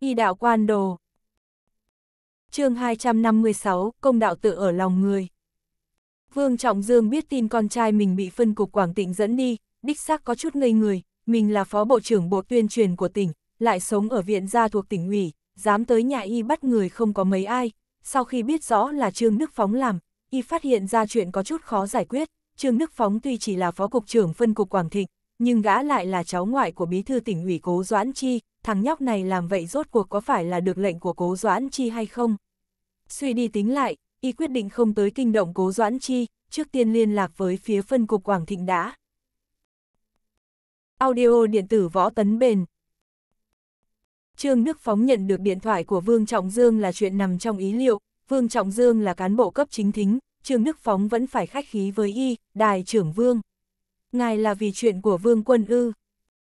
Y đạo quan đồ. chương 256, công đạo tự ở lòng người. Vương Trọng Dương biết tin con trai mình bị phân cục Quảng Tịnh dẫn đi, đích xác có chút ngây người, mình là phó bộ trưởng bộ tuyên truyền của tỉnh, lại sống ở viện gia thuộc tỉnh ủy, dám tới nhà y bắt người không có mấy ai. Sau khi biết rõ là Trương Đức Phóng làm, y phát hiện ra chuyện có chút khó giải quyết. Trương Đức Phóng tuy chỉ là phó cục trưởng phân cục Quảng Thịnh, nhưng gã lại là cháu ngoại của bí thư tỉnh ủy Cố Doãn Chi, thằng nhóc này làm vậy rốt cuộc có phải là được lệnh của cố Doãn Chi hay không? Suy đi tính lại, y quyết định không tới kinh động cố Doãn Chi, trước tiên liên lạc với phía phân cục Quảng Thịnh đã. Audio điện tử võ tấn bền Trương Đức Phóng nhận được điện thoại của Vương Trọng Dương là chuyện nằm trong ý liệu, Vương Trọng Dương là cán bộ cấp chính thính, Trương Đức Phóng vẫn phải khách khí với y, đài trưởng Vương. Ngài là vì chuyện của Vương Quân Ư.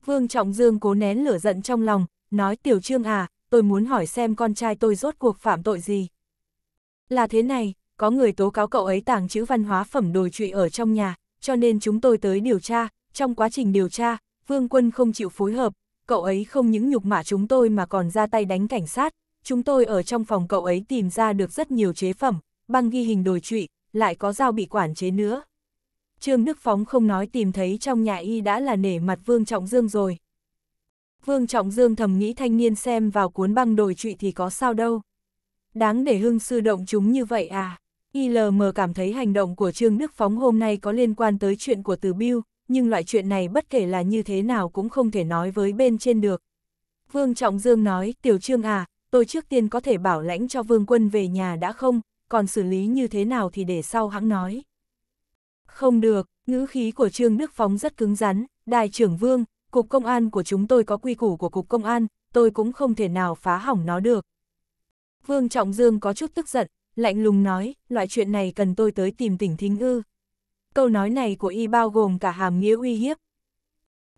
Vương Trọng Dương cố nén lửa giận trong lòng, nói Tiểu Trương à, tôi muốn hỏi xem con trai tôi rốt cuộc phạm tội gì. Là thế này, có người tố cáo cậu ấy tàng trữ văn hóa phẩm đồi trụy ở trong nhà, cho nên chúng tôi tới điều tra, trong quá trình điều tra, Vương Quân không chịu phối hợp, cậu ấy không những nhục mạ chúng tôi mà còn ra tay đánh cảnh sát, chúng tôi ở trong phòng cậu ấy tìm ra được rất nhiều chế phẩm, băng ghi hình đồi trụy, lại có dao bị quản chế nữa. Trương Đức Phóng không nói tìm thấy trong nhà y đã là nể mặt Vương Trọng Dương rồi. Vương Trọng Dương thầm nghĩ thanh niên xem vào cuốn băng đồi trụy thì có sao đâu. Đáng để hưng sư động chúng như vậy à. ILM cảm thấy hành động của Trương Đức Phóng hôm nay có liên quan tới chuyện của Từ Biêu, nhưng loại chuyện này bất kể là như thế nào cũng không thể nói với bên trên được. Vương Trọng Dương nói, Tiểu Trương à, tôi trước tiên có thể bảo lãnh cho Vương Quân về nhà đã không, còn xử lý như thế nào thì để sau hãng nói. Không được, ngữ khí của Trương Đức Phóng rất cứng rắn, đại trưởng Vương, Cục Công an của chúng tôi có quy củ của Cục Công an, tôi cũng không thể nào phá hỏng nó được. Vương Trọng Dương có chút tức giận, lạnh lùng nói, loại chuyện này cần tôi tới tìm tỉnh thính ư. Câu nói này của y bao gồm cả hàm nghĩa uy hiếp.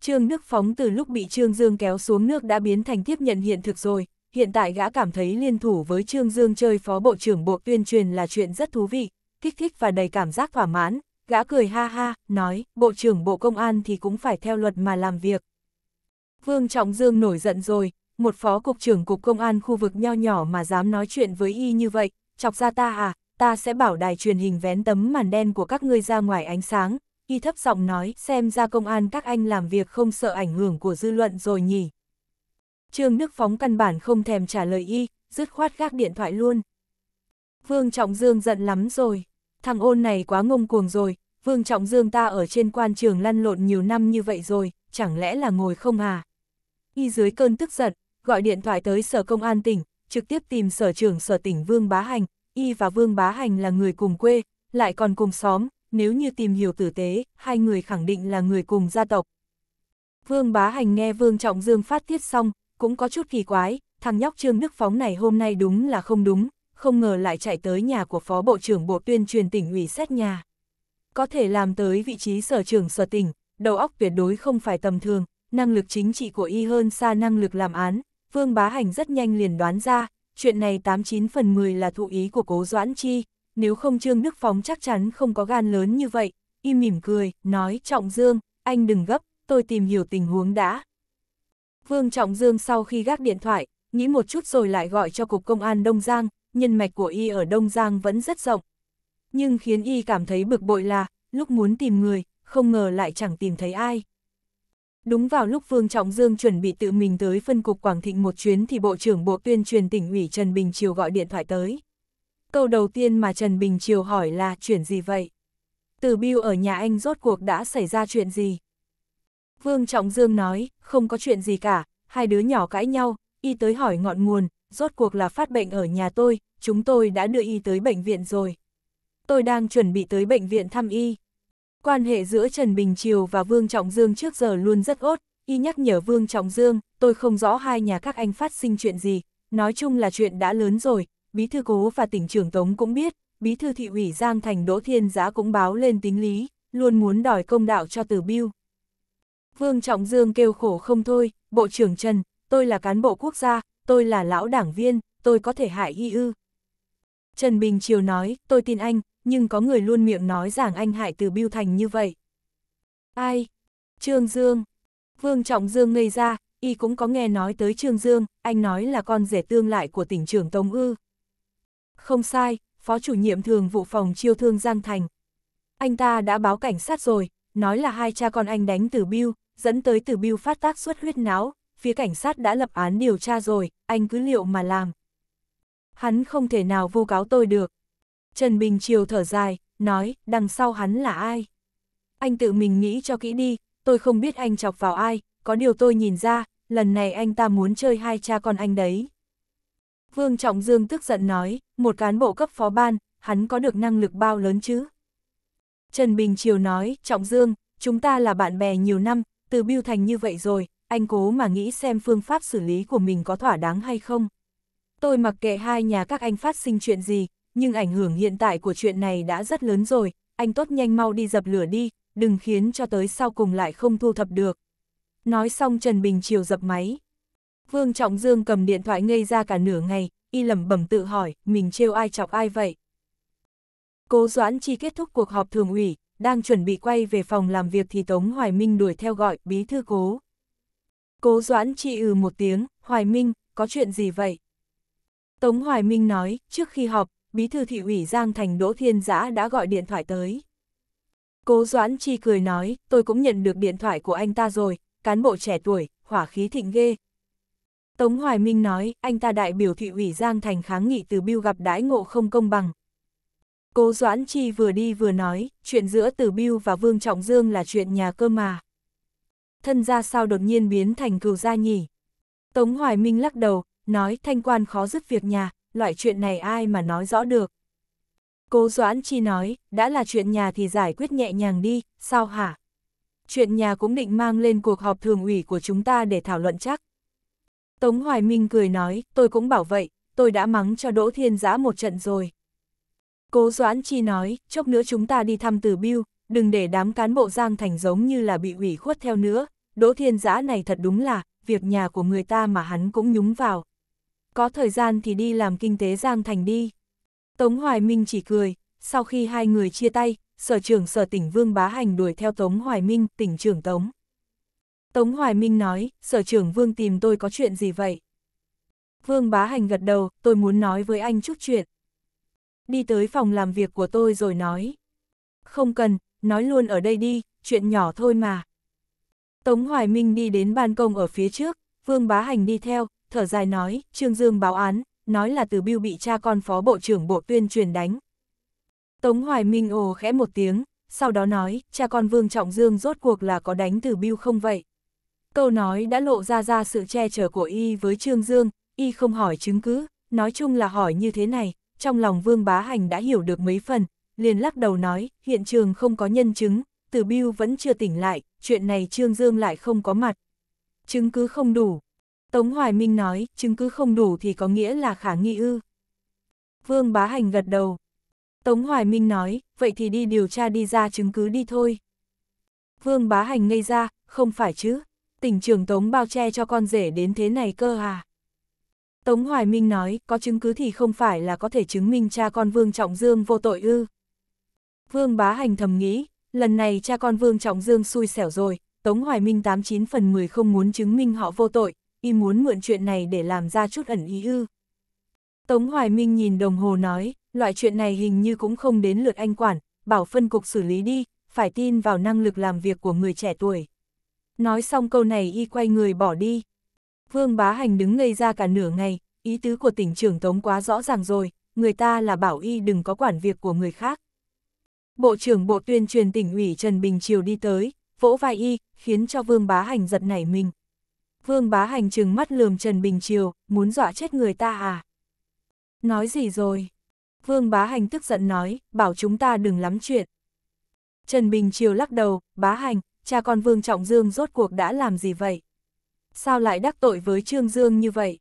Trương Đức Phóng từ lúc bị Trương Dương kéo xuống nước đã biến thành tiếp nhận hiện thực rồi, hiện tại gã cảm thấy liên thủ với Trương Dương chơi phó bộ trưởng bộ tuyên truyền là chuyện rất thú vị, kích thích và đầy cảm giác thỏa mãn, Gã cười ha ha, nói, Bộ trưởng Bộ Công an thì cũng phải theo luật mà làm việc. Vương Trọng Dương nổi giận rồi, một phó cục trưởng cục công an khu vực nho nhỏ mà dám nói chuyện với y như vậy, chọc ra ta à, ta sẽ bảo đài truyền hình vén tấm màn đen của các ngươi ra ngoài ánh sáng, y thấp giọng nói, xem ra công an các anh làm việc không sợ ảnh hưởng của dư luận rồi nhỉ. Trương Đức Phóng căn bản không thèm trả lời y, dứt khoát gác điện thoại luôn. Vương Trọng Dương giận lắm rồi thằng ôn này quá ngông cuồng rồi, Vương Trọng Dương ta ở trên quan trường lăn lộn nhiều năm như vậy rồi, chẳng lẽ là ngồi không à? Y dưới cơn tức giận, gọi điện thoại tới sở công an tỉnh, trực tiếp tìm sở trưởng sở tỉnh Vương Bá Hành, Y và Vương Bá Hành là người cùng quê, lại còn cùng xóm, nếu như tìm hiểu tử tế, hai người khẳng định là người cùng gia tộc. Vương Bá Hành nghe Vương Trọng Dương phát tiết xong, cũng có chút kỳ quái, thằng nhóc Trương Đức Phóng này hôm nay đúng là không đúng, không ngờ lại chạy tới nhà của Phó Bộ trưởng Bộ Tuyên truyền tỉnh ủy xét nhà. Có thể làm tới vị trí sở trưởng sở tỉnh, đầu óc tuyệt đối không phải tầm thường, năng lực chính trị của y hơn xa năng lực làm án, Vương Bá Hành rất nhanh liền đoán ra, chuyện này 89 phần 10 là thụ ý của Cố Doãn Chi, nếu không Trương Đức Phóng chắc chắn không có gan lớn như vậy, y mỉm cười, nói Trọng Dương, anh đừng gấp, tôi tìm hiểu tình huống đã. Vương Trọng Dương sau khi gác điện thoại, nghĩ một chút rồi lại gọi cho Cục Công an Đông Giang, nhân mạch của y ở Đông Giang vẫn rất rộng. Nhưng khiến y cảm thấy bực bội là, lúc muốn tìm người, không ngờ lại chẳng tìm thấy ai. Đúng vào lúc Vương Trọng Dương chuẩn bị tự mình tới phân cục Quảng Thịnh một chuyến thì Bộ trưởng Bộ Tuyên truyền tỉnh ủy Trần Bình Triều gọi điện thoại tới. Câu đầu tiên mà Trần Bình Triều hỏi là chuyện gì vậy? Từ Biêu ở nhà anh rốt cuộc đã xảy ra chuyện gì? Vương Trọng Dương nói, không có chuyện gì cả, hai đứa nhỏ cãi nhau, y tới hỏi ngọn nguồn, rốt cuộc là phát bệnh ở nhà tôi, chúng tôi đã đưa y tới bệnh viện rồi. Tôi đang chuẩn bị tới bệnh viện thăm y. Quan hệ giữa Trần Bình Triều và Vương Trọng Dương trước giờ luôn rất ốt, y nhắc nhở Vương Trọng Dương, tôi không rõ hai nhà các anh phát sinh chuyện gì, nói chung là chuyện đã lớn rồi, bí thư cố và tỉnh trưởng Tống cũng biết, bí thư thị ủy Giang Thành Đỗ Thiên Giá cũng báo lên tính lý, luôn muốn đòi công đạo cho từ Biêu. Vương Trọng Dương kêu khổ không thôi, Bộ trưởng Trần, tôi là cán bộ quốc gia, tôi là lão đảng viên, tôi có thể hại y ư. Trần Bình Triều nói, tôi tin anh, nhưng có người luôn miệng nói rằng anh hại từ Biêu Thành như vậy. Ai? Trương Dương. Vương Trọng Dương ngây ra, y cũng có nghe nói tới Trương Dương, anh nói là con rể tương lại của tỉnh trưởng Tống Ư. Không sai, phó chủ nhiệm thường vụ phòng chiêu thương Giang Thành. Anh ta đã báo cảnh sát rồi, nói là hai cha con anh đánh Từ Biêu, dẫn tới Từ Biêu phát tác suất huyết não, phía cảnh sát đã lập án điều tra rồi, anh cứ liệu mà làm. Hắn không thể nào vu cáo tôi được. Trần Bình Triều thở dài, nói, đằng sau hắn là ai? Anh tự mình nghĩ cho kỹ đi, tôi không biết anh chọc vào ai, có điều tôi nhìn ra, lần này anh ta muốn chơi hai cha con anh đấy. Vương Trọng Dương tức giận nói, một cán bộ cấp phó ban, hắn có được năng lực bao lớn chứ? Trần Bình Triều nói, Trọng Dương, chúng ta là bạn bè nhiều năm, từ Biêu Thành như vậy rồi, anh cố mà nghĩ xem phương pháp xử lý của mình có thỏa đáng hay không. Tôi mặc kệ hai nhà các anh phát sinh chuyện gì, nhưng ảnh hưởng hiện tại của chuyện này đã rất lớn rồi, anh tốt nhanh mau đi dập lửa đi, đừng khiến cho tới sau cùng lại không thu thập được. Nói xong Trần Bình triều dập máy. Vương Trọng Dương cầm điện thoại ngây ra cả nửa ngày, y lầm bẩm tự hỏi, mình trêu ai chọc ai vậy? Cố Doãn Chi kết thúc cuộc họp thường ủy, đang chuẩn bị quay về phòng làm việc thì Tống Hoài Minh đuổi theo gọi bí thư cố. Cố Doãn Chi ừ một tiếng, Hoài Minh, có chuyện gì vậy? Tống Hoài Minh nói, trước khi họp, bí thư thị ủy Giang Thành Đỗ Thiên Giã đã gọi điện thoại tới. Cố Doãn Chi cười nói, tôi cũng nhận được điện thoại của anh ta rồi, cán bộ trẻ tuổi, hỏa khí thịnh ghê. Tống Hoài Minh nói, anh ta đại biểu thị ủy Giang Thành kháng nghị từ Biêu gặp đãi ngộ không công bằng. Cố Doãn Chi vừa đi vừa nói, chuyện giữa Từ Biêu và Vương Trọng Dương là chuyện nhà cơ mà thân gia sao đột nhiên biến thành cừu gia nhỉ? Tống Hoài Minh lắc đầu, nói thanh quan khó dứt việc nhà, loại chuyện này ai mà nói rõ được. Cố Doãn Chi nói, đã là chuyện nhà thì giải quyết nhẹ nhàng đi, sao hả? Chuyện nhà cũng định mang lên cuộc họp thường ủy của chúng ta để thảo luận chắc. Tống Hoài Minh cười nói, tôi cũng bảo vậy, tôi đã mắng cho Đỗ Thiên Giã một trận rồi. Cố Doãn Chi nói, chốc nữa chúng ta đi thăm Tử Biêu, đừng để đám cán bộ Giang Thành giống như là bị ủy khuất theo nữa, Đỗ Thiên Giã này thật đúng là, việc nhà của người ta mà hắn cũng nhúng vào. Có thời gian thì đi làm kinh tế Giang Thành đi. Tống Hoài Minh chỉ cười, sau khi hai người chia tay, sở trưởng sở tỉnh Vương Bá Hành đuổi theo Tống Hoài Minh, tỉnh trưởng Tống. Tống Hoài Minh nói, sở trưởng Vương tìm tôi có chuyện gì vậy? Vương Bá Hành gật đầu, tôi muốn nói với anh chút chuyện. Đi tới phòng làm việc của tôi rồi nói. Không cần, nói luôn ở đây đi, chuyện nhỏ thôi mà. Tống Hoài Minh đi đến ban công ở phía trước, Vương Bá Hành đi theo, thở dài nói, Trương Dương báo án, nói là từ biêu bị cha con phó bộ trưởng bộ tuyên truyền đánh. Tống Hoài Minh ồ khẽ một tiếng, sau đó nói, cha con Vương Trọng Dương rốt cuộc là có đánh từ biêu không vậy? Câu nói đã lộ ra ra sự che chở của y với Trương Dương, y không hỏi chứng cứ, nói chung là hỏi như thế này, trong lòng Vương Bá Hành đã hiểu được mấy phần, liền lắc đầu nói, hiện trường không có nhân chứng, Tử Biêu vẫn chưa tỉnh lại, chuyện này Trương Dương lại không có mặt. Chứng cứ không đủ. Tống Hoài Minh nói, chứng cứ không đủ thì có nghĩa là khả nghi ư. Vương Bá Hành gật đầu. Tống Hoài Minh nói, vậy thì đi điều tra đi ra chứng cứ đi thôi. Vương Bá Hành ngây ra, không phải chứ, tỉnh trưởng Tống bao che cho con rể đến thế này cơ à. Tống Hoài Minh nói, có chứng cứ thì không phải là có thể chứng minh cha con Vương Trọng Dương vô tội ư. Vương bá hành thầm nghĩ, lần này cha con Vương Trọng Dương xui xẻo rồi, Tống Hoài Minh 89 phần 10 không muốn chứng minh họ vô tội, y muốn mượn chuyện này để làm ra chút ẩn ý ư. Tống Hoài Minh nhìn đồng hồ nói, loại chuyện này hình như cũng không đến lượt anh quản, bảo phân cục xử lý đi, phải tin vào năng lực làm việc của người trẻ tuổi. Nói xong câu này y quay người bỏ đi. Vương Bá Hành đứng ngây ra cả nửa ngày, ý tứ của tỉnh trưởng Tống quá rõ ràng rồi, người ta là bảo y đừng có quản việc của người khác. Bộ trưởng Bộ Tuyên truyền tỉnh ủy Trần Bình Triều đi tới, vỗ vai y, khiến cho Vương Bá Hành giật nảy mình. Vương Bá Hành trừng mắt lườm Trần Bình Triều, muốn dọa chết người ta à? Nói gì rồi? Vương Bá Hành tức giận nói, bảo chúng ta đừng lắm chuyện. Trần Bình Triều lắc đầu, Bá Hành, cha con Vương Trọng Dương rốt cuộc đã làm gì vậy? Sao lại đắc tội với Trương Dương như vậy?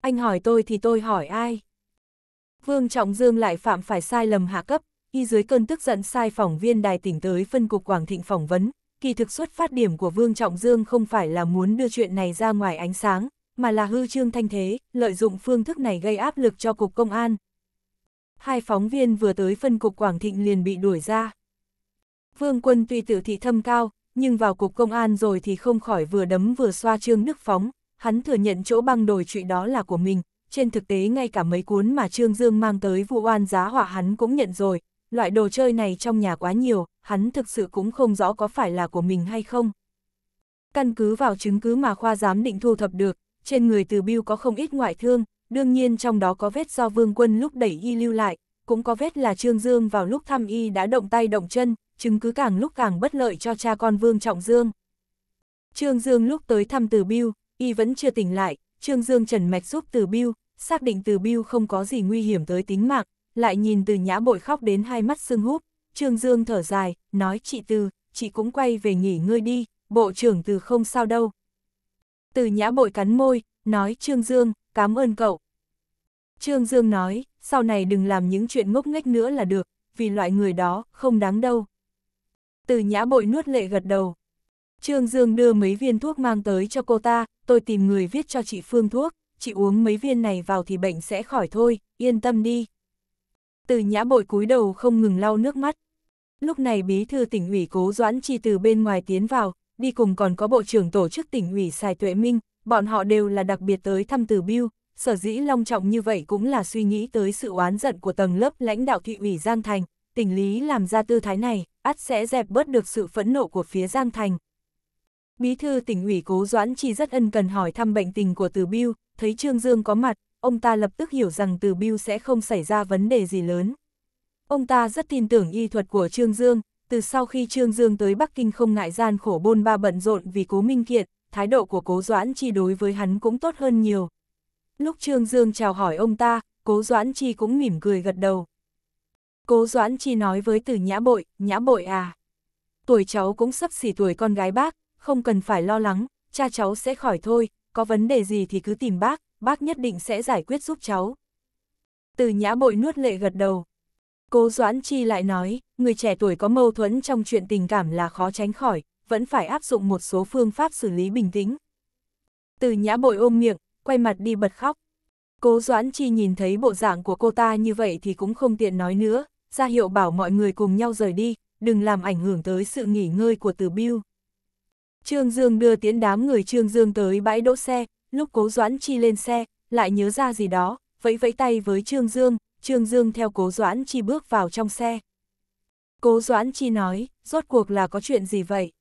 Anh hỏi tôi thì tôi hỏi ai? Vương Trọng Dương lại phạm phải sai lầm hạ cấp, y dưới cơn tức giận sai phỏng viên đài tỉnh tới phân cục Quảng Thịnh phỏng vấn, kỳ thực xuất phát điểm của Vương Trọng Dương không phải là muốn đưa chuyện này ra ngoài ánh sáng, mà là hư trương thanh thế, lợi dụng phương thức này gây áp lực cho Cục Công an. Hai phóng viên vừa tới phân cục Quảng Thịnh liền bị đuổi ra. Vương quân tuy tự thị thâm cao, nhưng vào Cục Công an rồi thì không khỏi vừa đấm vừa xoa trương nước phóng, hắn thừa nhận chỗ băng đồi trụy đó là của mình, trên thực tế ngay cả mấy cuốn mà Trương Dương mang tới vụ oan giá họa hắn cũng nhận rồi, loại đồ chơi này trong nhà quá nhiều, hắn thực sự cũng không rõ có phải là của mình hay không. Căn cứ vào chứng cứ mà khoa giám định thu thập được, trên người từ Biêu có không ít ngoại thương, đương nhiên trong đó có vết do vương quân lúc đẩy y lưu lại, cũng có vết là Trương Dương vào lúc thăm y đã động tay động chân, chứng cứ càng lúc càng bất lợi cho cha con Vương Trọng Dương. Trương Dương lúc tới thăm Từ Biêu, y vẫn chưa tỉnh lại, Trương Dương trần mạch giúp Từ Biêu, xác định Từ Biêu không có gì nguy hiểm tới tính mạng, lại nhìn từ nhã bội khóc đến hai mắt sưng húp, Trương Dương thở dài, nói chị Từ, chị cũng quay về nghỉ ngơi đi, bộ trưởng Từ không sao đâu. Từ nhã bội cắn môi, nói Trương Dương, cảm ơn cậu. Trương Dương nói, sau này đừng làm những chuyện ngốc nghếch nữa là được, vì loại người đó không đáng đâu. Từ nhã bội nuốt lệ gật đầu. Trương Dương đưa mấy viên thuốc mang tới cho cô ta, tôi tìm người viết cho chị phương thuốc, chị uống mấy viên này vào thì bệnh sẽ khỏi thôi, yên tâm đi từ nhã bội cúi đầu không ngừng lau nước mắt. Lúc này bí thư tỉnh ủy cố doãn chi từ bên ngoài tiến vào, đi cùng còn có bộ trưởng tổ chức tỉnh ủy xài Tuệ Minh, bọn họ đều là đặc biệt tới thăm từ Biêu, sở dĩ long trọng như vậy cũng là suy nghĩ tới sự oán giận của tầng lớp lãnh đạo thị ủy Giang Thành, tỉnh lý làm ra tư thái này, ắt sẽ dẹp bớt được sự phẫn nộ của phía Giang Thành. Bí thư tỉnh ủy cố doãn chi rất ân cần hỏi thăm bệnh tình của từ Biêu, thấy Trương Dương có mặt, ông ta lập tức hiểu rằng từ Bill sẽ không xảy ra vấn đề gì lớn. Ông ta rất tin tưởng y thuật của Trương Dương, từ sau khi Trương Dương tới Bắc Kinh không ngại gian khổ bôn ba bận rộn vì cố minh kiệt, thái độ của cố Doãn Chi đối với hắn cũng tốt hơn nhiều. Lúc Trương Dương chào hỏi ông ta, cố Doãn Chi cũng mỉm cười gật đầu. Cố Doãn Chi nói với từ nhã bội, nhã bội à. Tuổi cháu cũng sắp xỉ tuổi con gái bác, không cần phải lo lắng, cha cháu sẽ khỏi thôi, có vấn đề gì thì cứ tìm bác, bác nhất định sẽ giải quyết giúp cháu. Từ nhã bội nuốt lệ gật đầu. Cố Doãn Chi lại nói, người trẻ tuổi có mâu thuẫn trong chuyện tình cảm là khó tránh khỏi, vẫn phải áp dụng một số phương pháp xử lý bình tĩnh. Từ nhã bội ôm miệng, quay mặt đi bật khóc. Cố Doãn Chi nhìn thấy bộ dạng của cô ta như vậy thì cũng không tiện nói nữa, ra hiệu bảo mọi người cùng nhau rời đi, đừng làm ảnh hưởng tới sự nghỉ ngơi của Từ Biêu. Trương Dương đưa tiến đám người Trương Dương tới bãi đỗ xe, lúc Cố Doãn Chi lên xe, lại nhớ ra gì đó, vẫy vẫy tay với Trương Dương, Trương Dương theo Cố Doãn Chi bước vào trong xe. Cố Doãn Chi nói, rốt cuộc là có chuyện gì vậy?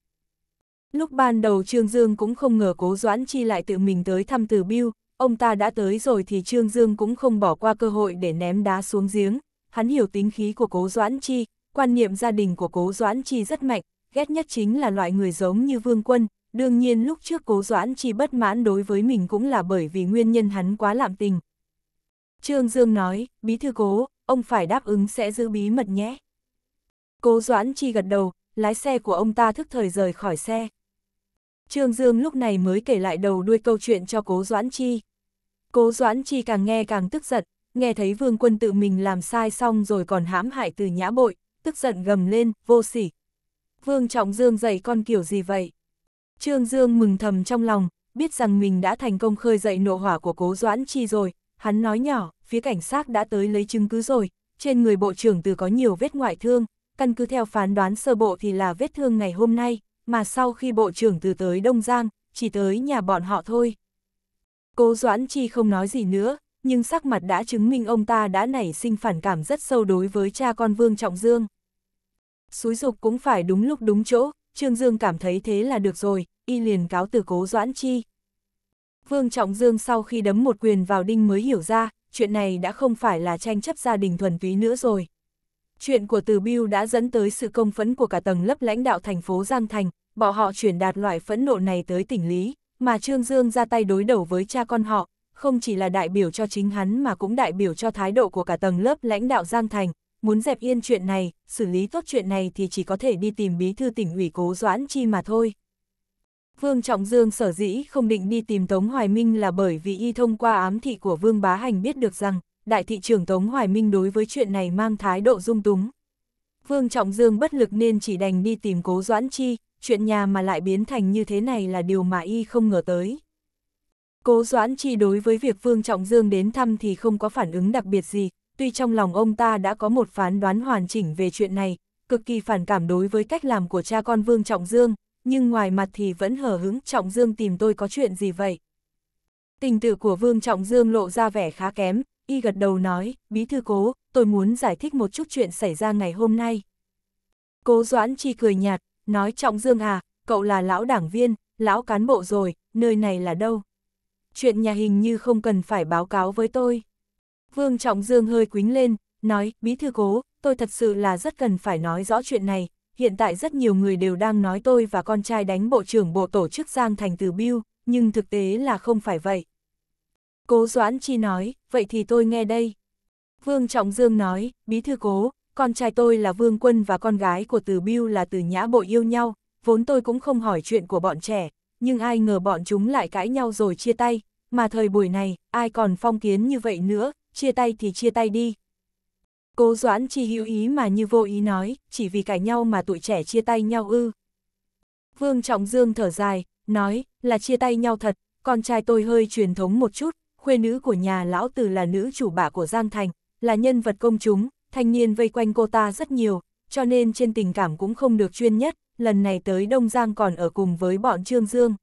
Lúc ban đầu Trương Dương cũng không ngờ Cố Doãn Chi lại tự mình tới thăm Từ Biêu, ông ta đã tới rồi thì Trương Dương cũng không bỏ qua cơ hội để ném đá xuống giếng. Hắn hiểu tính khí của Cố Doãn Chi, quan niệm gia đình của Cố Doãn Chi rất mạnh, ghét nhất chính là loại người giống như Vương Quân, Đương nhiên lúc trước cố doãn chi bất mãn đối với mình cũng là bởi vì nguyên nhân hắn quá lạm tình. Trương Dương nói, bí thư cố, ông phải đáp ứng sẽ giữ bí mật nhé. Cố doãn chi gật đầu, lái xe của ông ta thức thời rời khỏi xe. Trương Dương lúc này mới kể lại đầu đuôi câu chuyện cho cố doãn chi. Cố doãn chi càng nghe càng tức giận, nghe thấy vương quân tự mình làm sai xong rồi còn hãm hại từ nhã bội, tức giận gầm lên, vô sỉ. Vương Trọng Dương dạy con kiểu gì vậy? Trương Dương mừng thầm trong lòng, biết rằng mình đã thành công khơi dậy nộ hỏa của cố Doãn Chi rồi, hắn nói nhỏ, phía cảnh sát đã tới lấy chứng cứ rồi, trên người bộ trưởng từ có nhiều vết ngoại thương, căn cứ theo phán đoán sơ bộ thì là vết thương ngày hôm nay, mà sau khi bộ trưởng từ tới Đông Giang, chỉ tới nhà bọn họ thôi. Cố Doãn Chi không nói gì nữa, nhưng sắc mặt đã chứng minh ông ta đã nảy sinh phản cảm rất sâu đối với cha con Vương Trọng Dương. Suối dục cũng phải đúng lúc đúng chỗ, Trương Dương cảm thấy thế là được rồi, y liền cáo từ cố Doãn Chi. Vương Trọng Dương sau khi đấm một quyền vào đinh mới hiểu ra, chuyện này đã không phải là tranh chấp gia đình thuần túy nữa rồi. Chuyện của Từ Biêu đã dẫn tới sự công phẫn của cả tầng lớp lãnh đạo thành phố Giang Thành, bỏ họ chuyển đạt loại phẫn nộ này tới tỉnh Lý, mà Trương Dương ra tay đối đầu với cha con họ, không chỉ là đại biểu cho chính hắn mà cũng đại biểu cho thái độ của cả tầng lớp lãnh đạo Giang Thành, muốn dẹp yên chuyện này, xử lý tốt chuyện này thì chỉ có thể đi tìm bí thư tỉnh ủy cố Doãn Chi mà thôi. Vương Trọng Dương sở dĩ không định đi tìm Tống Hoài Minh là bởi vì y thông qua ám thị của Vương Bá Hành biết được rằng, đại thị trưởng Tống Hoài Minh đối với chuyện này mang thái độ dung túng. Vương Trọng Dương bất lực nên chỉ đành đi tìm cố Doãn Chi, chuyện nhà mà lại biến thành như thế này là điều mà y không ngờ tới. Cố Doãn Chi đối với việc Vương Trọng Dương đến thăm thì không có phản ứng đặc biệt gì, tuy trong lòng ông ta đã có một phán đoán hoàn chỉnh về chuyện này, cực kỳ phản cảm đối với cách làm của cha con Vương Trọng Dương, nhưng ngoài mặt thì vẫn hờ hứng Trọng Dương tìm tôi có chuyện gì vậy. Tình tử của Vương Trọng Dương lộ ra vẻ khá kém, y gật đầu nói, bí thư cố, tôi muốn giải thích một chút chuyện xảy ra ngày hôm nay. Cố Doãn Chi cười nhạt, nói Trọng Dương à, cậu là lão đảng viên, lão cán bộ rồi, nơi này là đâu? Chuyện nhà hình như không cần phải báo cáo với tôi. Vương Trọng Dương hơi quính lên, nói, bí thư cố, tôi thật sự là rất cần phải nói rõ chuyện này, hiện tại rất nhiều người đều đang nói tôi và con trai đánh bộ trưởng bộ tổ chức Giang Thành Từ Biêu, nhưng thực tế là không phải vậy. Cố Doãn Chi nói, vậy thì tôi nghe đây. Vương Trọng Dương nói, bí thư cố, con trai tôi là Vương Quân và con gái của Từ Biêu là Từ Nhã Bộ yêu nhau, vốn tôi cũng không hỏi chuyện của bọn trẻ, nhưng ai ngờ bọn chúng lại cãi nhau rồi chia tay, mà thời buổi này, ai còn phong kiến như vậy nữa, chia tay thì chia tay đi. Cố Doãn Chi hữu ý mà như vô ý nói, chỉ vì cãi nhau mà tuổi trẻ chia tay nhau ư. Vương Trọng Dương thở dài, nói, là chia tay nhau thật, con trai tôi hơi truyền thống một chút, khuê nữ của nhà lão tử là nữ chủ bả của Giang Thành, là nhân vật công chúng, thanh niên vây quanh cô ta rất nhiều, cho nên trên tình cảm cũng không được chuyên nhất, lần này tới Đông Giang còn ở cùng với bọn Trương Dương.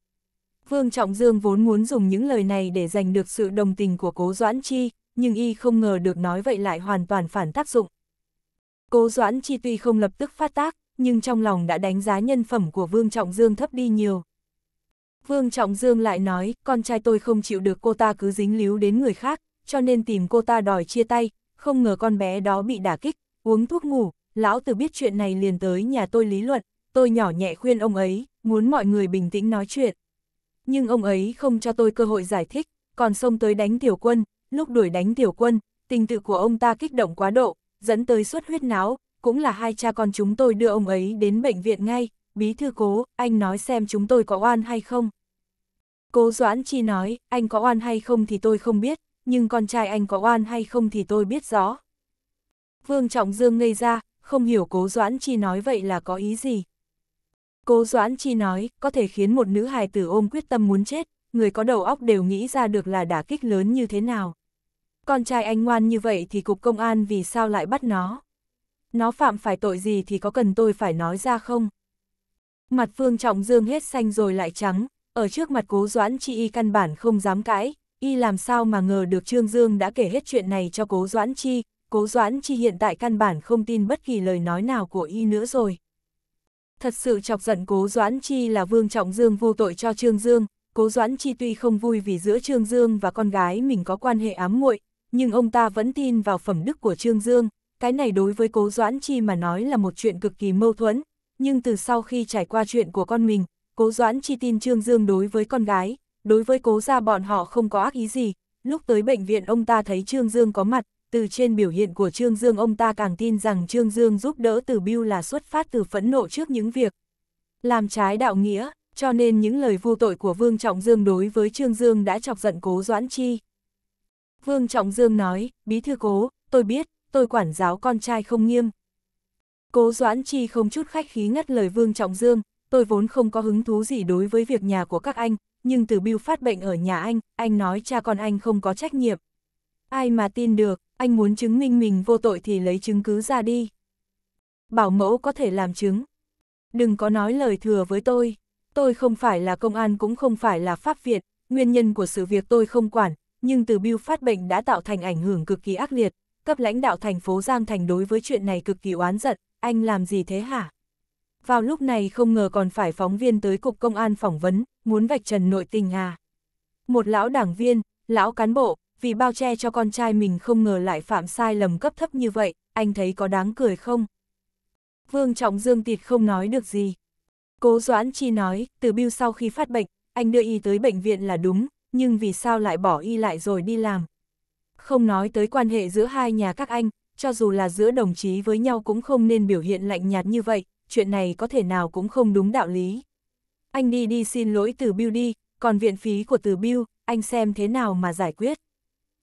Vương Trọng Dương vốn muốn dùng những lời này để giành được sự đồng tình của Cố Doãn Chi, nhưng y không ngờ được nói vậy lại hoàn toàn phản tác dụng. Cố Doãn Chi tuy không lập tức phát tác, nhưng trong lòng đã đánh giá nhân phẩm của Vương Trọng Dương thấp đi nhiều. Vương Trọng Dương lại nói, con trai tôi không chịu được cô ta cứ dính líu đến người khác, cho nên tìm cô ta đòi chia tay, không ngờ con bé đó bị đả kích, uống thuốc ngủ, lão từ biết chuyện này liền tới nhà tôi lý luận, tôi nhỏ nhẹ khuyên ông ấy, muốn mọi người bình tĩnh nói chuyện. Nhưng ông ấy không cho tôi cơ hội giải thích, còn xông tới đánh tiểu quân, lúc đuổi đánh tiểu quân, tình tự của ông ta kích động quá độ, dẫn tới suất huyết náo, cũng là hai cha con chúng tôi đưa ông ấy đến bệnh viện ngay, bí thư cố, anh nói xem chúng tôi có oan hay không. Cố Doãn Chi nói, anh có oan hay không thì tôi không biết, nhưng con trai anh có oan hay không thì tôi biết rõ. Vương Trọng Dương ngây ra, không hiểu Cố Doãn Chi nói vậy là có ý gì. Cố Doãn Chi nói, có thể khiến một nữ hài tử ôm quyết tâm muốn chết, người có đầu óc đều nghĩ ra được là đả kích lớn như thế nào. Con trai anh ngoan như vậy thì cục công an vì sao lại bắt nó? Nó phạm phải tội gì thì có cần tôi phải nói ra không? Mặt Phương Trọng Dương hết xanh rồi lại trắng, ở trước mặt cố doãn chi y căn bản không dám cãi, y làm sao mà ngờ được Trương Dương đã kể hết chuyện này cho cố doãn chi, cố doãn chi hiện tại căn bản không tin bất kỳ lời nói nào của y nữa rồi. Thật sự chọc giận cố doãn chi là Vương Trọng Dương vô tội cho Trương Dương, cố doãn chi tuy không vui vì giữa Trương Dương và con gái mình có quan hệ ám muội nhưng ông ta vẫn tin vào phẩm đức của Trương Dương, cái này đối với Cố Doãn Chi mà nói là một chuyện cực kỳ mâu thuẫn, nhưng từ sau khi trải qua chuyện của con mình, Cố Doãn Chi tin Trương Dương đối với con gái, đối với Cố gia bọn họ không có ác ý gì, lúc tới bệnh viện ông ta thấy Trương Dương có mặt, từ trên biểu hiện của Trương Dương ông ta càng tin rằng Trương Dương giúp đỡ Từ Biêu là xuất phát từ phẫn nộ trước những việc làm trái đạo nghĩa, cho nên những lời vô tội của Vương Trọng Dương đối với Trương Dương đã chọc giận Cố Doãn Chi. Vương Trọng Dương nói, bí thư cố, tôi biết, tôi quản giáo con trai không nghiêm. Cố Doãn Chi không chút khách khí ngắt lời Vương Trọng Dương, tôi vốn không có hứng thú gì đối với việc nhà của các anh, nhưng từ Bill phát bệnh ở nhà anh, anh nói cha con anh không có trách nhiệm. Ai mà tin được, anh muốn chứng minh mình vô tội thì lấy chứng cứ ra đi. Bảo mẫu có thể làm chứng. Đừng có nói lời thừa với tôi. Tôi không phải là công an cũng không phải là pháp viện, nguyên nhân của sự việc tôi không quản, nhưng từ Bill phát bệnh đã tạo thành ảnh hưởng cực kỳ ác liệt, cấp lãnh đạo thành phố Giang Thành đối với chuyện này cực kỳ oán giận, anh làm gì thế hả? Vào lúc này không ngờ còn phải phóng viên tới cục công an phỏng vấn, muốn vạch trần nội tình à? Một lão đảng viên, lão cán bộ, vì bao che cho con trai mình không ngờ lại phạm sai lầm cấp thấp như vậy, anh thấy có đáng cười không? Vương Trọng Dương tịt không nói được gì. Cố Doãn Chi nói, từ Bill sau khi phát bệnh, anh đưa y tới bệnh viện là đúng, nhưng vì sao lại bỏ y lại rồi đi làm. Không nói tới quan hệ giữa hai nhà các anh, cho dù là giữa đồng chí với nhau cũng không nên biểu hiện lạnh nhạt như vậy, chuyện này có thể nào cũng không đúng đạo lý. Anh đi đi xin lỗi từ Bill đi, còn viện phí của từ Bill, anh xem thế nào mà giải quyết.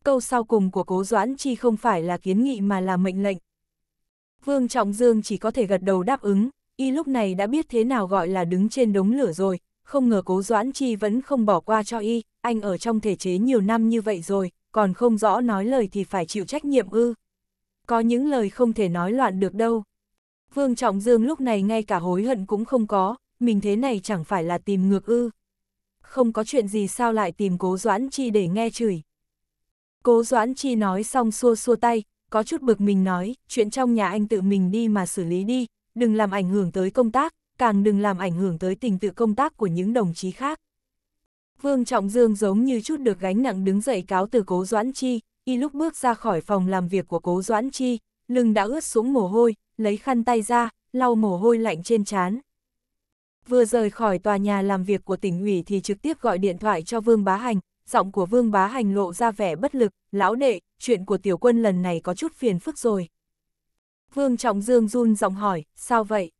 Câu sau cùng của cố Doãn Chi không phải là kiến nghị mà là mệnh lệnh. Vương Trọng Dương chỉ có thể gật đầu đáp ứng, y lúc này đã biết thế nào gọi là đứng trên đống lửa rồi, không ngờ cố Doãn Chi vẫn không bỏ qua cho y, anh ở trong thể chế nhiều năm như vậy rồi, còn không rõ nói lời thì phải chịu trách nhiệm ư. Có những lời không thể nói loạn được đâu. Vương Trọng Dương lúc này ngay cả hối hận cũng không có, mình thế này chẳng phải là tìm ngược ư. Không có chuyện gì sao lại tìm cố Doãn Chi để nghe chửi. Cố Doãn Chi nói xong xua xua tay, có chút bực mình nói, chuyện trong nhà anh tự mình đi mà xử lý đi, đừng làm ảnh hưởng tới công tác, càng đừng làm ảnh hưởng tới tình tự công tác của những đồng chí khác. Vương Trọng Dương giống như chút được gánh nặng đứng dậy cáo từ Cố Doãn Chi, y lúc bước ra khỏi phòng làm việc của Cố Doãn Chi, lưng đã ướt xuống mồ hôi, lấy khăn tay ra, lau mồ hôi lạnh trên trán. Vừa rời khỏi tòa nhà làm việc của tỉnh ủy thì trực tiếp gọi điện thoại cho Vương Bá Hành, giọng của Vương Bá Hành lộ ra vẻ bất lực, lão đệ, chuyện của tiểu quân lần này có chút phiền phức rồi. Vương Trọng Dương run giọng hỏi, sao vậy?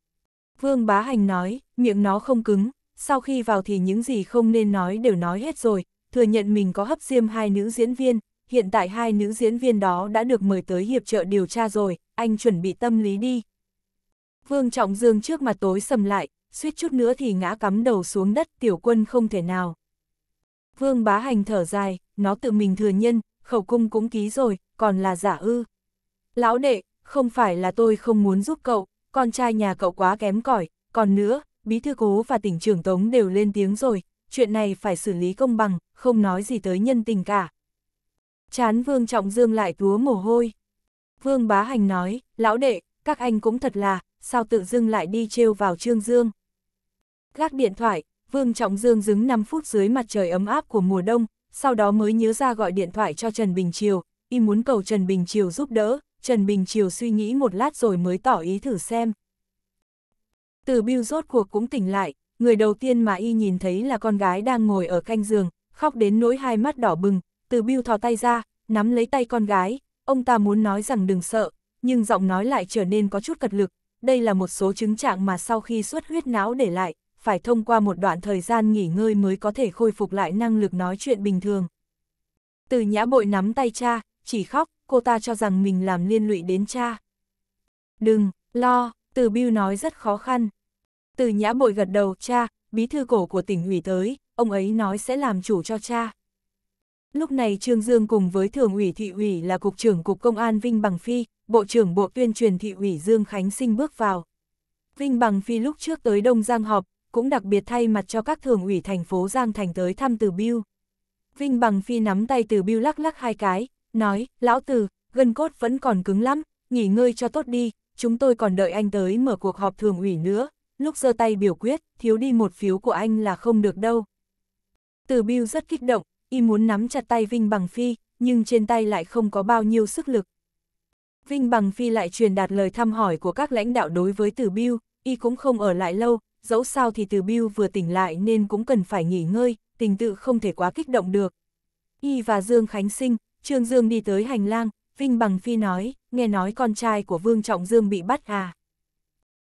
Vương bá hành nói, miệng nó không cứng, sau khi vào thì những gì không nên nói đều nói hết rồi, thừa nhận mình có hấp diêm hai nữ diễn viên, hiện tại hai nữ diễn viên đó đã được mời tới hiệp trợ điều tra rồi, anh chuẩn bị tâm lý đi. Vương Trọng Dương trước mặt tối sầm lại, suýt chút nữa thì ngã cắm đầu xuống đất tiểu quân không thể nào. Vương bá hành thở dài, nó tự mình thừa nhân, khẩu cung cũng ký rồi, còn là giả ư. Lão đệ, không phải là tôi không muốn giúp cậu, con trai nhà cậu quá kém cỏi còn nữa, bí thư cố và tỉnh trưởng Tống đều lên tiếng rồi, chuyện này phải xử lý công bằng, không nói gì tới nhân tình cả. Chán Vương Trọng Dương lại túa mồ hôi. Vương Bá Hành nói, lão đệ, các anh cũng thật là, sao tự dưng lại đi trêu vào Trương Dương. Gác điện thoại, Vương Trọng Dương dứng 5 phút dưới mặt trời ấm áp của mùa đông, sau đó mới nhớ ra gọi điện thoại cho Trần Bình Triều, y muốn cầu Trần Bình Triều giúp đỡ, Trần Bình Triều suy nghĩ một lát rồi mới tỏ ý thử xem. Từ Biêu rốt cuộc cũng tỉnh lại, người đầu tiên mà y nhìn thấy là con gái đang ngồi ở canh giường, khóc đến nỗi hai mắt đỏ bừng, Từ Biêu thò tay ra, nắm lấy tay con gái, ông ta muốn nói rằng đừng sợ, nhưng giọng nói lại trở nên có chút cật lực, đây là một số chứng trạng mà sau khi xuất huyết não để lại, phải thông qua một đoạn thời gian nghỉ ngơi mới có thể khôi phục lại năng lực nói chuyện bình thường. Từ nhã bội nắm tay cha, chỉ khóc, cô ta cho rằng mình làm liên lụy đến cha. Đừng, lo, từ Biêu nói rất khó khăn. Từ nhã bội gật đầu, cha, bí thư cổ của tỉnh ủy tới, ông ấy nói sẽ làm chủ cho cha. Lúc này Trương Dương cùng với thường ủy thị ủy là cục trưởng cục công an Vinh Bằng Phi, bộ trưởng bộ tuyên truyền thị ủy Dương Khánh Sinh bước vào. Vinh Bằng Phi lúc trước tới Đông Giang họp, cũng đặc biệt thay mặt cho các thường ủy thành phố Giang Thành tới thăm Từ Biêu. Vinh Bằng Phi nắm tay Từ Biêu lắc lắc hai cái, nói, lão tử, gân cốt vẫn còn cứng lắm, nghỉ ngơi cho tốt đi, chúng tôi còn đợi anh tới mở cuộc họp thường ủy nữa, lúc giơ tay biểu quyết, thiếu đi một phiếu của anh là không được đâu. Từ Biêu rất kích động, y muốn nắm chặt tay Vinh Bằng Phi, nhưng trên tay lại không có bao nhiêu sức lực. Vinh Bằng Phi lại truyền đạt lời thăm hỏi của các lãnh đạo đối với Từ Biêu, y cũng không ở lại lâu, dẫu sao thì Từ Biêu vừa tỉnh lại nên cũng cần phải nghỉ ngơi, tình tự không thể quá kích động được. Y và Dương Khánh Sinh, Trương Dương đi tới hành lang, Vinh Bằng Phi nói, nghe nói con trai của Vương Trọng Dương bị bắt à.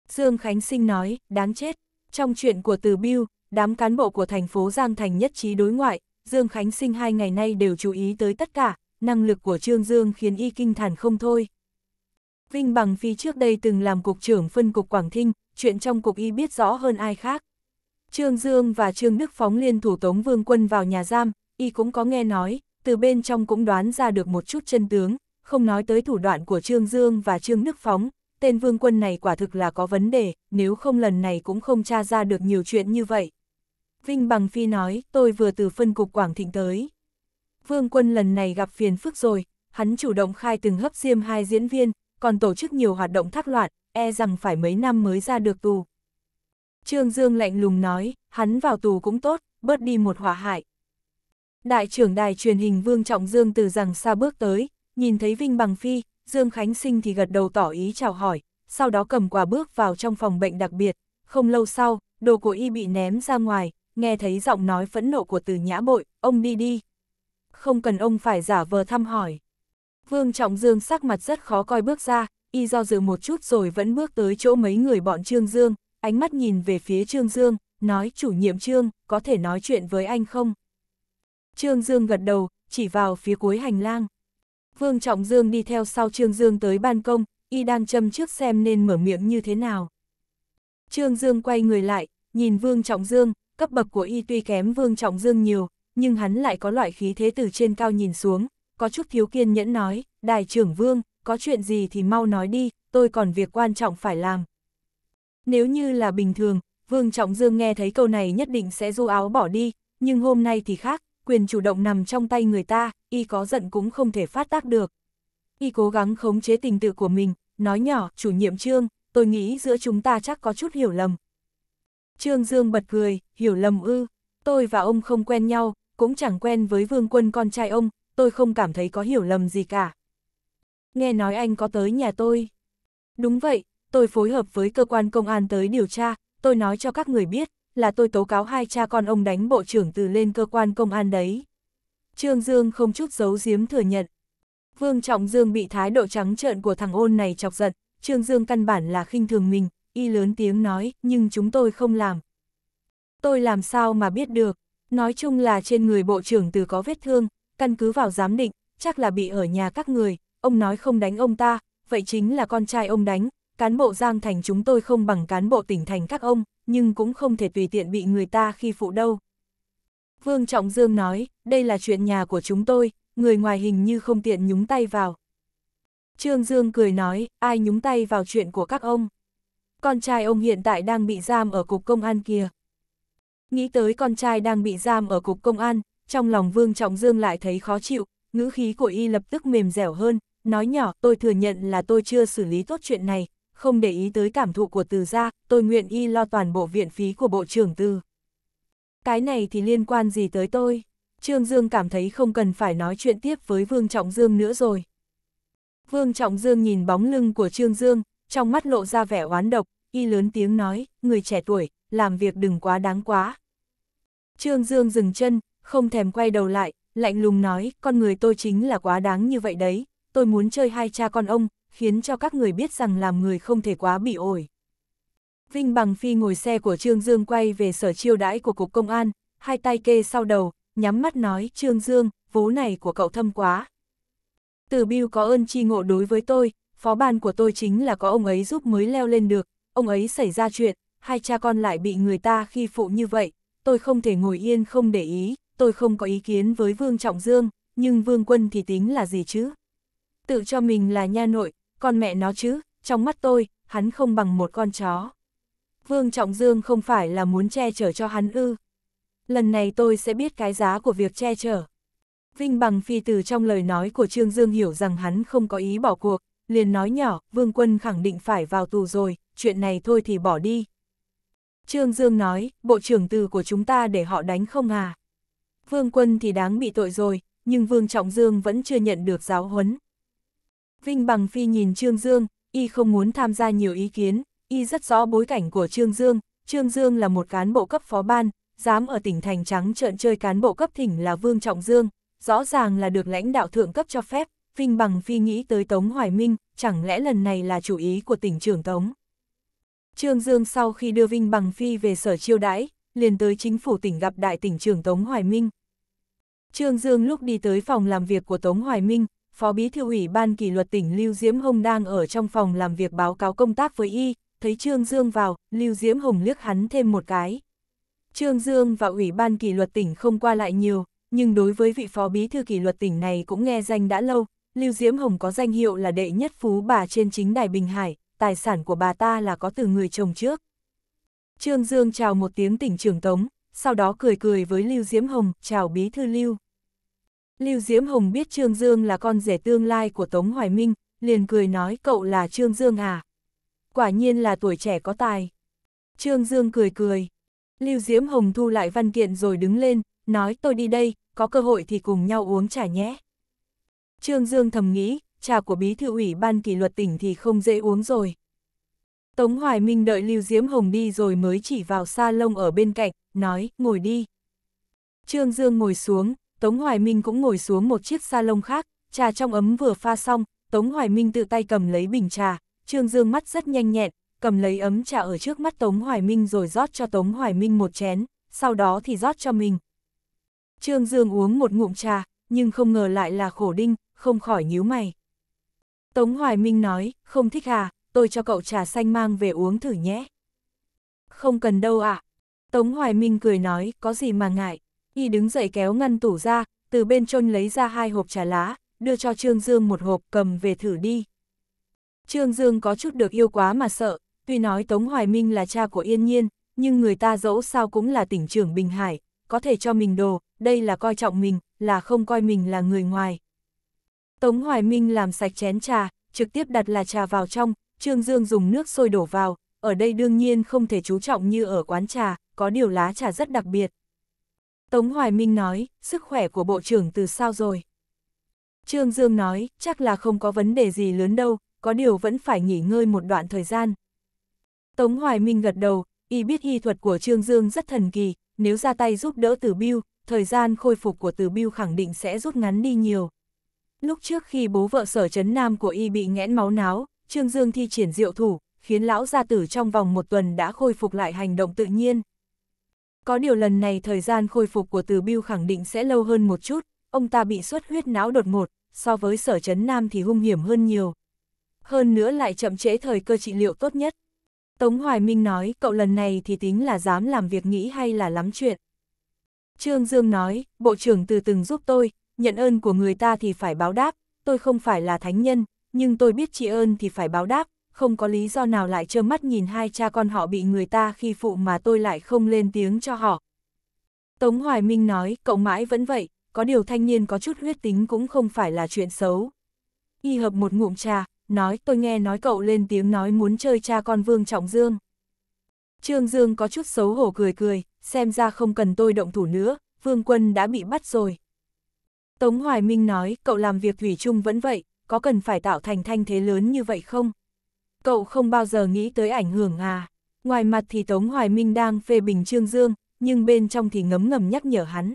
Dương Khánh Sinh nói, đáng chết. Trong chuyện của Từ Biêu, đám cán bộ của thành phố Giang Thành nhất trí đối ngoại, Dương Khánh Sinh hai ngày nay đều chú ý tới tất cả, năng lực của Trương Dương khiến y kinh thản không thôi. Vinh Bằng Phi trước đây từng làm cục trưởng phân cục Quảng Thinh, chuyện trong cục y biết rõ hơn ai khác. Trương Dương và Trương Đức Phóng liên thủ tống vương quân vào nhà giam, y cũng có nghe nói, từ bên trong cũng đoán ra được một chút chân tướng, không nói tới thủ đoạn của Trương Dương và Trương nước Phóng, tên vương quân này quả thực là có vấn đề, nếu không lần này cũng không tra ra được nhiều chuyện như vậy. Vinh Bằng Phi nói, tôi vừa từ phân cục Quảng Thịnh tới. Vương quân lần này gặp phiền phức rồi, hắn chủ động khai từng hấp diêm hai diễn viên, còn tổ chức nhiều hoạt động thác loạn, e rằng phải mấy năm mới ra được tù. Trương Dương lạnh lùng nói, hắn vào tù cũng tốt, bớt đi một hỏa hại. Đại trưởng đài truyền hình Vương Trọng Dương từ rằng xa bước tới, nhìn thấy Vinh Bằng Phi, Dương Khánh Sinh thì gật đầu tỏ ý chào hỏi, sau đó cầm quà bước vào trong phòng bệnh đặc biệt. Không lâu sau, đồ của y bị ném ra ngoài, nghe thấy giọng nói phẫn nộ của từ nhã bội, ông đi đi. Không cần ông phải giả vờ thăm hỏi. Vương Trọng Dương sắc mặt rất khó coi bước ra, y do dự một chút rồi vẫn bước tới chỗ mấy người bọn Trương Dương, ánh mắt nhìn về phía Trương Dương, nói chủ nhiệm Trương, có thể nói chuyện với anh không? Trương Dương gật đầu, chỉ vào phía cuối hành lang. Vương Trọng Dương đi theo sau Trương Dương tới ban công, y đang châm trước xem nên mở miệng như thế nào. Trương Dương quay người lại, nhìn Vương Trọng Dương, cấp bậc của y tuy kém Vương Trọng Dương nhiều, nhưng hắn lại có loại khí thế từ trên cao nhìn xuống, có chút thiếu kiên nhẫn nói, đại trưởng Vương, có chuyện gì thì mau nói đi, tôi còn việc quan trọng phải làm. Nếu như là bình thường, Vương Trọng Dương nghe thấy câu này nhất định sẽ du áo bỏ đi, nhưng hôm nay thì khác, quyền chủ động nằm trong tay người ta, y có giận cũng không thể phát tác được. Y cố gắng khống chế tình tự của mình, nói nhỏ, chủ nhiệm trương, tôi nghĩ giữa chúng ta chắc có chút hiểu lầm. Trương Dương bật cười, hiểu lầm ư, tôi và ông không quen nhau, cũng chẳng quen với vương quân con trai ông, tôi không cảm thấy có hiểu lầm gì cả. Nghe nói anh có tới nhà tôi. Đúng vậy, tôi phối hợp với cơ quan công an tới điều tra, tôi nói cho các người biết, là tôi tố cáo hai cha con ông đánh bộ trưởng từ lên cơ quan công an đấy. Trương Dương không chút giấu giếm thừa nhận. Vương Trọng Dương bị thái độ trắng trợn của thằng ôn này chọc giận, Trương Dương căn bản là khinh thường mình, y lớn tiếng nói, nhưng chúng tôi không làm. Tôi làm sao mà biết được, nói chung là trên người bộ trưởng từ có vết thương, căn cứ vào giám định, chắc là bị ở nhà các người, ông nói không đánh ông ta, vậy chính là con trai ông đánh, cán bộ Giang Thành chúng tôi không bằng cán bộ tỉnh thành các ông, nhưng cũng không thể tùy tiện bị người ta khi phụ đâu. Vương Trọng Dương nói, đây là chuyện nhà của chúng tôi, người ngoài hình như không tiện nhúng tay vào. Trương Dương cười nói, ai nhúng tay vào chuyện của các ông. Con trai ông hiện tại đang bị giam ở cục công an kia. Nghĩ tới con trai đang bị giam ở cục công an, trong lòng Vương Trọng Dương lại thấy khó chịu, ngữ khí của y lập tức mềm dẻo hơn, nói nhỏ tôi thừa nhận là tôi chưa xử lý tốt chuyện này, không để ý tới cảm thụ của từ gia, tôi nguyện y lo toàn bộ viện phí của bộ trưởng từ. Cái này thì liên quan gì tới tôi? Trương Dương cảm thấy không cần phải nói chuyện tiếp với Vương Trọng Dương nữa rồi. Vương Trọng Dương nhìn bóng lưng của Trương Dương, trong mắt lộ ra vẻ oán độc, y lớn tiếng nói, người trẻ tuổi, làm việc đừng quá đáng quá. Trương Dương dừng chân, không thèm quay đầu lại, lạnh lùng nói, con người tôi chính là quá đáng như vậy đấy, tôi muốn chơi hai cha con ông, khiến cho các người biết rằng làm người không thể quá bị ổi. Vinh Bằng Phi ngồi xe của Trương Dương quay về sở chiêu đãi của Cục Công an, hai tay kê sau đầu, nhắm mắt nói Trương Dương, vố này của cậu thâm quá. Từ Biêu có ơn chi ngộ đối với tôi, phó ban của tôi chính là có ông ấy giúp mới leo lên được, ông ấy xảy ra chuyện, hai cha con lại bị người ta khi phụ như vậy, tôi không thể ngồi yên không để ý, tôi không có ý kiến với Vương Trọng Dương, nhưng Vương Quân thì tính là gì chứ? Tự cho mình là nha nội, con mẹ nó chứ, trong mắt tôi, hắn không bằng một con chó. Vương Trọng Dương không phải là muốn che chở cho hắn ư. Lần này tôi sẽ biết cái giá của việc che chở. Vinh Bằng Phi từ trong lời nói của Trương Dương hiểu rằng hắn không có ý bỏ cuộc, liền nói nhỏ, Vương Quân khẳng định phải vào tù rồi, chuyện này thôi thì bỏ đi. Trương Dương nói, bộ trưởng từ của chúng ta để họ đánh không à. Vương Quân thì đáng bị tội rồi, nhưng Vương Trọng Dương vẫn chưa nhận được giáo huấn. Vinh Bằng Phi nhìn Trương Dương, y không muốn tham gia nhiều ý kiến, y rất rõ bối cảnh của Trương Dương, Trương Dương là một cán bộ cấp phó ban, dám ở tỉnh Thành Trắng trợn chơi cán bộ cấp thỉnh là Vương Trọng Dương, rõ ràng là được lãnh đạo thượng cấp cho phép, Vinh Bằng Phi nghĩ tới Tống Hoài Minh, chẳng lẽ lần này là chủ ý của tỉnh trưởng Tống. Trương Dương sau khi đưa Vinh Bằng Phi về sở chiêu đãi, liền tới chính phủ tỉnh gặp đại tỉnh trưởng Tống Hoài Minh. Trương Dương lúc đi tới phòng làm việc của Tống Hoài Minh, Phó Bí Thư ủy ban kỷ luật tỉnh Lưu Diễm Hồng đang ở trong phòng làm việc báo cáo công tác với y, thấy Trương Dương vào, Lưu Diễm Hồng liếc hắn thêm một cái. Trương Dương và Ủy ban kỷ luật tỉnh không qua lại nhiều, nhưng đối với vị Phó Bí Thư kỷ luật tỉnh này cũng nghe danh đã lâu, Lưu Diễm Hồng có danh hiệu là đệ nhất phú bà trên chính đài Bình Hải, tài sản của bà ta là có từ người chồng trước. Trương Dương chào một tiếng tỉnh trưởng tống, sau đó cười cười với Lưu Diễm Hồng, chào Bí Thư Lưu. Lưu Diễm Hồng biết Trương Dương là con rể tương lai của Tống Hoài Minh, liền cười nói cậu là Trương Dương à? Quả nhiên là tuổi trẻ có tài. Trương Dương cười cười. Lưu Diễm Hồng thu lại văn kiện rồi đứng lên, nói tôi đi đây, có cơ hội thì cùng nhau uống trà nhé. Trương Dương thầm nghĩ, trà của bí thư ủy ban kỷ luật tỉnh thì không dễ uống rồi. Tống Hoài Minh đợi Lưu Diễm Hồng đi rồi mới chỉ vào sa lông ở bên cạnh, nói, ngồi đi. Trương Dương ngồi xuống, Tống Hoài Minh cũng ngồi xuống một chiếc salon khác, trà trong ấm vừa pha xong, Tống Hoài Minh tự tay cầm lấy bình trà, Trương Dương mắt rất nhanh nhẹn, cầm lấy ấm trà ở trước mắt Tống Hoài Minh rồi rót cho Tống Hoài Minh một chén, sau đó thì rót cho mình. Trương Dương uống một ngụm trà, nhưng không ngờ lại là khổ đinh, không khỏi nhíu mày. Tống Hoài Minh nói, không thích à, tôi cho cậu trà xanh mang về uống thử nhé. Không cần đâu ạ. À. Tống Hoài Minh cười nói, có gì mà ngại, Y đứng dậy kéo ngăn tủ ra, từ bên trôn lấy ra hai hộp trà lá, đưa cho Trương Dương một hộp cầm về thử đi. Trương Dương có chút được yêu quá mà sợ, tuy nói Tống Hoài Minh là cha của Yên Nhiên, nhưng người ta dẫu sao cũng là tỉnh trưởng Bình Hải, có thể cho mình đồ, đây là coi trọng mình, là không coi mình là người ngoài. Tống Hoài Minh làm sạch chén trà, trực tiếp đặt là trà vào trong, Trương Dương dùng nước sôi đổ vào, ở đây đương nhiên không thể chú trọng như ở quán trà, có điều lá trà rất đặc biệt. Tống Hoài Minh nói, sức khỏe của bộ trưởng từ sao rồi? Trương Dương nói, chắc là không có vấn đề gì lớn đâu, có điều vẫn phải nghỉ ngơi một đoạn thời gian. Tống Hoài Minh gật đầu, y biết y thuật của Trương Dương rất thần kỳ, nếu ra tay giúp đỡ Từ Biêu, thời gian khôi phục của Từ Biêu khẳng định sẽ rút ngắn đi nhiều. Lúc trước khi bố vợ sở chấn nam của y bị nghẽn máu náo, Trương Dương thi triển diệu thủ, khiến lão gia tử trong vòng một tuần đã khôi phục lại hành động tự nhiên. Có điều lần này thời gian khôi phục của Từ Biêu khẳng định sẽ lâu hơn một chút, ông ta bị xuất huyết não đột ngột, so với sở chấn nam thì hung hiểm hơn nhiều. Hơn nữa lại chậm trễ thời cơ trị liệu tốt nhất. Tống Hoài Minh nói cậu lần này thì tính là dám làm việc nghĩ hay là lắm chuyện. Trương Dương nói, Bộ trưởng từ từng giúp tôi, nhận ơn của người ta thì phải báo đáp, tôi không phải là thánh nhân, nhưng tôi biết trị ơn thì phải báo đáp, không có lý do nào lại trơ mắt nhìn hai cha con họ bị người ta khi phụ mà tôi lại không lên tiếng cho họ. Tống Hoài Minh nói, cậu mãi vẫn vậy, có điều thanh niên có chút huyết tính cũng không phải là chuyện xấu. Y hợp một ngụm trà, nói tôi nghe nói cậu lên tiếng nói muốn chơi cha con Vương Trọng Dương. Trương Dương có chút xấu hổ cười cười, xem ra không cần tôi động thủ nữa, Vương Quân đã bị bắt rồi. Tống Hoài Minh nói, cậu làm việc thủy chung vẫn vậy, có cần phải tạo thành thanh thế lớn như vậy không? cậu không bao giờ nghĩ tới ảnh hưởng à. Ngoài mặt thì Tống Hoài Minh đang phê bình Trương Dương, nhưng bên trong thì ngấm ngầm nhắc nhở hắn.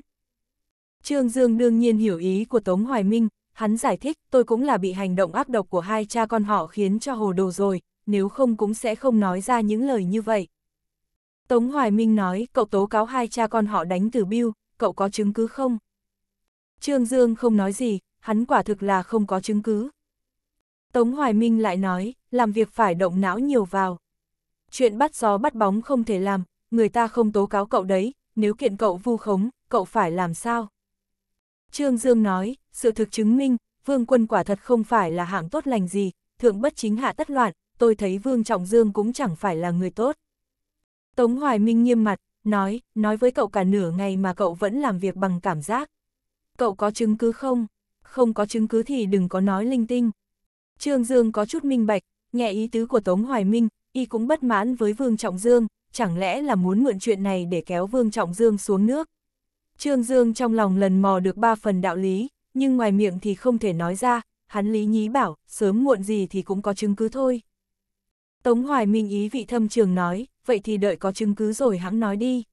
Trương Dương đương nhiên hiểu ý của Tống Hoài Minh, hắn giải thích tôi cũng là bị hành động ác độc của hai cha con họ khiến cho hồ đồ rồi, nếu không cũng sẽ không nói ra những lời như vậy. Tống Hoài Minh nói cậu tố cáo hai cha con họ đánh từ biêu, cậu có chứng cứ không? Trương Dương không nói gì, hắn quả thực là không có chứng cứ, Tống Hoài Minh lại nói, làm việc phải động não nhiều vào. Chuyện bắt gió bắt bóng không thể làm, người ta không tố cáo cậu đấy, nếu kiện cậu vu khống, cậu phải làm sao? Trương Dương nói, sự thực chứng minh, vương quân quả thật không phải là hạng tốt lành gì, thượng bất chính hạ tất loạn, tôi thấy vương trọng dương cũng chẳng phải là người tốt. Tống Hoài Minh nghiêm mặt, nói, nói với cậu cả nửa ngày mà cậu vẫn làm việc bằng cảm giác. Cậu có chứng cứ không? Không có chứng cứ thì đừng có nói linh tinh. Trương Dương có chút minh bạch, nghe ý tứ của Tống Hoài Minh, y cũng bất mãn với Vương Trọng Dương, chẳng lẽ là muốn mượn chuyện này để kéo Vương Trọng Dương xuống nước. Trương Dương trong lòng lần mò được ba phần đạo lý, nhưng ngoài miệng thì không thể nói ra, hắn lý nhí bảo, sớm muộn gì thì cũng có chứng cứ thôi. Tống Hoài Minh ý vị thâm trường nói, vậy thì đợi có chứng cứ rồi hắn nói đi.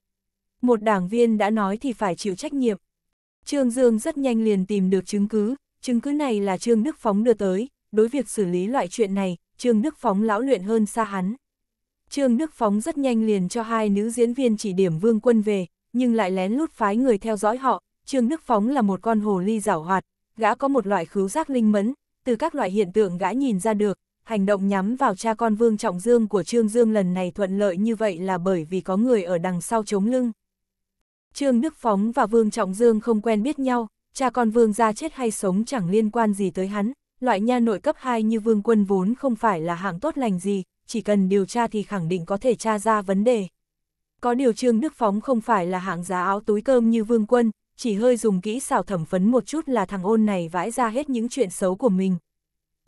Một đảng viên đã nói thì phải chịu trách nhiệm. Trương Dương rất nhanh liền tìm được chứng cứ, chứng cứ này là Trương Đức Phóng đưa tới, đối việc xử lý loại chuyện này, Trương Đức Phóng lão luyện hơn xa hắn. Trương Đức Phóng rất nhanh liền cho hai nữ diễn viên chỉ điểm vương quân về, nhưng lại lén lút phái người theo dõi họ. Trương Đức Phóng là một con hồ ly giảo hoạt, gã có một loại khứu giác linh mẫn, từ các loại hiện tượng gã nhìn ra được, hành động nhắm vào cha con Vương Trọng Dương của Trương Dương lần này thuận lợi như vậy là bởi vì có người ở đằng sau chống lưng. Trương Đức Phóng và Vương Trọng Dương không quen biết nhau, cha con Vương ra chết hay sống chẳng liên quan gì tới hắn, loại nha nội cấp 2 như vương quân vốn không phải là hạng tốt lành gì, chỉ cần điều tra thì khẳng định có thể tra ra vấn đề. Có điều Trương Đức Phóng không phải là hạng giá áo túi cơm như vương quân, chỉ hơi dùng kỹ xảo thẩm phấn một chút là thằng ôn này vãi ra hết những chuyện xấu của mình.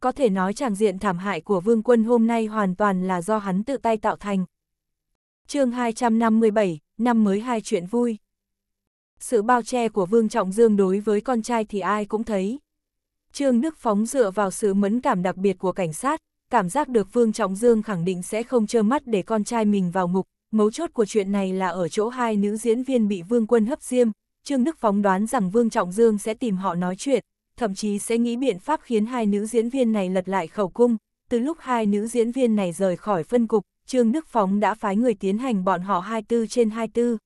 Có thể nói tràng diện thảm hại của vương quân hôm nay hoàn toàn là do hắn tự tay tạo thành. chương 257, năm mới hai chuyện vui. Sự bao che của Vương Trọng Dương đối với con trai thì ai cũng thấy. Trương Đức Phóng dựa vào sự mẫn cảm đặc biệt của cảnh sát, cảm giác được Vương Trọng Dương khẳng định sẽ không trơ mắt để con trai mình vào ngục, mấu chốt của chuyện này là ở chỗ hai nữ diễn viên bị Vương Quân hấp diêm, Trương Đức Phóng đoán rằng Vương Trọng Dương sẽ tìm họ nói chuyện, thậm chí sẽ nghĩ biện pháp khiến hai nữ diễn viên này lật lại khẩu cung, từ lúc hai nữ diễn viên này rời khỏi phân cục, Trương Đức Phóng đã phái người tiến hành bọn họ 24 trên 24.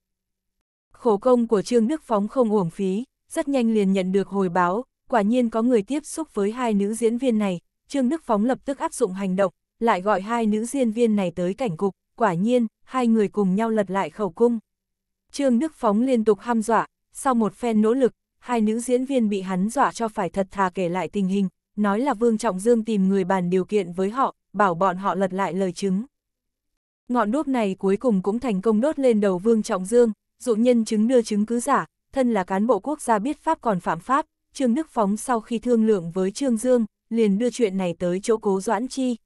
Khổ công của Trương Đức Phóng không uổng phí, rất nhanh liền nhận được hồi báo, quả nhiên có người tiếp xúc với hai nữ diễn viên này, Trương Đức Phóng lập tức áp dụng hành động, lại gọi hai nữ diễn viên này tới cảnh cục, quả nhiên, hai người cùng nhau lật lại khẩu cung. Trương Đức Phóng liên tục ham dọa, sau một phen nỗ lực, hai nữ diễn viên bị hắn dọa cho phải thật thà kể lại tình hình, nói là Vương Trọng Dương tìm người bàn điều kiện với họ, bảo bọn họ lật lại lời chứng. Ngọn đuốc này cuối cùng cũng thành công đốt lên đầu Vương Trọng Dương, dụ nhân chứng đưa chứng cứ giả, thân là cán bộ quốc gia biết pháp còn phạm pháp, Trương Đức Phóng sau khi thương lượng với Trương Dương, liền đưa chuyện này tới chỗ Cố Doãn Chi.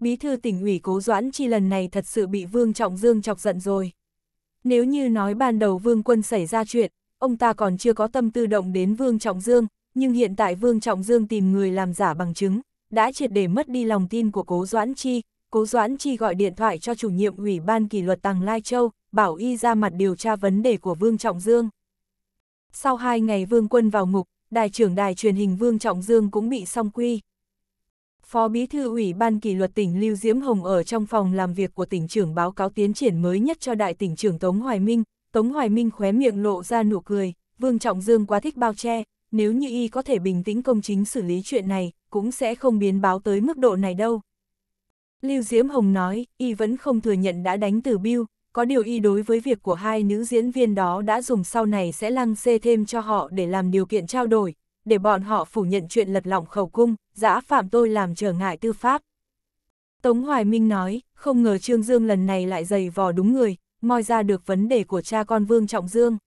Bí thư tỉnh ủy Cố Doãn Chi lần này thật sự bị Vương Trọng Dương chọc giận rồi. Nếu như nói ban đầu Vương Quân xảy ra chuyện, ông ta còn chưa có tâm tư động đến Vương Trọng Dương, nhưng hiện tại Vương Trọng Dương tìm người làm giả bằng chứng, đã triệt để mất đi lòng tin của Cố Doãn Chi. Cố Doãn Chi gọi điện thoại cho chủ nhiệm ủy ban kỷ luật Tăng Lai Châu, bảo y ra mặt điều tra vấn đề của Vương Trọng Dương sau hai ngày vương quân vào ngục, đài trưởng đài truyền hình Vương Trọng Dương cũng bị song quy. Phó Bí thư Ủy ban kỷ luật tỉnh Lưu Diễm Hồng ở trong phòng làm việc của tỉnh trưởng báo cáo tiến triển mới nhất cho đại tỉnh trưởng Tống Hoài Minh, Tống Hoài Minh khóe miệng lộ ra nụ cười, Vương Trọng Dương quá thích bao che, nếu như y có thể bình tĩnh công chính xử lý chuyện này, cũng sẽ không biến báo tới mức độ này đâu. Lưu Diễm Hồng nói, y vẫn không thừa nhận đã đánh từ Biêu, có điều y đối với việc của hai nữ diễn viên đó đã dùng sau này sẽ lăng xê thêm cho họ để làm điều kiện trao đổi, để bọn họ phủ nhận chuyện lật lọng khẩu cung, giã phạm tôi làm trở ngại tư pháp. Tống Hoài Minh nói, không ngờ Trương Dương lần này lại dày vò đúng người, moi ra được vấn đề của cha con Vương Trọng Dương.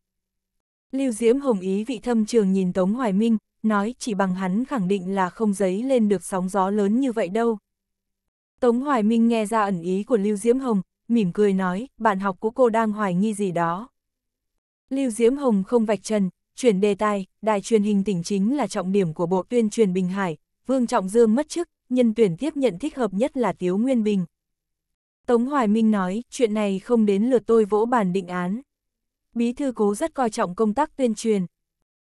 Lưu Diễm Hồng ý vị thâm trường nhìn Tống Hoài Minh, nói chỉ bằng hắn khẳng định là không giấy lên được sóng gió lớn như vậy đâu. Tống Hoài Minh nghe ra ẩn ý của Lưu Diễm Hồng, mỉm cười nói, bạn học của cô đang hoài nghi gì đó. Lưu Diễm Hồng không vạch trần, chuyển đề tài, đài truyền hình tỉnh chính là trọng điểm của bộ tuyên truyền Bình Hải, Vương Trọng Dương mất chức, nhân tuyển tiếp nhận thích hợp nhất là Tiếu Nguyên Bình. Tống Hoài Minh nói, chuyện này không đến lượt tôi vỗ bàn định án. Bí thư cố rất coi trọng công tác tuyên truyền.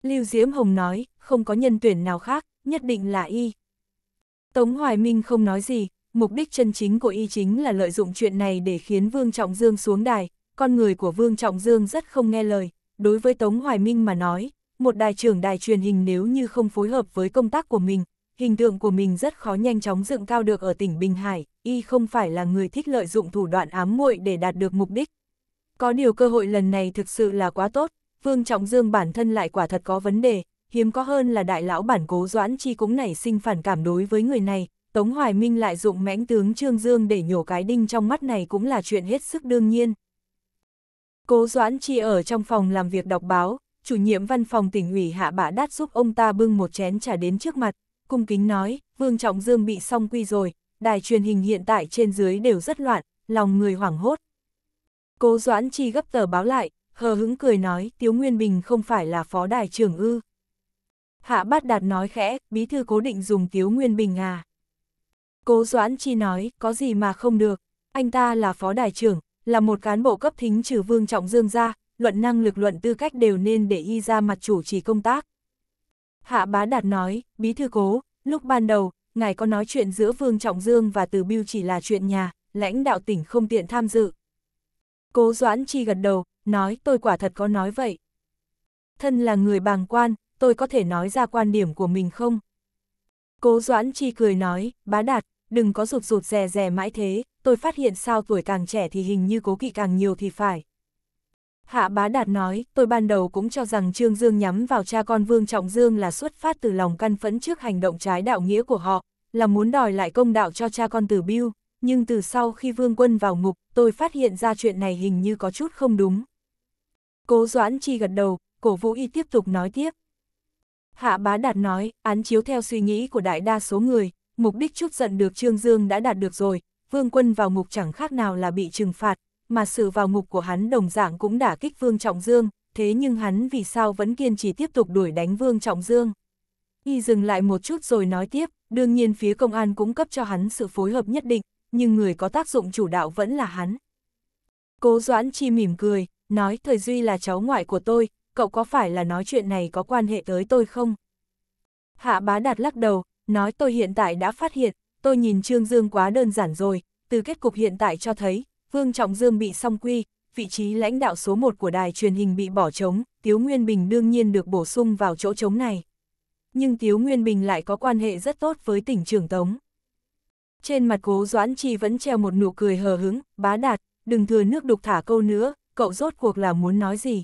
Lưu Diễm Hồng nói, không có nhân tuyển nào khác, nhất định là y. Tống Hoài Minh không nói gì, mục đích chân chính của y chính là lợi dụng chuyện này để khiến Vương Trọng Dương xuống đài, con người của Vương Trọng Dương rất không nghe lời, đối với Tống Hoài Minh mà nói, một đài trưởng đài truyền hình nếu như không phối hợp với công tác của mình, hình tượng của mình rất khó nhanh chóng dựng cao được ở tỉnh Bình Hải, y không phải là người thích lợi dụng thủ đoạn ám muội để đạt được mục đích. Có điều cơ hội lần này thực sự là quá tốt, Vương Trọng Dương bản thân lại quả thật có vấn đề, hiếm có hơn là đại lão bản cố doãn chi cũng nảy sinh phản cảm đối với người này, Tống Hoài Minh lại dụng mãnh tướng Trương Dương để nhổ cái đinh trong mắt này cũng là chuyện hết sức đương nhiên. Cố Doãn Chi ở trong phòng làm việc đọc báo, chủ nhiệm văn phòng tỉnh ủy Hạ Bạ Đát giúp ông ta bưng một chén trà đến trước mặt, cung kính nói, Vương Trọng Dương bị xong quy rồi, đài truyền hình hiện tại trên dưới đều rất loạn, lòng người hoảng hốt. Cố Doãn Chi gấp tờ báo lại, hờ hững cười nói, Tiếu Nguyên Bình không phải là phó đài trưởng ư. Hạ Bát Đạt nói khẽ, bí thư cố định dùng Tiếu Nguyên Bình à. Cố Doãn Chi nói, có gì mà không được, anh ta là phó đại trưởng, là một cán bộ cấp thính trừ vương trọng dương ra, luận năng lực luận tư cách đều nên để y ra mặt chủ trì công tác. Hạ bá đạt nói, bí thư cố, lúc ban đầu, ngài có nói chuyện giữa vương trọng dương và từ biêu chỉ là chuyện nhà, lãnh đạo tỉnh không tiện tham dự. Cố Doãn Chi gật đầu, nói tôi quả thật có nói vậy. Thân là người bàng quan, tôi có thể nói ra quan điểm của mình không? Cố Doãn Chi cười nói, bá đạt, đừng có rụt rụt rè rè mãi thế, tôi phát hiện sao tuổi càng trẻ thì hình như cố kỵ càng nhiều thì phải. Hạ bá đạt nói, tôi ban đầu cũng cho rằng Trương Dương nhắm vào cha con Vương Trọng Dương là xuất phát từ lòng căn phẫn trước hành động trái đạo nghĩa của họ, là muốn đòi lại công đạo cho cha con Từ Biêu, nhưng từ sau khi Vương Quân vào ngục, tôi phát hiện ra chuyện này hình như có chút không đúng. Cố Doãn Chi gật đầu, cổ vũ y tiếp tục nói tiếp. Hạ bá đạt nói, án chiếu theo suy nghĩ của đại đa số người, mục đích chút giận được Trương Dương đã đạt được rồi, vương quân vào ngục chẳng khác nào là bị trừng phạt, mà sự vào ngục của hắn đồng dạng cũng đã kích vương trọng dương, thế nhưng hắn vì sao vẫn kiên trì tiếp tục đuổi đánh vương trọng dương. Y dừng lại một chút rồi nói tiếp, đương nhiên phía công an cũng cấp cho hắn sự phối hợp nhất định, nhưng người có tác dụng chủ đạo vẫn là hắn. Cố Doãn Chi mỉm cười, nói Thời Duy là cháu ngoại của tôi, cậu có phải là nói chuyện này có quan hệ tới tôi không? Hạ bá đạt lắc đầu, nói tôi hiện tại đã phát hiện, tôi nhìn Trương Dương quá đơn giản rồi, từ kết cục hiện tại cho thấy, Vương Trọng Dương bị song quy, vị trí lãnh đạo số 1 của đài truyền hình bị bỏ trống, Tiếu Nguyên Bình đương nhiên được bổ sung vào chỗ trống này. Nhưng Tiếu Nguyên Bình lại có quan hệ rất tốt với tỉnh trưởng Tống. Trên mặt cố Doãn Chi vẫn treo một nụ cười hờ hứng, bá đạt, đừng thừa nước đục thả câu nữa, cậu rốt cuộc là muốn nói gì.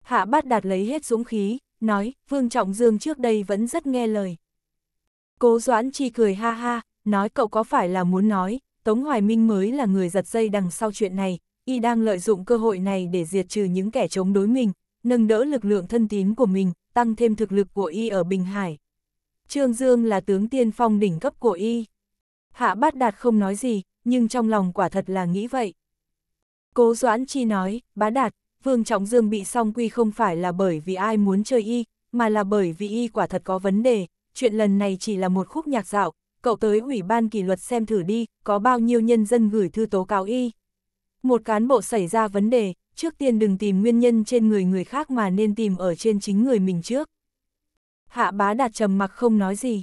Hạ bát đạt lấy hết dũng khí, nói, Vương Trọng Dương trước đây vẫn rất nghe lời. Cố Doãn Chi cười ha ha, nói cậu có phải là muốn nói, Tống Hoài Minh mới là người giật dây đằng sau chuyện này, y đang lợi dụng cơ hội này để diệt trừ những kẻ chống đối mình, nâng đỡ lực lượng thân tín của mình, tăng thêm thực lực của y ở Bình Hải. Trương Dương là tướng tiên phong đỉnh cấp của y. Hạ Bát Đạt không nói gì, nhưng trong lòng quả thật là nghĩ vậy. Cố Doãn Chi nói, bá đạt, Vương Trọng Dương bị song quy không phải là bởi vì ai muốn chơi y, mà là bởi vì y quả thật có vấn đề, chuyện lần này chỉ là một khúc nhạc dạo, cậu tới ủy ban kỷ luật xem thử đi, có bao nhiêu nhân dân gửi thư tố cáo y. Một cán bộ xảy ra vấn đề, trước tiên đừng tìm nguyên nhân trên người người khác mà nên tìm ở trên chính người mình trước. Hạ bá đạt trầm mặc không nói gì.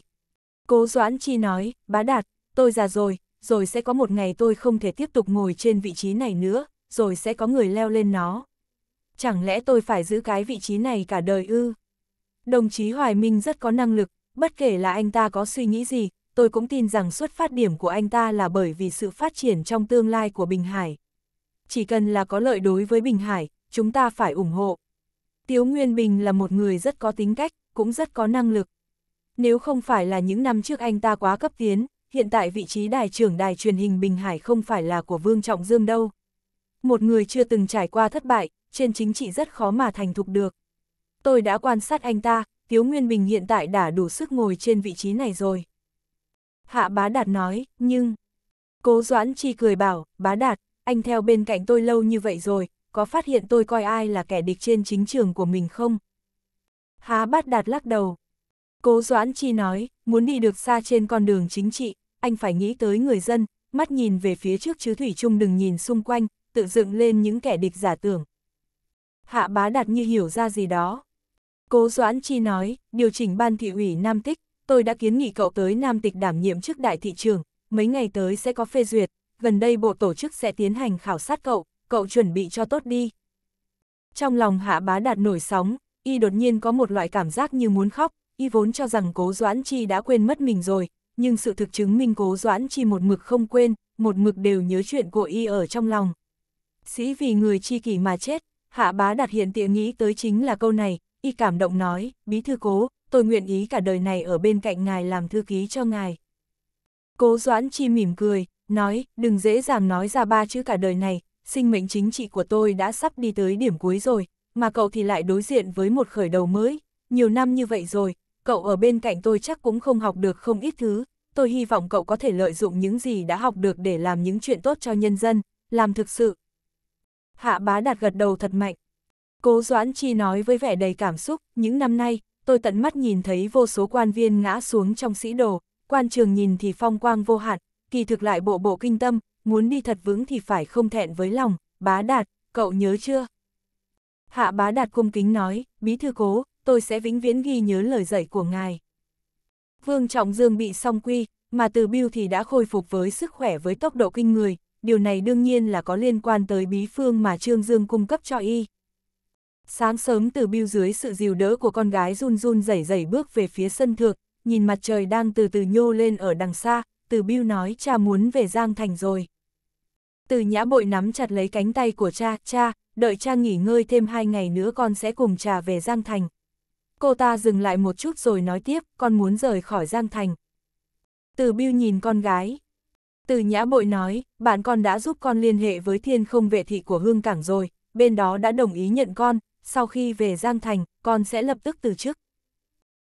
Cố Doãn Chi nói, bá đạt, tôi già rồi, rồi sẽ có một ngày tôi không thể tiếp tục ngồi trên vị trí này nữa, rồi sẽ có người leo lên nó. Chẳng lẽ tôi phải giữ cái vị trí này cả đời ư? Đồng chí Hoài Minh rất có năng lực, Bất kể là anh ta có suy nghĩ gì, tôi cũng tin rằng xuất phát điểm của anh ta là bởi vì sự phát triển trong tương lai của Bình Hải. Chỉ cần là có lợi đối với Bình Hải, chúng ta phải ủng hộ. Tiếu Nguyên Bình là một người rất có tính cách, cũng rất có năng lực. Nếu không phải là những năm trước anh ta quá cấp tiến, hiện tại vị trí đài trưởng đài truyền hình Bình Hải không phải là của Vương Trọng Dương đâu. Một người chưa từng trải qua thất bại, trên chính trị rất khó mà thành thục được. Tôi đã quan sát anh ta, Tiếu Nguyên Bình hiện tại đã đủ sức ngồi trên vị trí này rồi. Hạ bá đạt nói, nhưng... Cố Doãn Chi cười bảo, bá đạt, anh theo bên cạnh tôi lâu như vậy rồi, có phát hiện tôi coi ai là kẻ địch trên chính trường của mình không? Há bát đạt lắc đầu. Cố Doãn Chi nói, muốn đi được xa trên con đường chính trị, anh phải nghĩ tới người dân, mắt nhìn về phía trước chứ Thủy chung đừng nhìn xung quanh, tự dựng lên những kẻ địch giả tưởng. Hạ bá đạt như hiểu ra gì đó, Cố Doãn Chi nói, điều chỉnh ban thị ủy Nam Tích, tôi đã kiến nghị cậu tới Nam Tịch đảm nhiệm chức đại thị trường, mấy ngày tới sẽ có phê duyệt, gần đây bộ tổ chức sẽ tiến hành khảo sát cậu, cậu chuẩn bị cho tốt đi. Trong lòng hạ bá đạt nổi sóng, y đột nhiên có một loại cảm giác như muốn khóc, y vốn cho rằng cố Doãn Chi đã quên mất mình rồi, nhưng sự thực chứng minh cố Doãn Chi một mực không quên, một mực đều nhớ chuyện của y ở trong lòng. Sĩ vì người chi kỷ mà chết, hạ bá đạt hiện tiện nghĩ tới chính là câu này, y cảm động nói, bí thư cố, tôi nguyện ý cả đời này ở bên cạnh ngài làm thư ký cho ngài. Cố Doãn Chi mỉm cười, nói, đừng dễ dàng nói ra ba chữ cả đời này, sinh mệnh chính trị của tôi đã sắp đi tới điểm cuối rồi, mà cậu thì lại đối diện với một khởi đầu mới, nhiều năm như vậy rồi, cậu ở bên cạnh tôi chắc cũng không học được không ít thứ, tôi hy vọng cậu có thể lợi dụng những gì đã học được để làm những chuyện tốt cho nhân dân, làm thực sự. Hạ bá đạt gật đầu thật mạnh, Cố Doãn Chi nói với vẻ đầy cảm xúc, những năm nay, tôi tận mắt nhìn thấy vô số quan viên ngã xuống trong sĩ đồ, quan trường nhìn thì phong quang vô hạn, kỳ thực lại bộ bộ kinh tâm, muốn đi thật vững thì phải không thẹn với lòng, bá đạt, cậu nhớ chưa? Hạ bá đạt cung kính nói, bí thư cố, tôi sẽ vĩnh viễn ghi nhớ lời dạy của ngài. Vương Trọng Dương bị song quy, mà từ Biêu thì đã khôi phục với sức khỏe với tốc độ kinh người, điều này đương nhiên là có liên quan tới bí phương mà Trương Dương cung cấp cho y. Sáng sớm từ biêu dưới sự dìu đỡ của con gái run run rẩy rẩy bước về phía sân thượng, nhìn mặt trời đang từ từ nhô lên ở đằng xa, từ biêu nói cha muốn về Giang Thành rồi. Từ nhã bội nắm chặt lấy cánh tay của cha, cha, đợi cha nghỉ ngơi thêm hai ngày nữa con sẽ cùng cha về Giang Thành. Cô ta dừng lại một chút rồi nói tiếp, con muốn rời khỏi Giang Thành. Từ biêu nhìn con gái. Từ nhã bội nói, bạn con đã giúp con liên hệ với thiên không vệ thị của Hương Cảng rồi, bên đó đã đồng ý nhận con, sau khi về Giang Thành, con sẽ lập tức từ chức.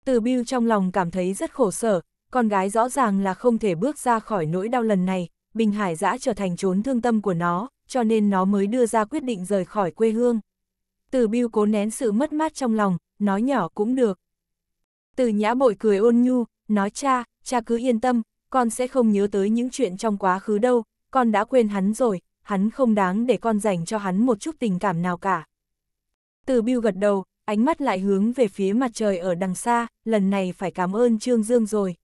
Từ Biêu trong lòng cảm thấy rất khổ sở, con gái rõ ràng là không thể bước ra khỏi nỗi đau lần này, Bình Hải dã trở thành chốn thương tâm của nó, cho nên nó mới đưa ra quyết định rời khỏi quê hương. Từ Biêu cố nén sự mất mát trong lòng, nói nhỏ cũng được. Từ nhã bội cười ôn nhu, nói cha, cha cứ yên tâm, con sẽ không nhớ tới những chuyện trong quá khứ đâu, con đã quên hắn rồi, hắn không đáng để con dành cho hắn một chút tình cảm nào cả. Từ Biêu gật đầu, ánh mắt lại hướng về phía mặt trời ở đằng xa, lần này phải cảm ơn Trương Dương rồi.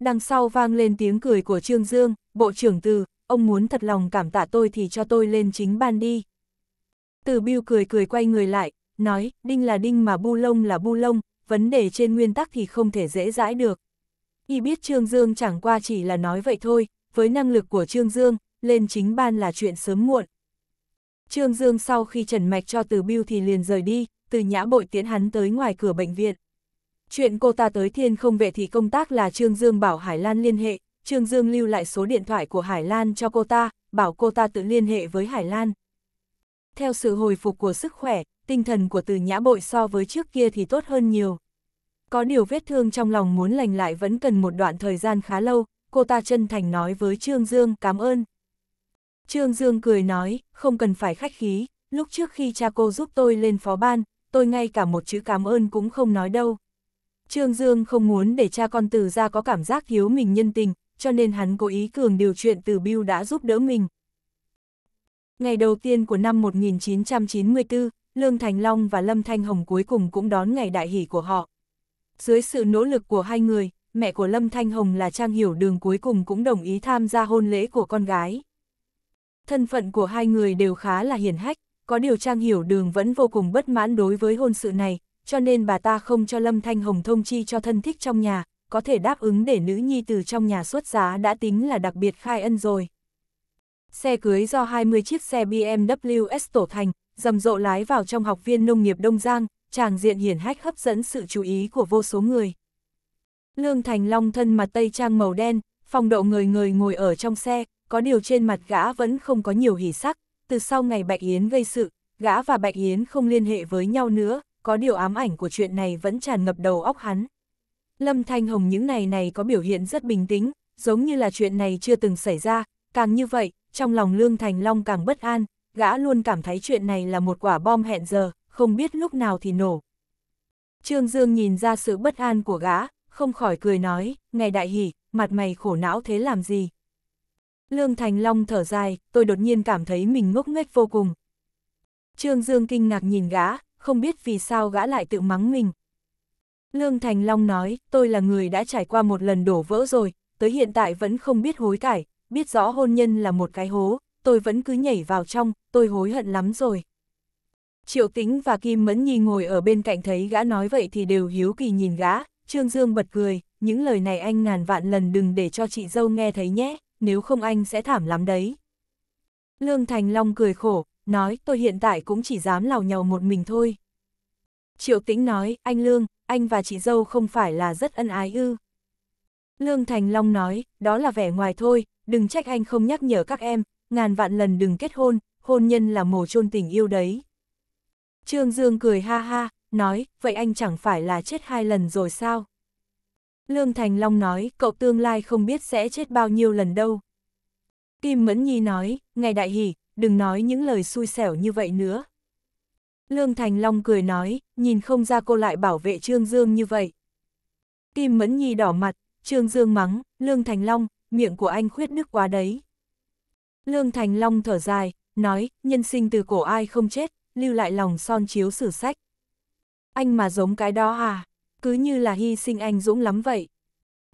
Đằng sau vang lên tiếng cười của Trương Dương, Bộ trưởng Từ, ông muốn thật lòng cảm tạ tôi thì cho tôi lên chính ban đi. Từ Biêu cười cười quay người lại, nói, đinh là đinh mà bu lông là bu lông, vấn đề trên nguyên tắc thì không thể dễ dãi được. Y biết Trương Dương chẳng qua chỉ là nói vậy thôi, với năng lực của Trương Dương, lên chính ban là chuyện sớm muộn, Trương Dương sau khi trần mạch cho từ Biêu thì liền rời đi, từ nhã bội tiễn hắn tới ngoài cửa bệnh viện. Chuyện cô ta tới thiên không vệ thì công tác là Trương Dương bảo Hải Lan liên hệ, Trương Dương lưu lại số điện thoại của Hải Lan cho cô ta, bảo cô ta tự liên hệ với Hải Lan. Theo sự hồi phục của sức khỏe, tinh thần của từ nhã bội so với trước kia thì tốt hơn nhiều. Có điều vết thương trong lòng muốn lành lại vẫn cần một đoạn thời gian khá lâu, cô ta chân thành nói với Trương Dương cảm ơn. Trương Dương cười nói, không cần phải khách khí, lúc trước khi cha cô giúp tôi lên phó ban, tôi ngay cả một chữ cảm ơn cũng không nói đâu. Trương Dương không muốn để cha con từ ra có cảm giác hiếu mình nhân tình, cho nên hắn cố ý cường điều chuyện từ Bill đã giúp đỡ mình. Ngày đầu tiên của năm 1994, Lương Thành Long và Lâm Thanh Hồng cuối cùng cũng đón ngày đại hỷ của họ. Dưới sự nỗ lực của hai người, mẹ của Lâm Thanh Hồng là Trang Hiểu Đường cuối cùng cũng đồng ý tham gia hôn lễ của con gái. Thân phận của hai người đều khá là hiển hách, có điều Trang Hiểu Đường vẫn vô cùng bất mãn đối với hôn sự này, cho nên bà ta không cho Lâm Thanh Hồng thông chi cho thân thích trong nhà, có thể đáp ứng để nữ nhi từ trong nhà xuất giá đã tính là đặc biệt khai ân rồi. Xe cưới do 20 chiếc xe BMW S tổ thành, rầm rộ lái vào trong học viên nông nghiệp Đông Giang, tràng diện hiển hách hấp dẫn sự chú ý của vô số người. Lương Thành Long thân mặt tây trang màu đen, phong độ người người ngồi ở trong xe, có điều trên mặt gã vẫn không có nhiều hỉ sắc, từ sau ngày Bạch Yến gây sự, gã và Bạch Yến không liên hệ với nhau nữa, có điều ám ảnh của chuyện này vẫn tràn ngập đầu óc hắn. Lâm Thanh Hồng những ngày này có biểu hiện rất bình tĩnh, giống như là chuyện này chưa từng xảy ra, càng như vậy, trong lòng Lương Thành Long càng bất an, gã luôn cảm thấy chuyện này là một quả bom hẹn giờ, không biết lúc nào thì nổ. Trương Dương nhìn ra sự bất an của gã, không khỏi cười nói, ngày đại hỷ, mặt mày khổ não thế làm gì, Lương Thành Long thở dài, tôi đột nhiên cảm thấy mình ngốc nghếch vô cùng. Trương Dương kinh ngạc nhìn gã, không biết vì sao gã lại tự mắng mình. Lương Thành Long nói, tôi là người đã trải qua một lần đổ vỡ rồi, tới hiện tại vẫn không biết hối cải, biết rõ hôn nhân là một cái hố, tôi vẫn cứ nhảy vào trong, tôi hối hận lắm rồi. Triệu Tĩnh và Kim Mẫn Nhi ngồi ở bên cạnh thấy gã nói vậy thì đều hiếu kỳ nhìn gã, Trương Dương bật cười, những lời này anh ngàn vạn lần đừng để cho chị dâu nghe thấy nhé nếu không anh sẽ thảm lắm đấy. Lương Thành Long cười khổ, nói tôi hiện tại cũng chỉ dám lào nhào một mình thôi. Triệu Tĩnh nói, anh Lương, anh và chị dâu không phải là rất ân ái ư. Lương Thành Long nói, đó là vẻ ngoài thôi, đừng trách anh không nhắc nhở các em, ngàn vạn lần đừng kết hôn, hôn nhân là mồ chôn tình yêu đấy. Trương Dương cười ha ha, nói, vậy anh chẳng phải là chết hai lần rồi sao? Lương Thành Long nói, cậu tương lai không biết sẽ chết bao nhiêu lần đâu. Kim Mẫn Nhi nói, ngày đại hỷ, đừng nói những lời xui xẻo như vậy nữa. Lương Thành Long cười nói, nhìn không ra cô lại bảo vệ Trương Dương như vậy. Kim Mẫn Nhi đỏ mặt, Trương Dương mắng, Lương Thành Long, miệng của anh khuyết nước quá đấy. Lương Thành Long thở dài, nói, nhân sinh từ cổ ai không chết, lưu lại lòng son chiếu sử sách. Anh mà giống cái đó à? cứ như là hy sinh anh dũng lắm vậy.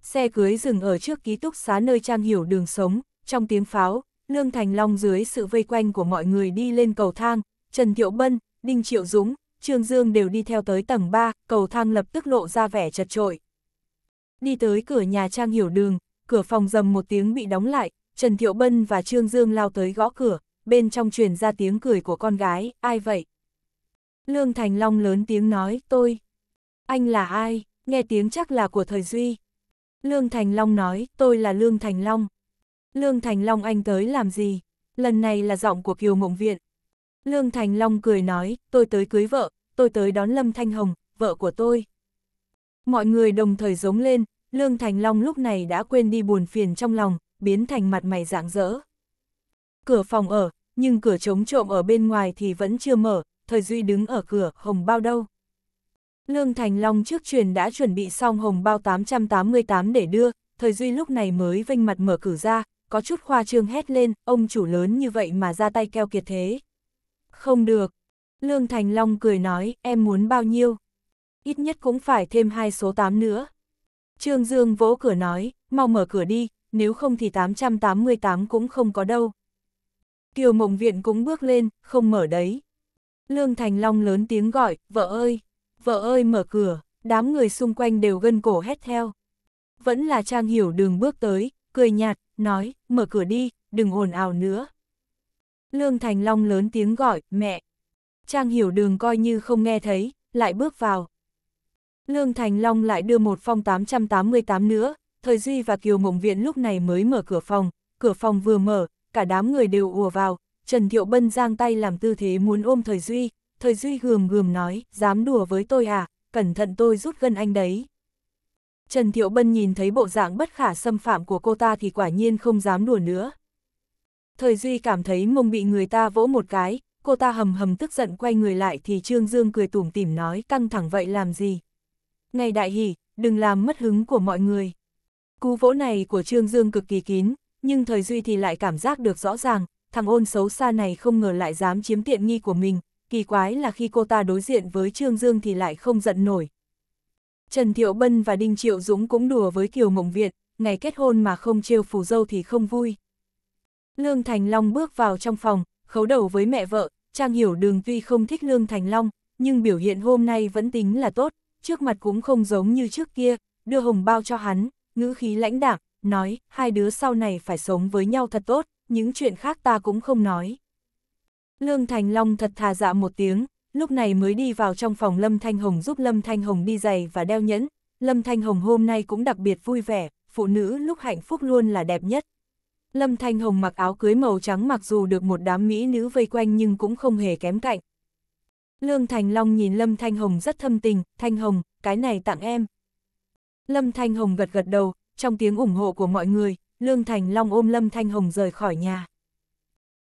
Xe cưới dừng ở trước ký túc xá nơi Trang Hiểu đường sống, trong tiếng pháo, Lương Thành Long dưới sự vây quanh của mọi người đi lên cầu thang, Trần Thiệu Bân, Đinh Triệu Dũng, Trương Dương đều đi theo tới tầng 3, cầu thang lập tức lộ ra vẻ chật trội. Đi tới cửa nhà Trang Hiểu đường, cửa phòng dầm một tiếng bị đóng lại, Trần Thiệu Bân và Trương Dương lao tới gõ cửa, bên trong truyền ra tiếng cười của con gái, ai vậy? Lương Thành Long lớn tiếng nói, tôi. Anh là ai? Nghe tiếng chắc là của thời Duy. Lương Thành Long nói, tôi là Lương Thành Long. Lương Thành Long anh tới làm gì? Lần này là giọng của Kiều Mộng Viện. Lương Thành Long cười nói, tôi tới cưới vợ, tôi tới đón Lâm Thanh Hồng, vợ của tôi. Mọi người đồng thời giống lên, Lương Thành Long lúc này đã quên đi buồn phiền trong lòng, biến thành mặt mày rạng rỡ. Cửa phòng ở, nhưng cửa chống trộm ở bên ngoài thì vẫn chưa mở, thời Duy đứng ở cửa, Hồng bao đâu. Lương Thành Long trước truyền đã chuẩn bị xong hồng bao 888 để đưa, thời duy lúc này mới vinh mặt mở cử ra, có chút khoa trương hét lên, ông chủ lớn như vậy mà ra tay keo kiệt thế. Không được. Lương Thành Long cười nói, em muốn bao nhiêu? Ít nhất cũng phải thêm hai số 8 nữa. Trương Dương vỗ cửa nói, mau mở cửa đi, nếu không thì 888 cũng không có đâu. Kiều Mộng Viện cũng bước lên, không mở đấy. Lương Thành Long lớn tiếng gọi, vợ ơi vợ ơi mở cửa, đám người xung quanh đều gân cổ hét theo. Vẫn là Trang Hiểu đường bước tới, cười nhạt, nói, mở cửa đi, đừng ồn ào nữa. Lương Thành Long lớn tiếng gọi, mẹ. Trang Hiểu đường coi như không nghe thấy, lại bước vào. Lương Thành Long lại đưa một phong 888 nữa, thời Duy và Kiều Mộng Viện lúc này mới mở cửa phòng, cửa phòng vừa mở, cả đám người đều ùa vào, Trần Thiệu Bân giang tay làm tư thế muốn ôm thời Duy, thời Duy gườm gườm nói, dám đùa với tôi à, cẩn thận tôi rút gân anh đấy. Trần Thiệu Bân nhìn thấy bộ dạng bất khả xâm phạm của cô ta thì quả nhiên không dám đùa nữa. Thời Duy cảm thấy mông bị người ta vỗ một cái, cô ta hầm hầm tức giận quay người lại thì Trương Dương cười tủm tỉm nói căng thẳng vậy làm gì. Ngày đại hỷ, đừng làm mất hứng của mọi người. Cú vỗ này của Trương Dương cực kỳ kín, nhưng Thời Duy thì lại cảm giác được rõ ràng, thằng ôn xấu xa này không ngờ lại dám chiếm tiện nghi của mình, kỳ quái là khi cô ta đối diện với Trương Dương thì lại không giận nổi. Trần Thiệu Bân và Đinh Triệu Dũng cũng đùa với Kiều Mộng Việt, ngày kết hôn mà không trêu phù dâu thì không vui. Lương Thành Long bước vào trong phòng, khấu đầu với mẹ vợ, Trang Hiểu Đường tuy không thích Lương Thành Long, nhưng biểu hiện hôm nay vẫn tính là tốt, trước mặt cũng không giống như trước kia, đưa hồng bao cho hắn, ngữ khí lãnh đạm, nói, hai đứa sau này phải sống với nhau thật tốt, những chuyện khác ta cũng không nói. Lương Thành Long thật thà dạ một tiếng, lúc này mới đi vào trong phòng Lâm Thanh Hồng giúp Lâm Thanh Hồng đi giày và đeo nhẫn. Lâm Thanh Hồng hôm nay cũng đặc biệt vui vẻ, phụ nữ lúc hạnh phúc luôn là đẹp nhất. Lâm Thanh Hồng mặc áo cưới màu trắng mặc dù được một đám mỹ nữ vây quanh nhưng cũng không hề kém cạnh. Lương Thành Long nhìn Lâm Thanh Hồng rất thâm tình, Thanh Hồng, cái này tặng em. Lâm Thanh Hồng gật gật đầu, trong tiếng ủng hộ của mọi người, Lương Thành Long ôm Lâm Thanh Hồng rời khỏi nhà.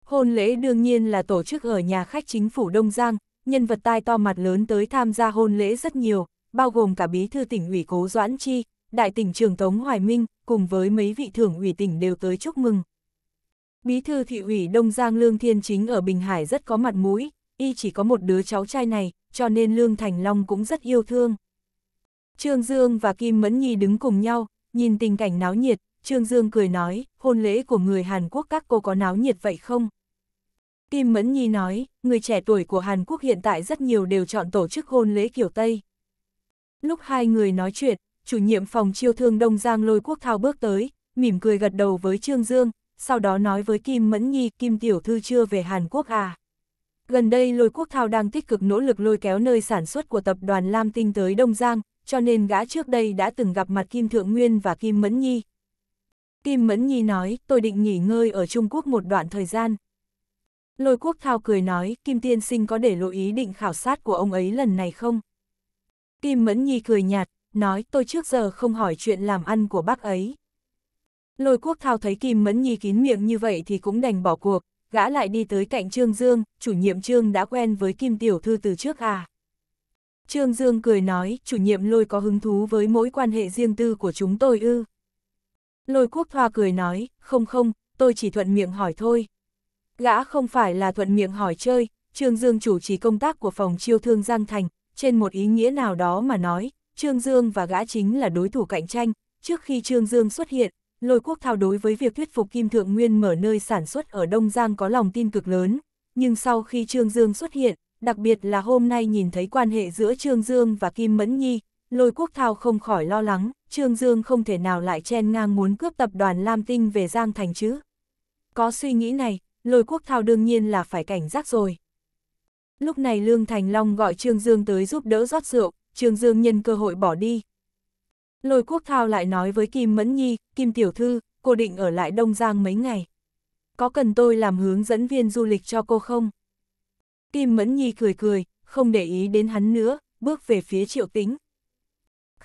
Hôn lễ đương nhiên là tổ chức ở nhà khách chính phủ Đông Giang, nhân vật tai to mặt lớn tới tham gia hôn lễ rất nhiều, bao gồm cả bí thư tỉnh ủy Cố Doãn Chi, đại tỉnh trường Tống Hoài Minh, cùng với mấy vị thưởng ủy tỉnh đều tới chúc mừng. Bí thư thị ủy Đông Giang Lương Thiên Chính ở Bình Hải rất có mặt mũi, y chỉ có một đứa cháu trai này, cho nên Lương Thành Long cũng rất yêu thương. Trương Dương và Kim Mẫn Nhi đứng cùng nhau, nhìn tình cảnh náo nhiệt, Trương Dương cười nói, hôn lễ của người Hàn Quốc các cô có náo nhiệt vậy không? Kim Mẫn Nhi nói, người trẻ tuổi của Hàn Quốc hiện tại rất nhiều đều chọn tổ chức hôn lễ kiểu Tây. Lúc hai người nói chuyện, chủ nhiệm phòng chiêu thương Đông Giang lôi quốc thao bước tới, mỉm cười gật đầu với Trương Dương, sau đó nói với Kim Mẫn Nhi, Kim Tiểu Thư chưa về Hàn Quốc à? Gần đây lôi quốc thao đang tích cực nỗ lực lôi kéo nơi sản xuất của tập đoàn Lam Tinh tới Đông Giang, cho nên gã trước đây đã từng gặp mặt Kim Thượng Nguyên và Kim Mẫn Nhi, Kim Mẫn Nhi nói, tôi định nghỉ ngơi ở Trung Quốc một đoạn thời gian. Lôi quốc thao cười nói, Kim Tiên Sinh có để lộ ý định khảo sát của ông ấy lần này không? Kim Mẫn Nhi cười nhạt, nói tôi trước giờ không hỏi chuyện làm ăn của bác ấy. Lôi quốc thao thấy Kim Mẫn Nhi kín miệng như vậy thì cũng đành bỏ cuộc, gã lại đi tới cạnh Trương Dương, chủ nhiệm Trương đã quen với Kim Tiểu Thư từ trước à. Trương Dương cười nói, chủ nhiệm lôi có hứng thú với mối quan hệ riêng tư của chúng tôi ư. Lôi quốc thoa cười nói, không không, tôi chỉ thuận miệng hỏi thôi. Gã không phải là thuận miệng hỏi chơi, Trương Dương chủ trì công tác của phòng chiêu thương Giang Thành, trên một ý nghĩa nào đó mà nói, Trương Dương và gã chính là đối thủ cạnh tranh. Trước khi Trương Dương xuất hiện, lôi quốc thao đối với việc thuyết phục Kim Thượng Nguyên mở nơi sản xuất ở Đông Giang có lòng tin cực lớn. Nhưng sau khi Trương Dương xuất hiện, đặc biệt là hôm nay nhìn thấy quan hệ giữa Trương Dương và Kim Mẫn Nhi, Lôi quốc thao không khỏi lo lắng, Trương Dương không thể nào lại chen ngang muốn cướp tập đoàn Lam Tinh về Giang Thành chứ. Có suy nghĩ này, lôi quốc thao đương nhiên là phải cảnh giác rồi. Lúc này Lương Thành Long gọi Trương Dương tới giúp đỡ rót rượu, Trương Dương nhân cơ hội bỏ đi. Lôi quốc thao lại nói với Kim Mẫn Nhi, Kim Tiểu Thư, cô định ở lại Đông Giang mấy ngày. Có cần tôi làm hướng dẫn viên du lịch cho cô không? Kim Mẫn Nhi cười cười, không để ý đến hắn nữa, bước về phía triệu tính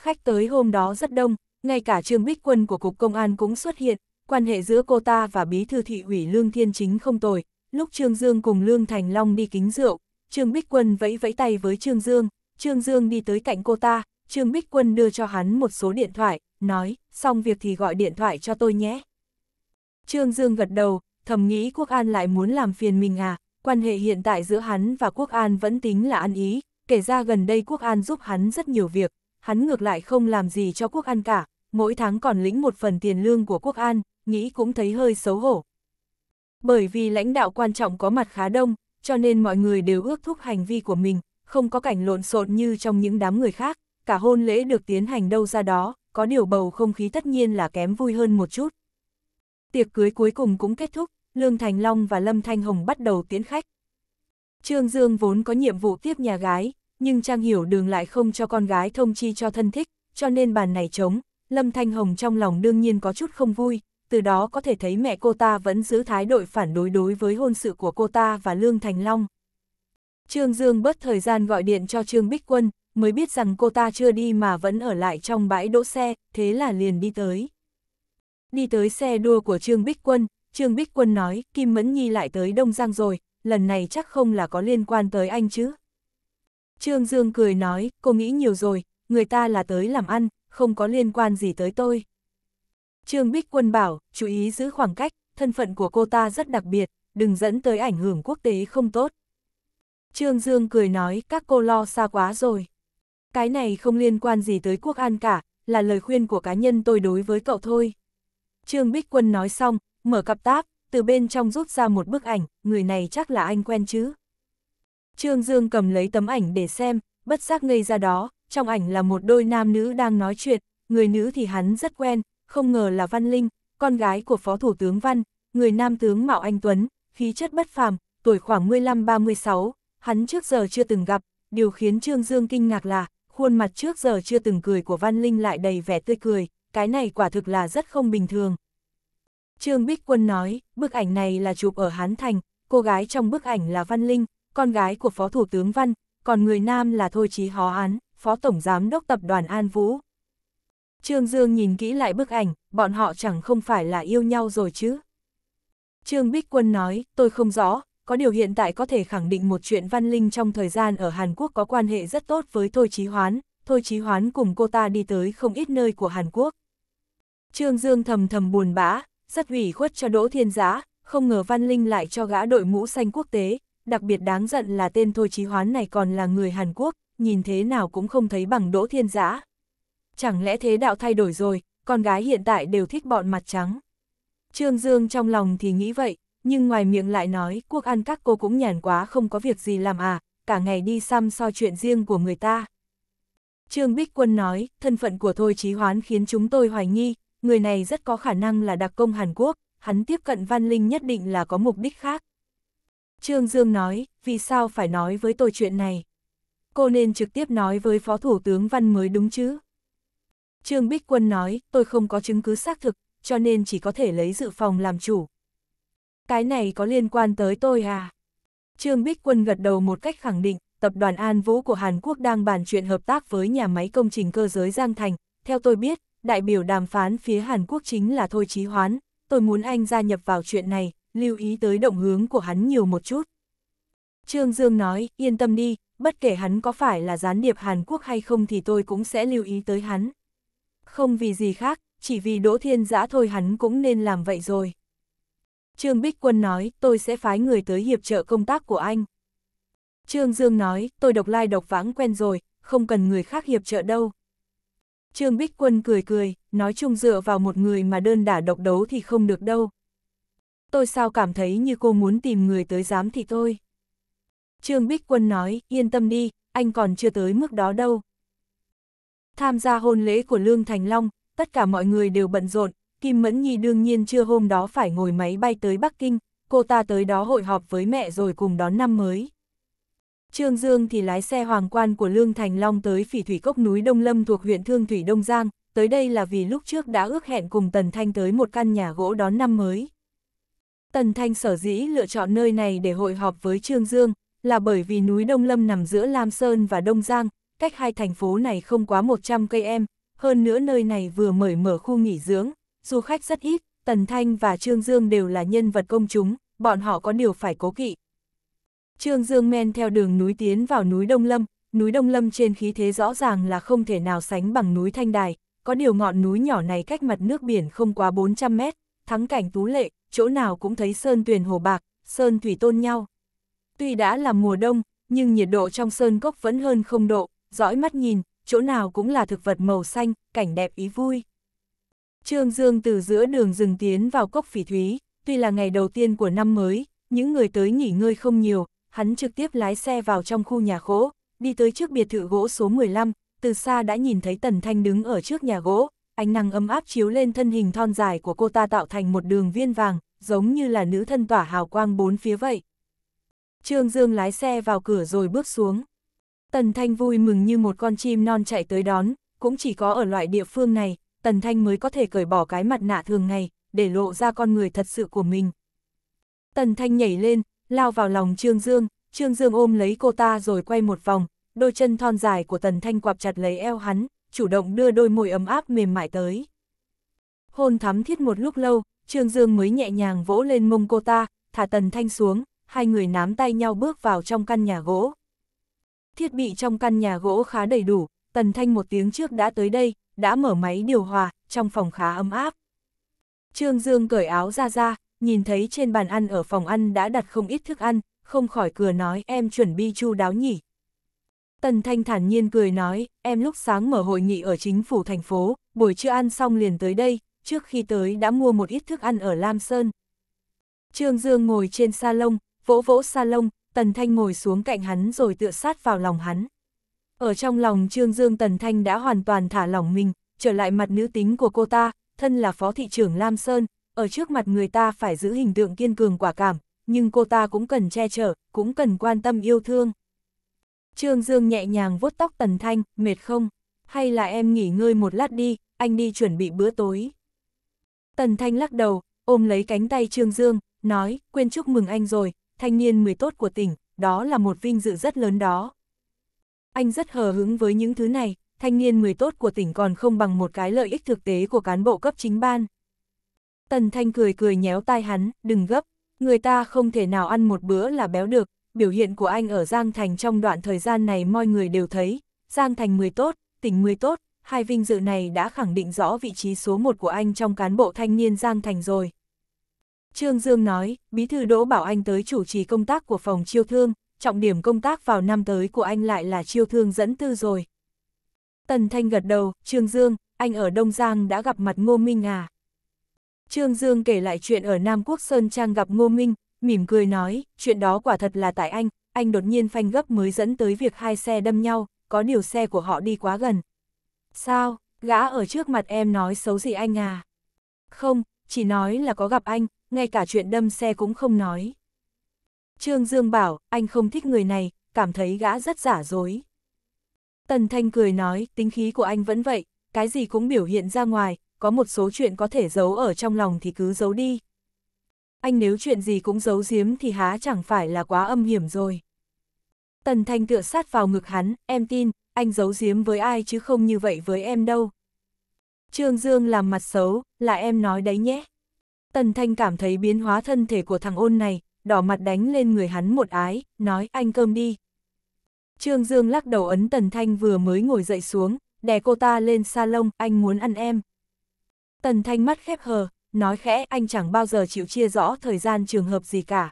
khách tới hôm đó rất đông, ngay cả Trương Bích Quân của Cục Công an cũng xuất hiện, quan hệ giữa cô ta và bí thư thị ủy Lương Thiên Chính không tồi, lúc Trương Dương cùng Lương Thành Long đi kính rượu, Trương Bích Quân vẫy vẫy tay với Trương Dương, Trương Dương đi tới cạnh cô ta, Trương Bích Quân đưa cho hắn một số điện thoại, nói, xong việc thì gọi điện thoại cho tôi nhé. Trương Dương gật đầu, thầm nghĩ Quốc An lại muốn làm phiền mình à, quan hệ hiện tại giữa hắn và Quốc An vẫn tính là ăn ý, kể ra gần đây Quốc An giúp hắn rất nhiều việc, hắn ngược lại không làm gì cho quốc an cả, mỗi tháng còn lĩnh một phần tiền lương của quốc an, nghĩ cũng thấy hơi xấu hổ. Bởi vì lãnh đạo quan trọng có mặt khá đông, cho nên mọi người đều ước thúc hành vi của mình, không có cảnh lộn xộn như trong những đám người khác, cả hôn lễ được tiến hành đâu ra đó, có điều bầu không khí tất nhiên là kém vui hơn một chút. Tiệc cưới cuối cùng cũng kết thúc, Lương Thành Long và Lâm Thanh Hồng bắt đầu tiễn khách. Trương Dương vốn có nhiệm vụ tiếp nhà gái, nhưng Trang Hiểu Đường lại không cho con gái thông chi cho thân thích, cho nên bàn này trống, Lâm Thanh Hồng trong lòng đương nhiên có chút không vui, từ đó có thể thấy mẹ cô ta vẫn giữ thái độ phản đối đối với hôn sự của cô ta và Lương Thành Long. Trương Dương bớt thời gian gọi điện cho Trương Bích Quân, mới biết rằng cô ta chưa đi mà vẫn ở lại trong bãi đỗ xe, thế là liền đi tới. Đi tới xe đua của Trương Bích Quân, Trương Bích Quân nói, Kim Mẫn Nhi lại tới Đông Giang rồi, lần này chắc không là có liên quan tới anh chứ, Trương Dương cười nói, cô nghĩ nhiều rồi, người ta là tới làm ăn, không có liên quan gì tới tôi. Trương Bích Quân bảo, chú ý giữ khoảng cách, thân phận của cô ta rất đặc biệt, đừng dẫn tới ảnh hưởng quốc tế không tốt. Trương Dương cười nói, các cô lo xa quá rồi. Cái này không liên quan gì tới quốc an cả, là lời khuyên của cá nhân tôi đối với cậu thôi. Trương Bích Quân nói xong, mở cặp táp, từ bên trong rút ra một bức ảnh, người này chắc là anh quen chứ. Trương Dương cầm lấy tấm ảnh để xem, bất giác ngây ra đó, trong ảnh là một đôi nam nữ đang nói chuyện, người nữ thì hắn rất quen, không ngờ là Văn Linh, con gái của Phó Thủ tướng Văn, người nam tướng Mạo Anh Tuấn, khí chất bất phàm, tuổi khoảng 15-36, hắn trước giờ chưa từng gặp, điều khiến Trương Dương kinh ngạc là, khuôn mặt trước giờ chưa từng cười của Văn Linh lại đầy vẻ tươi cười, cái này quả thực là rất không bình thường. Trương Bích Quân nói, bức ảnh này là chụp ở Hán Thành, cô gái trong bức ảnh là Văn Linh, con gái của Phó Thủ tướng Văn, còn người nam là Thôi Chí Hó Án, Phó Tổng Giám đốc Tập đoàn An Vũ. Trương Dương nhìn kỹ lại bức ảnh, bọn họ chẳng không phải là yêu nhau rồi chứ. Trương Bích Quân nói, tôi không rõ, có điều hiện tại có thể khẳng định một chuyện Văn Linh trong thời gian ở Hàn Quốc có quan hệ rất tốt với Thôi Chí Hoán, Thôi Chí Hoán cùng cô ta đi tới không ít nơi của Hàn Quốc. Trương Dương thầm thầm buồn bã, rất ủy khuất cho Đỗ Thiên Giá, không ngờ Văn Linh lại cho gã đội mũ xanh quốc tế, đặc biệt đáng giận là tên Thôi Chí Hoán này còn là người Hàn Quốc, nhìn thế nào cũng không thấy bằng Đỗ Thiên Giã. Chẳng lẽ thế đạo thay đổi rồi, con gái hiện tại đều thích bọn mặt trắng. Trương Dương trong lòng thì nghĩ vậy, nhưng ngoài miệng lại nói quốc ăn các cô cũng nhàn quá không có việc gì làm à, cả ngày đi xăm so chuyện riêng của người ta. Trương Bích Quân nói, thân phận của Thôi Chí Hoán khiến chúng tôi hoài nghi, người này rất có khả năng là đặc công Hàn Quốc, hắn tiếp cận Văn Linh nhất định là có mục đích khác. Trương Dương nói, vì sao phải nói với tôi chuyện này? Cô nên trực tiếp nói với Phó Thủ tướng Văn mới đúng chứ? Trương Bích Quân nói, tôi không có chứng cứ xác thực, cho nên chỉ có thể lấy dự phòng làm chủ. Cái này có liên quan tới tôi à? Trương Bích Quân gật đầu một cách khẳng định, tập đoàn An Vũ của Hàn Quốc đang bàn chuyện hợp tác với nhà máy công trình cơ giới Giang Thành. Theo tôi biết, đại biểu đàm phán phía Hàn Quốc chính là Thôi Chí Hoán, tôi muốn anh gia nhập vào chuyện này, lưu ý tới động hướng của hắn nhiều một chút. Trương Dương nói, yên tâm đi, bất kể hắn có phải là gián điệp Hàn Quốc hay không thì tôi cũng sẽ lưu ý tới hắn. Không vì gì khác, chỉ vì Đỗ Thiên Giã thôi hắn cũng nên làm vậy rồi. Trương Bích Quân nói, tôi sẽ phái người tới hiệp trợ công tác của anh. Trương Dương nói, tôi độc lai độc vãng quen rồi, không cần người khác hiệp trợ đâu. Trương Bích Quân cười cười, nói chung dựa vào một người mà đơn đả độc đấu thì không được đâu tôi sao cảm thấy như cô muốn tìm người tới giám thị tôi. Trương Bích Quân nói, yên tâm đi, anh còn chưa tới mức đó đâu. Tham gia hôn lễ của Lương Thành Long, tất cả mọi người đều bận rộn, Kim Mẫn Nhi đương nhiên chưa hôm đó phải ngồi máy bay tới Bắc Kinh, cô ta tới đó hội họp với mẹ rồi cùng đón năm mới. Trương Dương thì lái xe hoàng quan của Lương Thành Long tới phỉ thủy cốc núi Đông Lâm thuộc huyện Thương Thủy Đông Giang, tới đây là vì lúc trước đã ước hẹn cùng Tần Thanh tới một căn nhà gỗ đón năm mới. Tần Thanh sở dĩ lựa chọn nơi này để hội họp với Trương Dương, là bởi vì núi Đông Lâm nằm giữa Lam Sơn và Đông Giang, cách hai thành phố này không quá 100 cây em, hơn nữa nơi này vừa mở mở khu nghỉ dưỡng, du khách rất ít, Tần Thanh và Trương Dương đều là nhân vật công chúng, bọn họ có điều phải cố kỵ. Trương Dương men theo đường núi tiến vào núi Đông Lâm, núi Đông Lâm trên khí thế rõ ràng là không thể nào sánh bằng núi Thanh Đài, có điều ngọn núi nhỏ này cách mặt nước biển không quá 400 mét, thắng cảnh tú lệ, chỗ nào cũng thấy sơn tuyền hồ bạc, sơn thủy tôn nhau. Tuy đã là mùa đông, nhưng nhiệt độ trong sơn cốc vẫn hơn không độ, dõi mắt nhìn, chỗ nào cũng là thực vật màu xanh, cảnh đẹp ý vui. Trương Dương từ giữa đường rừng tiến vào cốc phỉ thúy, tuy là ngày đầu tiên của năm mới, những người tới nghỉ ngơi không nhiều, hắn trực tiếp lái xe vào trong khu nhà gỗ, đi tới trước biệt thự gỗ số 15, từ xa đã nhìn thấy Tần Thanh đứng ở trước nhà gỗ, ánh nắng ấm áp chiếu lên thân hình thon dài của cô ta tạo thành một đường viên vàng, giống như là nữ thân tỏa hào quang bốn phía vậy. Trương Dương lái xe vào cửa rồi bước xuống. Tần Thanh vui mừng như một con chim non chạy tới đón, cũng chỉ có ở loại địa phương này, Tần Thanh mới có thể cởi bỏ cái mặt nạ thường ngày, để lộ ra con người thật sự của mình. Tần Thanh nhảy lên, lao vào lòng Trương Dương, Trương Dương ôm lấy cô ta rồi quay một vòng, đôi chân thon dài của Tần Thanh quặp chặt lấy eo hắn, chủ động đưa đôi môi ấm áp mềm mại tới. Hôn thắm thiết một lúc lâu, Trương Dương mới nhẹ nhàng vỗ lên mông cô ta, thả tần thanh xuống, hai người nắm tay nhau bước vào trong căn nhà gỗ. Thiết bị trong căn nhà gỗ khá đầy đủ, tần thanh một tiếng trước đã tới đây, đã mở máy điều hòa, trong phòng khá ấm áp. Trương Dương cởi áo ra ra, nhìn thấy trên bàn ăn ở phòng ăn đã đặt không ít thức ăn, không khỏi cửa nói em chuẩn bị chu đáo nhỉ. Tần Thanh thản nhiên cười nói, em lúc sáng mở hội nghị ở chính phủ thành phố, buổi trưa ăn xong liền tới đây, trước khi tới đã mua một ít thức ăn ở Lam Sơn. Trương Dương ngồi trên sa lông, vỗ vỗ sa lông, Tần Thanh ngồi xuống cạnh hắn rồi tựa sát vào lòng hắn. Ở trong lòng Trương Dương Tần Thanh đã hoàn toàn thả lỏng mình, trở lại mặt nữ tính của cô ta, thân là phó thị trưởng Lam Sơn, ở trước mặt người ta phải giữ hình tượng kiên cường quả cảm, nhưng cô ta cũng cần che chở, cũng cần quan tâm yêu thương. Trương Dương nhẹ nhàng vuốt tóc Tần Thanh, mệt không? Hay là em nghỉ ngơi một lát đi, anh đi chuẩn bị bữa tối. Tần Thanh lắc đầu, ôm lấy cánh tay Trương Dương, nói, quên chúc mừng anh rồi, thanh niên mười tốt của tỉnh, đó là một vinh dự rất lớn đó. Anh rất hờ hứng với những thứ này, thanh niên mười tốt của tỉnh còn không bằng một cái lợi ích thực tế của cán bộ cấp chính ban. Tần Thanh cười cười nhéo tai hắn, đừng gấp, người ta không thể nào ăn một bữa là béo được, biểu hiện của anh ở Giang Thành trong đoạn thời gian này mọi người đều thấy, Giang Thành 10 tốt, tỉnh 10 tốt, hai vinh dự này đã khẳng định rõ vị trí số 1 của anh trong cán bộ thanh niên Giang Thành rồi. Trương Dương nói, Bí thư Đỗ Bảo Anh tới chủ trì công tác của phòng chiêu thương, trọng điểm công tác vào năm tới của anh lại là chiêu thương dẫn tư rồi. Tần Thanh gật đầu, Trương Dương, anh ở Đông Giang đã gặp mặt Ngô Minh à? Trương Dương kể lại chuyện ở Nam Quốc Sơn Trang gặp Ngô Minh, mỉm cười nói, chuyện đó quả thật là tại anh, anh đột nhiên phanh gấp mới dẫn tới việc hai xe đâm nhau, có điều xe của họ đi quá gần. Sao, gã ở trước mặt em nói xấu gì anh à? Không, chỉ nói là có gặp anh, ngay cả chuyện đâm xe cũng không nói. Trương Dương bảo, anh không thích người này, cảm thấy gã rất giả dối. Tần Thanh cười nói, tính khí của anh vẫn vậy, cái gì cũng biểu hiện ra ngoài, có một số chuyện có thể giấu ở trong lòng thì cứ giấu đi anh nếu chuyện gì cũng giấu giếm thì há chẳng phải là quá âm hiểm rồi. Tần Thanh tựa sát vào ngực hắn, em tin, anh giấu giếm với ai chứ không như vậy với em đâu. Trương Dương làm mặt xấu, là em nói đấy nhé. Tần Thanh cảm thấy biến hóa thân thể của thằng ôn này, đỏ mặt đánh lên người hắn một ái, nói anh cơm đi. Trương Dương lắc đầu ấn Tần Thanh vừa mới ngồi dậy xuống, đè cô ta lên salon, anh muốn ăn em. Tần Thanh mắt khép hờ, nói khẽ anh chẳng bao giờ chịu chia rõ thời gian trường hợp gì cả.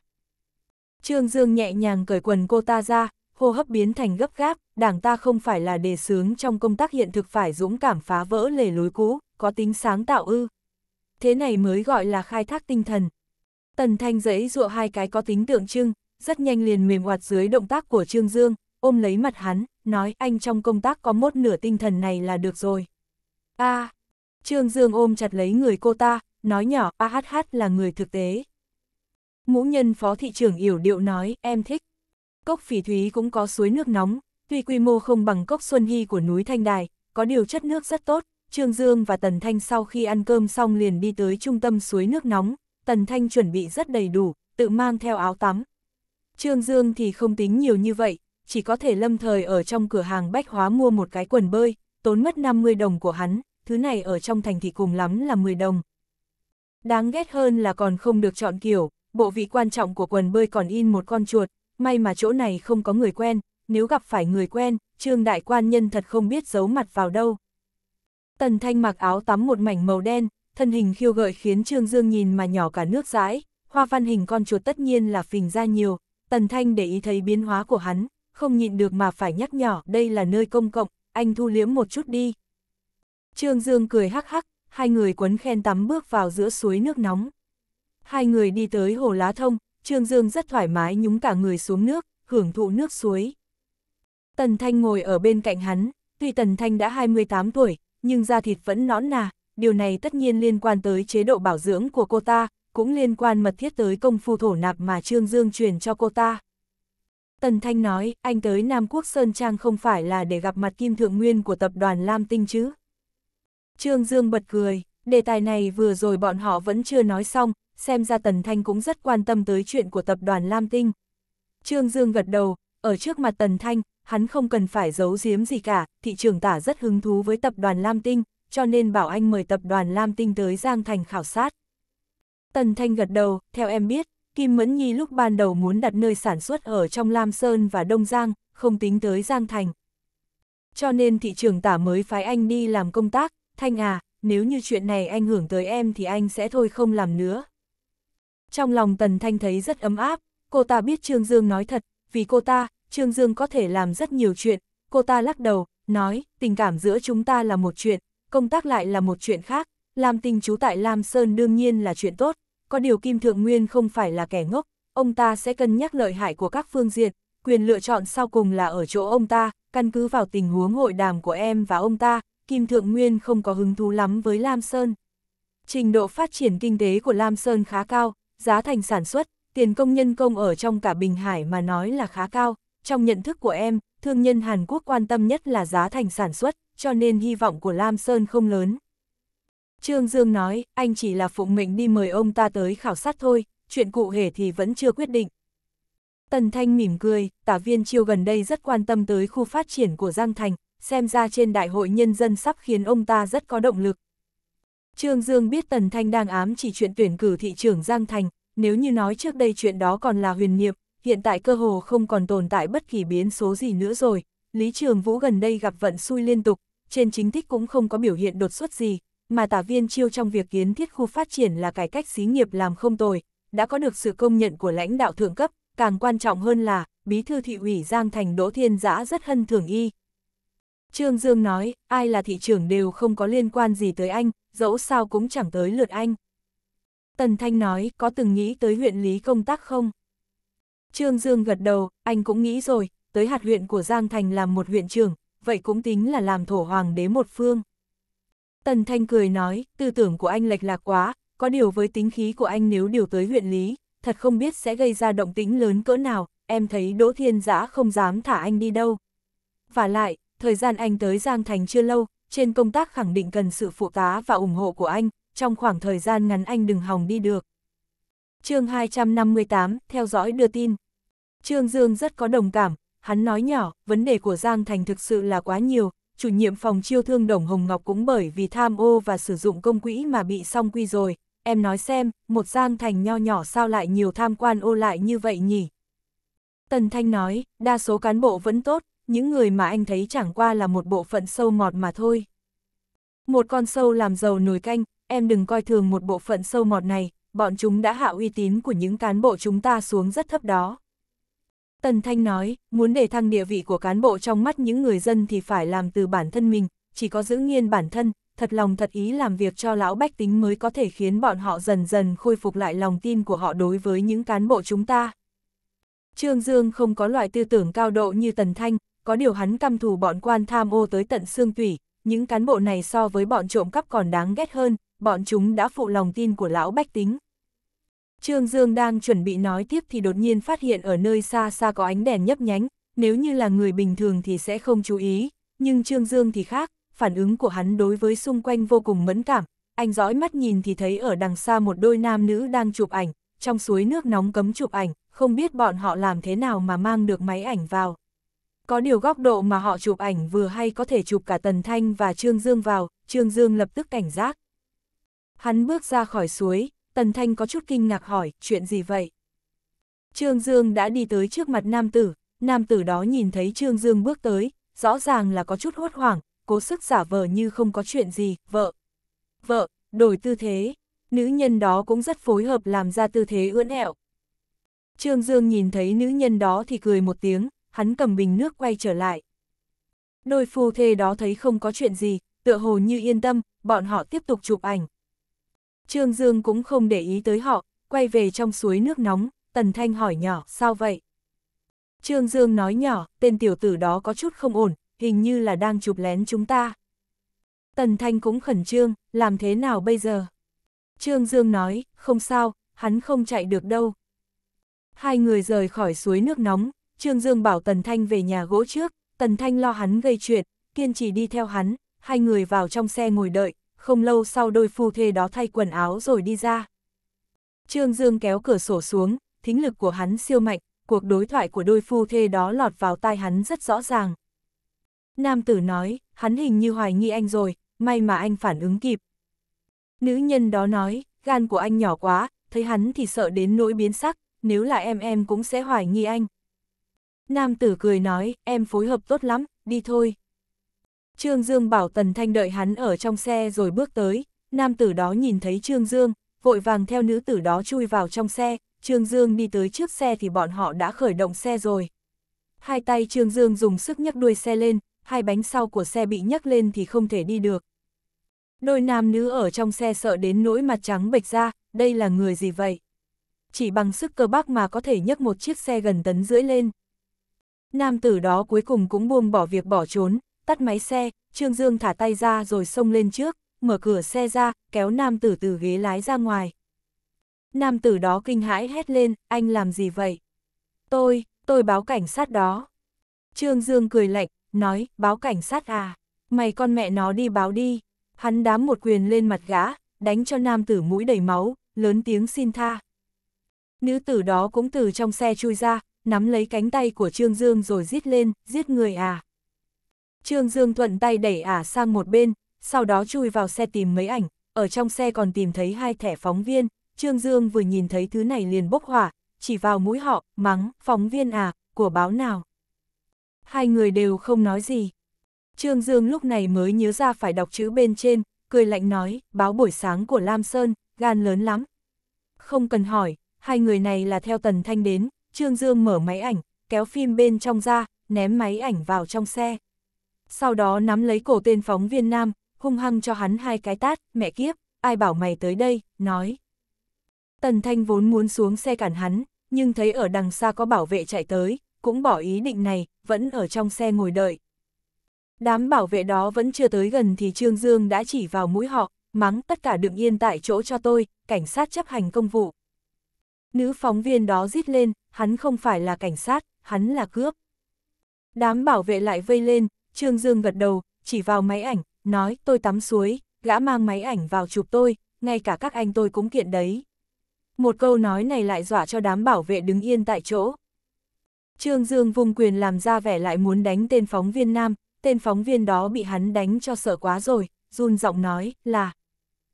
Trương Dương nhẹ nhàng cởi quần cô ta ra, hô hấp biến thành gấp gáp, đảng ta không phải là đề sướng trong công tác hiện thực phải dũng cảm phá vỡ lề lối cũ, có tính sáng tạo ư. Thế này mới gọi là khai thác tinh thần. Tần Thanh giấy dụa hai cái có tính tượng trưng, rất nhanh liền mềm hoạt dưới động tác của Trương Dương, ôm lấy mặt hắn, nói anh trong công tác có mốt nửa tinh thần này là được rồi. a Trương Dương ôm chặt lấy người cô ta, nói nhỏ, AHH là người thực tế. Ngũ nhân phó thị trưởng yểu điệu nói, em thích. Cốc phỉ thúy cũng có suối nước nóng, tuy quy mô không bằng cốc Xuân Hy của núi Thanh Đài, có điều chất nước rất tốt. Trương Dương và Tần Thanh sau khi ăn cơm xong liền đi tới trung tâm suối nước nóng, Tần Thanh chuẩn bị rất đầy đủ, tự mang theo áo tắm. Trương Dương thì không tính nhiều như vậy, chỉ có thể lâm thời ở trong cửa hàng bách hóa mua một cái quần bơi, tốn mất 50 đồng của hắn, thứ này ở trong thành thì cùng lắm là 10 đồng, Đáng ghét hơn là còn không được chọn kiểu, bộ vị quan trọng của quần bơi còn in một con chuột, may mà chỗ này không có người quen, nếu gặp phải người quen, trương đại quan nhân thật không biết giấu mặt vào đâu. Tần Thanh mặc áo tắm một mảnh màu đen, thân hình khiêu gợi khiến Trương Dương nhìn mà nhỏ cả nước rãi hoa văn hình con chuột tất nhiên là phình ra nhiều, Tần Thanh để ý thấy biến hóa của hắn, không nhịn được mà phải nhắc nhỏ, đây là nơi công cộng, anh thu liếm một chút đi. Trương Dương cười hắc hắc, hai người quấn khen tắm bước vào giữa suối nước nóng. Hai người đi tới hồ lá thông, Trương Dương rất thoải mái nhúng cả người xuống nước, hưởng thụ nước suối. Tần Thanh ngồi ở bên cạnh hắn, tuy Tần Thanh đã 28 tuổi, nhưng da thịt vẫn nõn nà, điều này tất nhiên liên quan tới chế độ bảo dưỡng của cô ta, cũng liên quan mật thiết tới công phu thổ nạp mà Trương Dương truyền cho cô ta. Tần Thanh nói, anh tới Nam Quốc Sơn Trang không phải là để gặp mặt Kim Thượng Nguyên của tập đoàn Lam Tinh chứ? Trương Dương bật cười, đề tài này vừa rồi bọn họ vẫn chưa nói xong, xem ra Tần Thanh cũng rất quan tâm tới chuyện của tập đoàn Lam Tinh. Trương Dương gật đầu, ở trước mặt Tần Thanh, hắn không cần phải giấu giếm gì cả, thị trường tả rất hứng thú với tập đoàn Lam Tinh, cho nên bảo anh mời tập đoàn Lam Tinh tới Giang Thành khảo sát. Tần Thanh gật đầu, theo em biết, Kim Mẫn Nhi lúc ban đầu muốn đặt nơi sản xuất ở trong Lam Sơn và Đông Giang, không tính tới Giang Thành. Cho nên thị trường tả mới phái anh đi làm công tác, Thanh à, nếu như chuyện này anh hưởng tới em thì anh sẽ thôi không làm nữa. Trong lòng Tần Thanh thấy rất ấm áp, cô ta biết Trương Dương nói thật, vì cô ta, Trương Dương có thể làm rất nhiều chuyện, cô ta lắc đầu, nói, tình cảm giữa chúng ta là một chuyện, công tác lại là một chuyện khác, làm tình chú tại Lam Sơn đương nhiên là chuyện tốt, có điều Kim Thượng Nguyên không phải là kẻ ngốc, ông ta sẽ cân nhắc lợi hại của các phương diện, quyền lựa chọn sau cùng là ở chỗ ông ta, căn cứ vào tình huống hội đàm của em và ông ta, Kim Thượng Nguyên không có hứng thú lắm với Lam Sơn. Trình độ phát triển kinh tế của Lam Sơn khá cao, giá thành sản xuất, tiền công nhân công ở trong cả Bình Hải mà nói là khá cao. Trong nhận thức của em, thương nhân Hàn Quốc quan tâm nhất là giá thành sản xuất, cho nên hy vọng của Lam Sơn không lớn. Trương Dương nói, anh chỉ là phụng mệnh đi mời ông ta tới khảo sát thôi, chuyện cụ thể thì vẫn chưa quyết định. Tần Thanh mỉm cười, tả viên chiêu gần đây rất quan tâm tới khu phát triển của Giang Thành, xem ra trên đại hội nhân dân sắp khiến ông ta rất có động lực. Trương Dương biết Tần Thanh đang ám chỉ chuyện tuyển cử thị trưởng Giang Thành, nếu như nói trước đây chuyện đó còn là huyền niệm, hiện tại cơ hồ không còn tồn tại bất kỳ biến số gì nữa rồi. Lý Trường Vũ gần đây gặp vận xui liên tục, trên chính thích cũng không có biểu hiện đột xuất gì, mà tả viên chiêu trong việc kiến thiết khu phát triển là cải cách xí nghiệp làm không tồi, đã có được sự công nhận của lãnh đạo thượng cấp, càng quan trọng hơn là, bí thư thị ủy Giang Thành Đỗ Thiên Giã rất hân thường y, Trương Dương nói, ai là thị trưởng đều không có liên quan gì tới anh, dẫu sao cũng chẳng tới lượt anh. Tần Thanh nói, có từng nghĩ tới huyện lý công tác không? Trương Dương gật đầu, anh cũng nghĩ rồi, tới hạt huyện của Giang Thành làm một huyện trưởng, vậy cũng tính là làm thổ hoàng đế một phương. Tần Thanh cười nói, tư tưởng của anh lệch lạc quá, có điều với tính khí của anh nếu điều tới huyện lý, thật không biết sẽ gây ra động tĩnh lớn cỡ nào, em thấy Đỗ Thiên Giã không dám thả anh đi đâu. Và lại, thời gian anh tới Giang Thành chưa lâu, trên công tác khẳng định cần sự phụ tá và ủng hộ của anh, trong khoảng thời gian ngắn anh đừng hòng đi được. chương 258, theo dõi đưa tin. Trương Dương rất có đồng cảm, hắn nói nhỏ, vấn đề của Giang Thành thực sự là quá nhiều, chủ nhiệm phòng chiêu thương Đồng Hồng Ngọc cũng bởi vì tham ô và sử dụng công quỹ mà bị xong quy rồi, em nói xem, một Giang Thành nho nhỏ sao lại nhiều tham quan ô lại như vậy nhỉ? Tần Thanh nói, đa số cán bộ vẫn tốt, những người mà anh thấy chẳng qua là một bộ phận sâu mọt mà thôi. Một con sâu làm giàu nồi canh, em đừng coi thường một bộ phận sâu mọt này, bọn chúng đã hạ uy tín của những cán bộ chúng ta xuống rất thấp đó. Tần Thanh nói, muốn đề thăng địa vị của cán bộ trong mắt những người dân thì phải làm từ bản thân mình, chỉ có giữ nghiên bản thân, thật lòng thật ý làm việc cho lão bách tính mới có thể khiến bọn họ dần dần khôi phục lại lòng tin của họ đối với những cán bộ chúng ta. Trương Dương không có loại tư tưởng cao độ như Tần Thanh, có điều hắn căm thù bọn quan tham ô tới tận xương tủy, những cán bộ này so với bọn trộm cắp còn đáng ghét hơn, bọn chúng đã phụ lòng tin của lão bách tính. Trương Dương đang chuẩn bị nói tiếp thì đột nhiên phát hiện ở nơi xa xa có ánh đèn nhấp nhánh, nếu như là người bình thường thì sẽ không chú ý, nhưng Trương Dương thì khác, phản ứng của hắn đối với xung quanh vô cùng mẫn cảm, anh dõi mắt nhìn thì thấy ở đằng xa một đôi nam nữ đang chụp ảnh, trong suối nước nóng cấm chụp ảnh, không biết bọn họ làm thế nào mà mang được máy ảnh vào. Có điều góc độ mà họ chụp ảnh vừa hay có thể chụp cả Tần Thanh và Trương Dương vào, Trương Dương lập tức cảnh giác. Hắn bước ra khỏi suối, Tần Thanh có chút kinh ngạc hỏi, chuyện gì vậy? Trương Dương đã đi tới trước mặt nam tử, nam tử đó nhìn thấy Trương Dương bước tới, rõ ràng là có chút hốt hoảng, cố sức giả vờ như không có chuyện gì, vợ. Vợ, đổi tư thế, nữ nhân đó cũng rất phối hợp làm ra tư thế ưỡn ẹo. Trương Dương nhìn thấy nữ nhân đó thì cười một tiếng, hắn cầm bình nước quay trở lại. Đôi phu thê đó thấy không có chuyện gì, tựa hồ như yên tâm, bọn họ tiếp tục chụp ảnh. Trương Dương cũng không để ý tới họ, quay về trong suối nước nóng, Tần Thanh hỏi nhỏ, sao vậy? Trương Dương nói nhỏ, tên tiểu tử đó có chút không ổn, hình như là đang chụp lén chúng ta. Tần Thanh cũng khẩn trương, làm thế nào bây giờ? Trương Dương nói, không sao, hắn không chạy được đâu. Hai người rời khỏi suối nước nóng, Trương Dương bảo Tần Thanh về nhà gỗ trước, Tần Thanh lo hắn gây chuyện, kiên trì đi theo hắn, hai người vào trong xe ngồi đợi, không lâu sau đôi phu thê đó thay quần áo rồi đi ra. Trương Dương kéo cửa sổ xuống, thính lực của hắn siêu mạnh, cuộc đối thoại của đôi phu thê đó lọt vào tai hắn rất rõ ràng. Nam tử nói, hắn hình như hoài nghi anh rồi, may mà anh phản ứng kịp. Nữ nhân đó nói, gan của anh nhỏ quá, thấy hắn thì sợ đến nỗi biến sắc, nếu là em em cũng sẽ hoài nghi anh. Nam tử cười nói, em phối hợp tốt lắm, đi thôi. Trương Dương bảo Tần Thanh đợi hắn ở trong xe rồi bước tới, nam tử đó nhìn thấy Trương Dương, vội vàng theo nữ tử đó chui vào trong xe, Trương Dương đi tới trước xe thì bọn họ đã khởi động xe rồi. Hai tay Trương Dương dùng sức nhấc đuôi xe lên, hai bánh sau của xe bị nhấc lên thì không thể đi được. Đôi nam nữ ở trong xe sợ đến nỗi mặt trắng bệch ra, đây là người gì vậy? Chỉ bằng sức cơ bắp mà có thể nhấc một chiếc xe gần tấn rưỡi lên. Nam tử đó cuối cùng cũng buông bỏ việc bỏ trốn, tắt máy xe, Trương Dương thả tay ra rồi xông lên trước, mở cửa xe ra, kéo nam tử từ ghế lái ra ngoài. Nam tử đó kinh hãi hét lên, anh làm gì vậy? Tôi, tôi báo cảnh sát đó. Trương Dương cười lạnh, nói, báo cảnh sát à? Mày con mẹ nó đi báo đi. Hắn đám một quyền lên mặt gã, đánh cho nam tử mũi đầy máu, lớn tiếng xin tha. Nữ tử đó cũng từ trong xe chui ra, nắm lấy cánh tay của Trương Dương rồi giết lên, giết người à. Trương Dương thuận tay đẩy ả à sang một bên, sau đó chui vào xe tìm mấy ảnh, ở trong xe còn tìm thấy hai thẻ phóng viên, Trương Dương vừa nhìn thấy thứ này liền bốc hỏa, chỉ vào mũi họ, mắng, phóng viên à, của báo nào. Hai người đều không nói gì. Trương Dương lúc này mới nhớ ra phải đọc chữ bên trên, cười lạnh nói, báo buổi sáng của Lam Sơn, gan lớn lắm. Không cần hỏi, hai người này là theo Tần Thanh đến, Trương Dương mở máy ảnh, kéo phim bên trong ra, ném máy ảnh vào trong xe. Sau đó nắm lấy cổ tên phóng viên nam, hung hăng cho hắn hai cái tát, mẹ kiếp, ai bảo mày tới đây, nói. Tần Thanh vốn muốn xuống xe cản hắn, nhưng thấy ở đằng xa có bảo vệ chạy tới, cũng bỏ ý định này, vẫn ở trong xe ngồi đợi. Đám bảo vệ đó vẫn chưa tới gần thì Trương Dương đã chỉ vào mũi họ, mắng tất cả đừng yên tại chỗ cho tôi, cảnh sát chấp hành công vụ. Nữ phóng viên đó rít lên, hắn không phải là cảnh sát, hắn là cướp. Đám bảo vệ lại vây lên, Trương Dương gật đầu, chỉ vào máy ảnh, nói tôi tắm suối, gã mang máy ảnh vào chụp tôi, ngay cả các anh tôi cũng kiện đấy. Một câu nói này lại dọa cho đám bảo vệ đứng yên tại chỗ. Trương Dương vùng quyền làm ra vẻ lại muốn đánh tên phóng viên nam, tên phóng viên đó bị hắn đánh cho sợ quá rồi, run giọng nói là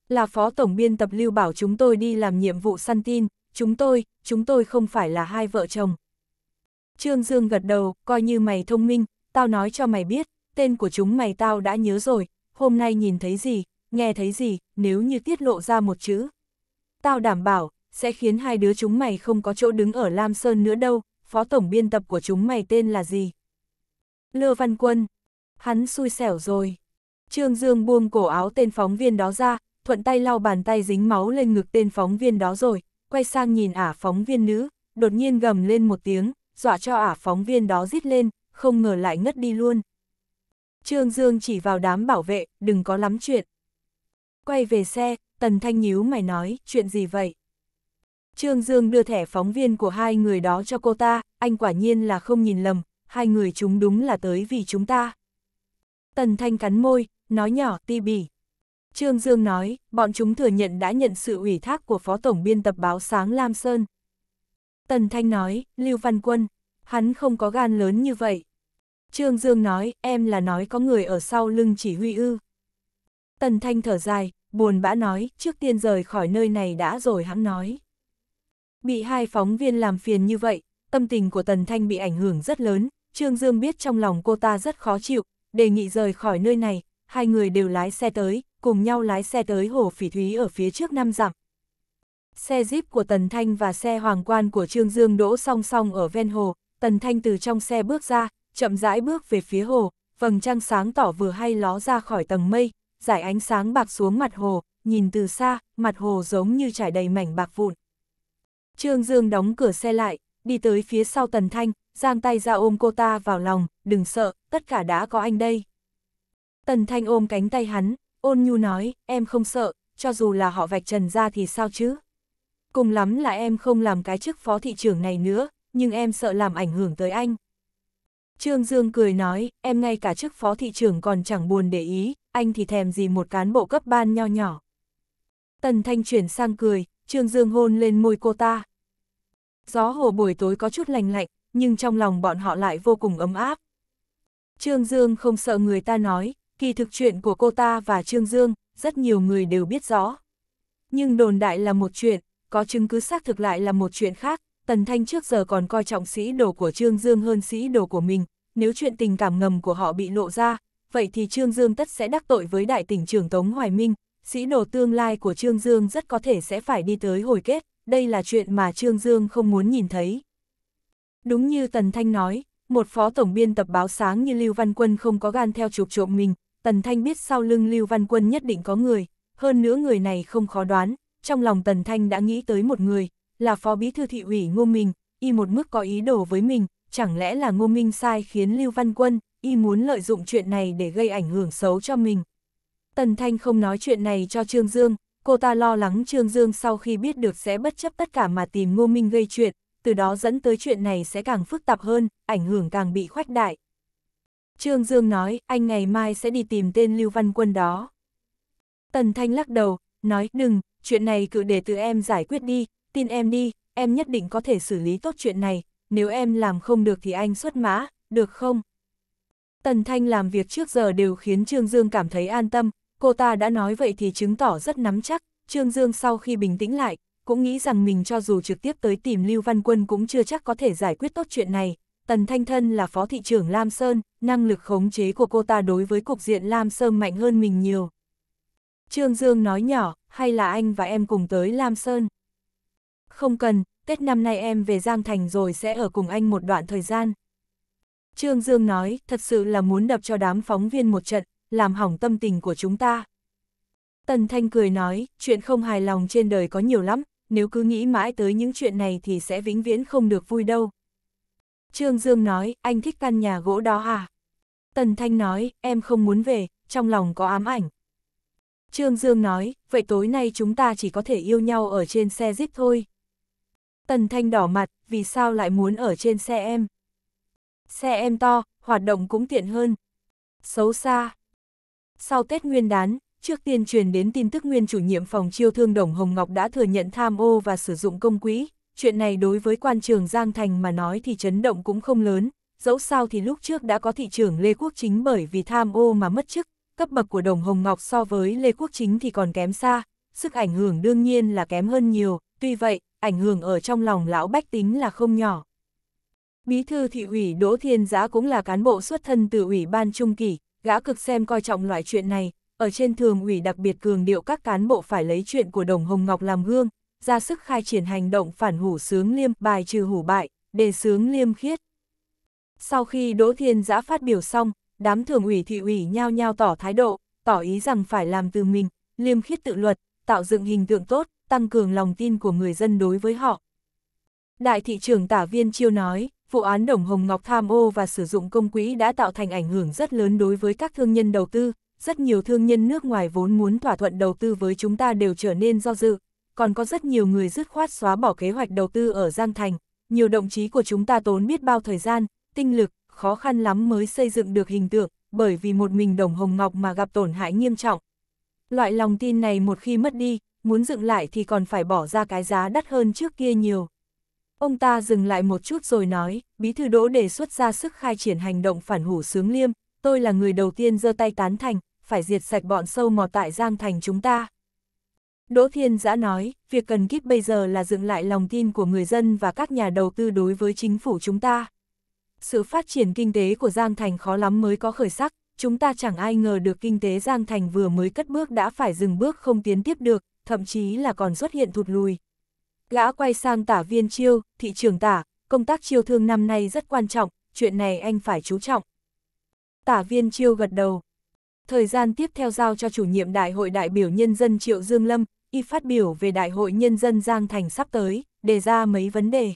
Là phó tổng biên tập lưu bảo chúng tôi đi làm nhiệm vụ săn tin, chúng tôi, chúng tôi không phải là hai vợ chồng. Trương Dương gật đầu, coi như mày thông minh, tao nói cho mày biết, tên của chúng mày tao đã nhớ rồi, hôm nay nhìn thấy gì, nghe thấy gì, nếu như tiết lộ ra một chữ. Tao đảm bảo, sẽ khiến hai đứa chúng mày không có chỗ đứng ở Lam Sơn nữa đâu, phó tổng biên tập của chúng mày tên là gì? Lơ Văn Quân. Hắn xui xẻo rồi. Trương Dương buông cổ áo tên phóng viên đó ra, thuận tay lau bàn tay dính máu lên ngực tên phóng viên đó rồi, quay sang nhìn ả phóng viên nữ, đột nhiên gầm lên một tiếng, dọa cho ả phóng viên đó rít lên, không ngờ lại ngất đi luôn. Trương Dương chỉ vào đám bảo vệ, đừng có lắm chuyện. Quay về xe, Tần Thanh nhíu mày nói, chuyện gì vậy? Trương Dương đưa thẻ phóng viên của hai người đó cho cô ta, anh quả nhiên là không nhìn lầm, hai người chúng đúng là tới vì chúng ta. Tần Thanh cắn môi, nói nhỏ, ti bỉ. Trương Dương nói, bọn chúng thừa nhận đã nhận sự ủy thác của Phó Tổng Biên tập báo Sáng Lam Sơn. Tần Thanh nói, Lưu Văn Quân, hắn không có gan lớn như vậy. Trương Dương nói, em là nói có người ở sau lưng chỉ huy ư. Tần Thanh thở dài, buồn bã nói, trước tiên rời khỏi nơi này đã rồi hắn nói. Bị hai phóng viên làm phiền như vậy, tâm tình của Tần Thanh bị ảnh hưởng rất lớn, Trương Dương biết trong lòng cô ta rất khó chịu, đề nghị rời khỏi nơi này, hai người đều lái xe tới, cùng nhau lái xe tới hồ phỉ thúy ở phía trước năm dặm. Xe jeep của Tần Thanh và xe hoàng quan của Trương Dương đỗ song song ở ven hồ, Tần Thanh từ trong xe bước ra, chậm rãi bước về phía hồ, vầng trăng sáng tỏ vừa hay ló ra khỏi tầng mây, giải ánh sáng bạc xuống mặt hồ, nhìn từ xa, mặt hồ giống như trải đầy mảnh bạc vụn. Trương Dương đóng cửa xe lại, đi tới phía sau Tần Thanh, giang tay ra ôm cô ta vào lòng, đừng sợ, tất cả đã có anh đây. Tần Thanh ôm cánh tay hắn, Ôn nhu nói, em không sợ, cho dù là họ vạch trần ra thì sao chứ? Cùng lắm là em không làm cái chức phó thị trưởng này nữa, nhưng em sợ làm ảnh hưởng tới anh. Trương Dương cười nói, em ngay cả chức phó thị trưởng còn chẳng buồn để ý, anh thì thèm gì một cán bộ cấp ban nho nhỏ. Tần Thanh chuyển sang cười, Trương Dương hôn lên môi cô ta. Gió hồ buổi tối có chút lành lạnh, nhưng trong lòng bọn họ lại vô cùng ấm áp. Trương Dương không sợ người ta nói, Kỳ thực chuyện của cô ta và Trương Dương, rất nhiều người đều biết rõ. Nhưng đồn đại là một chuyện, có chứng cứ xác thực lại là một chuyện khác, Tần Thanh trước giờ còn coi trọng sĩ đồ của Trương Dương hơn sĩ đồ của mình, nếu chuyện tình cảm ngầm của họ bị lộ ra, vậy thì Trương Dương tất sẽ đắc tội với đại tỉnh trưởng Tống Hoài Minh, sĩ đồ tương lai của Trương Dương rất có thể sẽ phải đi tới hồi kết, đây là chuyện mà Trương Dương không muốn nhìn thấy. Đúng như Tần Thanh nói, một phó tổng biên tập báo sáng như Lưu Văn Quân không có gan theo trục trộm mình, Tần Thanh biết sau lưng Lưu Văn Quân nhất định có người, hơn nữa người này không khó đoán, trong lòng Tần Thanh đã nghĩ tới một người, là phó bí thư thị ủy Ngô Minh, y một mức có ý đồ với mình, chẳng lẽ là Ngô Minh sai khiến Lưu Văn Quân, y muốn lợi dụng chuyện này để gây ảnh hưởng xấu cho mình. Tần Thanh không nói chuyện này cho Trương Dương, cô ta lo lắng Trương Dương sau khi biết được sẽ bất chấp tất cả mà tìm Ngô Minh gây chuyện, từ đó dẫn tới chuyện này sẽ càng phức tạp hơn, ảnh hưởng càng bị khoách đại, Trương Dương nói, anh ngày mai sẽ đi tìm tên Lưu Văn Quân đó. Tần Thanh lắc đầu, nói, đừng, chuyện này cứ để tự em giải quyết đi, tin em đi, em nhất định có thể xử lý tốt chuyện này, nếu em làm không được thì anh xuất mã, được không? Tần Thanh làm việc trước giờ đều khiến Trương Dương cảm thấy an tâm, cô ta đã nói vậy thì chứng tỏ rất nắm chắc, Trương Dương sau khi bình tĩnh lại, cũng nghĩ rằng mình cho dù trực tiếp tới tìm Lưu Văn Quân cũng chưa chắc có thể giải quyết tốt chuyện này, Tần Thanh Thân là phó thị trưởng Lam Sơn, năng lực khống chế của cô ta đối với cục diện Lam Sơn mạnh hơn mình nhiều. Trương Dương nói nhỏ, hay là anh và em cùng tới Lam Sơn? Không cần, Tết năm nay em về Giang Thành rồi sẽ ở cùng anh một đoạn thời gian. Trương Dương nói, thật sự là muốn đập cho đám phóng viên một trận, làm hỏng tâm tình của chúng ta. Tần Thanh cười nói, chuyện không hài lòng trên đời có nhiều lắm, nếu cứ nghĩ mãi tới những chuyện này thì sẽ vĩnh viễn không được vui đâu. Trương Dương nói, anh thích căn nhà gỗ đó à? Tần Thanh nói, em không muốn về, trong lòng có ám ảnh. Trương Dương nói, vậy tối nay chúng ta chỉ có thể yêu nhau ở trên xe jeep thôi. Tần Thanh đỏ mặt, vì sao lại muốn ở trên xe em? Xe em to, hoạt động cũng tiện hơn. Xấu xa. Sau Tết Nguyên đán, trước tiên truyền đến tin tức nguyên chủ nhiệm phòng chiêu thương Đồng Hồng Ngọc đã thừa nhận tham ô và sử dụng công quỹ, chuyện này đối với quan trường Giang Thành mà nói thì chấn động cũng không lớn, dẫu sao thì lúc trước đã có thị trưởng Lê Quốc Chính bởi vì tham ô mà mất chức, cấp bậc của Đồng Hồng Ngọc so với Lê Quốc Chính thì còn kém xa, sức ảnh hưởng đương nhiên là kém hơn nhiều, tuy vậy, ảnh hưởng ở trong lòng lão bách tính là không nhỏ. Bí thư thị ủy Đỗ Thiên Giá cũng là cán bộ xuất thân từ ủy ban trung kỷ, gã cực xem coi trọng loại chuyện này, ở trên thường ủy đặc biệt cường điệu các cán bộ phải lấy chuyện của Đồng Hồng Ngọc làm gương, ra sức khai triển hành động phản hủ sướng liêm bài trừ hủ bại, đề sướng liêm khiết. Sau khi Đỗ Thiên Giã phát biểu xong, đám thường ủy thị ủy nhao nhao tỏ thái độ, tỏ ý rằng phải làm từ mình, liêm khiết tự luật, tạo dựng hình tượng tốt, tăng cường lòng tin của người dân đối với họ. Đại thị trưởng tả viên chiêu nói, vụ án Đồng Hồng Ngọc tham ô và sử dụng công quỹ đã tạo thành ảnh hưởng rất lớn đối với các thương nhân đầu tư, rất nhiều thương nhân nước ngoài vốn muốn thỏa thuận đầu tư với chúng ta đều trở nên do dự, còn có rất nhiều người dứt khoát xóa bỏ kế hoạch đầu tư ở Giang Thành, nhiều đồng chí của chúng ta tốn biết bao thời gian, tinh lực, khó khăn lắm mới xây dựng được hình tượng, bởi vì một mình đồng hồng ngọc mà gặp tổn hại nghiêm trọng. Loại lòng tin này một khi mất đi, muốn dựng lại thì còn phải bỏ ra cái giá đắt hơn trước kia nhiều. Ông ta dừng lại một chút rồi nói, Bí thư Đỗ đề xuất ra sức khai triển hành động phản hủ sướng liêm, tôi là người đầu tiên giơ tay tán thành, phải diệt sạch bọn sâu mò tại Giang Thành chúng ta. Đỗ Thiên Giã nói, việc cần kíp bây giờ là dựng lại lòng tin của người dân và các nhà đầu tư đối với chính phủ chúng ta. Sự phát triển kinh tế của Giang Thành khó lắm mới có khởi sắc, chúng ta chẳng ai ngờ được kinh tế Giang Thành vừa mới cất bước đã phải dừng bước không tiến tiếp được, thậm chí là còn xuất hiện thụt lùi. Gã quay sang tả viên chiêu, thị trường tả, công tác chiêu thương năm nay rất quan trọng, chuyện này anh phải chú trọng. Tả viên chiêu gật đầu. Thời gian tiếp theo giao cho chủ nhiệm Đại hội đại biểu nhân dân Triệu Dương Lâm, y phát biểu về Đại hội Nhân dân Giang Thành sắp tới, đề ra mấy vấn đề.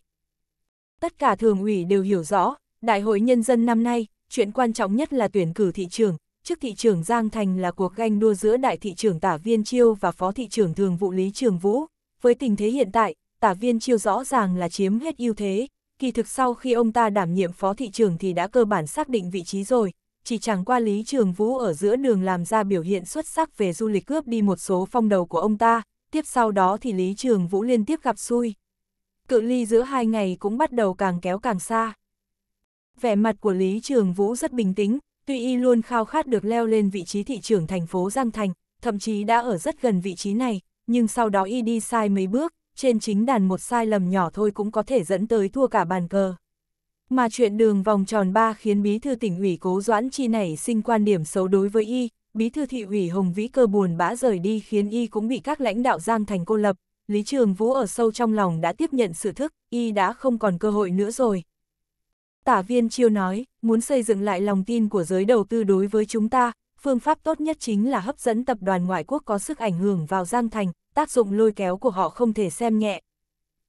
Tất cả thường ủy đều hiểu rõ, Đại hội Nhân dân năm nay, chuyện quan trọng nhất là tuyển cử thị trường, trước thị trường Giang Thành là cuộc ganh đua giữa đại thị trưởng Tả Viên Chiêu và phó thị trưởng thường vụ Lý Trường Vũ. Với tình thế hiện tại, Tả Viên Chiêu rõ ràng là chiếm hết ưu thế, kỳ thực sau khi ông ta đảm nhiệm phó thị trưởng thì đã cơ bản xác định vị trí rồi, chỉ chẳng qua Lý Trường Vũ ở giữa đường làm ra biểu hiện xuất sắc về du lịch cướp đi một số phong đầu của ông ta, tiếp sau đó thì Lý Trường Vũ liên tiếp gặp xui. Cự ly giữa hai ngày cũng bắt đầu càng kéo càng xa. Vẻ mặt của Lý Trường Vũ rất bình tĩnh, tuy y luôn khao khát được leo lên vị trí thị trưởng thành phố Giang Thành, thậm chí đã ở rất gần vị trí này, nhưng sau đó y đi sai mấy bước, trên chính đàn một sai lầm nhỏ thôi cũng có thể dẫn tới thua cả bàn cờ. Mà chuyện đường vòng tròn ba khiến bí thư tỉnh ủy cố doãn chi nảy sinh quan điểm xấu đối với y, bí thư thị ủy Hồng Vĩ Cơ buồn bã rời đi khiến y cũng bị các lãnh đạo Giang Thành cô lập, Lý Trường Vũ ở sâu trong lòng đã tiếp nhận sự thức, y đã không còn cơ hội nữa rồi. Tả viên chiêu nói, muốn xây dựng lại lòng tin của giới đầu tư đối với chúng ta, phương pháp tốt nhất chính là hấp dẫn tập đoàn ngoại quốc có sức ảnh hưởng vào Giang Thành, tác dụng lôi kéo của họ không thể xem nhẹ,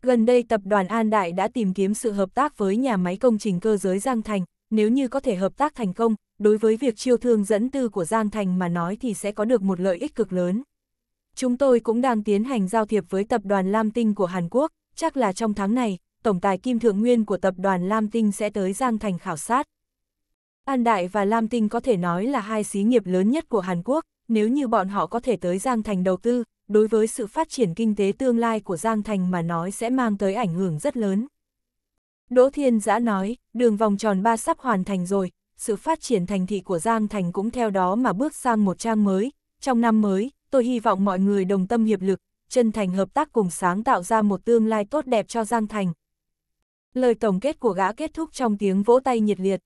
Gần đây tập đoàn An Đại đã tìm kiếm sự hợp tác với nhà máy công trình cơ giới Giang Thành, nếu như có thể hợp tác thành công, đối với việc chiêu thương dẫn tư của Giang Thành mà nói thì sẽ có được một lợi ích cực lớn. Chúng tôi cũng đang tiến hành giao thiệp với tập đoàn Lam Tinh của Hàn Quốc, chắc là trong tháng này, Tổng tài Kim Thượng Nguyên của tập đoàn Lam Tinh sẽ tới Giang Thành khảo sát. An Đại và Lam Tinh có thể nói là hai xí nghiệp lớn nhất của Hàn Quốc, nếu như bọn họ có thể tới Giang Thành đầu tư, đối với sự phát triển kinh tế tương lai của Giang Thành mà nói sẽ mang tới ảnh hưởng rất lớn. Đỗ Thiên Giã nói, đường vòng tròn ba sắp hoàn thành rồi, sự phát triển thành thị của Giang Thành cũng theo đó mà bước sang một trang mới. Trong năm mới, tôi hy vọng mọi người đồng tâm hiệp lực, chân thành hợp tác cùng sáng tạo ra một tương lai tốt đẹp cho Giang Thành. Lời tổng kết của gã kết thúc trong tiếng vỗ tay nhiệt liệt.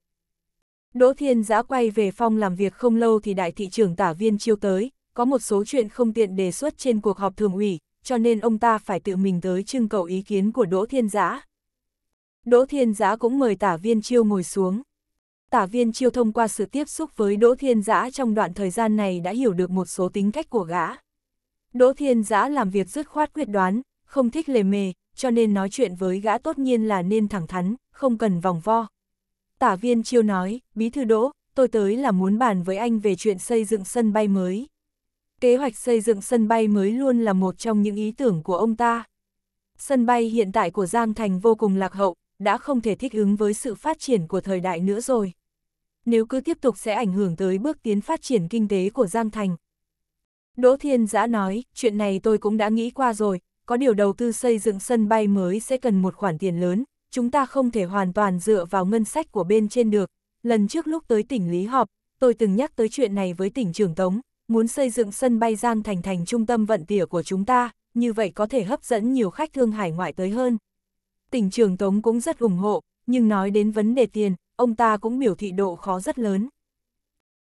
Đỗ Thiên Giã quay về phòng làm việc không lâu thì đại thị trưởng tả viên chiêu tới, có một số chuyện không tiện đề xuất trên cuộc họp thường ủy, cho nên ông ta phải tự mình tới trưng cầu ý kiến của Đỗ Thiên Giã. Đỗ Thiên Giã cũng mời tả viên chiêu ngồi xuống. Tả viên chiêu thông qua sự tiếp xúc với Đỗ Thiên Giã trong đoạn thời gian này đã hiểu được một số tính cách của gã. Đỗ Thiên Giã làm việc dứt khoát quyết đoán, không thích lề mề, cho nên nói chuyện với gã tốt nhiên là nên thẳng thắn, không cần vòng vo. Tả viên chiêu nói, bí thư Đỗ, tôi tới là muốn bàn với anh về chuyện xây dựng sân bay mới kế hoạch xây dựng sân bay mới luôn là một trong những ý tưởng của ông ta. Sân bay hiện tại của Giang Thành vô cùng lạc hậu, đã không thể thích ứng với sự phát triển của thời đại nữa rồi. Nếu cứ tiếp tục sẽ ảnh hưởng tới bước tiến phát triển kinh tế của Giang Thành. Đỗ Thiên Giã nói, chuyện này tôi cũng đã nghĩ qua rồi, có điều đầu tư xây dựng sân bay mới sẽ cần một khoản tiền lớn, chúng ta không thể hoàn toàn dựa vào ngân sách của bên trên được. Lần trước lúc tới tỉnh Lý Họp, tôi từng nhắc tới chuyện này với tỉnh trưởng Tống, muốn xây dựng sân bay Gian Thành thành trung tâm vận tỉa của chúng ta, như vậy có thể hấp dẫn nhiều khách thương hải ngoại tới hơn. Tỉnh trường Tống cũng rất ủng hộ, nhưng nói đến vấn đề tiền, ông ta cũng biểu thị độ khó rất lớn.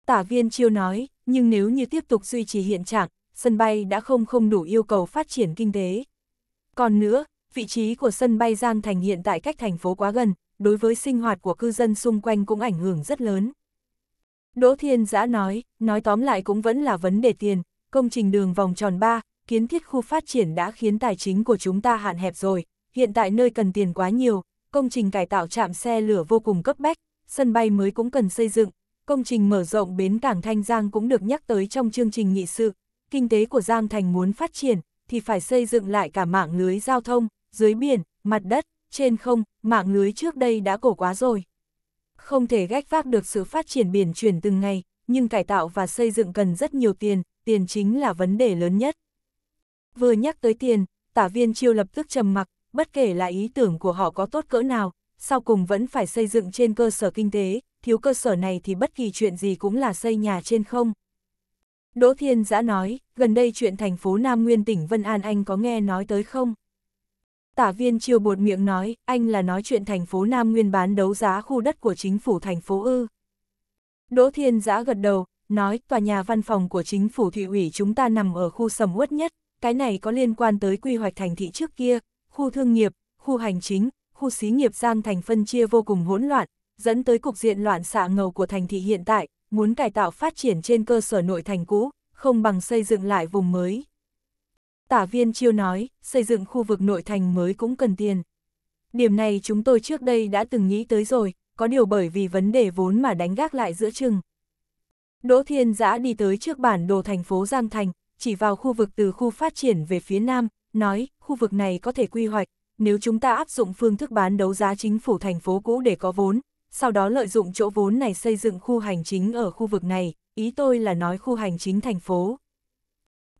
Tả viên chiêu nói, nhưng nếu như tiếp tục duy trì hiện trạng, sân bay đã không không đủ yêu cầu phát triển kinh tế. Còn nữa, vị trí của sân bay Giang Thành hiện tại cách thành phố quá gần, đối với sinh hoạt của cư dân xung quanh cũng ảnh hưởng rất lớn. Đỗ Thiên Giã nói, nói tóm lại cũng vẫn là vấn đề tiền, công trình đường vòng tròn 3, kiến thiết khu phát triển đã khiến tài chính của chúng ta hạn hẹp rồi, hiện tại nơi cần tiền quá nhiều, công trình cải tạo trạm xe lửa vô cùng cấp bách, sân bay mới cũng cần xây dựng, công trình mở rộng bến cảng Thanh Giang cũng được nhắc tới trong chương trình nghị sự, kinh tế của Giang Thành muốn phát triển, thì phải xây dựng lại cả mạng lưới giao thông, dưới biển, mặt đất, trên không, mạng lưới trước đây đã cổ quá rồi không thể gách vác được sự phát triển biển chuyển từng ngày, nhưng cải tạo và xây dựng cần rất nhiều tiền, tiền chính là vấn đề lớn nhất. Vừa nhắc tới tiền, tả viên chiêu lập tức trầm mặc, bất kể là ý tưởng của họ có tốt cỡ nào, sau cùng vẫn phải xây dựng trên cơ sở kinh tế, thiếu cơ sở này thì bất kỳ chuyện gì cũng là xây nhà trên không. Đỗ Thiên Giã nói, gần đây chuyện thành phố Nam Nguyên tỉnh Vân An Anh có nghe nói tới không? Tả viên chiêu buột miệng nói, anh là nói chuyện thành phố Nam Nguyên bán đấu giá khu đất của chính phủ thành phố ư. Đỗ Thiên Giã gật đầu, nói tòa nhà văn phòng của chính phủ thị ủy chúng ta nằm ở khu sầm uất nhất, cái này có liên quan tới quy hoạch thành thị trước kia, khu thương nghiệp, khu hành chính, khu xí nghiệp giang thành phân chia vô cùng hỗn loạn, dẫn tới cục diện loạn xạ ngầu của thành thị hiện tại, muốn cải tạo phát triển trên cơ sở nội thành cũ, không bằng xây dựng lại vùng mới. Tả viên chiêu nói, xây dựng khu vực nội thành mới cũng cần tiền. Điểm này chúng tôi trước đây đã từng nghĩ tới rồi, có điều bởi vì vấn đề vốn mà đánh gác lại giữa chừng. Đỗ Thiên Giã đi tới trước bản đồ thành phố Giang Thành, chỉ vào khu vực từ khu phát triển về phía nam, nói, khu vực này có thể quy hoạch, nếu chúng ta áp dụng phương thức bán đấu giá chính phủ thành phố cũ để có vốn, sau đó lợi dụng chỗ vốn này xây dựng khu hành chính ở khu vực này, ý tôi là nói khu hành chính thành phố.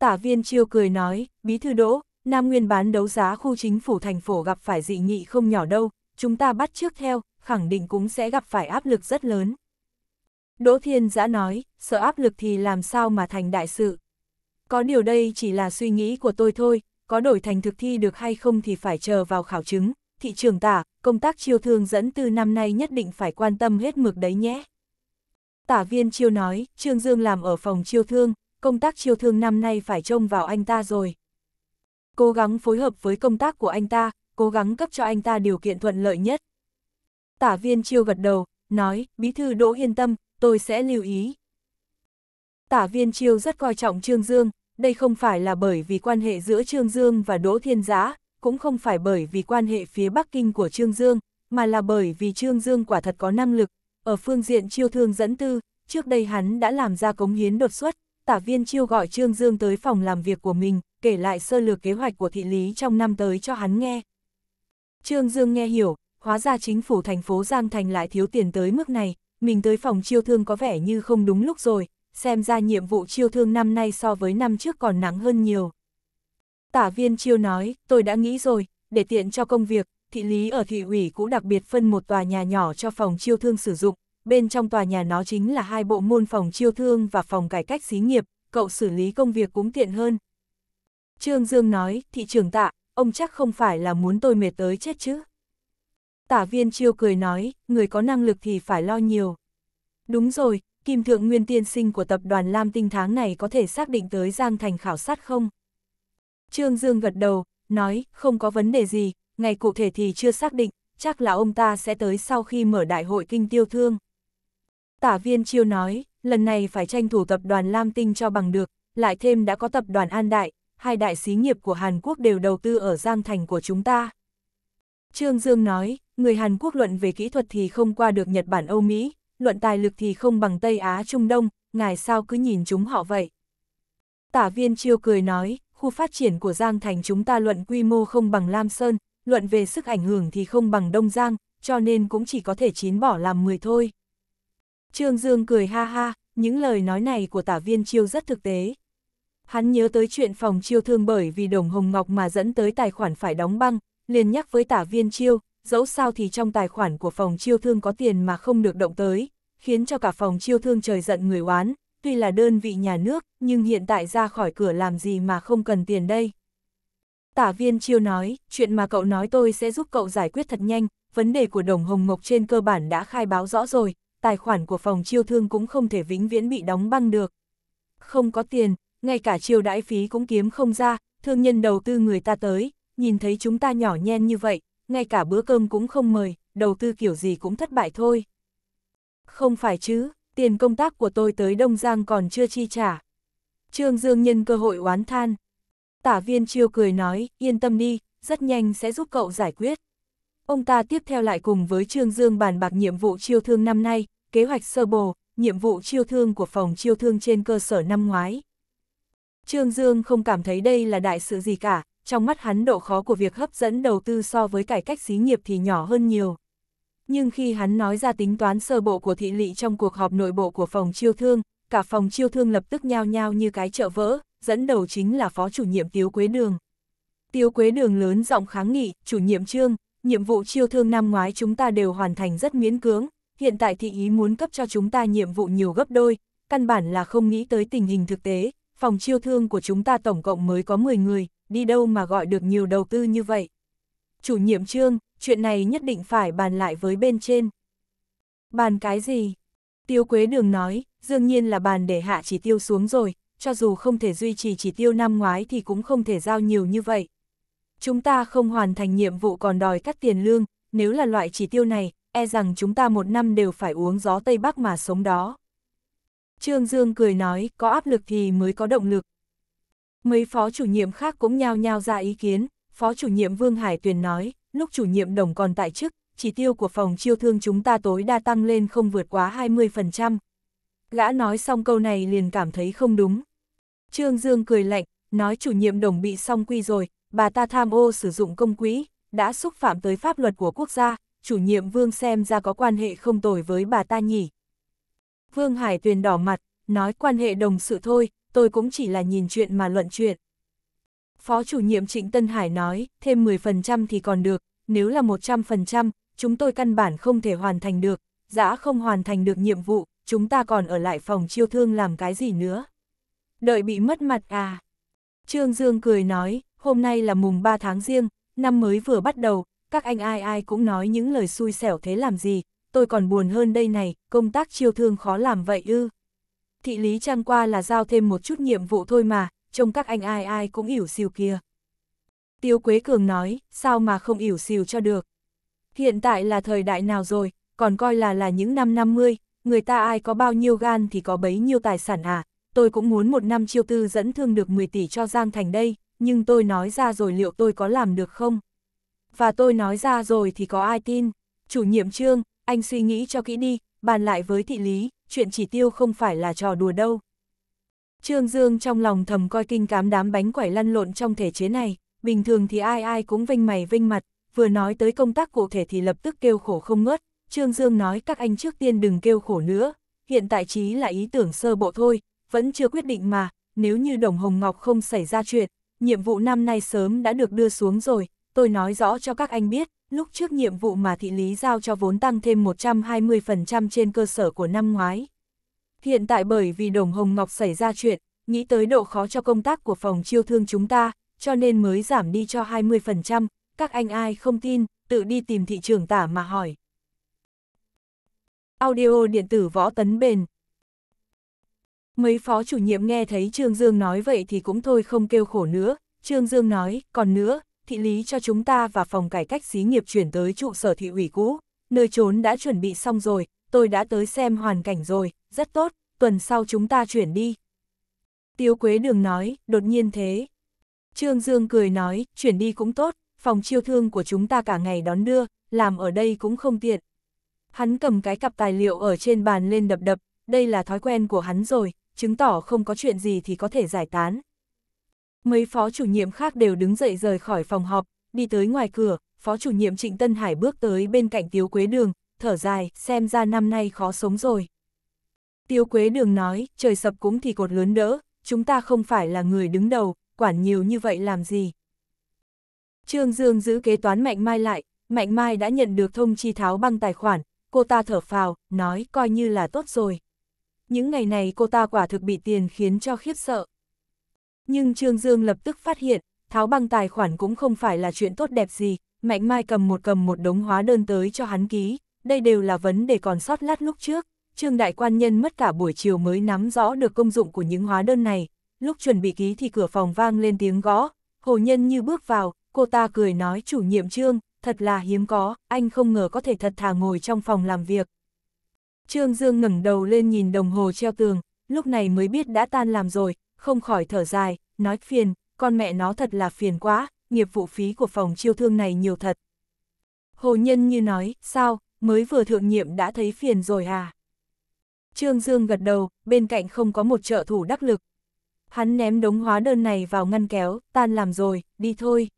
Tả viên chiêu cười nói, bí thư đỗ, Nam Nguyên bán đấu giá khu chính phủ thành phố gặp phải dị nghị không nhỏ đâu, chúng ta bắt trước theo, khẳng định cũng sẽ gặp phải áp lực rất lớn. Đỗ Thiên Giã nói, sợ áp lực thì làm sao mà thành đại sự. Có điều đây chỉ là suy nghĩ của tôi thôi, có đổi thành thực thi được hay không thì phải chờ vào khảo chứng. Thị trường tả, công tác chiêu thương dẫn từ năm nay nhất định phải quan tâm hết mực đấy nhé. Tả viên chiêu nói, Trương Dương làm ở phòng chiêu thương, công tác chiêu thương năm nay phải trông vào anh ta rồi. Cố gắng phối hợp với công tác của anh ta, cố gắng cấp cho anh ta điều kiện thuận lợi nhất. Tả viên chiêu gật đầu, nói, bí thư đỗ yên tâm, tôi sẽ lưu ý. Tả viên chiêu rất coi trọng Trương Dương, đây không phải là bởi vì quan hệ giữa Trương Dương và Đỗ Thiên Giã, cũng không phải bởi vì quan hệ phía Bắc Kinh của Trương Dương, mà là bởi vì Trương Dương quả thật có năng lực. Ở phương diện chiêu thương dẫn tư, trước đây hắn đã làm ra cống hiến đột xuất, tả viên chiêu gọi Trương Dương tới phòng làm việc của mình, kể lại sơ lược kế hoạch của thị lý trong năm tới cho hắn nghe. Trương Dương nghe hiểu, hóa ra chính phủ thành phố Giang Thành lại thiếu tiền tới mức này, mình tới phòng chiêu thương có vẻ như không đúng lúc rồi, xem ra nhiệm vụ chiêu thương năm nay so với năm trước còn nắng hơn nhiều. Tả viên chiêu nói, tôi đã nghĩ rồi, để tiện cho công việc, thị lý ở thị ủy cũng đặc biệt phân một tòa nhà nhỏ cho phòng chiêu thương sử dụng, bên trong tòa nhà nó chính là hai bộ môn phòng chiêu thương và phòng cải cách xí nghiệp, cậu xử lý công việc cũng tiện hơn. Trương Dương nói, thị trưởng tạ, ông chắc không phải là muốn tôi mệt tới chết chứ. Tả viên chiêu cười nói, người có năng lực thì phải lo nhiều. Đúng rồi, Kim Thượng Nguyên tiên sinh của tập đoàn Lam Tinh tháng này có thể xác định tới Giang Thành khảo sát không? Trương Dương gật đầu, nói, không có vấn đề gì, ngày cụ thể thì chưa xác định, chắc là ông ta sẽ tới sau khi mở đại hội kinh tiêu thương. Tả viên chiêu nói, lần này phải tranh thủ tập đoàn Lam Tinh cho bằng được, lại thêm đã có tập đoàn An Đại, hai đại xí nghiệp của Hàn Quốc đều đầu tư ở Giang Thành của chúng ta. Trương Dương nói, người Hàn Quốc luận về kỹ thuật thì không qua được Nhật Bản Âu Mỹ, luận tài lực thì không bằng Tây Á Trung Đông, ngài sao cứ nhìn chúng họ vậy. Tả viên chiêu cười nói, khu phát triển của Giang Thành chúng ta luận quy mô không bằng Lam Sơn, luận về sức ảnh hưởng thì không bằng Đông Giang, cho nên cũng chỉ có thể chín bỏ làm 10 thôi. Trương Dương cười ha ha, những lời nói này của tả viên chiêu rất thực tế. Hắn nhớ tới chuyện phòng chiêu thương bởi vì đồng hồng ngọc mà dẫn tới tài khoản phải đóng băng, liền nhắc với tả viên chiêu, dẫu sao thì trong tài khoản của phòng chiêu thương có tiền mà không được động tới, khiến cho cả phòng chiêu thương trời giận người oán, tuy là đơn vị nhà nước, nhưng hiện tại ra khỏi cửa làm gì mà không cần tiền đây. Tả viên chiêu nói, chuyện mà cậu nói tôi sẽ giúp cậu giải quyết thật nhanh, vấn đề của đồng hồng Ngọc trên cơ bản đã khai báo rõ rồi, tài khoản của phòng chiêu thương cũng không thể vĩnh viễn bị đóng băng được. Không có tiền, ngay cả chiêu đãi phí cũng kiếm không ra, thương nhân đầu tư người ta tới, nhìn thấy chúng ta nhỏ nhen như vậy, ngay cả bữa cơm cũng không mời, đầu tư kiểu gì cũng thất bại thôi. Không phải chứ, tiền công tác của tôi tới Đông Giang còn chưa chi trả. Trương Dương nhân cơ hội oán than. Tả viên chiêu cười nói, yên tâm đi, rất nhanh sẽ giúp cậu giải quyết. Ông ta tiếp theo lại cùng với Trương Dương bàn bạc nhiệm vụ chiêu thương năm nay, kế hoạch sơ bộ, nhiệm vụ chiêu thương của phòng chiêu thương trên cơ sở năm ngoái. Trương Dương không cảm thấy đây là đại sự gì cả, trong mắt hắn độ khó của việc hấp dẫn đầu tư so với cải cách xí nghiệp thì nhỏ hơn nhiều. Nhưng khi hắn nói ra tính toán sơ bộ của thị lị trong cuộc họp nội bộ của phòng chiêu thương, cả phòng chiêu thương lập tức nhao nhao như cái chợ vỡ, dẫn đầu chính là phó chủ nhiệm Tiếu Quế Đường. Tiếu Quế Đường lớn giọng kháng nghị, chủ nhiệm trương, nhiệm vụ chiêu thương năm ngoái chúng ta đều hoàn thành rất miễn cưỡng, hiện tại thị ý muốn cấp cho chúng ta nhiệm vụ nhiều gấp đôi, căn bản là không nghĩ tới tình hình thực tế, phòng chiêu thương của chúng ta tổng cộng mới có 10 người, đi đâu mà gọi được nhiều đầu tư như vậy. Chủ nhiệm trương, chuyện này nhất định phải bàn lại với bên trên. Bàn cái gì? Tiêu Quế Đường nói, dương nhiên là bàn để hạ chỉ tiêu xuống rồi, cho dù không thể duy trì chỉ tiêu năm ngoái thì cũng không thể giao nhiều như vậy. Chúng ta không hoàn thành nhiệm vụ còn đòi cắt tiền lương, nếu là loại chỉ tiêu này, e rằng chúng ta một năm đều phải uống gió Tây Bắc mà sống đó. Trương Dương cười nói, có áp lực thì mới có động lực. Mấy phó chủ nhiệm khác cũng nhao nhao ra ý kiến, phó chủ nhiệm Vương Hải Tuyền nói, lúc chủ nhiệm đồng còn tại chức, chỉ tiêu của phòng chiêu thương chúng ta tối đa tăng lên không vượt quá 20%. Gã nói xong câu này liền cảm thấy không đúng. Trương Dương cười lạnh, nói chủ nhiệm đồng bị xong quy rồi, bà ta tham ô sử dụng công quỹ, đã xúc phạm tới pháp luật của quốc gia, chủ nhiệm Vương xem ra có quan hệ không tồi với bà ta nhỉ. Vương Hải Tuyền đỏ mặt, nói quan hệ đồng sự thôi, tôi cũng chỉ là nhìn chuyện mà luận chuyện. Phó chủ nhiệm Trịnh Tân Hải nói, thêm 10% thì còn được, nếu là 100%, chúng tôi căn bản không thể hoàn thành được, dã không hoàn thành được nhiệm vụ, chúng ta còn ở lại phòng chiêu thương làm cái gì nữa. Đợi bị mất mặt à. Trương Dương cười nói, hôm nay là mùng 3 tháng riêng, năm mới vừa bắt đầu, các anh ai ai cũng nói những lời xui xẻo thế làm gì, tôi còn buồn hơn đây này, công tác chiêu thương khó làm vậy ư. Thị lý trang qua là giao thêm một chút nhiệm vụ thôi mà, trông các anh ai ai cũng ỉu xìu kia. Tiêu Quế Cường nói, sao mà không ỉu xìu cho được. Hiện tại là thời đại nào rồi, còn coi là là những năm 50, người ta ai có bao nhiêu gan thì có bấy nhiêu tài sản à. Tôi cũng muốn một năm chiêu tư dẫn thương được 10 tỷ cho Giang Thành đây, nhưng tôi nói ra rồi liệu tôi có làm được không? và tôi nói ra rồi thì có ai tin. Chủ nhiệm trương, anh suy nghĩ cho kỹ đi, bàn lại với thị lý, chuyện chỉ tiêu không phải là trò đùa đâu. Trương Dương trong lòng thầm coi kinh cám đám bánh quẩy lăn lộn trong thể chế này, bình thường thì ai ai cũng vinh mày vinh mặt, vừa nói tới công tác cụ thể thì lập tức kêu khổ không ngớt. Trương Dương nói các anh trước tiên đừng kêu khổ nữa, hiện tại chí là ý tưởng sơ bộ thôi, vẫn chưa quyết định mà, nếu như Đồng Hồng Ngọc không xảy ra chuyện, nhiệm vụ năm nay sớm đã được đưa xuống rồi, tôi nói rõ cho các anh biết, lúc trước nhiệm vụ mà thị lý giao cho vốn tăng thêm 120% trên cơ sở của năm ngoái. Hiện tại bởi vì đồng hồng ngọc xảy ra chuyện, nghĩ tới độ khó cho công tác của phòng chiêu thương chúng ta, cho nên mới giảm đi cho 20%, các anh ai không tin, tự đi tìm thị trường tả mà hỏi. Audio điện tử võ tấn bền Mấy phó chủ nhiệm nghe thấy Trương Dương nói vậy thì cũng thôi không kêu khổ nữa, Trương Dương nói, còn nữa, thị lý cho chúng ta và phòng cải cách xí nghiệp chuyển tới trụ sở thị ủy cũ, nơi trốn đã chuẩn bị xong rồi, tôi đã tới xem hoàn cảnh rồi, rất tốt, tuần sau chúng ta chuyển đi. Tiêu Quế Đường nói, đột nhiên thế. Trương Dương cười nói, chuyển đi cũng tốt, phòng chiêu thương của chúng ta cả ngày đón đưa, làm ở đây cũng không tiện. Hắn cầm cái cặp tài liệu ở trên bàn lên đập đập, đây là thói quen của hắn rồi, chứng tỏ không có chuyện gì thì có thể giải tán. Mấy phó chủ nhiệm khác đều đứng dậy rời khỏi phòng họp, đi tới ngoài cửa, phó chủ nhiệm Trịnh Tân Hải bước tới bên cạnh Tiếu Quế Đường, thở dài, xem ra năm nay khó sống rồi. Tiêu Quế Đường nói, trời sập cũng thì cột lớn đỡ, chúng ta không phải là người đứng đầu, quản nhiều như vậy làm gì. Trương Dương giữ kế toán Mạnh Mai lại, Mạnh Mai đã nhận được thông chi tháo băng tài khoản, cô ta thở phào, nói coi như là tốt rồi. Những ngày này cô ta quả thực bị tiền khiến cho khiếp sợ. Nhưng Trương Dương lập tức phát hiện, tháo băng tài khoản cũng không phải là chuyện tốt đẹp gì, Mạnh Mai cầm một cầm một đống hóa đơn tới cho hắn ký, đây đều là vấn đề còn sót lát lúc trước. Trương Đại Quan Nhân mất cả buổi chiều mới nắm rõ được công dụng của những hóa đơn này, lúc chuẩn bị ký thì cửa phòng vang lên tiếng gõ, hồ nhân như bước vào, cô ta cười nói chủ nhiệm Trương, thật là hiếm có, anh không ngờ có thể thật thà ngồi trong phòng làm việc. Trương Dương ngẩng đầu lên nhìn đồng hồ treo tường, lúc này mới biết đã tan làm rồi, không khỏi thở dài, nói phiền, con mẹ nó thật là phiền quá, nghiệp vụ phí của phòng chiêu thương này nhiều thật. Hồ Nhân như nói, sao, mới vừa thượng nhiệm đã thấy phiền rồi à? Trương Dương gật đầu, bên cạnh không có một trợ thủ đắc lực. Hắn ném đống hóa đơn này vào ngăn kéo, tan làm rồi, đi thôi.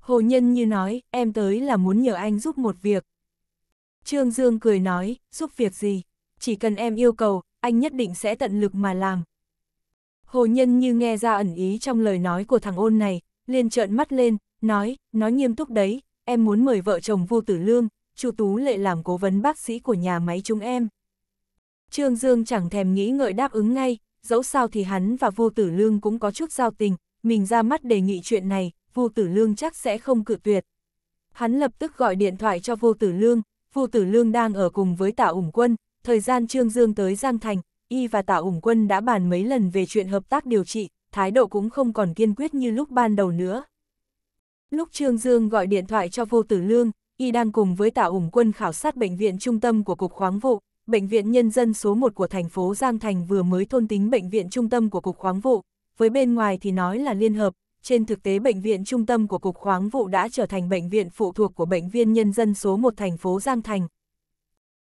Hồ Nhân như nói, em tới là muốn nhờ anh giúp một việc. Trương Dương cười nói, giúp việc gì? Chỉ cần em yêu cầu, anh nhất định sẽ tận lực mà làm, Hồ Nhân như nghe ra ẩn ý trong lời nói của thằng ôn này, liền trợn mắt lên, nói, nói nghiêm túc đấy, em muốn mời vợ chồng Vu Tử Lương, Chu Tú Lệ làm cố vấn bác sĩ của nhà máy chúng em. Trương Dương chẳng thèm nghĩ ngợi đáp ứng ngay, dẫu sao thì hắn và Vu Tử Lương cũng có chút giao tình, mình ra mắt đề nghị chuyện này, Vu Tử Lương chắc sẽ không cự tuyệt. Hắn lập tức gọi điện thoại cho Vu Tử Lương, Vu Tử Lương đang ở cùng với Tạ Ủng Quân, thời gian Trương Dương tới Giang Thành, y và Tạ ủng quân đã bàn mấy lần về chuyện hợp tác điều trị, thái độ cũng không còn kiên quyết như lúc ban đầu nữa. Lúc Trương Dương gọi điện thoại cho vô tử lương, y đang cùng với Tạ ủng quân khảo sát bệnh viện trung tâm của Cục Khoáng vụ, Bệnh viện Nhân dân số 1 của thành phố Giang Thành vừa mới thôn tính bệnh viện trung tâm của Cục Khoáng vụ, với bên ngoài thì nói là liên hợp, trên thực tế bệnh viện trung tâm của Cục Khoáng vụ đã trở thành bệnh viện phụ thuộc của Bệnh viên Nhân dân số 1 thành phố Giang Thành.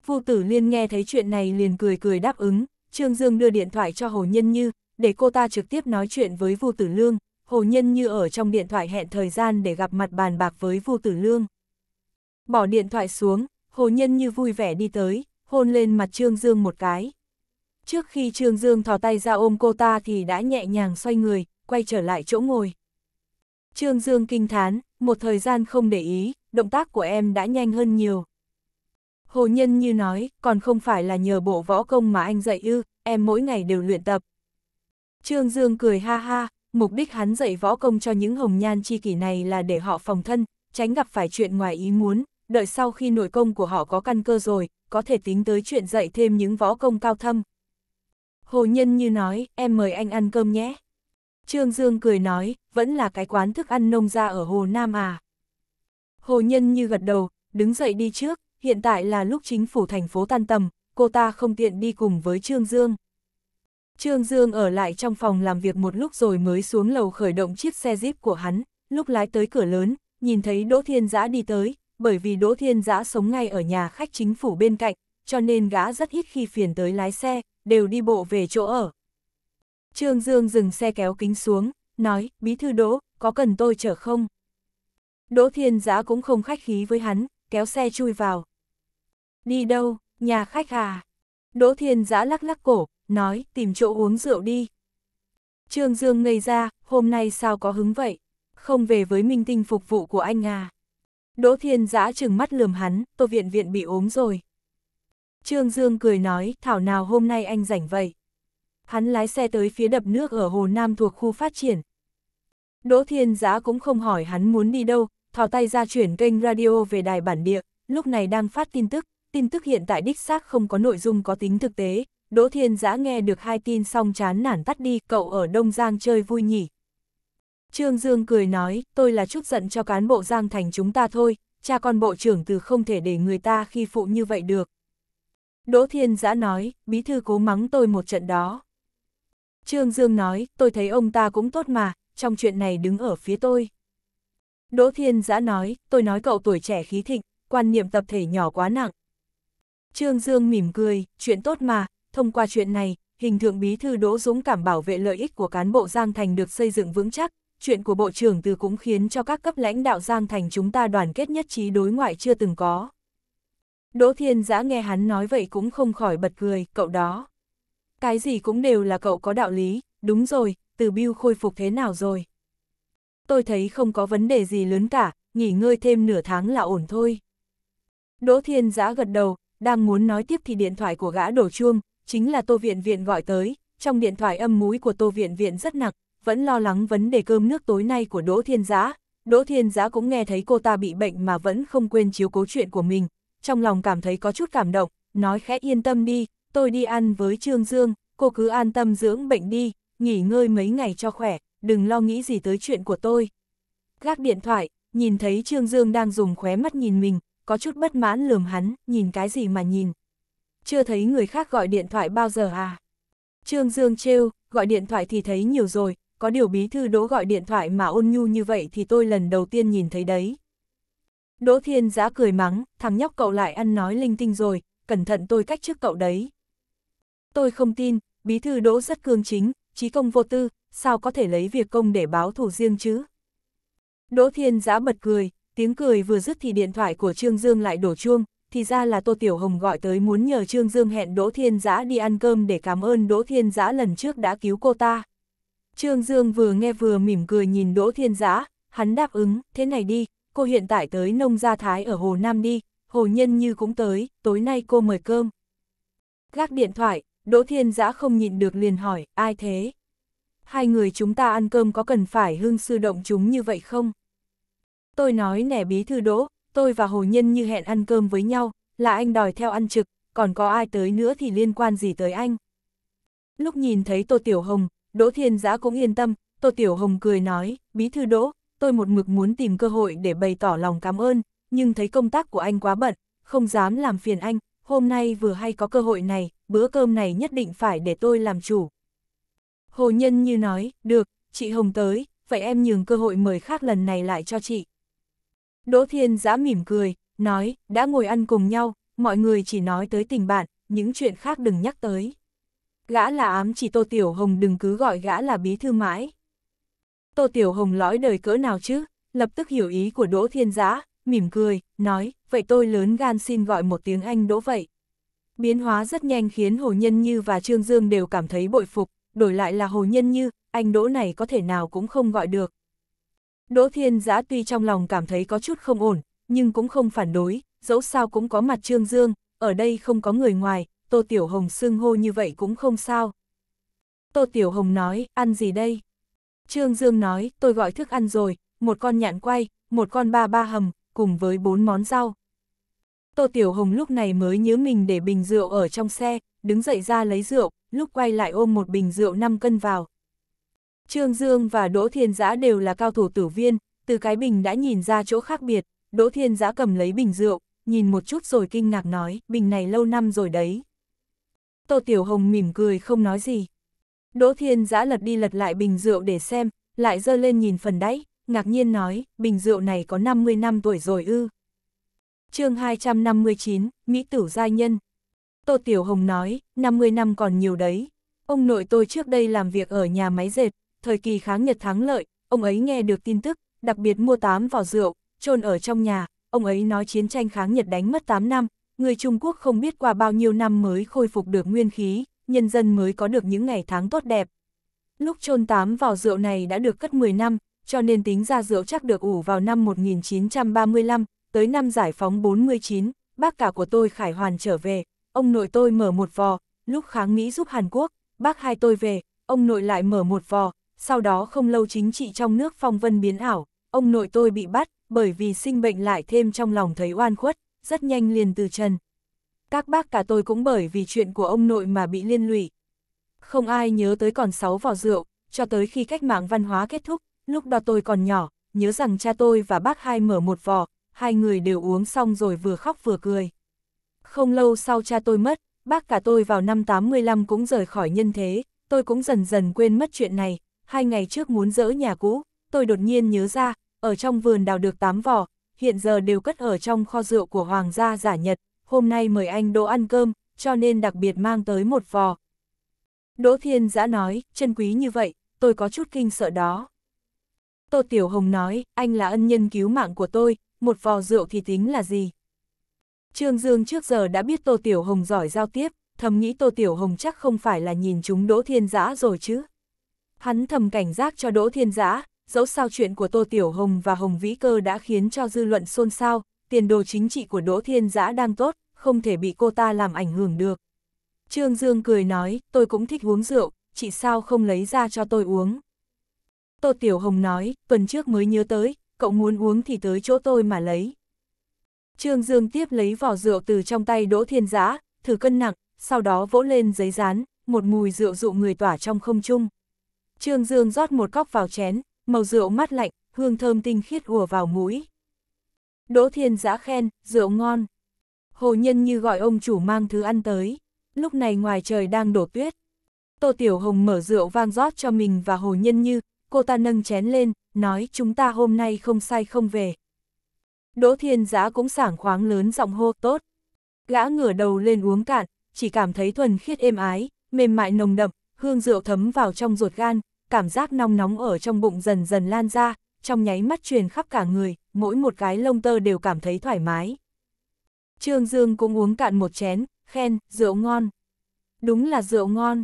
Vu tử liên nghe thấy chuyện này liền cười cười đáp ứng, Trương Dương đưa điện thoại cho Hồ Nhân Như, để cô ta trực tiếp nói chuyện với Vu Tử Lương, Hồ Nhân Như ở trong điện thoại hẹn thời gian để gặp mặt bàn bạc với Vu Tử Lương. Bỏ điện thoại xuống, Hồ Nhân Như vui vẻ đi tới, hôn lên mặt Trương Dương một cái. Trước khi Trương Dương thò tay ra ôm cô ta thì đã nhẹ nhàng xoay người, quay trở lại chỗ ngồi. Trương Dương kinh thán, một thời gian không để ý, động tác của em đã nhanh hơn nhiều. Hồ Nhân như nói, còn không phải là nhờ bộ võ công mà anh dạy ư, em mỗi ngày đều luyện tập. Trương Dương cười ha ha, mục đích hắn dạy võ công cho những hồng nhan chi kỷ này là để họ phòng thân, tránh gặp phải chuyện ngoài ý muốn, đợi sau khi nội công của họ có căn cơ rồi, có thể tính tới chuyện dạy thêm những võ công cao thâm. Hồ Nhân như nói, em mời anh ăn cơm nhé. Trương Dương cười nói, vẫn là cái quán thức ăn nông ra ở Hồ Nam à. Hồ Nhân như gật đầu, đứng dậy đi trước, hiện tại là lúc chính phủ thành phố tan tầm, cô ta không tiện đi cùng với Trương Dương. Trương Dương ở lại trong phòng làm việc một lúc rồi mới xuống lầu khởi động chiếc xe Jeep của hắn, lúc lái tới cửa lớn, nhìn thấy Đỗ Thiên Giã đi tới, bởi vì Đỗ Thiên Giã sống ngay ở nhà khách chính phủ bên cạnh, cho nên gã rất ít khi phiền tới lái xe, đều đi bộ về chỗ ở. Trương Dương dừng xe kéo kính xuống, nói, bí thư Đỗ, có cần tôi chở không? Đỗ Thiên Giã cũng không khách khí với hắn, kéo xe chui vào, Đi đâu, nhà khách à? Đỗ Thiên Giã lắc lắc cổ, nói, tìm chỗ uống rượu đi. Trương Dương ngây ra, hôm nay sao có hứng vậy? Không về với minh tinh phục vụ của anh à? Đỗ Thiên Giã trừng mắt lườm hắn, tô viện viện bị ốm rồi. Trương Dương cười nói, thảo nào hôm nay anh rảnh vậy? Hắn lái xe tới phía đập nước ở Hồ Nam thuộc khu phát triển. Đỗ Thiên Giã cũng không hỏi hắn muốn đi đâu, thò tay ra chuyển kênh radio về đài bản địa, lúc này đang phát tin tức, tin tức hiện tại đích xác không có nội dung có tính thực tế, Đỗ Thiên Giã nghe được hai tin xong chán nản tắt đi, cậu ở Đông Giang chơi vui nhỉ. Trương Dương cười nói, tôi là chút giận cho cán bộ Giang Thành chúng ta thôi, cha con bộ trưởng từ không thể để người ta khi phụ như vậy được. Đỗ Thiên Giã nói, bí thư cố mắng tôi một trận đó. Trương Dương nói, tôi thấy ông ta cũng tốt mà, trong chuyện này đứng ở phía tôi. Đỗ Thiên Giã nói, tôi nói cậu tuổi trẻ khí thịnh, quan niệm tập thể nhỏ quá nặng, Trương Dương mỉm cười, chuyện tốt mà, thông qua chuyện này, hình thượng bí thư Đỗ Dũng cảm bảo vệ lợi ích của cán bộ Giang Thành được xây dựng vững chắc, chuyện của Bộ trưởng Từ cũng khiến cho các cấp lãnh đạo Giang Thành chúng ta đoàn kết nhất trí đối ngoại chưa từng có. Đỗ Thiên Giã nghe hắn nói vậy cũng không khỏi bật cười, cậu đó. Cái gì cũng đều là cậu có đạo lý, đúng rồi, Từ Biêu khôi phục thế nào rồi? Tôi thấy không có vấn đề gì lớn cả, nghỉ ngơi thêm nửa tháng là ổn thôi. Đỗ Thiên Giã gật đầu, đang muốn nói tiếp thì điện thoại của gã đổ chuông, chính là Tô Viện Viện gọi tới, trong điện thoại âm múi của Tô Viện Viện rất nặng, vẫn lo lắng vấn đề cơm nước tối nay của Đỗ Thiên giá Đỗ Thiên giá cũng nghe thấy cô ta bị bệnh mà vẫn không quên chiếu cố chuyện của mình, trong lòng cảm thấy có chút cảm động, nói khẽ yên tâm đi, tôi đi ăn với Trương Dương, cô cứ an tâm dưỡng bệnh đi, nghỉ ngơi mấy ngày cho khỏe, đừng lo nghĩ gì tới chuyện của tôi. Gác điện thoại, nhìn thấy Trương Dương đang dùng khóe mắt nhìn mình, có chút bất mãn lườm hắn, nhìn cái gì mà nhìn. Chưa thấy người khác gọi điện thoại bao giờ à? Trương Dương trêu, gọi điện thoại thì thấy nhiều rồi, có điều bí thư đỗ gọi điện thoại mà ôn nhu như vậy thì tôi lần đầu tiên nhìn thấy đấy. Đỗ Thiên Giã cười mắng, thằng nhóc cậu lại ăn nói linh tinh rồi, cẩn thận tôi cách trước cậu đấy. Tôi không tin, bí thư đỗ rất cương chính, trí công vô tư, sao có thể lấy việc công để báo thù riêng chứ? Đỗ Thiên Giã bật cười, tiếng cười vừa dứt thì điện thoại của Trương Dương lại đổ chuông, thì ra là Tô Tiểu Hồng gọi tới muốn nhờ Trương Dương hẹn Đỗ Thiên Giã đi ăn cơm để cảm ơn Đỗ Thiên Giã lần trước đã cứu cô ta. Trương Dương vừa nghe vừa mỉm cười nhìn Đỗ Thiên Giã, hắn đáp ứng, thế này đi, cô hiện tại tới nông gia thái ở Hồ Nam đi, Hồ Nhân Như cũng tới, tối nay cô mời cơm. Gác điện thoại, Đỗ Thiên Giã không nhịn được liền hỏi, ai thế? Hai người chúng ta ăn cơm có cần phải hương sư động chúng như vậy không? Tôi nói nẻ bí thư đỗ, tôi và Hồ Nhân như hẹn ăn cơm với nhau, là anh đòi theo ăn trực, còn có ai tới nữa thì liên quan gì tới anh. Lúc nhìn thấy Tô Tiểu Hồng, Đỗ Thiên Giã cũng yên tâm, Tô Tiểu Hồng cười nói, bí thư đỗ, tôi một mực muốn tìm cơ hội để bày tỏ lòng cảm ơn, nhưng thấy công tác của anh quá bận, không dám làm phiền anh, hôm nay vừa hay có cơ hội này, bữa cơm này nhất định phải để tôi làm chủ. Hồ Nhân như nói, được, chị Hồng tới, vậy em nhường cơ hội mời khác lần này lại cho chị. Đỗ Thiên Giã mỉm cười, nói, đã ngồi ăn cùng nhau, mọi người chỉ nói tới tình bạn, những chuyện khác đừng nhắc tới. Gã là ám chỉ Tô Tiểu Hồng đừng cứ gọi gã là bí thư mãi. Tô Tiểu Hồng lõi đời cỡ nào chứ, lập tức hiểu ý của Đỗ Thiên Giã, mỉm cười, nói, vậy tôi lớn gan xin gọi một tiếng anh Đỗ vậy. Biến hóa rất nhanh khiến Hồ Nhân Như và Trương Dương đều cảm thấy bội phục, đổi lại là Hồ Nhân Như, anh Đỗ này có thể nào cũng không gọi được. Đỗ Thiên Giã tuy trong lòng cảm thấy có chút không ổn, nhưng cũng không phản đối, dẫu sao cũng có mặt Trương Dương, ở đây không có người ngoài, Tô Tiểu Hồng xưng hô như vậy cũng không sao. Tô Tiểu Hồng nói, ăn gì đây? Trương Dương nói, tôi gọi thức ăn rồi, một con nhạn quay, một con ba ba hầm, cùng với bốn món rau. Tô Tiểu Hồng lúc này mới nhớ mình để bình rượu ở trong xe, đứng dậy ra lấy rượu, lúc quay lại ôm một bình rượu 5 cân vào, Trương Dương và Đỗ Thiên Giã đều là cao thủ tử viên, từ cái bình đã nhìn ra chỗ khác biệt, Đỗ Thiên Giã cầm lấy bình rượu, nhìn một chút rồi kinh ngạc nói, bình này lâu năm rồi đấy. Tô Tiểu Hồng mỉm cười không nói gì. Đỗ Thiên Giã lật đi lật lại bình rượu để xem, lại dơ lên nhìn phần đáy, ngạc nhiên nói, bình rượu này có 50 năm tuổi rồi ư. chương 259, Mỹ Tử Gia Nhân. Tô Tiểu Hồng nói, 50 năm còn nhiều đấy. Ông nội tôi trước đây làm việc ở nhà máy dệt, thời kỳ kháng Nhật thắng lợi, ông ấy nghe được tin tức, đặc biệt mua tám vỏ rượu, chôn ở trong nhà, ông ấy nói chiến tranh kháng Nhật đánh mất 8 năm, người Trung Quốc không biết qua bao nhiêu năm mới khôi phục được nguyên khí, nhân dân mới có được những ngày tháng tốt đẹp. Lúc chôn tám vỏ rượu này đã được cất 10 năm, cho nên tính ra rượu chắc được ủ vào năm 1935, tới năm giải phóng 49, bác cả của tôi Khải Hoàn trở về, ông nội tôi mở một vò, lúc kháng Mỹ giúp Hàn Quốc, bác hai tôi về, ông nội lại mở một vò, sau đó không lâu chính trị trong nước phong vân biến ảo, ông nội tôi bị bắt, bởi vì sinh bệnh lại thêm trong lòng thấy oan khuất, rất nhanh liền từ trần. Các bác cả tôi cũng bởi vì chuyện của ông nội mà bị liên lụy. Không ai nhớ tới còn sáu vỏ rượu, cho tới khi cách mạng văn hóa kết thúc, lúc đó tôi còn nhỏ, nhớ rằng cha tôi và bác hai mở một vò, hai người đều uống xong rồi vừa khóc vừa cười. Không lâu sau cha tôi mất, bác cả tôi vào năm 85 cũng rời khỏi nhân thế, tôi cũng dần dần quên mất chuyện này, hai ngày trước muốn dỡ nhà cũ, tôi đột nhiên nhớ ra, ở trong vườn đào được tám vỏ, hiện giờ đều cất ở trong kho rượu của Hoàng gia giả Nhật, hôm nay mời anh Đỗ ăn cơm, cho nên đặc biệt mang tới một vò. Đỗ Thiên Giã nói, chân quý như vậy, tôi có chút kinh sợ đó. Tô Tiểu Hồng nói, anh là ân nhân cứu mạng của tôi, một vò rượu thì tính là gì? Trương Dương trước giờ đã biết Tô Tiểu Hồng giỏi giao tiếp, thầm nghĩ Tô Tiểu Hồng chắc không phải là nhìn chúng Đỗ Thiên Giã rồi chứ. Hắn thầm cảnh giác cho Đỗ Thiên Giã, dẫu sao chuyện của Tô Tiểu Hồng và Hồng Vĩ Cơ đã khiến cho dư luận xôn xao, tiền đồ chính trị của Đỗ Thiên Giã đang tốt, không thể bị cô ta làm ảnh hưởng được. Trương Dương cười nói, tôi cũng thích uống rượu, chị sao không lấy ra cho tôi uống. Tô Tiểu Hồng nói, tuần trước mới nhớ tới, cậu muốn uống thì tới chỗ tôi mà lấy. Trương Dương tiếp lấy vỏ rượu từ trong tay Đỗ Thiên Giã, thử cân nặng, sau đó vỗ lên giấy rán, một mùi rượu dụ người tỏa trong không trung. Trương Dương rót một cốc vào chén, màu rượu mát lạnh, hương thơm tinh khiết ùa vào mũi. Đỗ Thiên giã khen, rượu ngon. Hồ Nhân như gọi ông chủ mang thứ ăn tới. Lúc này ngoài trời đang đổ tuyết. Tô Tiểu Hồng mở rượu vang rót cho mình và Hồ Nhân như, cô ta nâng chén lên, nói chúng ta hôm nay không say không về. Đỗ Thiên Giá cũng sảng khoáng lớn giọng hô tốt. Gã ngửa đầu lên uống cạn, chỉ cảm thấy thuần khiết êm ái, mềm mại nồng đậm, hương rượu thấm vào trong ruột gan, cảm giác nóng nóng ở trong bụng dần dần lan ra, trong nháy mắt truyền khắp cả người, mỗi một cái lông tơ đều cảm thấy thoải mái. Trương Dương cũng uống cạn một chén, khen, rượu ngon. Đúng là rượu ngon.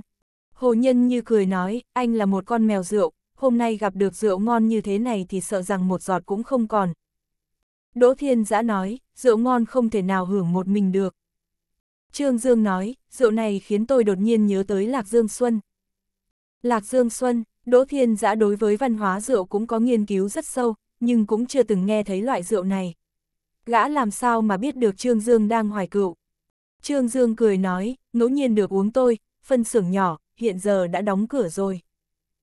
Hồ Nhân như cười nói, anh là một con mèo rượu, hôm nay gặp được rượu ngon như thế này thì sợ rằng một giọt cũng không còn. Đỗ Thiên Giã nói, rượu ngon không thể nào hưởng một mình được. Trương Dương nói, rượu này khiến tôi đột nhiên nhớ tới Lạc Dương Xuân. Lạc Dương Xuân, Đỗ Thiên Giã đối với văn hóa rượu cũng có nghiên cứu rất sâu, nhưng cũng chưa từng nghe thấy loại rượu này. Gã làm sao mà biết được Trương Dương đang hoài cựu. Trương Dương cười nói, ngẫu nhiên được uống tôi, phân xưởng nhỏ, hiện giờ đã đóng cửa rồi.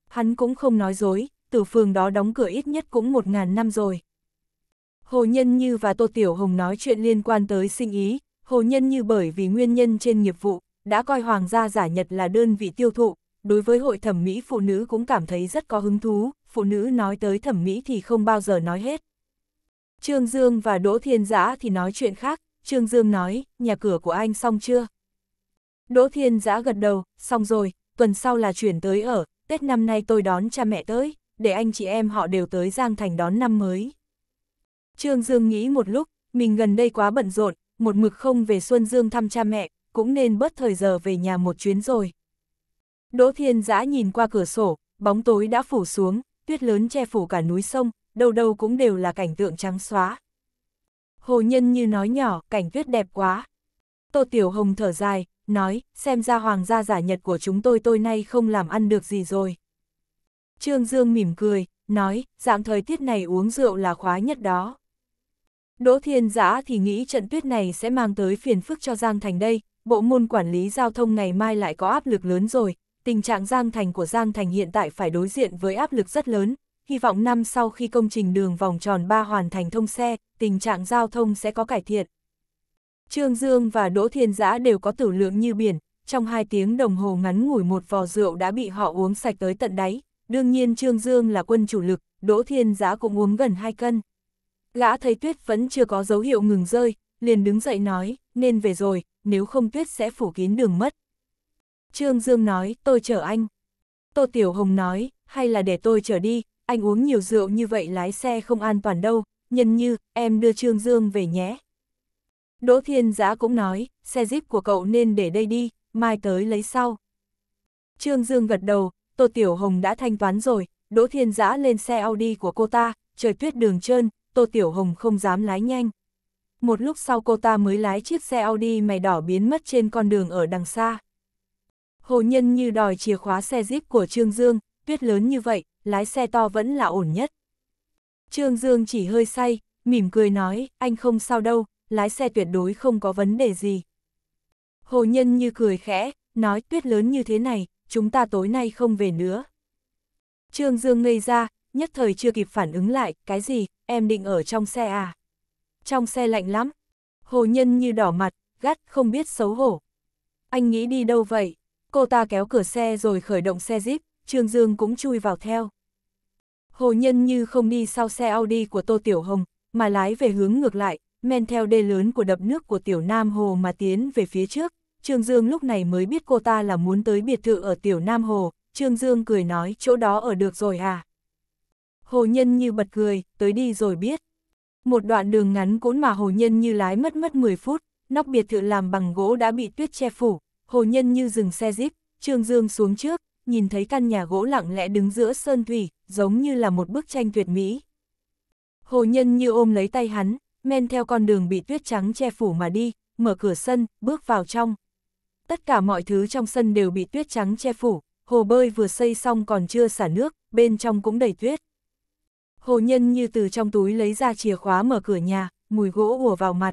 Hắn cũng không nói dối, từ phường đó đóng cửa ít nhất cũng một ngàn năm rồi. Hồ Nhân Như và Tô Tiểu Hồng nói chuyện liên quan tới sinh ý, Hồ Nhân Như bởi vì nguyên nhân trên nghiệp vụ, đã coi Hoàng gia giả Nhật là đơn vị tiêu thụ, đối với hội thẩm mỹ phụ nữ cũng cảm thấy rất có hứng thú, phụ nữ nói tới thẩm mỹ thì không bao giờ nói hết. Trương Dương và Đỗ Thiên Giã thì nói chuyện khác, Trương Dương nói, nhà cửa của anh xong chưa? Đỗ Thiên Giã gật đầu, xong rồi, tuần sau là chuyển tới ở, Tết năm nay tôi đón cha mẹ tới, để anh chị em họ đều tới Giang Thành đón năm mới. Trương Dương nghĩ một lúc, mình gần đây quá bận rộn, một mực không về Xuân Dương thăm cha mẹ, cũng nên bớt thời giờ về nhà một chuyến rồi. Đỗ Thiên Giã nhìn qua cửa sổ, bóng tối đã phủ xuống, tuyết lớn che phủ cả núi sông, đâu đâu cũng đều là cảnh tượng trắng xóa. Hồ Nhân như nói nhỏ, cảnh tuyết đẹp quá. Tô Tiểu Hồng thở dài, nói, xem ra hoàng gia giả nhật của chúng tôi tôi nay không làm ăn được gì rồi. Trương Dương mỉm cười, nói, dạng thời tiết này uống rượu là khóa nhất đó. Đỗ Thiên Giã thì nghĩ trận tuyết này sẽ mang tới phiền phức cho Giang Thành đây, bộ môn quản lý giao thông ngày mai lại có áp lực lớn rồi, tình trạng Giang Thành của Giang Thành hiện tại phải đối diện với áp lực rất lớn, hy vọng năm sau khi công trình đường vòng tròn 3 hoàn thành thông xe, tình trạng giao thông sẽ có cải thiện. Trương Dương và Đỗ Thiên Giã đều có tử lượng như biển, trong 2 tiếng đồng hồ ngắn ngủi một vò rượu đã bị họ uống sạch tới tận đáy, đương nhiên Trương Dương là quân chủ lực, Đỗ Thiên Giã cũng uống gần 2 cân. Gã thấy tuyết vẫn chưa có dấu hiệu ngừng rơi, liền đứng dậy nói, nên về rồi, nếu không tuyết sẽ phủ kín đường mất. Trương Dương nói, tôi chở anh. Tô Tiểu Hồng nói, hay là để tôi chở đi, anh uống nhiều rượu như vậy lái xe không an toàn đâu, nhân như, em đưa Trương Dương về nhé. Đỗ Thiên Giã cũng nói, xe jeep của cậu nên để đây đi, mai tới lấy sau. Trương Dương gật đầu, Tô Tiểu Hồng đã thanh toán rồi, Đỗ Thiên Giã lên xe Audi của cô ta, trời tuyết đường trơn, Tô Tiểu Hồng không dám lái nhanh. Một lúc sau cô ta mới lái chiếc xe Audi mày đỏ biến mất trên con đường ở đằng xa. Hồ Nhân như đòi chìa khóa xe jeep của Trương Dương, tuyết lớn như vậy, lái xe to vẫn là ổn nhất. Trương Dương chỉ hơi say, mỉm cười nói, anh không sao đâu, lái xe tuyệt đối không có vấn đề gì. Hồ Nhân như cười khẽ, nói tuyết lớn như thế này, chúng ta tối nay không về nữa. Trương Dương ngây ra, nhất thời chưa kịp phản ứng lại, cái gì, em định ở trong xe à? Trong xe lạnh lắm. Hồ Nhân như đỏ mặt, gắt, không biết xấu hổ. Anh nghĩ đi đâu vậy? cô ta kéo cửa xe rồi khởi động xe Jeep, Trương Dương cũng chui vào theo. Hồ Nhân như không đi sau xe Audi của Tô Tiểu Hồng, mà lái về hướng ngược lại, men theo đê lớn của đập nước của Tiểu Nam Hồ mà tiến về phía trước. Trương Dương lúc này mới biết cô ta là muốn tới biệt thự ở Tiểu Nam Hồ, Trương Dương cười nói chỗ đó ở được rồi à. Hồ Nhân như bật cười, tới đi rồi biết. Một đoạn đường ngắn cốn mà Hồ Nhân như lái mất mất 10 phút, nóc biệt thự làm bằng gỗ đã bị tuyết che phủ, Hồ Nhân như dừng xe jeep, Trương Dương xuống trước, nhìn thấy căn nhà gỗ lặng lẽ đứng giữa sơn thủy, giống như là một bức tranh tuyệt mỹ. Hồ Nhân như ôm lấy tay hắn, men theo con đường bị tuyết trắng che phủ mà đi, mở cửa sân, bước vào trong. Tất cả mọi thứ trong sân đều bị tuyết trắng che phủ, hồ bơi vừa xây xong còn chưa xả nước, bên trong cũng đầy tuyết. Hồ Nhân như từ trong túi lấy ra chìa khóa mở cửa nhà, mùi gỗ ùa vào mặt.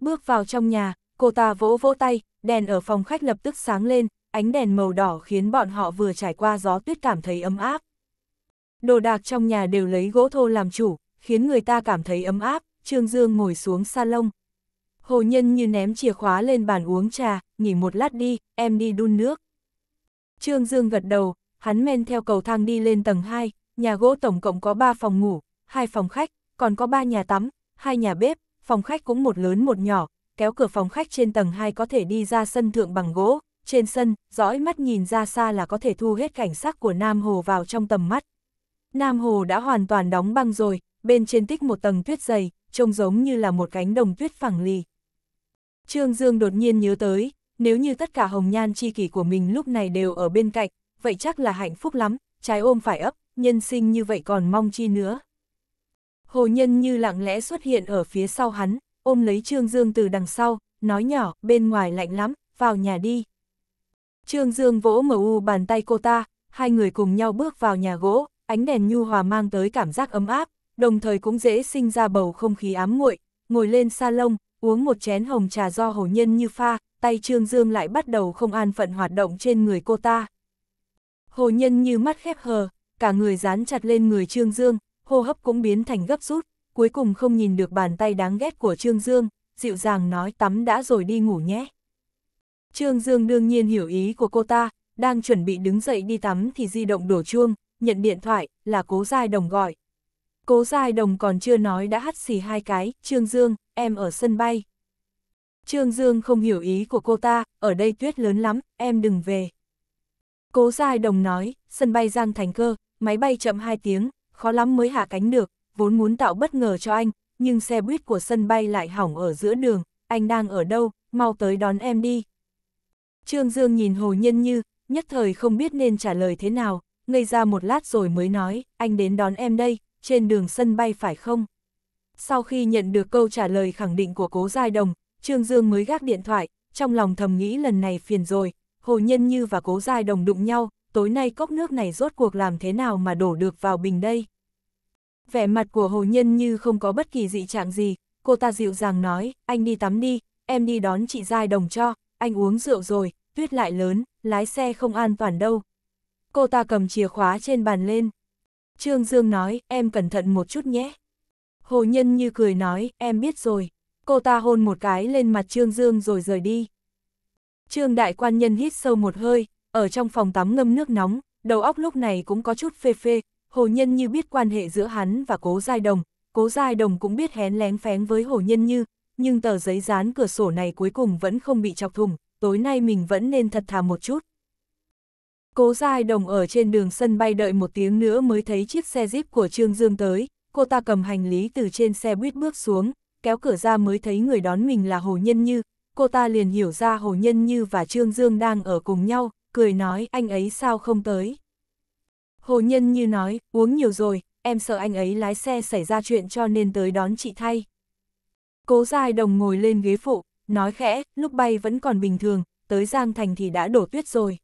Bước vào trong nhà, Cô ta vỗ vỗ tay, đèn ở phòng khách lập tức sáng lên, ánh đèn màu đỏ khiến bọn họ vừa trải qua gió tuyết cảm thấy ấm áp. Đồ đạc trong nhà đều lấy gỗ thô làm chủ, khiến người ta cảm thấy ấm áp, Trương Dương ngồi xuống salon. Hồ Nhân như ném chìa khóa lên bàn uống trà, nghỉ một lát đi, em đi đun nước. Trương Dương gật đầu, hắn men theo cầu thang đi lên tầng 2, nhà gỗ tổng cộng có 3 phòng ngủ, 2 phòng khách, còn có 3 nhà tắm, 2 nhà bếp, phòng khách cũng một lớn một nhỏ, kéo cửa phòng khách trên tầng 2 có thể đi ra sân thượng bằng gỗ, trên sân, dõi mắt nhìn ra xa là có thể thu hết cảnh sắc của Nam Hồ vào trong tầm mắt. Nam Hồ đã hoàn toàn đóng băng rồi, bên trên tích một tầng tuyết dày, trông giống như là một cánh đồng tuyết phẳng lì. Trương Dương đột nhiên nhớ tới, nếu như tất cả hồng nhan chi kỷ của mình lúc này đều ở bên cạnh, vậy chắc là hạnh phúc lắm, trái ôm phải ấp, nhân sinh như vậy còn mong chi nữa. Hồ Nhân như lặng lẽ xuất hiện ở phía sau hắn, ôm lấy Trương Dương từ đằng sau, nói nhỏ, bên ngoài lạnh lắm, vào nhà đi. Trương Dương vỗ mở u bàn tay cô ta, hai người cùng nhau bước vào nhà gỗ, ánh đèn nhu hòa mang tới cảm giác ấm áp, đồng thời cũng dễ sinh ra bầu không khí ám nguội, ngồi lên salon, uống một chén hồng trà do hổ nhân như pha, tay Trương Dương lại bắt đầu không an phận hoạt động trên người cô ta. Hồ nhân như mắt khép hờ, cả người dán chặt lên người Trương Dương, hô hấp cũng biến thành gấp rút, cuối cùng không nhìn được bàn tay đáng ghét của Trương Dương, dịu dàng nói tắm đã rồi đi ngủ nhé. Trương Dương đương nhiên hiểu ý của cô ta, đang chuẩn bị đứng dậy đi tắm thì di động đổ chuông, nhận điện thoại, là cố giai đồng gọi. Cố giai đồng còn chưa nói đã hắt xì hai cái, Trương Dương, em ở sân bay. Trương Dương không hiểu ý của cô ta, ở đây tuyết lớn lắm, em đừng về. Cố giai đồng nói, sân bay Giang Thành Cơ, máy bay chậm 2 tiếng, khó lắm mới hạ cánh được, vốn muốn tạo bất ngờ cho anh, nhưng xe buýt của sân bay lại hỏng ở giữa đường, anh đang ở đâu, mau tới đón em đi. Trương Dương nhìn Hồ Nhân Như, nhất thời không biết nên trả lời thế nào, ngây ra một lát rồi mới nói, anh đến đón em đây, trên đường sân bay phải không? Sau khi nhận được câu trả lời khẳng định của cố Giai Đồng, Trương Dương mới gác điện thoại, trong lòng thầm nghĩ lần này phiền rồi, Hồ Nhân Như và cố Giai Đồng đụng nhau, tối nay cốc nước này rốt cuộc làm thế nào mà đổ được vào bình đây? vẻ mặt của hồ nhân như không có bất kỳ dị trạng gì, cô ta dịu dàng nói, anh đi tắm đi, em đi đón chị Giai Đồng cho, anh uống rượu rồi, tuyết lại lớn, lái xe không an toàn đâu. Cô ta cầm chìa khóa trên bàn lên. Trương Dương nói, em cẩn thận một chút nhé. Hồ Nhân như cười nói, em biết rồi. Cô ta hôn một cái lên mặt Trương Dương rồi rời đi. Trương Đại Quan Nhân hít sâu một hơi, ở trong phòng tắm ngâm nước nóng, đầu óc lúc này cũng có chút phê phê, Hồ Nhân Như biết quan hệ giữa hắn và Cố Giai Đồng, Cố Giai Đồng cũng biết hén lén phén với Hồ Nhân Như, nhưng tờ giấy dán cửa sổ này cuối cùng vẫn không bị chọc thùng, tối nay mình vẫn nên thật thà một chút. Cố Giai Đồng ở trên đường sân bay đợi một tiếng nữa mới thấy chiếc xe Jeep của Trương Dương tới, cô ta cầm hành lý từ trên xe buýt bước xuống, kéo cửa ra mới thấy người đón mình là Hồ Nhân Như, cô ta liền hiểu ra Hồ Nhân Như và Trương Dương đang ở cùng nhau, cười nói anh ấy sao không tới. Hồ Nhân như nói, uống nhiều rồi, em sợ anh ấy lái xe xảy ra chuyện cho nên tới đón chị thay. Cố Giai Đồng ngồi lên ghế phụ, nói khẽ, lúc bay vẫn còn bình thường, tới Giang Thành thì đã đổ tuyết rồi.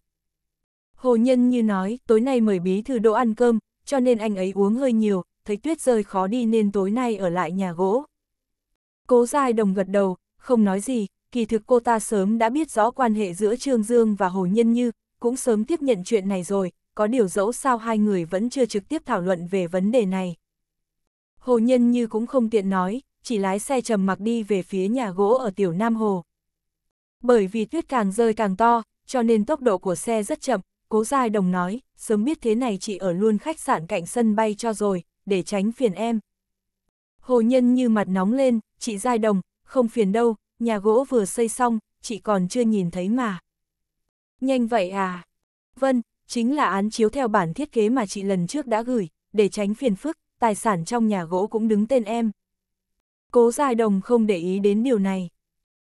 Hồ Nhân như nói, tối nay mời bí thư đỗ ăn cơm, cho nên anh ấy uống hơi nhiều, thấy tuyết rơi khó đi nên tối nay ở lại nhà gỗ. Cố Giai Đồng gật đầu, không nói gì, kỳ thực cô ta sớm đã biết rõ quan hệ giữa Trương Dương và Hồ Nhân Như, cũng sớm tiếp nhận chuyện này rồi, có điều dẫu sao hai người vẫn chưa trực tiếp thảo luận về vấn đề này. Hồ Nhân Như cũng không tiện nói, chỉ lái xe trầm mặc đi về phía nhà gỗ ở Tiểu Nam Hồ. Bởi vì tuyết càng rơi càng to, cho nên tốc độ của xe rất chậm, Cố Giai Đồng nói, sớm biết thế này chị ở luôn khách sạn cạnh sân bay cho rồi, để tránh phiền em. Hồ Nhân Như mặt nóng lên, chị Giai Đồng, không phiền đâu, nhà gỗ vừa xây xong, chị còn chưa nhìn thấy mà. Nhanh vậy à? Vâng, chính là án chiếu theo bản thiết kế mà chị lần trước đã gửi, để tránh phiền phức, tài sản trong nhà gỗ cũng đứng tên em. Cố Giai Đồng không để ý đến điều này.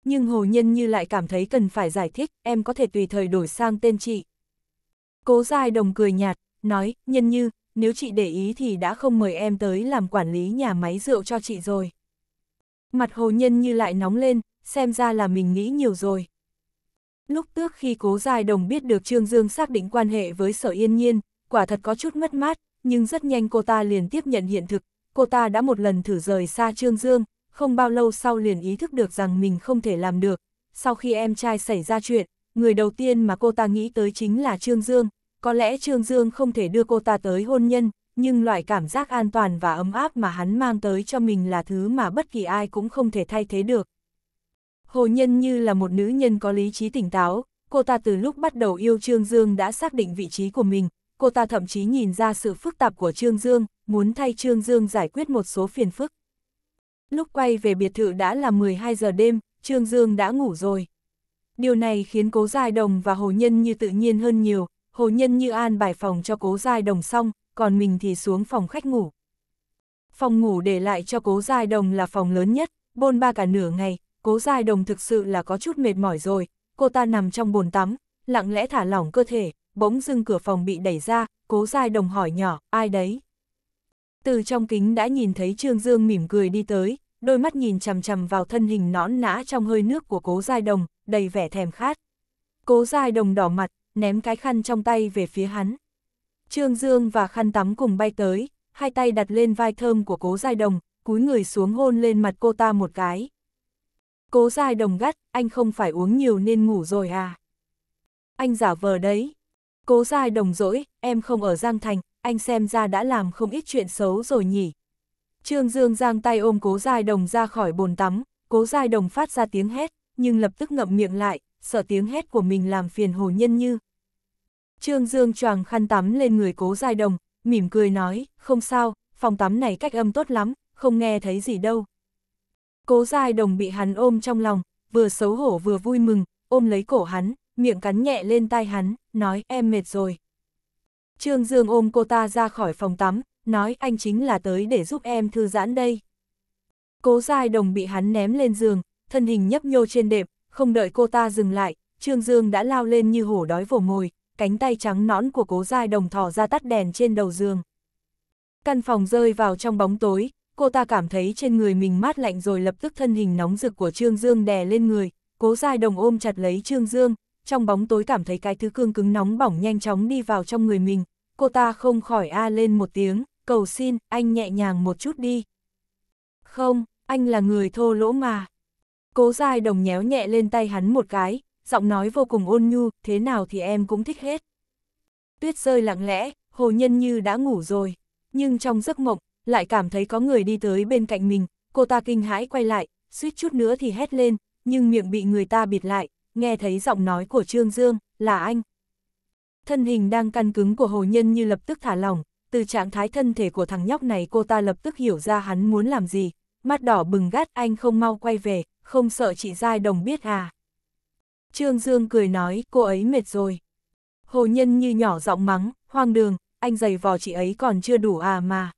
Nhưng Hồ Nhân Như lại cảm thấy cần phải giải thích, em có thể tùy thời đổi sang tên chị. Cố Giai Đồng cười nhạt, nói, Nhân Như, nếu chị để ý thì đã không mời em tới làm quản lý nhà máy rượu cho chị rồi. Mặt Hồ Nhân Như lại nóng lên, xem ra là mình nghĩ nhiều rồi. Lúc trước khi cố dài đồng biết được Trương Dương xác định quan hệ với sở yên nhiên, quả thật có chút mất mát, nhưng rất nhanh cô ta liền tiếp nhận hiện thực, cô ta đã một lần thử rời xa Trương Dương, không bao lâu sau liền ý thức được rằng mình không thể làm được. Sau khi em trai xảy ra chuyện, người đầu tiên mà cô ta nghĩ tới chính là Trương Dương, có lẽ Trương Dương không thể đưa cô ta tới hôn nhân, nhưng loại cảm giác an toàn và ấm áp mà hắn mang tới cho mình là thứ mà bất kỳ ai cũng không thể thay thế được. Hồ Nhân như là một nữ nhân có lý trí tỉnh táo, cô ta từ lúc bắt đầu yêu Trương Dương đã xác định vị trí của mình, cô ta thậm chí nhìn ra sự phức tạp của Trương Dương, muốn thay Trương Dương giải quyết một số phiền phức. Lúc quay về biệt thự đã là 12 giờ đêm, Trương Dương đã ngủ rồi. Điều này khiến Cố Giai Đồng và Hồ Nhân Như tự nhiên hơn nhiều, Hồ Nhân Như an bài phòng cho Cố Giai Đồng xong, còn mình thì xuống phòng khách ngủ. Phòng ngủ để lại cho Cố Giai Đồng là phòng lớn nhất, bôn ba cả nửa ngày, cố dài đồng thực sự là có chút mệt mỏi rồi, cô ta nằm trong bồn tắm, lặng lẽ thả lỏng cơ thể, bỗng dưng cửa phòng bị đẩy ra, cố dài đồng hỏi nhỏ, ai đấy? Từ trong kính đã nhìn thấy Trương Dương mỉm cười đi tới, đôi mắt nhìn chằm chằm vào thân hình nõn nã trong hơi nước của cố dài đồng, đầy vẻ thèm khát. Cố dài đồng đỏ mặt, ném cái khăn trong tay về phía hắn. Trương Dương và khăn tắm cùng bay tới, hai tay đặt lên vai thơm của cố dài đồng, cúi người xuống hôn lên mặt cô ta một cái. Cố dài đồng gắt, anh không phải uống nhiều nên ngủ rồi à? Anh giả vờ đấy. Cố dài đồng dỗi, em không ở Giang Thành, anh xem ra đã làm không ít chuyện xấu rồi nhỉ. Trương Dương giang tay ôm cố dài đồng ra khỏi bồn tắm, cố dài đồng phát ra tiếng hét, nhưng lập tức ngậm miệng lại, sợ tiếng hét của mình làm phiền hồ nhân như. Trương Dương choàng khăn tắm lên người cố dài đồng, mỉm cười nói, không sao, phòng tắm này cách âm tốt lắm, không nghe thấy gì đâu. Cố dài đồng bị hắn ôm trong lòng, vừa xấu hổ vừa vui mừng, ôm lấy cổ hắn, miệng cắn nhẹ lên tai hắn, nói em mệt rồi. Trương Dương ôm cô ta ra khỏi phòng tắm, nói anh chính là tới để giúp em thư giãn đây. Cố dài đồng bị hắn ném lên giường, thân hình nhấp nhô trên đệm, không đợi cô ta dừng lại, Trương Dương đã lao lên như hổ đói vồ mồi, cánh tay trắng nõn của cố dài đồng thò ra tắt đèn trên đầu giường. Căn phòng rơi vào trong bóng tối, cô ta cảm thấy trên người mình mát lạnh rồi lập tức thân hình nóng rực của Trương Dương đè lên người, cố dai đồng ôm chặt lấy Trương Dương, trong bóng tối cảm thấy cái thứ cương cứng nóng bỏng nhanh chóng đi vào trong người mình, cô ta không khỏi a lên một tiếng, cầu xin, anh nhẹ nhàng một chút đi. Không, anh là người thô lỗ mà. Cố dai đồng nhéo nhẹ lên tay hắn một cái, giọng nói vô cùng ôn nhu, thế nào thì em cũng thích hết. Tuyết rơi lặng lẽ, hồ nhân như đã ngủ rồi, nhưng trong giấc mộng, lại cảm thấy có người đi tới bên cạnh mình, cô ta kinh hãi quay lại, suýt chút nữa thì hét lên, nhưng miệng bị người ta bịt lại, nghe thấy giọng nói của Trương Dương, là anh. Thân hình đang căn cứng của hồ nhân như lập tức thả lỏng, từ trạng thái thân thể của thằng nhóc này cô ta lập tức hiểu ra hắn muốn làm gì, mắt đỏ bừng gắt anh không mau quay về, không sợ chị Giai Đồng biết à. Trương Dương cười nói, cô ấy mệt rồi. Hồ nhân như nhỏ giọng mắng, hoang đường, anh giày vò chị ấy còn chưa đủ à mà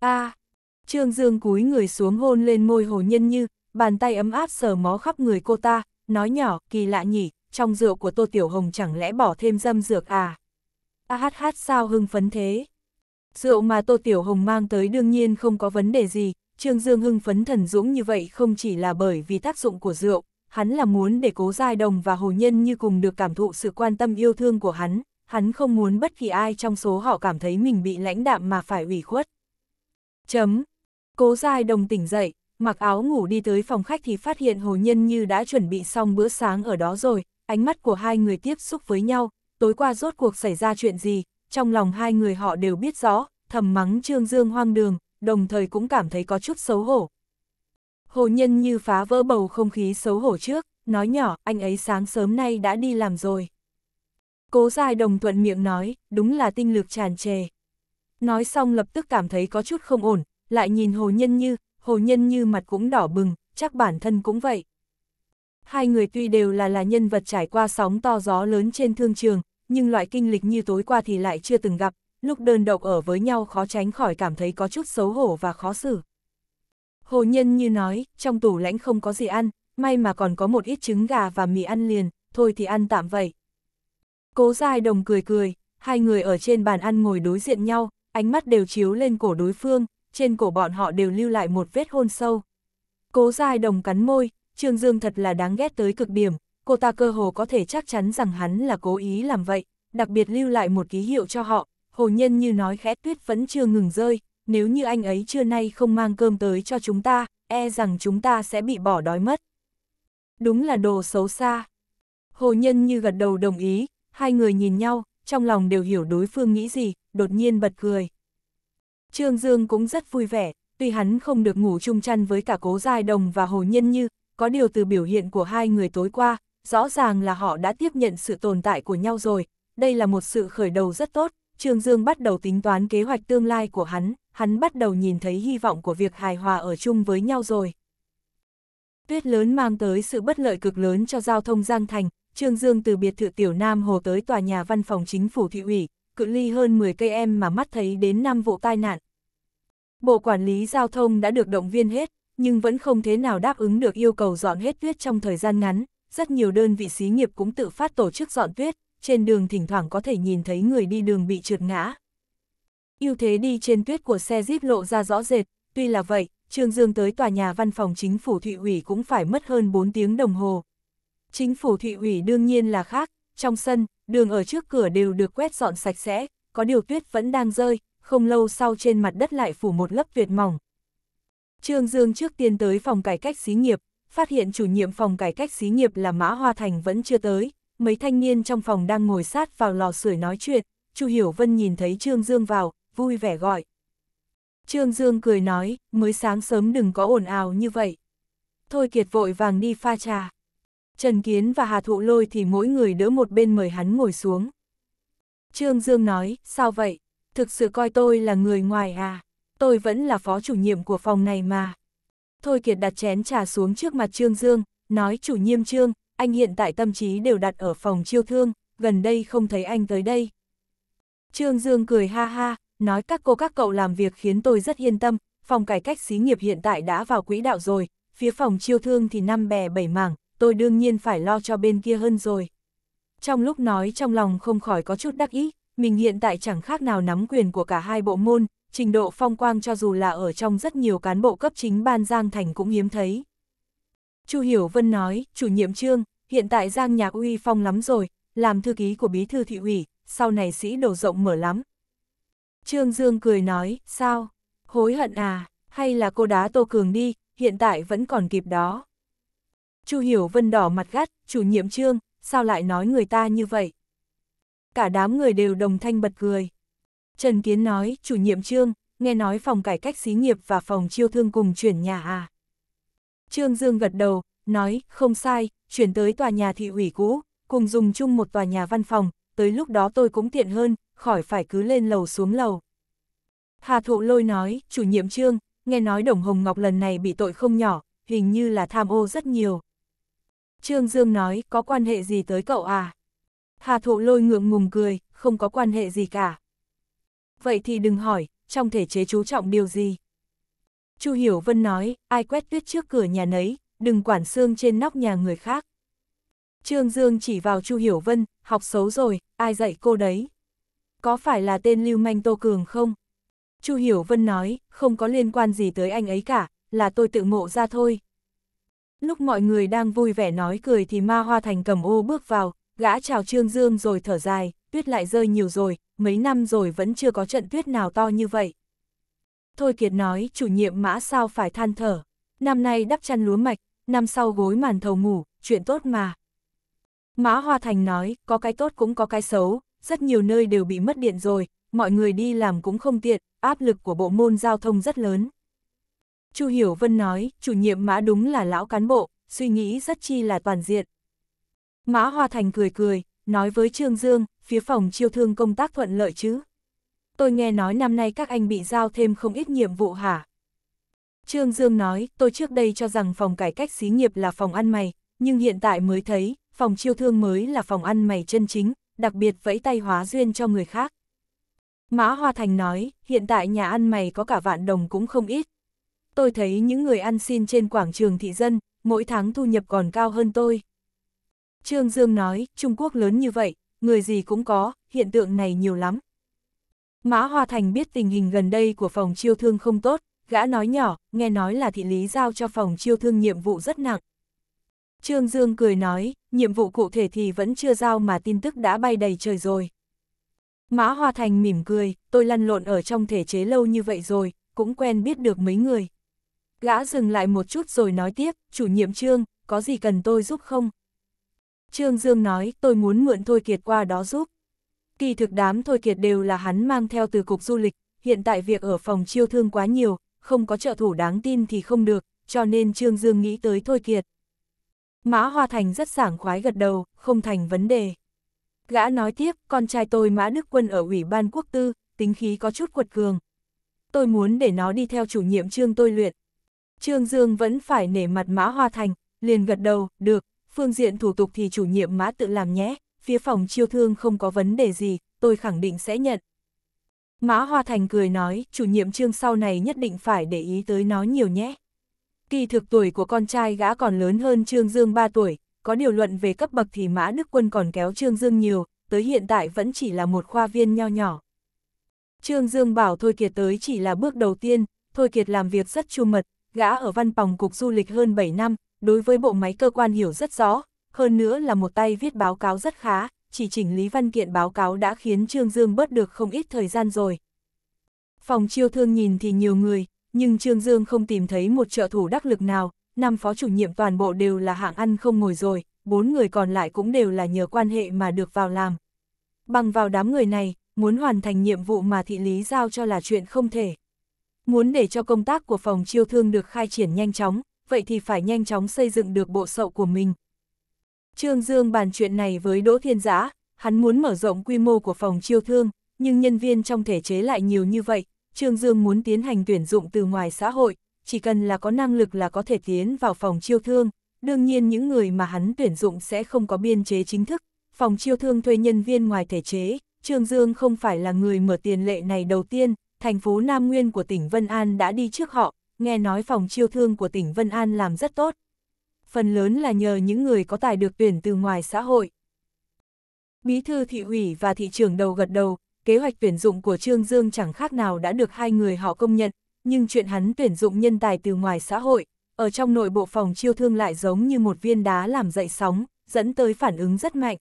a à, Trương Dương cúi người xuống hôn lên môi hồ nhân như, bàn tay ấm áp sờ mó khắp người cô ta, nói nhỏ, kỳ lạ nhỉ, trong rượu của Tô Tiểu Hồng chẳng lẽ bỏ thêm dâm dược à? A hát hát sao hưng phấn thế? Rượu mà Tô Tiểu Hồng mang tới đương nhiên không có vấn đề gì, Trương Dương hưng phấn thần dũng như vậy không chỉ là bởi vì tác dụng của rượu, hắn là muốn để cố giai đồng và hồ nhân như cùng được cảm thụ sự quan tâm yêu thương của hắn, hắn không muốn bất kỳ ai trong số họ cảm thấy mình bị lãnh đạm mà phải ủy khuất. Chấm. Cố dài đồng tỉnh dậy, mặc áo ngủ đi tới phòng khách thì phát hiện Hồ Nhân như đã chuẩn bị xong bữa sáng ở đó rồi, ánh mắt của hai người tiếp xúc với nhau, tối qua rốt cuộc xảy ra chuyện gì, trong lòng hai người họ đều biết rõ, thầm mắng Trương Dương hoang đường, đồng thời cũng cảm thấy có chút xấu hổ. Hồ Nhân như phá vỡ bầu không khí xấu hổ trước, nói nhỏ, anh ấy sáng sớm nay đã đi làm rồi. Cố dài đồng thuận miệng nói, đúng là tinh lực tràn trề nói xong lập tức cảm thấy có chút không ổn, lại nhìn Hồ Nhân Như, Hồ Nhân Như mặt cũng đỏ bừng, chắc bản thân cũng vậy. Hai người tuy đều là là nhân vật trải qua sóng to gió lớn trên thương trường, nhưng loại kinh lịch như tối qua thì lại chưa từng gặp, lúc đơn độc ở với nhau khó tránh khỏi cảm thấy có chút xấu hổ và khó xử. Hồ Nhân Như nói, trong tủ lãnh không có gì ăn, may mà còn có một ít trứng gà và mì ăn liền, thôi thì ăn tạm vậy. Cố Giai Đồng cười cười, hai người ở trên bàn ăn ngồi đối diện nhau, ánh mắt đều chiếu lên cổ đối phương, trên cổ bọn họ đều lưu lại một vết hôn sâu. Cố dài đồng cắn môi, Trương Dương thật là đáng ghét tới cực điểm, cô ta cơ hồ có thể chắc chắn rằng hắn là cố ý làm vậy, đặc biệt lưu lại một ký hiệu cho họ, hồ nhân như nói khẽ tuyết vẫn chưa ngừng rơi, nếu như anh ấy trưa nay không mang cơm tới cho chúng ta, e rằng chúng ta sẽ bị bỏ đói mất. Đúng là đồ xấu xa. Hồ nhân như gật đầu đồng ý, hai người nhìn nhau, trong lòng đều hiểu đối phương nghĩ gì, đột nhiên bật cười. Trương Dương cũng rất vui vẻ, tuy hắn không được ngủ chung chăn với cả cố giai đồng và hồ nhân như, có điều từ biểu hiện của hai người tối qua, rõ ràng là họ đã tiếp nhận sự tồn tại của nhau rồi, đây là một sự khởi đầu rất tốt, Trương Dương bắt đầu tính toán kế hoạch tương lai của hắn, hắn bắt đầu nhìn thấy hy vọng của việc hài hòa ở chung với nhau rồi. Tuyết lớn mang tới sự bất lợi cực lớn cho giao thông Giang Thành, Trương Dương từ biệt thự Tiểu Nam Hồ tới tòa nhà văn phòng chính phủ thị ủy, cự ly hơn 10 cây em mà mắt thấy đến 5 vụ tai nạn. Bộ Quản lý Giao thông đã được động viên hết, nhưng vẫn không thế nào đáp ứng được yêu cầu dọn hết tuyết trong thời gian ngắn. Rất nhiều đơn vị xí nghiệp cũng tự phát tổ chức dọn tuyết, trên đường thỉnh thoảng có thể nhìn thấy người đi đường bị trượt ngã. ưu thế đi trên tuyết của xe Jeep lộ ra rõ rệt, tuy là vậy, Trương Dương tới tòa nhà văn phòng chính phủ thị ủy cũng phải mất hơn 4 tiếng đồng hồ, chính phủ thị ủy đương nhiên là khác, trong sân, đường ở trước cửa đều được quét dọn sạch sẽ, có điều tuyết vẫn đang rơi, không lâu sau trên mặt đất lại phủ một lớp tuyệt mỏng. Trương Dương trước tiên tới phòng cải cách xí nghiệp, phát hiện chủ nhiệm phòng cải cách xí nghiệp là Mã Hoa Thành vẫn chưa tới, mấy thanh niên trong phòng đang ngồi sát vào lò sưởi nói chuyện, Chu Hiểu Vân nhìn thấy Trương Dương vào, vui vẻ gọi. Trương Dương cười nói, mới sáng sớm đừng có ồn ào như vậy. Thôi Kiệt vội vàng đi pha trà. Trần Kiến và Hà Thụ Lôi thì mỗi người đỡ một bên mời hắn ngồi xuống. Trương Dương nói, sao vậy? Thực sự coi tôi là người ngoài à? Tôi vẫn là phó chủ nhiệm của phòng này mà. Thôi Kiệt đặt chén trà xuống trước mặt Trương Dương, nói chủ nhiệm Trương, anh hiện tại tâm trí đều đặt ở phòng chiêu thương, gần đây không thấy anh tới đây. Trương Dương cười ha ha, nói các cô các cậu làm việc khiến tôi rất yên tâm, phòng cải cách xí nghiệp hiện tại đã vào quỹ đạo rồi, phía phòng chiêu thương thì năm bè bảy mảng, tôi đương nhiên phải lo cho bên kia hơn rồi. Trong lúc nói trong lòng không khỏi có chút đắc ý, mình hiện tại chẳng khác nào nắm quyền của cả hai bộ môn, trình độ phong quang cho dù là ở trong rất nhiều cán bộ cấp chính ban Giang Thành cũng hiếm thấy. Chu Hiểu Vân nói, chủ nhiệm trương, hiện tại Giang Nhạc uy phong lắm rồi, làm thư ký của bí thư thị ủy, sau này sĩ đồ rộng mở lắm. Trương Dương cười nói, sao? Hối hận à, hay là cô đá Tô Cường đi, hiện tại vẫn còn kịp đó. Chu Hiểu Vân đỏ mặt gắt, chủ nhiệm trương, sao lại nói người ta như vậy? Cả đám người đều đồng thanh bật cười. Trần Kiến nói, chủ nhiệm trương, nghe nói phòng cải cách xí nghiệp và phòng chiêu thương cùng chuyển nhà à? Trương Dương gật đầu, nói, không sai, chuyển tới tòa nhà thị ủy cũ, cùng dùng chung một tòa nhà văn phòng, tới lúc đó tôi cũng tiện hơn, khỏi phải cứ lên lầu xuống lầu. Hà Thụ Lôi nói, chủ nhiệm trương, nghe nói Đồng Hồng Ngọc lần này bị tội không nhỏ, hình như là tham ô rất nhiều. Trương Dương nói, có quan hệ gì tới cậu à? Hà thụ lôi ngượng ngùng cười, không có quan hệ gì cả. Vậy thì đừng hỏi, trong thể chế chú trọng điều gì? Chu Hiểu Vân nói, ai quét tuyết trước cửa nhà nấy, đừng quản xương trên nóc nhà người khác. Trương Dương chỉ vào Chu Hiểu Vân, học xấu rồi, ai dạy cô đấy? Có phải là tên Lưu Manh Tô Cường không? Chu Hiểu Vân nói, không có liên quan gì tới anh ấy cả, là tôi tự ngộ ra thôi, Lúc mọi người đang vui vẻ nói cười thì ma hoa thành cầm ô bước vào, gã chào Trương Dương rồi thở dài, tuyết lại rơi nhiều rồi, mấy năm rồi vẫn chưa có trận tuyết nào to như vậy. Thôi Kiệt nói, chủ nhiệm mã sao phải than thở, năm nay đắp chăn lúa mạch, năm sau gối màn thầu ngủ, chuyện tốt mà. Mã Hoa Thành nói, có cái tốt cũng có cái xấu, rất nhiều nơi đều bị mất điện rồi, mọi người đi làm cũng không tiện, áp lực của bộ môn giao thông rất lớn. Chu Hiểu Vân nói, chủ nhiệm mã đúng là lão cán bộ, suy nghĩ rất chi là toàn diện. Mã Hoa Thành cười cười, nói với Trương Dương, phía phòng chiêu thương công tác thuận lợi chứ. Tôi nghe nói năm nay các anh bị giao thêm không ít nhiệm vụ hả? Trương Dương nói, tôi trước đây cho rằng phòng cải cách xí nghiệp là phòng ăn mày, nhưng hiện tại mới thấy, phòng chiêu thương mới là phòng ăn mày chân chính, đặc biệt vẫy tay hóa duyên cho người khác. Mã Hoa Thành nói, hiện tại nhà ăn mày có cả vạn đồng cũng không ít, tôi thấy những người ăn xin trên quảng trường thị dân, mỗi tháng thu nhập còn cao hơn tôi. Trương Dương nói, Trung Quốc lớn như vậy, người gì cũng có, hiện tượng này nhiều lắm. Mã Hoa Thành biết tình hình gần đây của phòng chiêu thương không tốt, gã nói nhỏ, nghe nói là thị lý giao cho phòng chiêu thương nhiệm vụ rất nặng. Trương Dương cười nói, nhiệm vụ cụ thể thì vẫn chưa giao mà tin tức đã bay đầy trời rồi. Mã Hoa Thành mỉm cười, tôi lăn lộn ở trong thể chế lâu như vậy rồi, cũng quen biết được mấy người. Gã dừng lại một chút rồi nói tiếp, chủ nhiệm Trương, có gì cần tôi giúp không? Trương Dương nói, tôi muốn mượn Thôi Kiệt qua đó giúp. Kỳ thực đám Thôi Kiệt đều là hắn mang theo từ cục du lịch, hiện tại việc ở phòng chiêu thương quá nhiều, không có trợ thủ đáng tin thì không được, cho nên Trương Dương nghĩ tới Thôi Kiệt. Mã Hoa Thành rất sảng khoái gật đầu, không thành vấn đề. Gã nói tiếp, con trai tôi Mã Đức Quân ở Ủy ban Quốc Tư, tính khí có chút quật cường. Tôi muốn để nó đi theo chủ nhiệm Trương tôi luyện, Trương Dương vẫn phải nể mặt Mã Hoa Thành, liền gật đầu, được, phương diện thủ tục thì chủ nhiệm Mã tự làm nhé, phía phòng chiêu thương không có vấn đề gì, tôi khẳng định sẽ nhận. Mã Hoa Thành cười nói, chủ nhiệm Trương sau này nhất định phải để ý tới nó nhiều nhé. Kỳ thực tuổi của con trai gã còn lớn hơn Trương Dương 3 tuổi, có điều luận về cấp bậc thì Mã Đức Quân còn kéo Trương Dương nhiều, tới hiện tại vẫn chỉ là một khoa viên nho nhỏ. Trương Dương bảo Thôi Kiệt tới chỉ là bước đầu tiên, Thôi Kiệt làm việc rất chu mật, gã ở văn phòng cục du lịch hơn 7 năm, đối với bộ máy cơ quan hiểu rất rõ, hơn nữa là một tay viết báo cáo rất khá, chỉ chỉnh lý văn kiện báo cáo đã khiến Trương Dương bớt được không ít thời gian rồi. Phòng chiêu thương nhìn thì nhiều người, nhưng Trương Dương không tìm thấy một trợ thủ đắc lực nào, năm phó chủ nhiệm toàn bộ đều là hạng ăn không ngồi rồi, bốn người còn lại cũng đều là nhờ quan hệ mà được vào làm. Bằng vào đám người này, muốn hoàn thành nhiệm vụ mà thị lý giao cho là chuyện không thể. Muốn để cho công tác của phòng chiêu thương được khai triển nhanh chóng, vậy thì phải nhanh chóng xây dựng được bộ sậu của mình. Trương Dương bàn chuyện này với Đỗ Thiên Giã, hắn muốn mở rộng quy mô của phòng chiêu thương, nhưng nhân viên trong thể chế lại nhiều như vậy, Trương Dương muốn tiến hành tuyển dụng từ ngoài xã hội, chỉ cần là có năng lực là có thể tiến vào phòng chiêu thương, đương nhiên những người mà hắn tuyển dụng sẽ không có biên chế chính thức, phòng chiêu thương thuê nhân viên ngoài thể chế, Trương Dương không phải là người mở tiền lệ này đầu tiên, thành phố Nam Nguyên của tỉnh Vân An đã đi trước họ, nghe nói phòng chiêu thương của tỉnh Vân An làm rất tốt. Phần lớn là nhờ những người có tài được tuyển từ ngoài xã hội. Bí thư thị ủy và thị trưởng đầu gật đầu, kế hoạch tuyển dụng của Trương Dương chẳng khác nào đã được hai người họ công nhận, nhưng chuyện hắn tuyển dụng nhân tài từ ngoài xã hội, ở trong nội bộ phòng chiêu thương lại giống như một viên đá làm dậy sóng, dẫn tới phản ứng rất mạnh.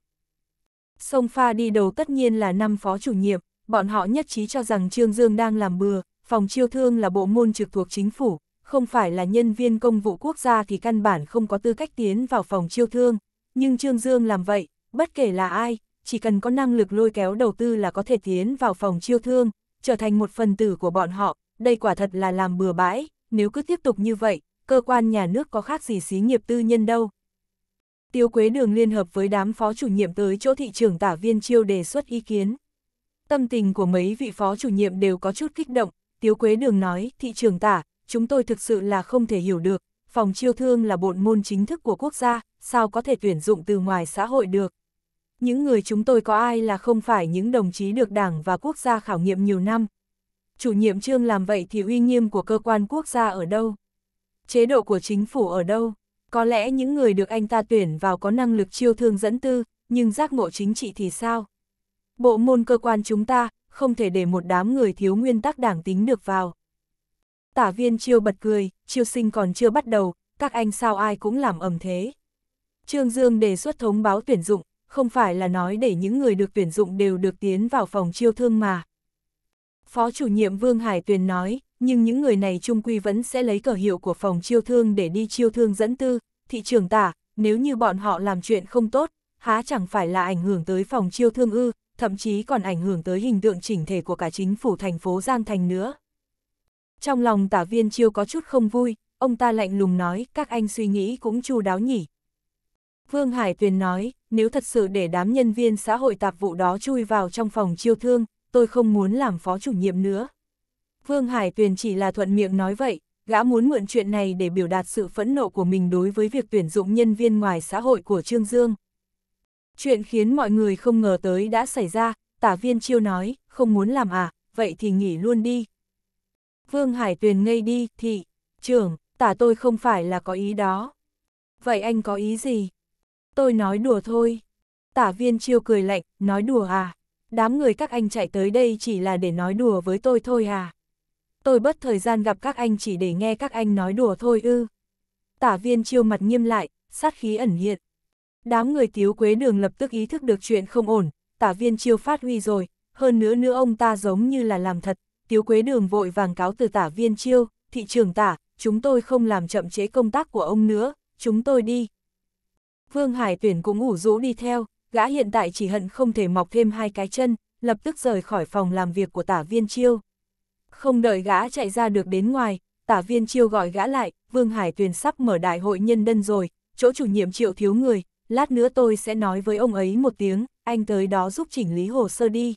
Sông Pha đi đầu tất nhiên là năm phó chủ nhiệm bọn họ nhất trí cho rằng Trương Dương đang làm bừa, phòng chiêu thương là bộ môn trực thuộc chính phủ, không phải là nhân viên công vụ quốc gia thì căn bản không có tư cách tiến vào phòng chiêu thương, nhưng Trương Dương làm vậy, bất kể là ai, chỉ cần có năng lực lôi kéo đầu tư là có thể tiến vào phòng chiêu thương, trở thành một phần tử của bọn họ, đây quả thật là làm bừa bãi, nếu cứ tiếp tục như vậy, cơ quan nhà nước có khác gì xí nghiệp tư nhân đâu. Tiêu Quế Đường liên hợp với đám phó chủ nhiệm tới chỗ thị trưởng tả viên chiêu đề xuất ý kiến. Tâm tình của mấy vị phó chủ nhiệm đều có chút kích động, Tiếu Quế Đường nói, thị trường tả, chúng tôi thực sự là không thể hiểu được, phòng chiêu thương là bộ môn chính thức của quốc gia, sao có thể tuyển dụng từ ngoài xã hội được. Những người chúng tôi có ai là không phải những đồng chí được đảng và quốc gia khảo nghiệm nhiều năm. Chủ nhiệm trương làm vậy thì uy nghiêm của cơ quan quốc gia ở đâu? Chế độ của chính phủ ở đâu? Có lẽ những người được anh ta tuyển vào có năng lực chiêu thương dẫn tư, nhưng giác ngộ chính trị thì sao? bộ môn cơ quan chúng ta, không thể để một đám người thiếu nguyên tắc đảng tính được vào. Tả viên chiêu bật cười, chiêu sinh còn chưa bắt đầu, các anh sao ai cũng làm ẩm thế. Trương Dương đề xuất thống báo tuyển dụng, không phải là nói để những người được tuyển dụng đều được tiến vào phòng chiêu thương mà. Phó chủ nhiệm Vương Hải Tuyền nói, nhưng những người này trung quy vẫn sẽ lấy cờ hiệu của phòng chiêu thương để đi chiêu thương dẫn tư, thị trường tả, nếu như bọn họ làm chuyện không tốt, há chẳng phải là ảnh hưởng tới phòng chiêu thương ư, thậm chí còn ảnh hưởng tới hình tượng chỉnh thể của cả chính phủ thành phố Giang Thành nữa. Trong lòng tả viên chiêu có chút không vui, ông ta lạnh lùng nói, các anh suy nghĩ cũng chu đáo nhỉ. Vương Hải Tuyền nói, nếu thật sự để đám nhân viên xã hội tạp vụ đó chui vào trong phòng chiêu thương, tôi không muốn làm phó chủ nhiệm nữa. Vương Hải Tuyền chỉ là thuận miệng nói vậy, gã muốn mượn chuyện này để biểu đạt sự phẫn nộ của mình đối với việc tuyển dụng nhân viên ngoài xã hội của Trương Dương. Chuyện khiến mọi người không ngờ tới đã xảy ra, tả viên chiêu nói, không muốn làm à, vậy thì nghỉ luôn đi. Vương Hải Tuyền ngây đi, thị, trưởng, tả tôi không phải là có ý đó. Vậy anh có ý gì? Tôi nói đùa thôi. Tả viên chiêu cười lạnh, nói đùa à? Đám người các anh chạy tới đây chỉ là để nói đùa với tôi thôi à? Tôi bất thời gian gặp các anh chỉ để nghe các anh nói đùa thôi ư. Tả viên chiêu mặt nghiêm lại, sát khí ẩn hiện. Đám người tiếu quế đường lập tức ý thức được chuyện không ổn, tả viên chiêu phát huy rồi, hơn nữa nữa ông ta giống như là làm thật, tiếu quế đường vội vàng cáo từ tả viên chiêu, thị trường tả, chúng tôi không làm chậm chế công tác của ông nữa, chúng tôi đi. Vương Hải Tuyển cũng ủ rũ đi theo, gã hiện tại chỉ hận không thể mọc thêm hai cái chân, lập tức rời khỏi phòng làm việc của tả viên chiêu. Không đợi gã chạy ra được đến ngoài, tả viên chiêu gọi gã lại, Vương Hải Tuyền sắp mở đại hội nhân dân rồi, chỗ chủ nhiệm triệu thiếu người, lát nữa tôi sẽ nói với ông ấy một tiếng, anh tới đó giúp chỉnh lý hồ sơ đi.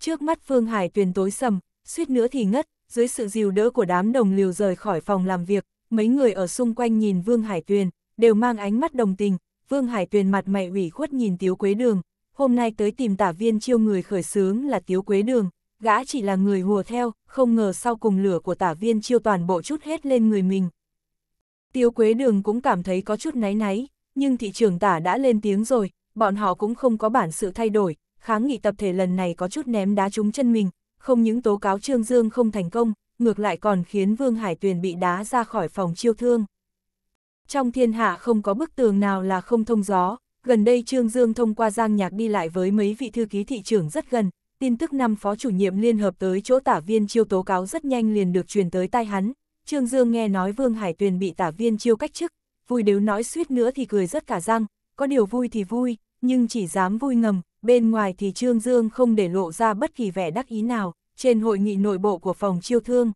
Trước mắt Phương Hải tuyền tối sầm, suýt nữa thì ngất, dưới sự dìu đỡ của đám đồng liều rời khỏi phòng làm việc, mấy người ở xung quanh nhìn Vương Hải tuyền, đều mang ánh mắt đồng tình, Vương Hải tuyền mặt mày ủy khuất nhìn Tiếu Quế Đường, hôm nay tới tìm tả viên chiêu người khởi sướng là Tiếu Quế Đường, gã chỉ là người hùa theo, không ngờ sau cùng lửa của tả viên chiêu toàn bộ chút hết lên người mình. Tiếu Quế Đường cũng cảm thấy có chút náy náy, nhưng thị trường tả đã lên tiếng rồi, bọn họ cũng không có bản sự thay đổi, kháng nghị tập thể lần này có chút ném đá trúng chân mình, không những tố cáo Trương Dương không thành công, ngược lại còn khiến Vương Hải Tuyền bị đá ra khỏi phòng chiêu thương. Trong thiên hạ không có bức tường nào là không thông gió, gần đây Trương Dương thông qua Giang Nhạc đi lại với mấy vị thư ký thị trưởng rất gần, tin tức năm phó chủ nhiệm liên hợp tới chỗ tả viên chiêu tố cáo rất nhanh liền được truyền tới tai hắn. Trương Dương nghe nói Vương Hải Tuyền bị tả viên chiêu cách chức, vui đều nói suýt nữa thì cười rất cả răng, có điều vui thì vui, nhưng chỉ dám vui ngầm, bên ngoài thì Trương Dương không để lộ ra bất kỳ vẻ đắc ý nào, trên hội nghị nội bộ của phòng chiêu thương.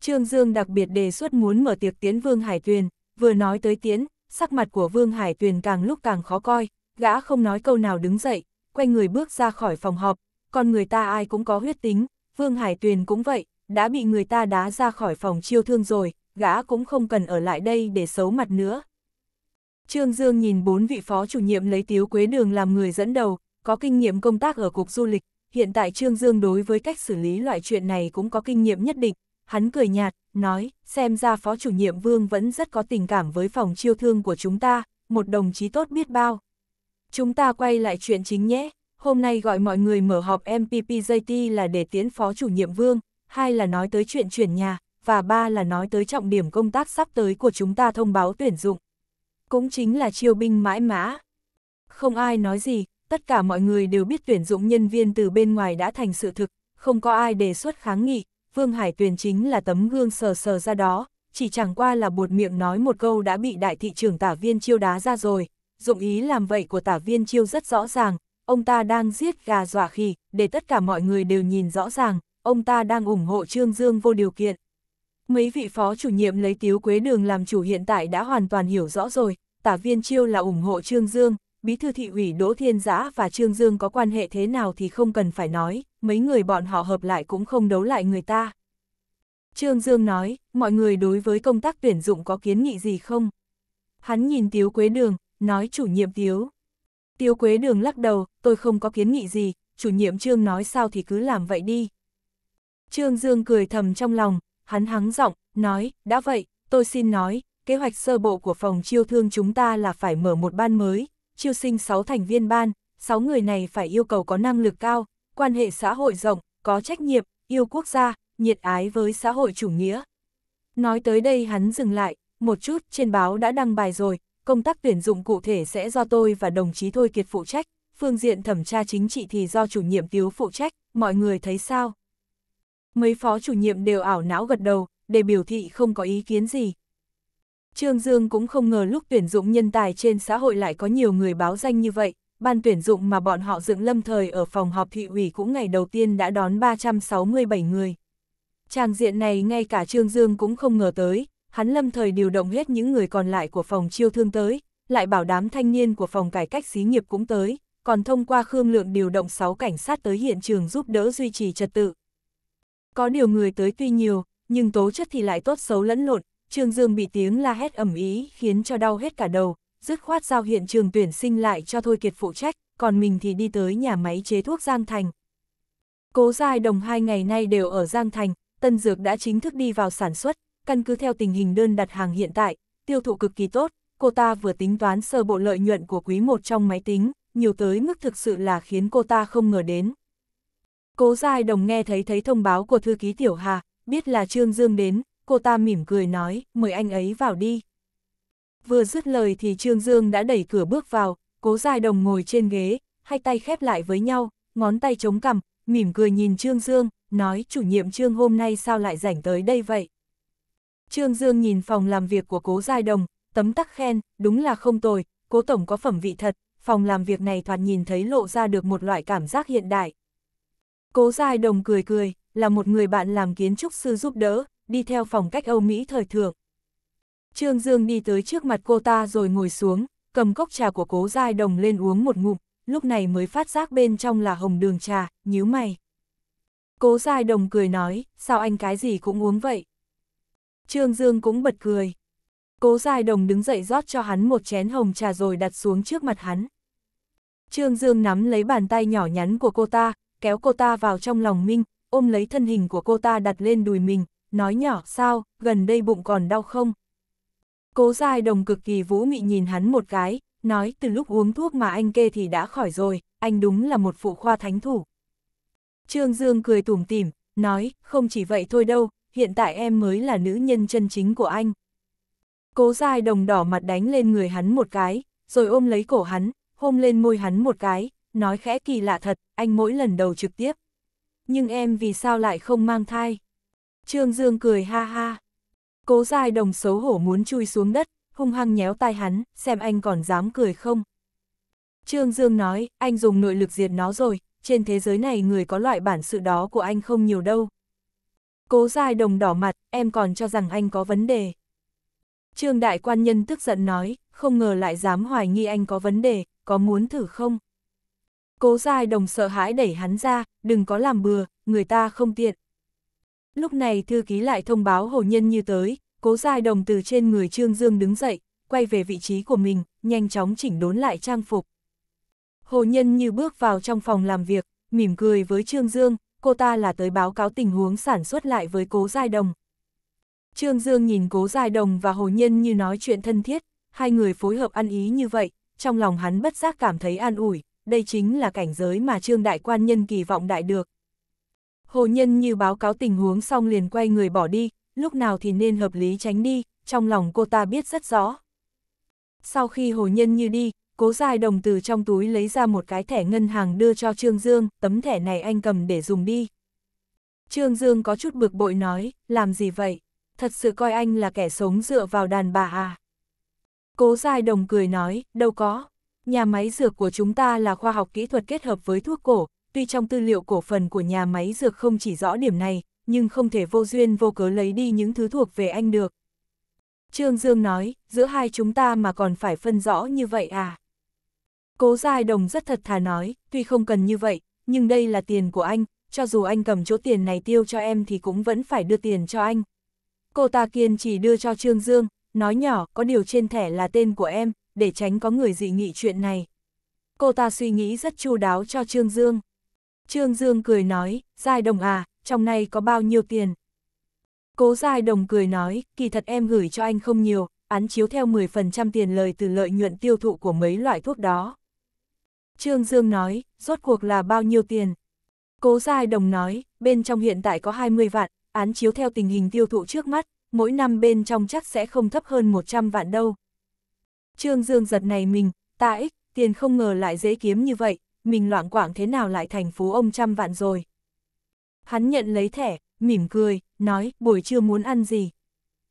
Trương Dương đặc biệt đề xuất muốn mở tiệc tiến Vương Hải Tuyền, vừa nói tới tiến, sắc mặt của Vương Hải Tuyền càng lúc càng khó coi, gã không nói câu nào đứng dậy, quay người bước ra khỏi phòng họp, con người ta ai cũng có huyết tính, Vương Hải Tuyền cũng vậy, đã bị người ta đá ra khỏi phòng chiêu thương rồi, gã cũng không cần ở lại đây để xấu mặt nữa. Trương Dương nhìn bốn vị phó chủ nhiệm lấy Tiếu Quế Đường làm người dẫn đầu, có kinh nghiệm công tác ở Cục Du lịch, hiện tại Trương Dương đối với cách xử lý loại chuyện này cũng có kinh nghiệm nhất định, hắn cười nhạt, nói, xem ra phó chủ nhiệm Vương vẫn rất có tình cảm với phòng chiêu thương của chúng ta, một đồng chí tốt biết bao. Chúng ta quay lại chuyện chính nhé, hôm nay gọi mọi người mở họp MPPJT là để tiến phó chủ nhiệm Vương, hay là nói tới chuyện chuyển nhà, và ba là nói tới trọng điểm công tác sắp tới của chúng ta thông báo tuyển dụng. Cũng chính là chiêu binh mãi mã. Không ai nói gì, tất cả mọi người đều biết tuyển dụng nhân viên từ bên ngoài đã thành sự thực, không có ai đề xuất kháng nghị, Vương Hải tuyển chính là tấm gương sờ sờ ra đó, chỉ chẳng qua là buột miệng nói một câu đã bị đại thị trưởng tả viên chiêu đá ra rồi, dụng ý làm vậy của tả viên chiêu rất rõ ràng, ông ta đang giết gà dọa khỉ, để tất cả mọi người đều nhìn rõ ràng, ông ta đang ủng hộ Trương Dương vô điều kiện. Mấy vị phó chủ nhiệm lấy Tiếu Quế Đường làm chủ hiện tại đã hoàn toàn hiểu rõ rồi, tả viên chiêu là ủng hộ Trương Dương, bí thư thị ủy Đỗ Thiên Giã và Trương Dương có quan hệ thế nào thì không cần phải nói, mấy người bọn họ hợp lại cũng không đấu lại người ta. Trương Dương nói, mọi người đối với công tác tuyển dụng có kiến nghị gì không? Hắn nhìn Tiếu Quế Đường, nói chủ nhiệm Tiếu. Tiếu Quế Đường lắc đầu, tôi không có kiến nghị gì, chủ nhiệm Trương nói sao thì cứ làm vậy đi. Trương Dương cười thầm trong lòng, hắn hắng giọng, nói, đã vậy, tôi xin nói, kế hoạch sơ bộ của phòng chiêu thương chúng ta là phải mở một ban mới, chiêu sinh 6 thành viên ban, 6 người này phải yêu cầu có năng lực cao, quan hệ xã hội rộng, có trách nhiệm, yêu quốc gia, nhiệt ái với xã hội chủ nghĩa. Nói tới đây hắn dừng lại, một chút trên báo đã đăng bài rồi, công tác tuyển dụng cụ thể sẽ do tôi và đồng chí Thôi Kiệt phụ trách, phương diện thẩm tra chính trị thì do chủ nhiệm Tiếu phụ trách, mọi người thấy sao? Mấy phó chủ nhiệm đều ảo não gật đầu, để biểu thị không có ý kiến gì. Trương Dương cũng không ngờ lúc tuyển dụng nhân tài trên xã hội lại có nhiều người báo danh như vậy, ban tuyển dụng mà bọn họ dựng lâm thời ở phòng họp thị ủy cũng ngày đầu tiên đã đón 367 người. Tràng diện này ngay cả Trương Dương cũng không ngờ tới, hắn lâm thời điều động hết những người còn lại của phòng chiêu thương tới, lại bảo đám thanh niên của phòng cải cách xí nghiệp cũng tới, còn thông qua Khương Lượng điều động 6 cảnh sát tới hiện trường giúp đỡ duy trì trật tự, có điều người tới tuy nhiều, nhưng tố chất thì lại tốt xấu lẫn lộn, Trương Dương bị tiếng la hét ẩm ý khiến cho đau hết cả đầu, dứt khoát giao hiện trường tuyển sinh lại cho Thôi Kiệt phụ trách, còn mình thì đi tới nhà máy chế thuốc Giang Thành. Cố Giai Đồng hai ngày nay đều ở Giang Thành, Tân Dược đã chính thức đi vào sản xuất, căn cứ theo tình hình đơn đặt hàng hiện tại, tiêu thụ cực kỳ tốt, cô ta vừa tính toán sơ bộ lợi nhuận của quý một trong máy tính, nhiều tới mức thực sự là khiến cô ta không ngờ đến, Cố Giai Đồng nghe thấy thấy thông báo của thư ký Tiểu Hà, biết là Trương Dương đến, cô ta mỉm cười nói, mời anh ấy vào đi. Vừa dứt lời thì Trương Dương đã đẩy cửa bước vào, Cố Giai Đồng ngồi trên ghế, hai tay khép lại với nhau, ngón tay chống cằm, mỉm cười nhìn Trương Dương, nói chủ nhiệm Trương hôm nay sao lại rảnh tới đây vậy. Trương Dương nhìn phòng làm việc của Cố Giai Đồng, tấm tắc khen, đúng là không tồi, Cố Tổng có phẩm vị thật, phòng làm việc này thoạt nhìn thấy lộ ra được một loại cảm giác hiện đại. Cố Giai Đồng cười cười, là một người bạn làm kiến trúc sư giúp đỡ, đi theo phong cách Âu Mỹ thời thượng. Trương Dương đi tới trước mặt cô ta rồi ngồi xuống, cầm cốc trà của Cố Giai Đồng lên uống một ngụm, lúc này mới phát giác bên trong là hồng đường trà, nhíu mày. Cố Giai Đồng cười nói, sao anh cái gì cũng uống vậy? Trương Dương cũng bật cười. Cố Giai Đồng đứng dậy rót cho hắn một chén hồng trà rồi đặt xuống trước mặt hắn. Trương Dương nắm lấy bàn tay nhỏ nhắn của cô ta, kéo cô ta vào trong lòng Minh, ôm lấy thân hình của cô ta đặt lên đùi mình, nói nhỏ sao, gần đây bụng còn đau không? Cố dài đồng cực kỳ vũ mị nhìn hắn một cái, nói từ lúc uống thuốc mà anh kê thì đã khỏi rồi, anh đúng là một phụ khoa thánh thủ. Trương Dương cười tủm tỉm, nói, không chỉ vậy thôi đâu, hiện tại em mới là nữ nhân chân chính của anh. Cố dài đồng đỏ mặt đánh lên người hắn một cái, rồi ôm lấy cổ hắn, hôn lên môi hắn một cái, nói khẽ kỳ lạ thật, anh mỗi lần đầu trực tiếp. Nhưng em vì sao lại không mang thai? Trương Dương cười ha ha. Cố dài đồng xấu hổ muốn chui xuống đất, hung hăng nhéo tai hắn, xem anh còn dám cười không. Trương Dương nói, anh dùng nội lực diệt nó rồi, trên thế giới này người có loại bản sự đó của anh không nhiều đâu. Cố dài đồng đỏ mặt, em còn cho rằng anh có vấn đề. Trương đại quan nhân tức giận nói, không ngờ lại dám hoài nghi anh có vấn đề, có muốn thử không? Cố Giai Đồng sợ hãi đẩy hắn ra, đừng có làm bừa, người ta không tiện. Lúc này thư ký lại thông báo hồ nhân như tới, Cố Giai Đồng từ trên người Trương Dương đứng dậy, quay về vị trí của mình, nhanh chóng chỉnh đốn lại trang phục. Hồ nhân như bước vào trong phòng làm việc, mỉm cười với Trương Dương, cô ta là tới báo cáo tình huống sản xuất lại với Cố Giai Đồng. Trương Dương nhìn Cố Giai Đồng và Hồ Nhân như nói chuyện thân thiết, hai người phối hợp ăn ý như vậy, trong lòng hắn bất giác cảm thấy an ủi, đây chính là cảnh giới mà Trương Đại Quan Nhân kỳ vọng đại được. Hồ Nhân như báo cáo tình huống xong liền quay người bỏ đi, lúc nào thì nên hợp lý tránh đi, trong lòng cô ta biết rất rõ. Sau khi Hồ Nhân như đi, Cố Giai Đồng từ trong túi lấy ra một cái thẻ ngân hàng đưa cho Trương Dương, tấm thẻ này anh cầm để dùng đi. Trương Dương có chút bực bội nói, làm gì vậy? Thật sự coi anh là kẻ sống dựa vào đàn bà à? Cố Giai Đồng cười nói, đâu có, Nhà máy dược của chúng ta là khoa học kỹ thuật kết hợp với thuốc cổ, tuy trong tư liệu cổ phần của nhà máy dược không chỉ rõ điểm này, nhưng không thể vô duyên vô cớ lấy đi những thứ thuộc về anh được. Trương Dương nói, giữa hai chúng ta mà còn phải phân rõ như vậy à? Cố Giai Đồng rất thật thà nói, tuy không cần như vậy, nhưng đây là tiền của anh, cho dù anh cầm chỗ tiền này tiêu cho em thì cũng vẫn phải đưa tiền cho anh. Cô ta kiên chỉ đưa cho Trương Dương, nói nhỏ, có điều trên thẻ là tên của em, để tránh có người dị nghị chuyện này. Cô ta suy nghĩ rất chu đáo cho Trương Dương. Trương Dương cười nói, Giai Đồng à, trong này có bao nhiêu tiền? Cố Giai Đồng cười nói, kỳ thật em gửi cho anh không nhiều, án chiếu theo 10% tiền lời từ lợi nhuận tiêu thụ của mấy loại thuốc đó. Trương Dương nói, rốt cuộc là bao nhiêu tiền? Cố Giai Đồng nói, bên trong hiện tại có 20 vạn, án chiếu theo tình hình tiêu thụ trước mắt, mỗi năm bên trong chắc sẽ không thấp hơn 100 vạn đâu. Trương Dương giật này mình, ta ích, tiền không ngờ lại dễ kiếm như vậy, mình loạn quảng thế nào lại thành phú ông trăm vạn rồi. Hắn nhận lấy thẻ, mỉm cười, nói, buổi trưa muốn ăn gì.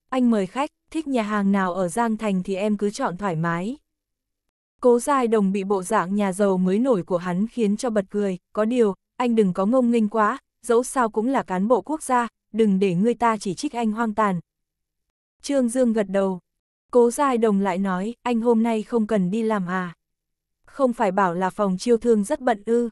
Anh mời khách, thích nhà hàng nào ở Giang Thành thì em cứ chọn thoải mái. Cố Giai Đồng bị bộ dạng nhà giàu mới nổi của hắn khiến cho bật cười, có điều, anh đừng có ngông nghênh quá, dẫu sao cũng là cán bộ quốc gia, đừng để người ta chỉ trích anh hoang tàn. Trương Dương gật đầu, Cố Giai Đồng lại nói, anh hôm nay không cần đi làm à? Không phải bảo là phòng chiêu thương rất bận ư.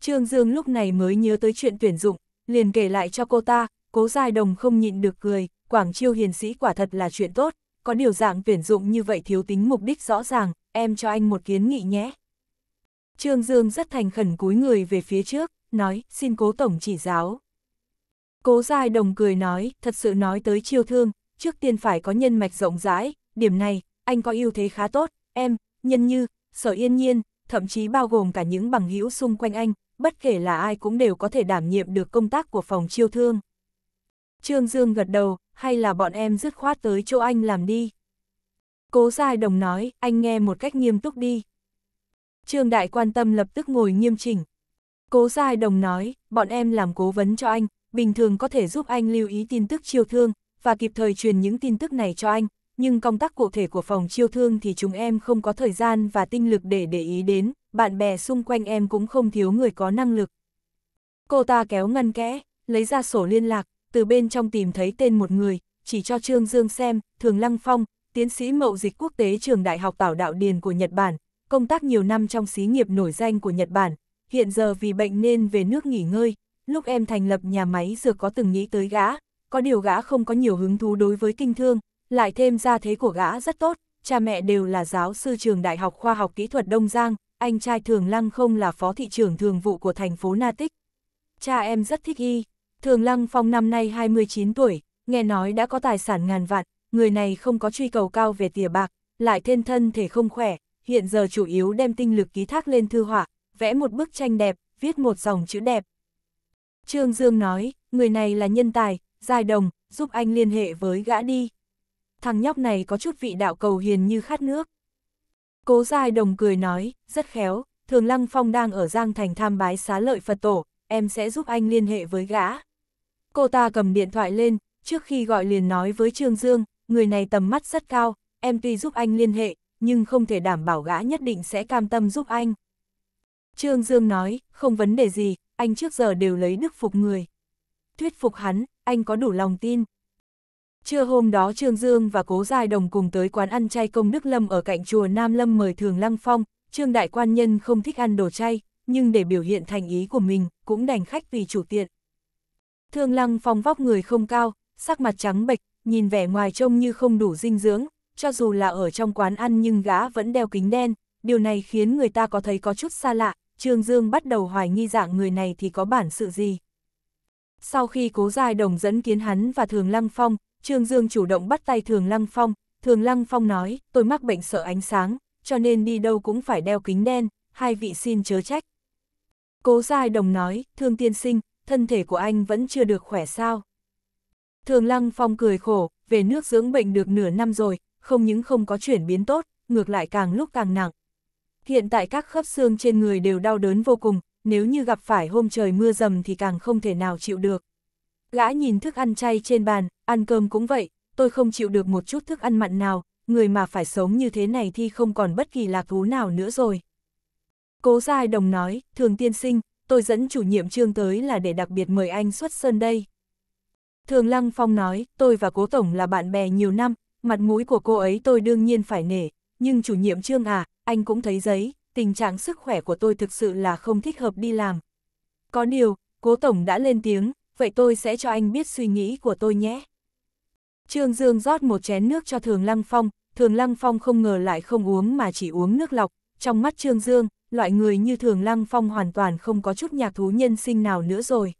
Trương Dương lúc này mới nhớ tới chuyện tuyển dụng, liền kể lại cho cô ta, Cố Giai Đồng không nhịn được cười, Quảng Chiêu hiền sĩ quả thật là chuyện tốt, có điều dạng tuyển dụng như vậy thiếu tính mục đích rõ ràng, em cho anh một kiến nghị nhé. Trương Dương rất thành khẩn cúi người về phía trước, nói, xin cố tổng chỉ giáo. Cố Giai Đồng cười nói, thật sự nói tới chiêu thương, trước tiên phải có nhân mạch rộng rãi, điểm này, anh có ưu thế khá tốt, em, nhân như, sở yên nhiên, thậm chí bao gồm cả những bằng hữu xung quanh anh, bất kể là ai cũng đều có thể đảm nhiệm được công tác của phòng chiêu thương. Trương Dương gật đầu, hay là bọn em dứt khoát tới chỗ anh làm đi. Cố Giai Đồng nói, anh nghe một cách nghiêm túc đi. Trương Đại quan tâm lập tức ngồi nghiêm chỉnh. Cố Giai Đồng nói, bọn em làm cố vấn cho anh, bình thường có thể giúp anh lưu ý tin tức chiêu thương, và kịp thời truyền những tin tức này cho anh, nhưng công tác cụ thể của phòng chiêu thương thì chúng em không có thời gian và tinh lực để để ý đến, bạn bè xung quanh em cũng không thiếu người có năng lực. Cô ta kéo ngăn kẽ, lấy ra sổ liên lạc, từ bên trong tìm thấy tên một người, chỉ cho Trương Dương xem, Thường Lăng Phong, tiến sĩ mậu dịch quốc tế trường Đại học Tảo Đạo Điền của Nhật Bản, công tác nhiều năm trong xí nghiệp nổi danh của Nhật Bản, hiện giờ vì bệnh nên về nước nghỉ ngơi, lúc em thành lập nhà máy dược có từng nghĩ tới gã, có điều gã không có nhiều hứng thú đối với kinh thương, lại thêm gia thế của gã rất tốt, cha mẹ đều là giáo sư trường Đại học Khoa học Kỹ thuật Đông Giang, anh trai Thường Lăng không là phó thị trưởng thường vụ của thành phố Na Tích. Cha em rất thích y, Thường Lăng Phong năm nay 29 tuổi, nghe nói đã có tài sản ngàn vạn, người này không có truy cầu cao về tiền bạc, lại thiên thân thể không khỏe, hiện giờ chủ yếu đem tinh lực ký thác lên thư họa, vẽ một bức tranh đẹp, viết một dòng chữ đẹp. Trương Dương nói, người này là nhân tài, giai đồng, giúp anh liên hệ với gã đi thằng nhóc này có chút vị đạo cầu hiền như khát nước. Cố Giai Đồng cười nói, rất khéo, Thường Lăng Phong đang ở Giang Thành tham bái xá lợi Phật Tổ, em sẽ giúp anh liên hệ với gã. Cô ta cầm điện thoại lên, trước khi gọi liền nói với Trương Dương, người này tầm mắt rất cao, em tuy giúp anh liên hệ, nhưng không thể đảm bảo gã nhất định sẽ cam tâm giúp anh. Trương Dương nói, không vấn đề gì, anh trước giờ đều lấy đức phục người. Thuyết phục hắn, anh có đủ lòng tin. Trưa hôm đó Trương Dương và Cố Giai Đồng cùng tới quán ăn chay công Đức Lâm ở cạnh chùa Nam Lâm mời Thường Lăng Phong, Trương Đại Quan Nhân không thích ăn đồ chay, nhưng để biểu hiện thành ý của mình, cũng đành khách vì chủ tiện. Thường Lăng Phong vóc người không cao, sắc mặt trắng bệch, nhìn vẻ ngoài trông như không đủ dinh dưỡng, cho dù là ở trong quán ăn nhưng gã vẫn đeo kính đen, điều này khiến người ta có thấy có chút xa lạ, Trương Dương bắt đầu hoài nghi dạng người này thì có bản sự gì. Sau khi cố dài đồng dẫn kiến hắn và Thường Lăng Phong, Trương Dương chủ động bắt tay Thường Lăng Phong, Thường Lăng Phong nói, tôi mắc bệnh sợ ánh sáng, cho nên đi đâu cũng phải đeo kính đen, hai vị xin chớ trách. Cố Giai Đồng nói, Thương Tiên Sinh, thân thể của anh vẫn chưa được khỏe sao. Thường Lăng Phong cười khổ, về nước dưỡng bệnh được nửa năm rồi, không những không có chuyển biến tốt, ngược lại càng lúc càng nặng. Hiện tại các khớp xương trên người đều đau đớn vô cùng, nếu như gặp phải hôm trời mưa dầm thì càng không thể nào chịu được. Gã nhìn thức ăn chay trên bàn, Ăn cơm cũng vậy, tôi không chịu được một chút thức ăn mặn nào, người mà phải sống như thế này thì không còn bất kỳ lạc thú nào nữa rồi. Cố Giai Đồng nói, thường tiên sinh, tôi dẫn chủ nhiệm trương tới là để đặc biệt mời anh xuất sơn đây. Thường Lăng Phong nói, tôi và cố tổng là bạn bè nhiều năm, mặt mũi của cô ấy tôi đương nhiên phải nể, nhưng chủ nhiệm trương à, anh cũng thấy giấy, tình trạng sức khỏe của tôi thực sự là không thích hợp đi làm. Có điều, cố tổng đã lên tiếng, vậy tôi sẽ cho anh biết suy nghĩ của tôi nhé. Trương Dương rót một chén nước cho Thường Lăng Phong, Thường Lăng Phong không ngờ lại không uống mà chỉ uống nước lọc, trong mắt Trương Dương, loại người như Thường Lăng Phong hoàn toàn không có chút nhạc thú nhân sinh nào nữa rồi.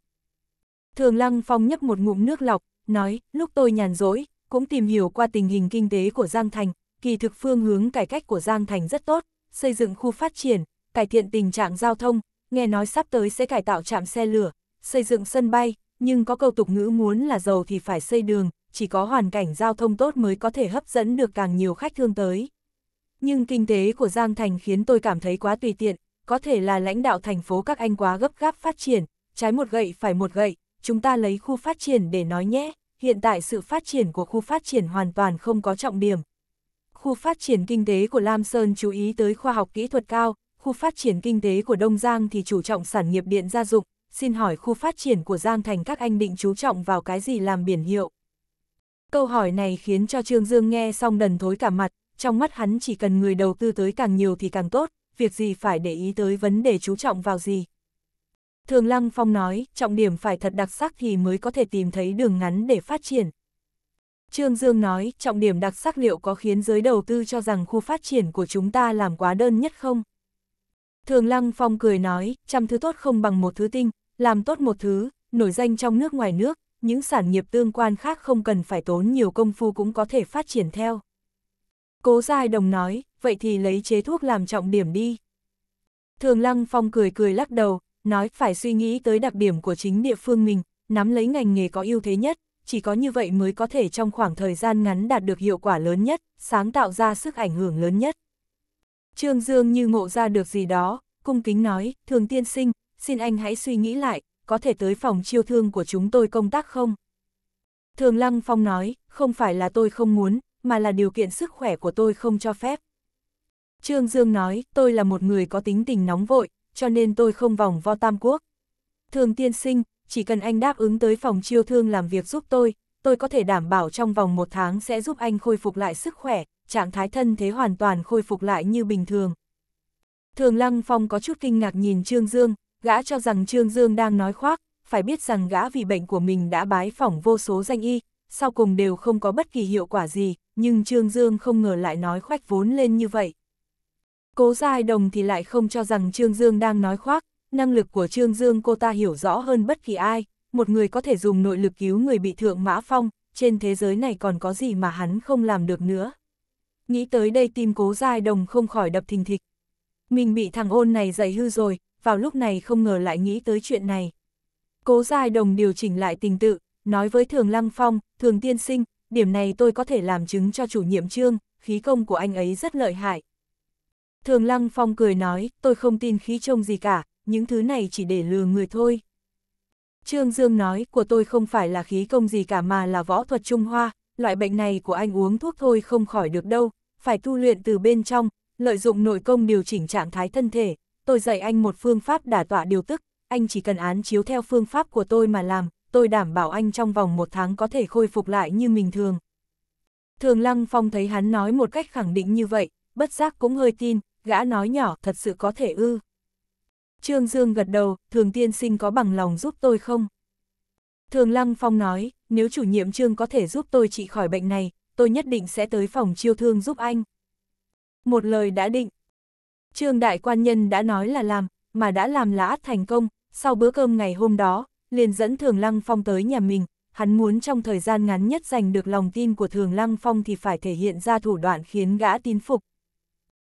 Thường Lăng Phong nhấp một ngụm nước lọc, nói, lúc tôi nhàn rỗi, cũng tìm hiểu qua tình hình kinh tế của Giang Thành, kỳ thực phương hướng cải cách của Giang Thành rất tốt, xây dựng khu phát triển, cải thiện tình trạng giao thông, nghe nói sắp tới sẽ cải tạo trạm xe lửa, xây dựng sân bay, nhưng có câu tục ngữ muốn là giàu thì phải xây đường, chỉ có hoàn cảnh giao thông tốt mới có thể hấp dẫn được càng nhiều khách thương tới. Nhưng kinh tế của Giang Thành khiến tôi cảm thấy quá tùy tiện, có thể là lãnh đạo thành phố các anh quá gấp gáp phát triển, trái một gậy phải một gậy, chúng ta lấy khu phát triển để nói nhé, hiện tại sự phát triển của khu phát triển hoàn toàn không có trọng điểm. Khu phát triển kinh tế của Lam Sơn chú ý tới khoa học kỹ thuật cao, khu phát triển kinh tế của Đông Giang thì chủ trọng sản nghiệp điện gia dụng, xin hỏi khu phát triển của Giang Thành các anh định chú trọng vào cái gì làm biển hiệu? Câu hỏi này khiến cho Trương Dương nghe xong đần thối cả mặt, trong mắt hắn chỉ cần người đầu tư tới càng nhiều thì càng tốt, việc gì phải để ý tới vấn đề chú trọng vào gì. Thường Lăng Phong nói, trọng điểm phải thật đặc sắc thì mới có thể tìm thấy đường ngắn để phát triển. Trương Dương nói, trọng điểm đặc sắc liệu có khiến giới đầu tư cho rằng khu phát triển của chúng ta làm quá đơn nhất không? Thường Lăng Phong cười nói, trăm thứ tốt không bằng một thứ tinh, làm tốt một thứ, nổi danh trong nước ngoài nước, những sản nghiệp tương quan khác không cần phải tốn nhiều công phu cũng có thể phát triển theo. Cố Giai Đồng nói, vậy thì lấy chế thuốc làm trọng điểm đi. Thường Lăng Phong cười cười lắc đầu, nói phải suy nghĩ tới đặc điểm của chính địa phương mình, nắm lấy ngành nghề có ưu thế nhất, chỉ có như vậy mới có thể trong khoảng thời gian ngắn đạt được hiệu quả lớn nhất, sáng tạo ra sức ảnh hưởng lớn nhất. Trương Dương như ngộ ra được gì đó, cung kính nói, thường tiên sinh, xin anh hãy suy nghĩ lại, có thể tới phòng chiêu thương của chúng tôi công tác không? Thường Lăng Phong nói, không phải là tôi không muốn, mà là điều kiện sức khỏe của tôi không cho phép. Trương Dương nói, tôi là một người có tính tình nóng vội, cho nên tôi không vòng vo tam quốc. Thường tiên sinh, chỉ cần anh đáp ứng tới phòng chiêu thương làm việc giúp tôi, tôi có thể đảm bảo trong vòng một tháng sẽ giúp anh khôi phục lại sức khỏe, trạng thái thân thế hoàn toàn khôi phục lại như bình thường. Thường Lăng Phong có chút kinh ngạc nhìn Trương Dương, Gã cho rằng Trương Dương đang nói khoác, phải biết rằng gã vì bệnh của mình đã bái phỏng vô số danh y, sau cùng đều không có bất kỳ hiệu quả gì, nhưng Trương Dương không ngờ lại nói khoách vốn lên như vậy. Cố Giai Đồng thì lại không cho rằng Trương Dương đang nói khoác, năng lực của Trương Dương cô ta hiểu rõ hơn bất kỳ ai, một người có thể dùng nội lực cứu người bị thượng mã phong, trên thế giới này còn có gì mà hắn không làm được nữa. Nghĩ tới đây tim Cố Giai Đồng không khỏi đập thình thịch. Mình bị thằng ôn này dày hư rồi, vào lúc này không ngờ lại nghĩ tới chuyện này. Cố Giai Đồng điều chỉnh lại tình tự, nói với Thường Lăng Phong, Thường Tiên Sinh, điểm này tôi có thể làm chứng cho chủ nhiệm trương, khí công của anh ấy rất lợi hại. Thường Lăng Phong cười nói, tôi không tin khí trông gì cả, những thứ này chỉ để lừa người thôi. Trương Dương nói, của tôi không phải là khí công gì cả mà là võ thuật Trung Hoa, loại bệnh này của anh uống thuốc thôi không khỏi được đâu, phải tu luyện từ bên trong, lợi dụng nội công điều chỉnh trạng thái thân thể, tôi dạy anh một phương pháp đả tọa điều tức, anh chỉ cần án chiếu theo phương pháp của tôi mà làm, tôi đảm bảo anh trong vòng một tháng có thể khôi phục lại như bình thường. Thường Lăng Phong thấy hắn nói một cách khẳng định như vậy, bất giác cũng hơi tin, gã nói nhỏ thật sự có thể ư. Trương Dương gật đầu, thường tiên sinh có bằng lòng giúp tôi không? Thường Lăng Phong nói, nếu chủ nhiệm trương có thể giúp tôi trị khỏi bệnh này, tôi nhất định sẽ tới phòng chiêu thương giúp anh. Một lời đã định, Trương Đại Quan Nhân đã nói là làm, mà đã làm là át thành công, sau bữa cơm ngày hôm đó, liền dẫn Thường Lăng Phong tới nhà mình, hắn muốn trong thời gian ngắn nhất giành được lòng tin của Thường Lăng Phong thì phải thể hiện ra thủ đoạn khiến gã tin phục.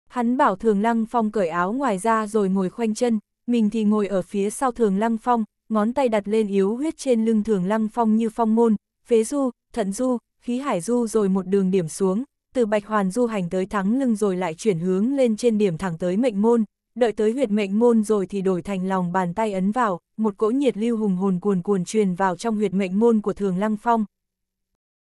Hắn bảo Thường Lăng Phong cởi áo ngoài ra rồi ngồi khoanh chân, mình thì ngồi ở phía sau Thường Lăng Phong, ngón tay đặt lên yếu huyết trên lưng Thường Lăng Phong như phong môn, phế du, thận du, khí hải du rồi một đường điểm xuống, từ Bạch Hoàn du hành tới thắng lưng rồi lại chuyển hướng lên trên điểm thẳng tới mệnh môn, đợi tới huyệt mệnh môn rồi thì đổi thành lòng bàn tay ấn vào, một cỗ nhiệt lưu hùng hồn cuồn cuồn truyền vào trong huyệt mệnh môn của Thường Lăng Phong.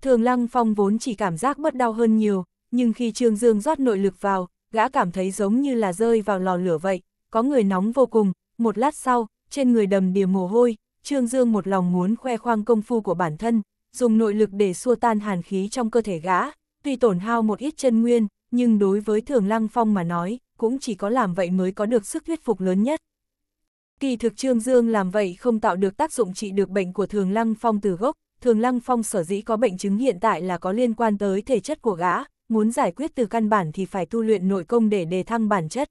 Thường Lăng Phong vốn chỉ cảm giác bất đau hơn nhiều, nhưng khi Trương Dương rót nội lực vào, gã cảm thấy giống như là rơi vào lò lửa vậy, có người nóng vô cùng, một lát sau, trên người đầm đìa mồ hôi, Trương Dương một lòng muốn khoe khoang công phu của bản thân, dùng nội lực để xua tan hàn khí trong cơ thể gã, tuy tổn hao một ít chân nguyên, nhưng đối với Thường Lăng Phong mà nói, cũng chỉ có làm vậy mới có được sức thuyết phục lớn nhất. Kỳ thực Trương Dương làm vậy không tạo được tác dụng trị được bệnh của Thường Lăng Phong từ gốc, Thường Lăng Phong sở dĩ có bệnh chứng hiện tại là có liên quan tới thể chất của gã, muốn giải quyết từ căn bản thì phải tu luyện nội công để đề thăng bản chất.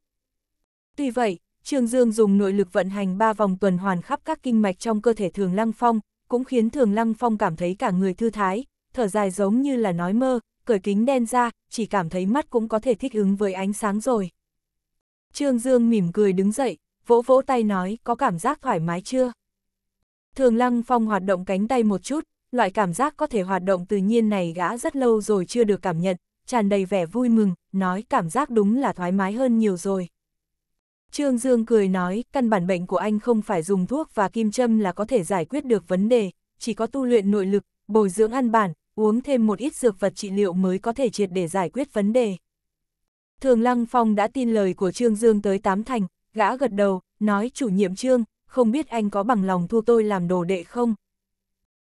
Tuy vậy, Trương Dương dùng nội lực vận hành 3 vòng tuần hoàn khắp các kinh mạch trong cơ thể Thường Lăng Phong, cũng khiến Thường Lăng Phong cảm thấy cả người thư thái, thở dài giống như là nói mơ, cởi kính đen ra, chỉ cảm thấy mắt cũng có thể thích ứng với ánh sáng rồi. Trương Dương mỉm cười đứng dậy, vỗ vỗ tay nói có cảm giác thoải mái chưa? Thường Lăng Phong hoạt động cánh tay một chút, loại cảm giác có thể hoạt động tự nhiên này gã rất lâu rồi chưa được cảm nhận, tràn đầy vẻ vui mừng, nói cảm giác đúng là thoải mái hơn nhiều rồi. Trương Dương cười nói, căn bản bệnh của anh không phải dùng thuốc và kim châm là có thể giải quyết được vấn đề, chỉ có tu luyện nội lực, bồi dưỡng ăn bản, uống thêm một ít dược vật trị liệu mới có thể triệt để giải quyết vấn đề. Thường Lăng Phong đã tin lời của Trương Dương tới tám thành, gã gật đầu, nói chủ nhiệm Trương, không biết anh có bằng lòng thu tôi làm đồ đệ không?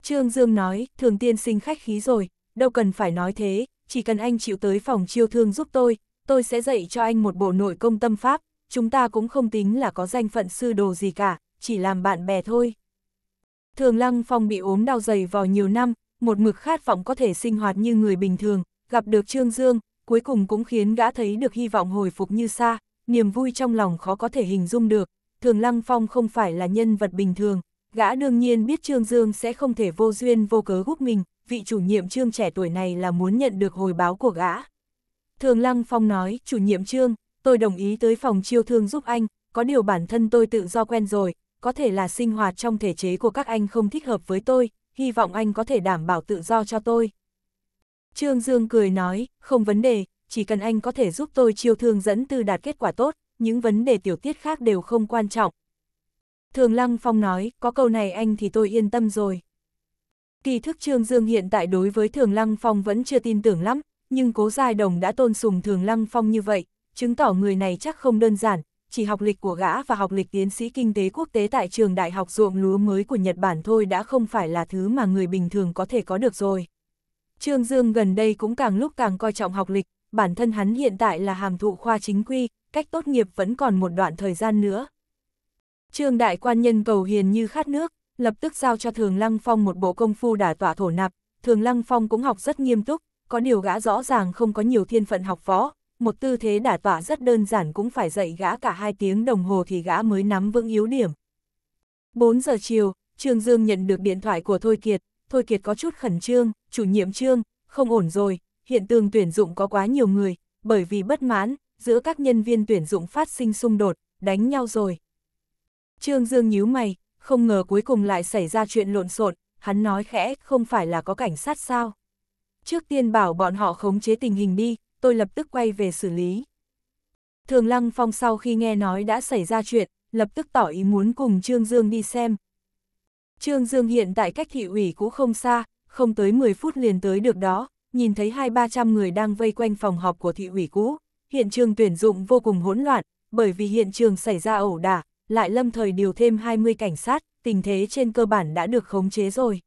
Trương Dương nói, thường tiên sinh khách khí rồi, đâu cần phải nói thế, chỉ cần anh chịu tới phòng chiêu thương giúp tôi, tôi sẽ dạy cho anh một bộ nội công tâm pháp, chúng ta cũng không tính là có danh phận sư đồ gì cả, chỉ làm bạn bè thôi. Thường Lăng Phong bị ốm đau dày vào nhiều năm, một mực khát vọng có thể sinh hoạt như người bình thường, gặp được Trương Dương, cuối cùng cũng khiến gã thấy được hy vọng hồi phục như xa, niềm vui trong lòng khó có thể hình dung được. Thường Lăng Phong không phải là nhân vật bình thường, gã đương nhiên biết Trương Dương sẽ không thể vô duyên vô cớ gúc mình, vị chủ nhiệm Trương trẻ tuổi này là muốn nhận được hồi báo của gã. Thường Lăng Phong nói, chủ nhiệm Trương, tôi đồng ý tới phòng chiêu thương giúp anh, có điều bản thân tôi tự do quen rồi, có thể là sinh hoạt trong thể chế của các anh không thích hợp với tôi, hy vọng anh có thể đảm bảo tự do cho tôi. Trương Dương cười nói, không vấn đề, chỉ cần anh có thể giúp tôi chiêu thương dẫn tư đạt kết quả tốt, những vấn đề tiểu tiết khác đều không quan trọng. Thường Lăng Phong nói, có câu này anh thì tôi yên tâm rồi. Kỳ thức Trương Dương hiện tại đối với Thường Lăng Phong vẫn chưa tin tưởng lắm, nhưng cố giai đồng đã tôn sùng Thường Lăng Phong như vậy, chứng tỏ người này chắc không đơn giản, chỉ học lịch của gã và học lịch tiến sĩ kinh tế quốc tế tại trường đại học ruộng lúa mới của Nhật Bản thôi đã không phải là thứ mà người bình thường có thể có được rồi. Trương Dương gần đây cũng càng lúc càng coi trọng học lịch, bản thân hắn hiện tại là hàm thụ khoa chính quy, cách tốt nghiệp vẫn còn một đoạn thời gian nữa. Trương đại quan nhân cầu hiền như khát nước, lập tức giao cho Thường Lăng Phong một bộ công phu đả tỏa thổ nạp, Thường Lăng Phong cũng học rất nghiêm túc, có điều gã rõ ràng không có nhiều thiên phận học võ, một tư thế đả tọa rất đơn giản cũng phải dạy gã cả hai tiếng đồng hồ thì gã mới nắm vững yếu điểm. 4 giờ chiều, Trương Dương nhận được điện thoại của Thôi Kiệt, Thôi Kiệt có chút khẩn trương, chủ nhiệm Trương, không ổn rồi, hiện tượng tuyển dụng có quá nhiều người, bởi vì bất mãn, giữa các nhân viên tuyển dụng phát sinh xung đột, đánh nhau rồi. Trương Dương nhíu mày, không ngờ cuối cùng lại xảy ra chuyện lộn xộn, hắn nói khẽ, không phải là có cảnh sát sao. Trước tiên bảo bọn họ khống chế tình hình đi, tôi lập tức quay về xử lý. Thường Lăng Phong sau khi nghe nói đã xảy ra chuyện, lập tức tỏ ý muốn cùng Trương Dương đi xem. Trương Dương hiện tại cách thị ủy cũng không xa, không tới 10 phút liền tới được đó, nhìn thấy hai ba trăm người đang vây quanh phòng họp của thị ủy cũ, hiện trường tuyển dụng vô cùng hỗn loạn, bởi vì hiện trường xảy ra ẩu đả, lại lâm thời điều thêm 20 cảnh sát, tình thế trên cơ bản đã được khống chế rồi.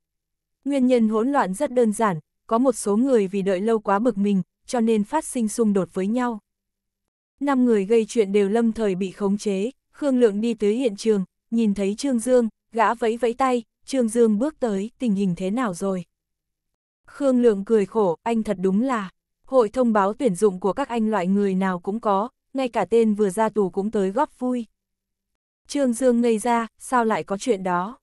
Nguyên nhân hỗn loạn rất đơn giản, có một số người vì đợi lâu quá bực mình, cho nên phát sinh xung đột với nhau. Năm người gây chuyện đều lâm thời bị khống chế, Khương Lượng đi tới hiện trường, nhìn thấy Trương Dương, gã vẫy vẫy tay, Trương Dương bước tới, tình hình thế nào rồi? Khương Lượng cười khổ, anh thật đúng là, hội thông báo tuyển dụng của các anh loại người nào cũng có, ngay cả tên vừa ra tù cũng tới góp vui. Trương Dương ngây ra, sao lại có chuyện đó?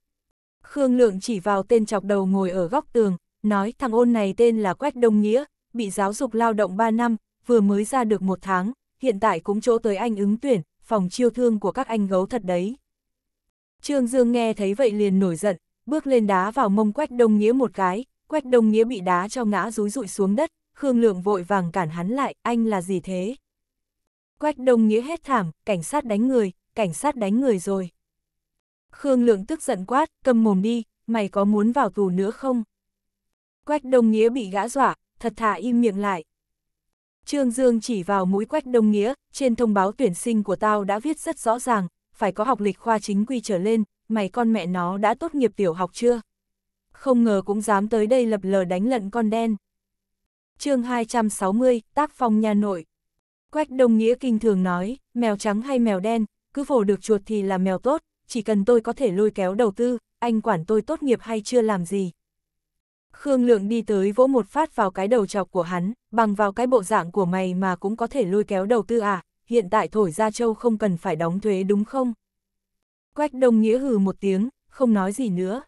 Khương Lượng chỉ vào tên chọc đầu ngồi ở góc tường, nói thằng ôn này tên là Quách Đông Nghĩa, bị giáo dục lao động 3 năm, vừa mới ra được một tháng, hiện tại cũng chỗ tới anh ứng tuyển, phòng chiêu thương của các anh gấu thật đấy. Trương Dương nghe thấy vậy liền nổi giận, bước lên đá vào mông Quách Đông Nghĩa một cái, Quách Đông Nghĩa bị đá cho ngã rúi rụi xuống đất, Khương Lượng vội vàng cản hắn lại, anh là gì thế? Quách Đông Nghĩa hét thảm, cảnh sát đánh người, cảnh sát đánh người rồi. Khương Lượng tức giận quát, cầm mồm đi, mày có muốn vào tù nữa không? Quách Đông Nghĩa bị gã dọa, thật thà im miệng lại. Trương Dương chỉ vào mũi quách đông nghĩa, trên thông báo tuyển sinh của tao đã viết rất rõ ràng, phải có học lịch khoa chính quy trở lên, mày con mẹ nó đã tốt nghiệp tiểu học chưa? Không ngờ cũng dám tới đây lập lờ đánh lận con đen. chương 260, tác phong nhà nội. Quách đông nghĩa kinh thường nói, mèo trắng hay mèo đen, cứ vồ được chuột thì là mèo tốt, chỉ cần tôi có thể lôi kéo đầu tư, anh quản tôi tốt nghiệp hay chưa làm gì, Khương Lượng đi tới vỗ một phát vào cái đầu chọc của hắn, bằng vào cái bộ dạng của mày mà cũng có thể lôi kéo đầu tư à, hiện tại thổi ra châu không cần phải đóng thuế đúng không? Quách Đông Nghĩa hừ một tiếng, không nói gì nữa.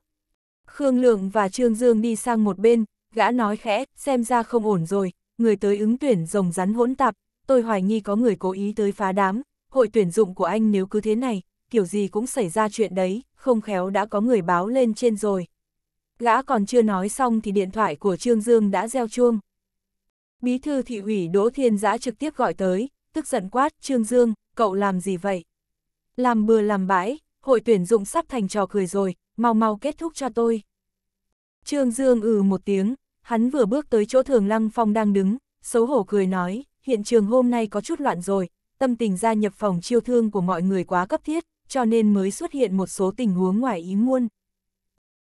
Khương Lượng và Trương Dương đi sang một bên, gã nói khẽ, xem ra không ổn rồi, người tới ứng tuyển rồng rắn hỗn tạp, tôi hoài nghi có người cố ý tới phá đám, hội tuyển dụng của anh nếu cứ thế này, kiểu gì cũng xảy ra chuyện đấy, không khéo đã có người báo lên trên rồi. Gã còn chưa nói xong thì điện thoại của Trương Dương đã gieo chuông. Bí thư thị ủy Đỗ Thiên Giã trực tiếp gọi tới, tức giận quát, Trương Dương, cậu làm gì vậy? Làm bừa làm bãi, hội tuyển dụng sắp thành trò cười rồi, mau mau kết thúc cho tôi. Trương Dương ừ một tiếng, hắn vừa bước tới chỗ thường Lăng Phong đang đứng, xấu hổ cười nói, hiện trường hôm nay có chút loạn rồi, tâm tình gia nhập phòng chiêu thương của mọi người quá cấp thiết, cho nên mới xuất hiện một số tình huống ngoài ý muốn.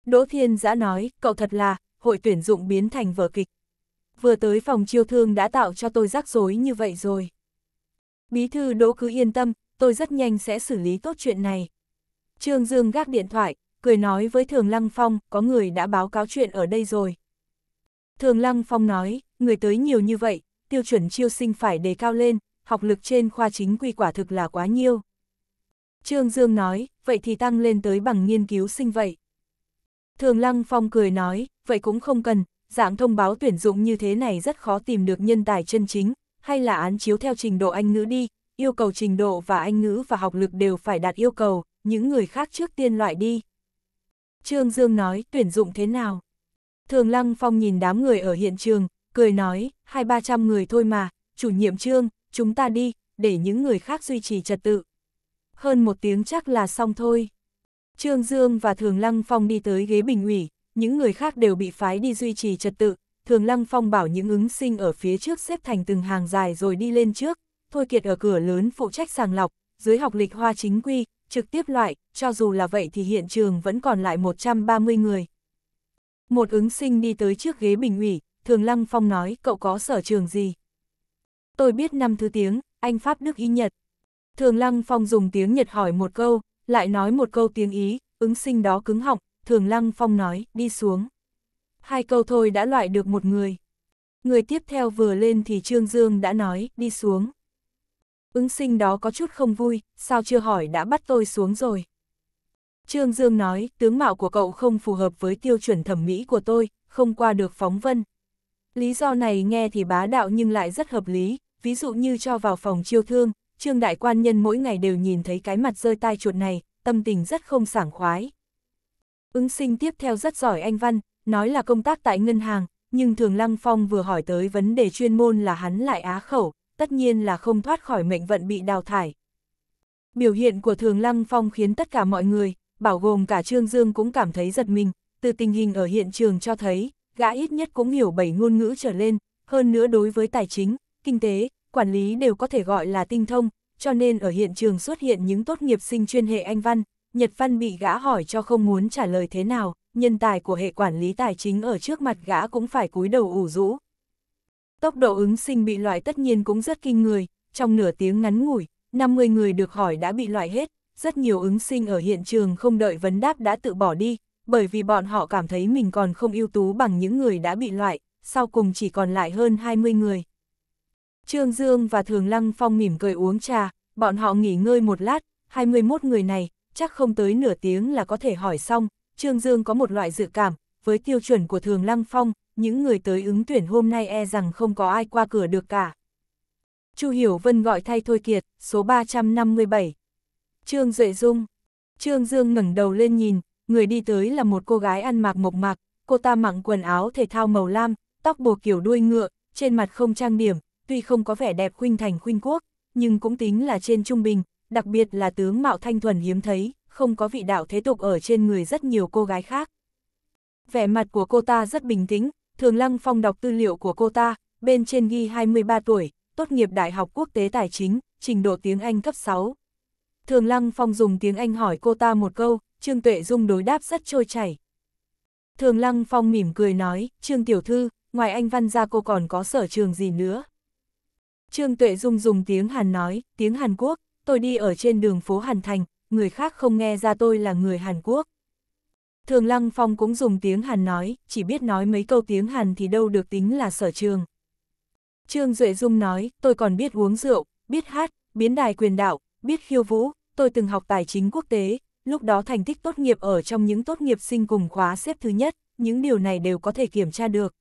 Đỗ Thiên Giã nói, cậu thật là, hội tuyển dụng biến thành vở kịch. Vừa tới phòng chiêu thương đã tạo cho tôi rắc rối như vậy rồi. Bí thư Đỗ cứ yên tâm, tôi rất nhanh sẽ xử lý tốt chuyện này. Trương Dương gác điện thoại, cười nói với Thường Lăng Phong, có người đã báo cáo chuyện ở đây rồi. Thường Lăng Phong nói, người tới nhiều như vậy, tiêu chuẩn chiêu sinh phải đề cao lên, học lực trên khoa chính quy quả thực là quá nhiều. Trương Dương nói, vậy thì tăng lên tới bằng nghiên cứu sinh vậy. Thường Lăng Phong cười nói, vậy cũng không cần, dạng thông báo tuyển dụng như thế này rất khó tìm được nhân tài chân chính, hay là án chiếu theo trình độ Anh ngữ đi, yêu cầu trình độ và Anh ngữ và học lực đều phải đạt yêu cầu, những người khác trước tiên loại đi. Trương Dương nói, tuyển dụng thế nào? Thường Lăng Phong nhìn đám người ở hiện trường, cười nói, hai ba trăm người thôi mà, chủ nhiệm Trương, chúng ta đi, để những người khác duy trì trật tự. Hơn một tiếng chắc là xong thôi. Trương Dương và Thường Lăng Phong đi tới ghế bình ủy, những người khác đều bị phái đi duy trì trật tự. Thường Lăng Phong bảo những ứng sinh ở phía trước xếp thành từng hàng dài rồi đi lên trước. Thôi Kiệt ở cửa lớn phụ trách sàng lọc, dưới học lịch hoa chính quy, trực tiếp loại, cho dù là vậy thì hiện trường vẫn còn lại 130 người. Một ứng sinh đi tới trước ghế bình ủy, Thường Lăng Phong nói cậu có sở trường gì? Tôi biết năm thứ tiếng, Anh Pháp Đức Y Nhật. Thường Lăng Phong dùng tiếng Nhật hỏi một câu, lại nói một câu tiếng Ý, ứng sinh đó cứng họng, thường lăng phong nói, đi xuống. Hai câu thôi đã loại được một người. Người tiếp theo vừa lên thì Trương Dương đã nói, đi xuống. Ứng sinh đó có chút không vui, sao chưa hỏi đã bắt tôi xuống rồi. Trương Dương nói, tướng mạo của cậu không phù hợp với tiêu chuẩn thẩm mỹ của tôi, không qua được phóng vân. Lý do này nghe thì bá đạo nhưng lại rất hợp lý, ví dụ như cho vào phòng chiêu thương, Trương Đại Quan Nhân mỗi ngày đều nhìn thấy cái mặt rơi tai chuột này, tâm tình rất không sảng khoái. Ứng sinh tiếp theo rất giỏi anh Văn, nói là công tác tại ngân hàng, nhưng Thường Lăng Phong vừa hỏi tới vấn đề chuyên môn là hắn lại á khẩu, tất nhiên là không thoát khỏi mệnh vận bị đào thải. Biểu hiện của Thường Lăng Phong khiến tất cả mọi người, bảo gồm cả Trương Dương cũng cảm thấy giật mình, từ tình hình ở hiện trường cho thấy, gã ít nhất cũng hiểu bảy ngôn ngữ trở lên, hơn nữa đối với tài chính, kinh tế, quản lý đều có thể gọi là tinh thông, cho nên ở hiện trường xuất hiện những tốt nghiệp sinh chuyên hệ Anh Văn, Nhật Văn bị gã hỏi cho không muốn trả lời thế nào, nhân tài của hệ quản lý tài chính ở trước mặt gã cũng phải cúi đầu ủ rũ. Tốc độ ứng sinh bị loại tất nhiên cũng rất kinh người, trong nửa tiếng ngắn ngủi, 50 người được hỏi đã bị loại hết, rất nhiều ứng sinh ở hiện trường không đợi vấn đáp đã tự bỏ đi, bởi vì bọn họ cảm thấy mình còn không ưu tú bằng những người đã bị loại, sau cùng chỉ còn lại hơn 20 người. Trương Dương và Thường Lăng Phong mỉm cười uống trà, bọn họ nghỉ ngơi một lát, 21 người này, chắc không tới nửa tiếng là có thể hỏi xong, Trương Dương có một loại dự cảm, với tiêu chuẩn của Thường Lăng Phong, những người tới ứng tuyển hôm nay e rằng không có ai qua cửa được cả. Chu Hiểu Vân gọi thay Thôi Kiệt, số 357. Trương Duệ Dung. Trương Dương ngẩng đầu lên nhìn, người đi tới là một cô gái ăn mặc mộc mạc, cô ta mặc quần áo thể thao màu lam, tóc bồ kiểu đuôi ngựa, trên mặt không trang điểm, tuy không có vẻ đẹp khuynh thành khuynh quốc, nhưng cũng tính là trên trung bình, đặc biệt là tướng mạo thanh thuần hiếm thấy, không có vị đạo thế tục ở trên người rất nhiều cô gái khác. Vẻ mặt của cô ta rất bình tĩnh, Thường Lăng Phong đọc tư liệu của cô ta, bên trên ghi 23 tuổi, tốt nghiệp Đại học Quốc tế Tài chính, trình độ tiếng Anh cấp 6. Thường Lăng Phong dùng tiếng Anh hỏi cô ta một câu, Trương Tuệ Dung đối đáp rất trôi chảy. Thường Lăng Phong mỉm cười nói, Trương Tiểu Thư, ngoài anh văn ra cô còn có sở trường gì nữa? Trương Tuệ Dung dùng tiếng Hàn nói, tiếng Hàn Quốc, tôi đi ở trên đường phố Hàn Thành, người khác không nghe ra tôi là người Hàn Quốc. Thường Lăng Phong cũng dùng tiếng Hàn nói, chỉ biết nói mấy câu tiếng Hàn thì đâu được tính là sở trường. Trương Duệ Dung nói, tôi còn biết uống rượu, biết hát, biến đài quyền đạo, biết khiêu vũ, tôi từng học tài chính quốc tế, lúc đó thành tích tốt nghiệp ở trong những tốt nghiệp sinh cùng khóa xếp thứ nhất, những điều này đều có thể kiểm tra được.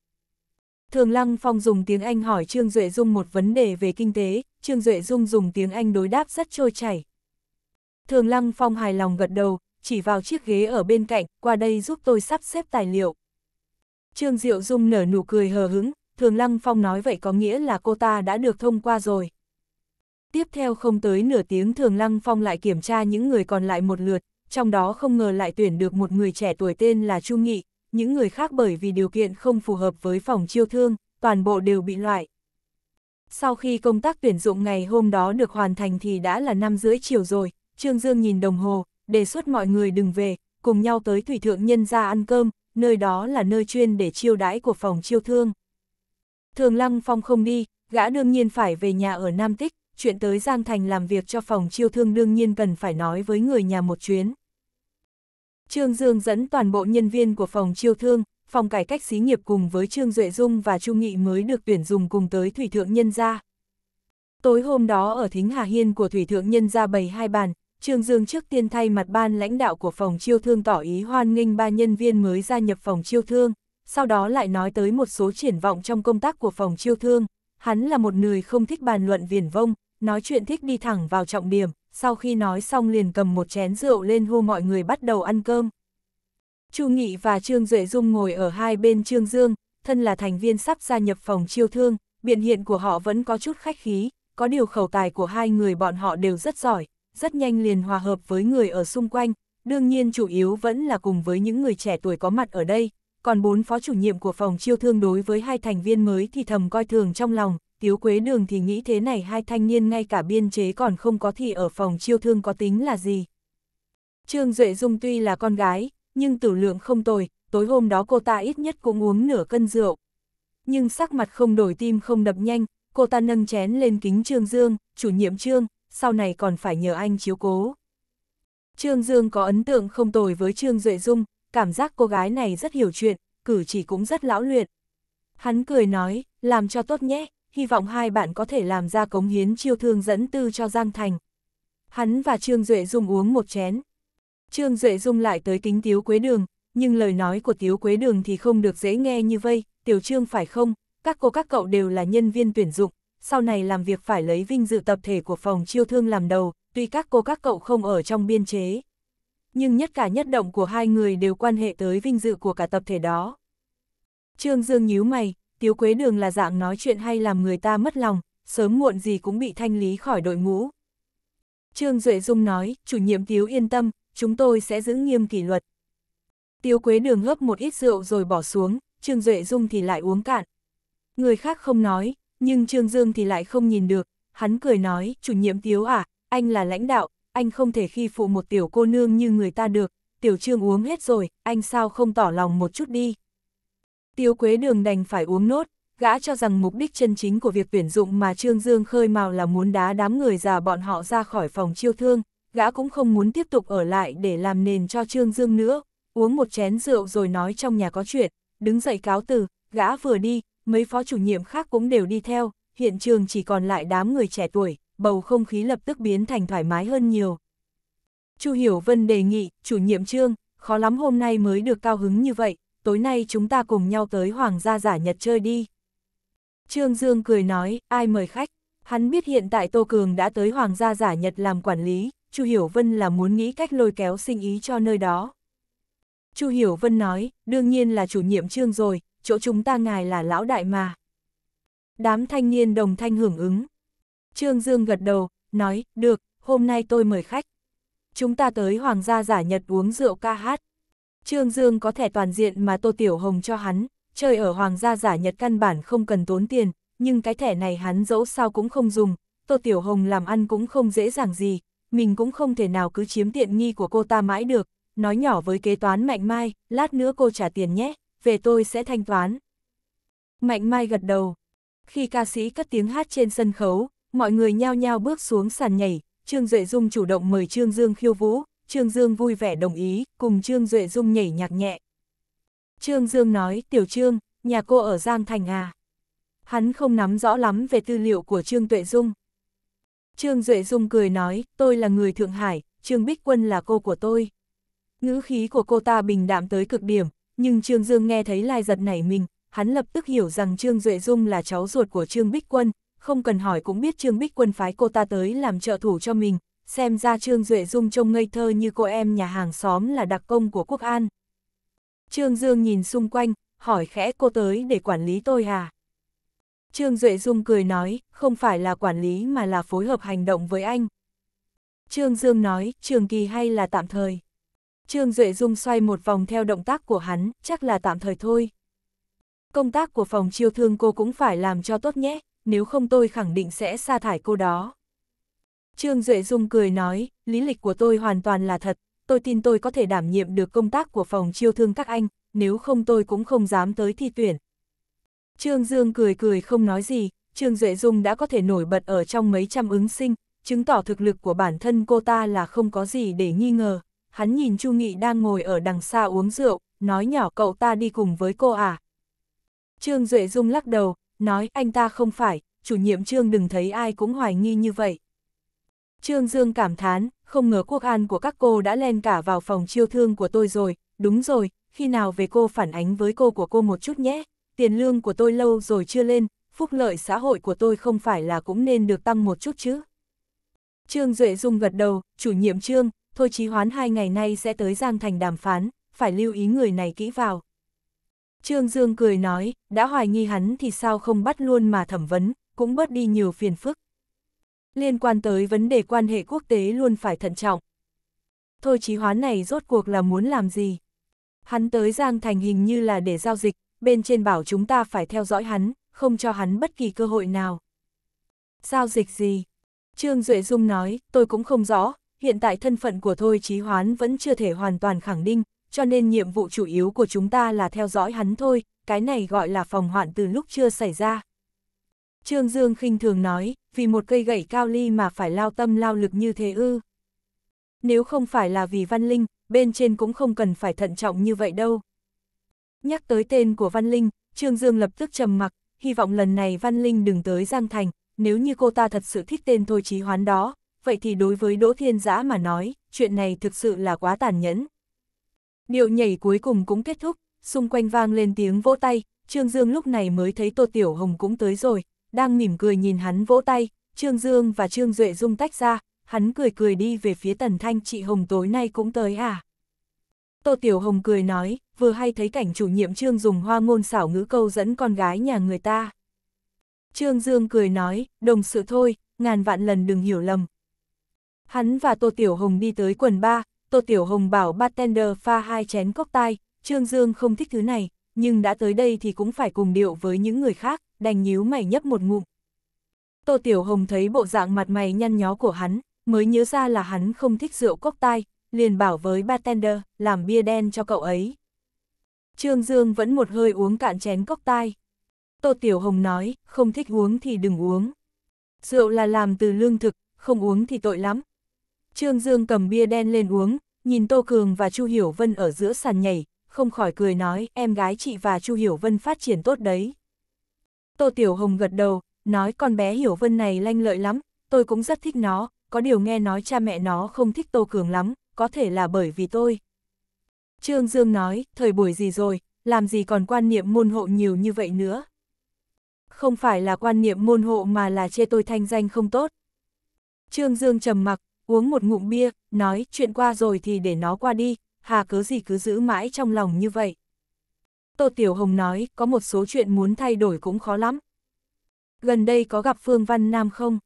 Thường Lăng Phong dùng tiếng Anh hỏi Trương Duệ Dung một vấn đề về kinh tế, Trương Duệ Dung dùng tiếng Anh đối đáp rất trôi chảy. Thường Lăng Phong hài lòng gật đầu, chỉ vào chiếc ghế ở bên cạnh, qua đây giúp tôi sắp xếp tài liệu. Trương Diệu Dung nở nụ cười hờ hững, Thường Lăng Phong nói vậy có nghĩa là cô ta đã được thông qua rồi. Tiếp theo không tới nửa tiếng Thường Lăng Phong lại kiểm tra những người còn lại một lượt, trong đó không ngờ lại tuyển được một người trẻ tuổi tên là Chu Nghị, những người khác bởi vì điều kiện không phù hợp với phòng chiêu thương, toàn bộ đều bị loại. Sau khi công tác tuyển dụng ngày hôm đó được hoàn thành thì đã là năm rưỡi chiều rồi, Trương Dương nhìn đồng hồ, đề xuất mọi người đừng về, cùng nhau tới Thủy Thượng Nhân ra ăn cơm, nơi đó là nơi chuyên để chiêu đãi của phòng chiêu thương. Thường Lăng Phong không đi, gã đương nhiên phải về nhà ở Nam Tích, chuyện tới Giang Thành làm việc cho phòng chiêu thương đương nhiên cần phải nói với người nhà một chuyến. Trương Dương dẫn toàn bộ nhân viên của phòng chiêu thương, phòng cải cách xí nghiệp cùng với Trương Duệ Dung và Trung Nghị mới được tuyển dùng cùng tới Thủy Thượng Nhân gia. Tối hôm đó ở Thính Hà Hiên của Thủy Thượng Nhân gia bày hai bàn, Trương Dương trước tiên thay mặt ban lãnh đạo của phòng chiêu thương tỏ ý hoan nghênh ba nhân viên mới gia nhập phòng chiêu thương, sau đó lại nói tới một số triển vọng trong công tác của phòng chiêu thương. Hắn là một người không thích bàn luận viển vông, nói chuyện thích đi thẳng vào trọng điểm, sau khi nói xong liền cầm một chén rượu lên hô mọi người bắt đầu ăn cơm. Chu Nghị và Trương Duệ Dung ngồi ở hai bên Trương Dương, thân là thành viên sắp gia nhập phòng chiêu thương, biện hiện của họ vẫn có chút khách khí, có điều khẩu tài của hai người bọn họ đều rất giỏi, rất nhanh liền hòa hợp với người ở xung quanh, đương nhiên chủ yếu vẫn là cùng với những người trẻ tuổi có mặt ở đây, còn bốn phó chủ nhiệm của phòng chiêu thương đối với hai thành viên mới thì thầm coi thường trong lòng, Tiếu Quế Đường thì nghĩ thế này hai thanh niên ngay cả biên chế còn không có thì ở phòng chiêu thương có tính là gì. Trương Duệ Dung tuy là con gái, nhưng tử lượng không tồi, tối hôm đó cô ta ít nhất cũng uống nửa cân rượu. Nhưng sắc mặt không đổi tim không đập nhanh, cô ta nâng chén lên kính Trương Dương, chủ nhiệm Trương, sau này còn phải nhờ anh chiếu cố. Trương Dương có ấn tượng không tồi với Trương Duệ Dung, cảm giác cô gái này rất hiểu chuyện, cử chỉ cũng rất lão luyện. Hắn cười nói, làm cho tốt nhé, hy vọng hai bạn có thể làm ra cống hiến chiêu thương dẫn tư cho Giang Thành. Hắn và Trương Duệ Dung uống một chén. Trương Duệ Dung lại tới kính Tiếu Quế Đường, nhưng lời nói của Tiếu Quế Đường thì không được dễ nghe như vây, Tiểu Trương phải không, các cô các cậu đều là nhân viên tuyển dụng, sau này làm việc phải lấy vinh dự tập thể của phòng chiêu thương làm đầu, tuy các cô các cậu không ở trong biên chế. Nhưng nhất cả nhất động của hai người đều quan hệ tới vinh dự của cả tập thể đó. Trương Dương nhíu mày, Tiếu Quế Đường là dạng nói chuyện hay làm người ta mất lòng, sớm muộn gì cũng bị thanh lý khỏi đội ngũ. Trương Duệ Dung nói, chủ nhiệm Tiếu yên tâm, chúng tôi sẽ giữ nghiêm kỷ luật. Tiếu Quế Đường hấp một ít rượu rồi bỏ xuống, Trương Duệ Dung thì lại uống cạn. Người khác không nói, nhưng Trương Dương thì lại không nhìn được, hắn cười nói, chủ nhiệm Tiếu à, anh là lãnh đạo, anh không thể khi phụ một tiểu cô nương như người ta được, tiểu Trương uống hết rồi, anh sao không tỏ lòng một chút đi. Tiêu Quế Đường đành phải uống nốt, gã cho rằng mục đích chân chính của việc tuyển dụng mà Trương Dương khơi mào là muốn đá đám người già bọn họ ra khỏi phòng chiêu thương, gã cũng không muốn tiếp tục ở lại để làm nền cho Trương Dương nữa, uống một chén rượu rồi nói trong nhà có chuyện, đứng dậy cáo từ, gã vừa đi, mấy phó chủ nhiệm khác cũng đều đi theo, hiện trường chỉ còn lại đám người trẻ tuổi, bầu không khí lập tức biến thành thoải mái hơn nhiều. Chu Hiểu Vân đề nghị, chủ nhiệm Trương, khó lắm hôm nay mới được cao hứng như vậy, tối nay chúng ta cùng nhau tới Hoàng gia giả Nhật chơi đi. Trương Dương cười nói, ai mời khách, hắn biết hiện tại Tô Cường đã tới Hoàng gia giả Nhật làm quản lý, Chu Hiểu Vân là muốn nghĩ cách lôi kéo sinh ý cho nơi đó. Chu Hiểu Vân nói, đương nhiên là chủ nhiệm trương rồi, chỗ chúng ta ngài là lão đại mà. Đám thanh niên đồng thanh hưởng ứng. Trương Dương gật đầu, nói, được, hôm nay tôi mời khách. Chúng ta tới Hoàng gia giả Nhật uống rượu ca hát. Trương Dương có thẻ toàn diện mà Tô Tiểu Hồng cho hắn, chơi ở Hoàng gia giả Nhật căn bản không cần tốn tiền, nhưng cái thẻ này hắn dẫu sao cũng không dùng, Tô Tiểu Hồng làm ăn cũng không dễ dàng gì, mình cũng không thể nào cứ chiếm tiện nghi của cô ta mãi được, nói nhỏ với kế toán Mạnh Mai, lát nữa cô trả tiền nhé, về tôi sẽ thanh toán. Mạnh Mai gật đầu. Khi ca sĩ cất tiếng hát trên sân khấu, mọi người nhao nhao bước xuống sàn nhảy, Trương Duệ Dung chủ động mời Trương Dương khiêu vũ, Trương Dương vui vẻ đồng ý, cùng Trương Duệ Dung nhảy nhạc nhẹ. Trương Dương nói, Tiểu Trương, nhà cô ở Giang Thành à? Hắn không nắm rõ lắm về tư liệu của Trương Tuệ Dung. Trương Duệ Dung cười nói, tôi là người Thượng Hải, Trương Bích Quân là cô của tôi. Ngữ khí của cô ta bình đạm tới cực điểm, nhưng Trương Dương nghe thấy lai giật nảy mình, hắn lập tức hiểu rằng Trương Duệ Dung là cháu ruột của Trương Bích Quân, không cần hỏi cũng biết Trương Bích Quân phái cô ta tới làm trợ thủ cho mình, xem ra Trương Duệ Dung trông ngây thơ như cô em nhà hàng xóm là đặc công của Quốc An. Trương Dương nhìn xung quanh, hỏi khẽ cô tới để quản lý tôi à? Trương Duệ Dung cười nói, không phải là quản lý mà là phối hợp hành động với anh. Trương Dương nói, trường kỳ hay là tạm thời? Trương Duệ Dung xoay một vòng theo động tác của hắn, chắc là tạm thời thôi. Công tác của phòng chiêu thương cô cũng phải làm cho tốt nhé, nếu không tôi khẳng định sẽ sa thải cô đó. Trương Duệ Dung cười nói, lý lịch của tôi hoàn toàn là thật, tôi tin tôi có thể đảm nhiệm được công tác của phòng chiêu thương các anh, nếu không tôi cũng không dám tới thi tuyển. Trương Dương cười cười không nói gì, Trương Duệ Dung đã có thể nổi bật ở trong mấy trăm ứng sinh, chứng tỏ thực lực của bản thân cô ta là không có gì để nghi ngờ. Hắn nhìn Chu Nghị đang ngồi ở đằng xa uống rượu, nói nhỏ cậu ta đi cùng với cô à. Trương Duệ Dung lắc đầu, nói anh ta không phải, chủ nhiệm Trương đừng thấy ai cũng hoài nghi như vậy. Trương Dương cảm thán, không ngờ quốc an của các cô đã len cả vào phòng chiêu thương của tôi rồi, đúng rồi, khi nào về cô phản ánh với cô của cô một chút nhé, tiền lương của tôi lâu rồi chưa lên, phúc lợi xã hội của tôi không phải là cũng nên được tăng một chút chứ. Trương Duệ Dung gật đầu, chủ nhiệm Trương, thôi chí hoán hai ngày nay sẽ tới Giang Thành đàm phán, phải lưu ý người này kỹ vào. Trương Dương cười nói, đã hoài nghi hắn thì sao không bắt luôn mà thẩm vấn, cũng bớt đi nhiều phiền phức, liên quan tới vấn đề quan hệ quốc tế luôn phải thận trọng. Thôi chí hoán này rốt cuộc là muốn làm gì? Hắn tới Giang Thành hình như là để giao dịch, bên trên bảo chúng ta phải theo dõi hắn, không cho hắn bất kỳ cơ hội nào. Giao dịch gì? Trương Duệ Dung nói, tôi cũng không rõ, hiện tại thân phận của Thôi Chí Hoán vẫn chưa thể hoàn toàn khẳng định, cho nên nhiệm vụ chủ yếu của chúng ta là theo dõi hắn thôi, cái này gọi là phòng hoạn từ lúc chưa xảy ra. Trương Dương khinh thường nói, vì một cây gậy cao ly mà phải lao tâm lao lực như thế ư. Nếu không phải là vì Văn Linh, bên trên cũng không cần phải thận trọng như vậy đâu. Nhắc tới tên của Văn Linh, Trương Dương lập tức trầm mặc, hy vọng lần này Văn Linh đừng tới Giang Thành, nếu như cô ta thật sự thích tên Thôi Chí Hoán đó, vậy thì đối với Đỗ Thiên Giã mà nói, chuyện này thực sự là quá tàn nhẫn. Điệu nhảy cuối cùng cũng kết thúc, xung quanh vang lên tiếng vỗ tay, Trương Dương lúc này mới thấy Tô Tiểu Hồng cũng tới rồi, đang mỉm cười nhìn hắn vỗ tay, Trương Dương và Trương Duệ Dung tách ra, hắn cười cười đi về phía Tần Thanh chị Hồng tối nay cũng tới à. Tô Tiểu Hồng cười nói, vừa hay thấy cảnh chủ nhiệm Trương dùng hoa ngôn xảo ngữ câu dẫn con gái nhà người ta. Trương Dương cười nói, đồng sự thôi, ngàn vạn lần đừng hiểu lầm. Hắn và Tô Tiểu Hồng đi tới quần ba, Tô Tiểu Hồng bảo bartender pha hai chén cốc tai, Trương Dương không thích thứ này, nhưng đã tới đây thì cũng phải cùng điệu với những người khác, đành nhíu mày nhấp một ngụm. Tô Tiểu Hồng thấy bộ dạng mặt mày nhăn nhó của hắn, mới nhớ ra là hắn không thích rượu cốc tai, liền bảo với bartender, làm bia đen cho cậu ấy. Trương Dương vẫn một hơi uống cạn chén cốc tai. Tô Tiểu Hồng nói, không thích uống thì đừng uống. Rượu là làm từ lương thực, không uống thì tội lắm. Trương Dương cầm bia đen lên uống, nhìn Tô Cường và Chu Hiểu Vân ở giữa sàn nhảy, không khỏi cười nói, em gái chị và Chu Hiểu Vân phát triển tốt đấy. Tô Tiểu Hồng gật đầu, nói con bé Hiểu Vân này lanh lợi lắm, tôi cũng rất thích nó, có điều nghe nói cha mẹ nó không thích Tô Cường lắm, có thể là bởi vì tôi. Trương Dương nói, thời buổi gì rồi, làm gì còn quan niệm môn hộ nhiều như vậy nữa. Không phải là quan niệm môn hộ mà là chê tôi thanh danh không tốt. Trương Dương trầm mặc, uống một ngụm bia, nói chuyện qua rồi thì để nó qua đi, hà cớ gì cứ giữ mãi trong lòng như vậy. Tô Tiểu Hồng nói, có một số chuyện muốn thay đổi cũng khó lắm. Gần đây có gặp Phương Văn Nam không?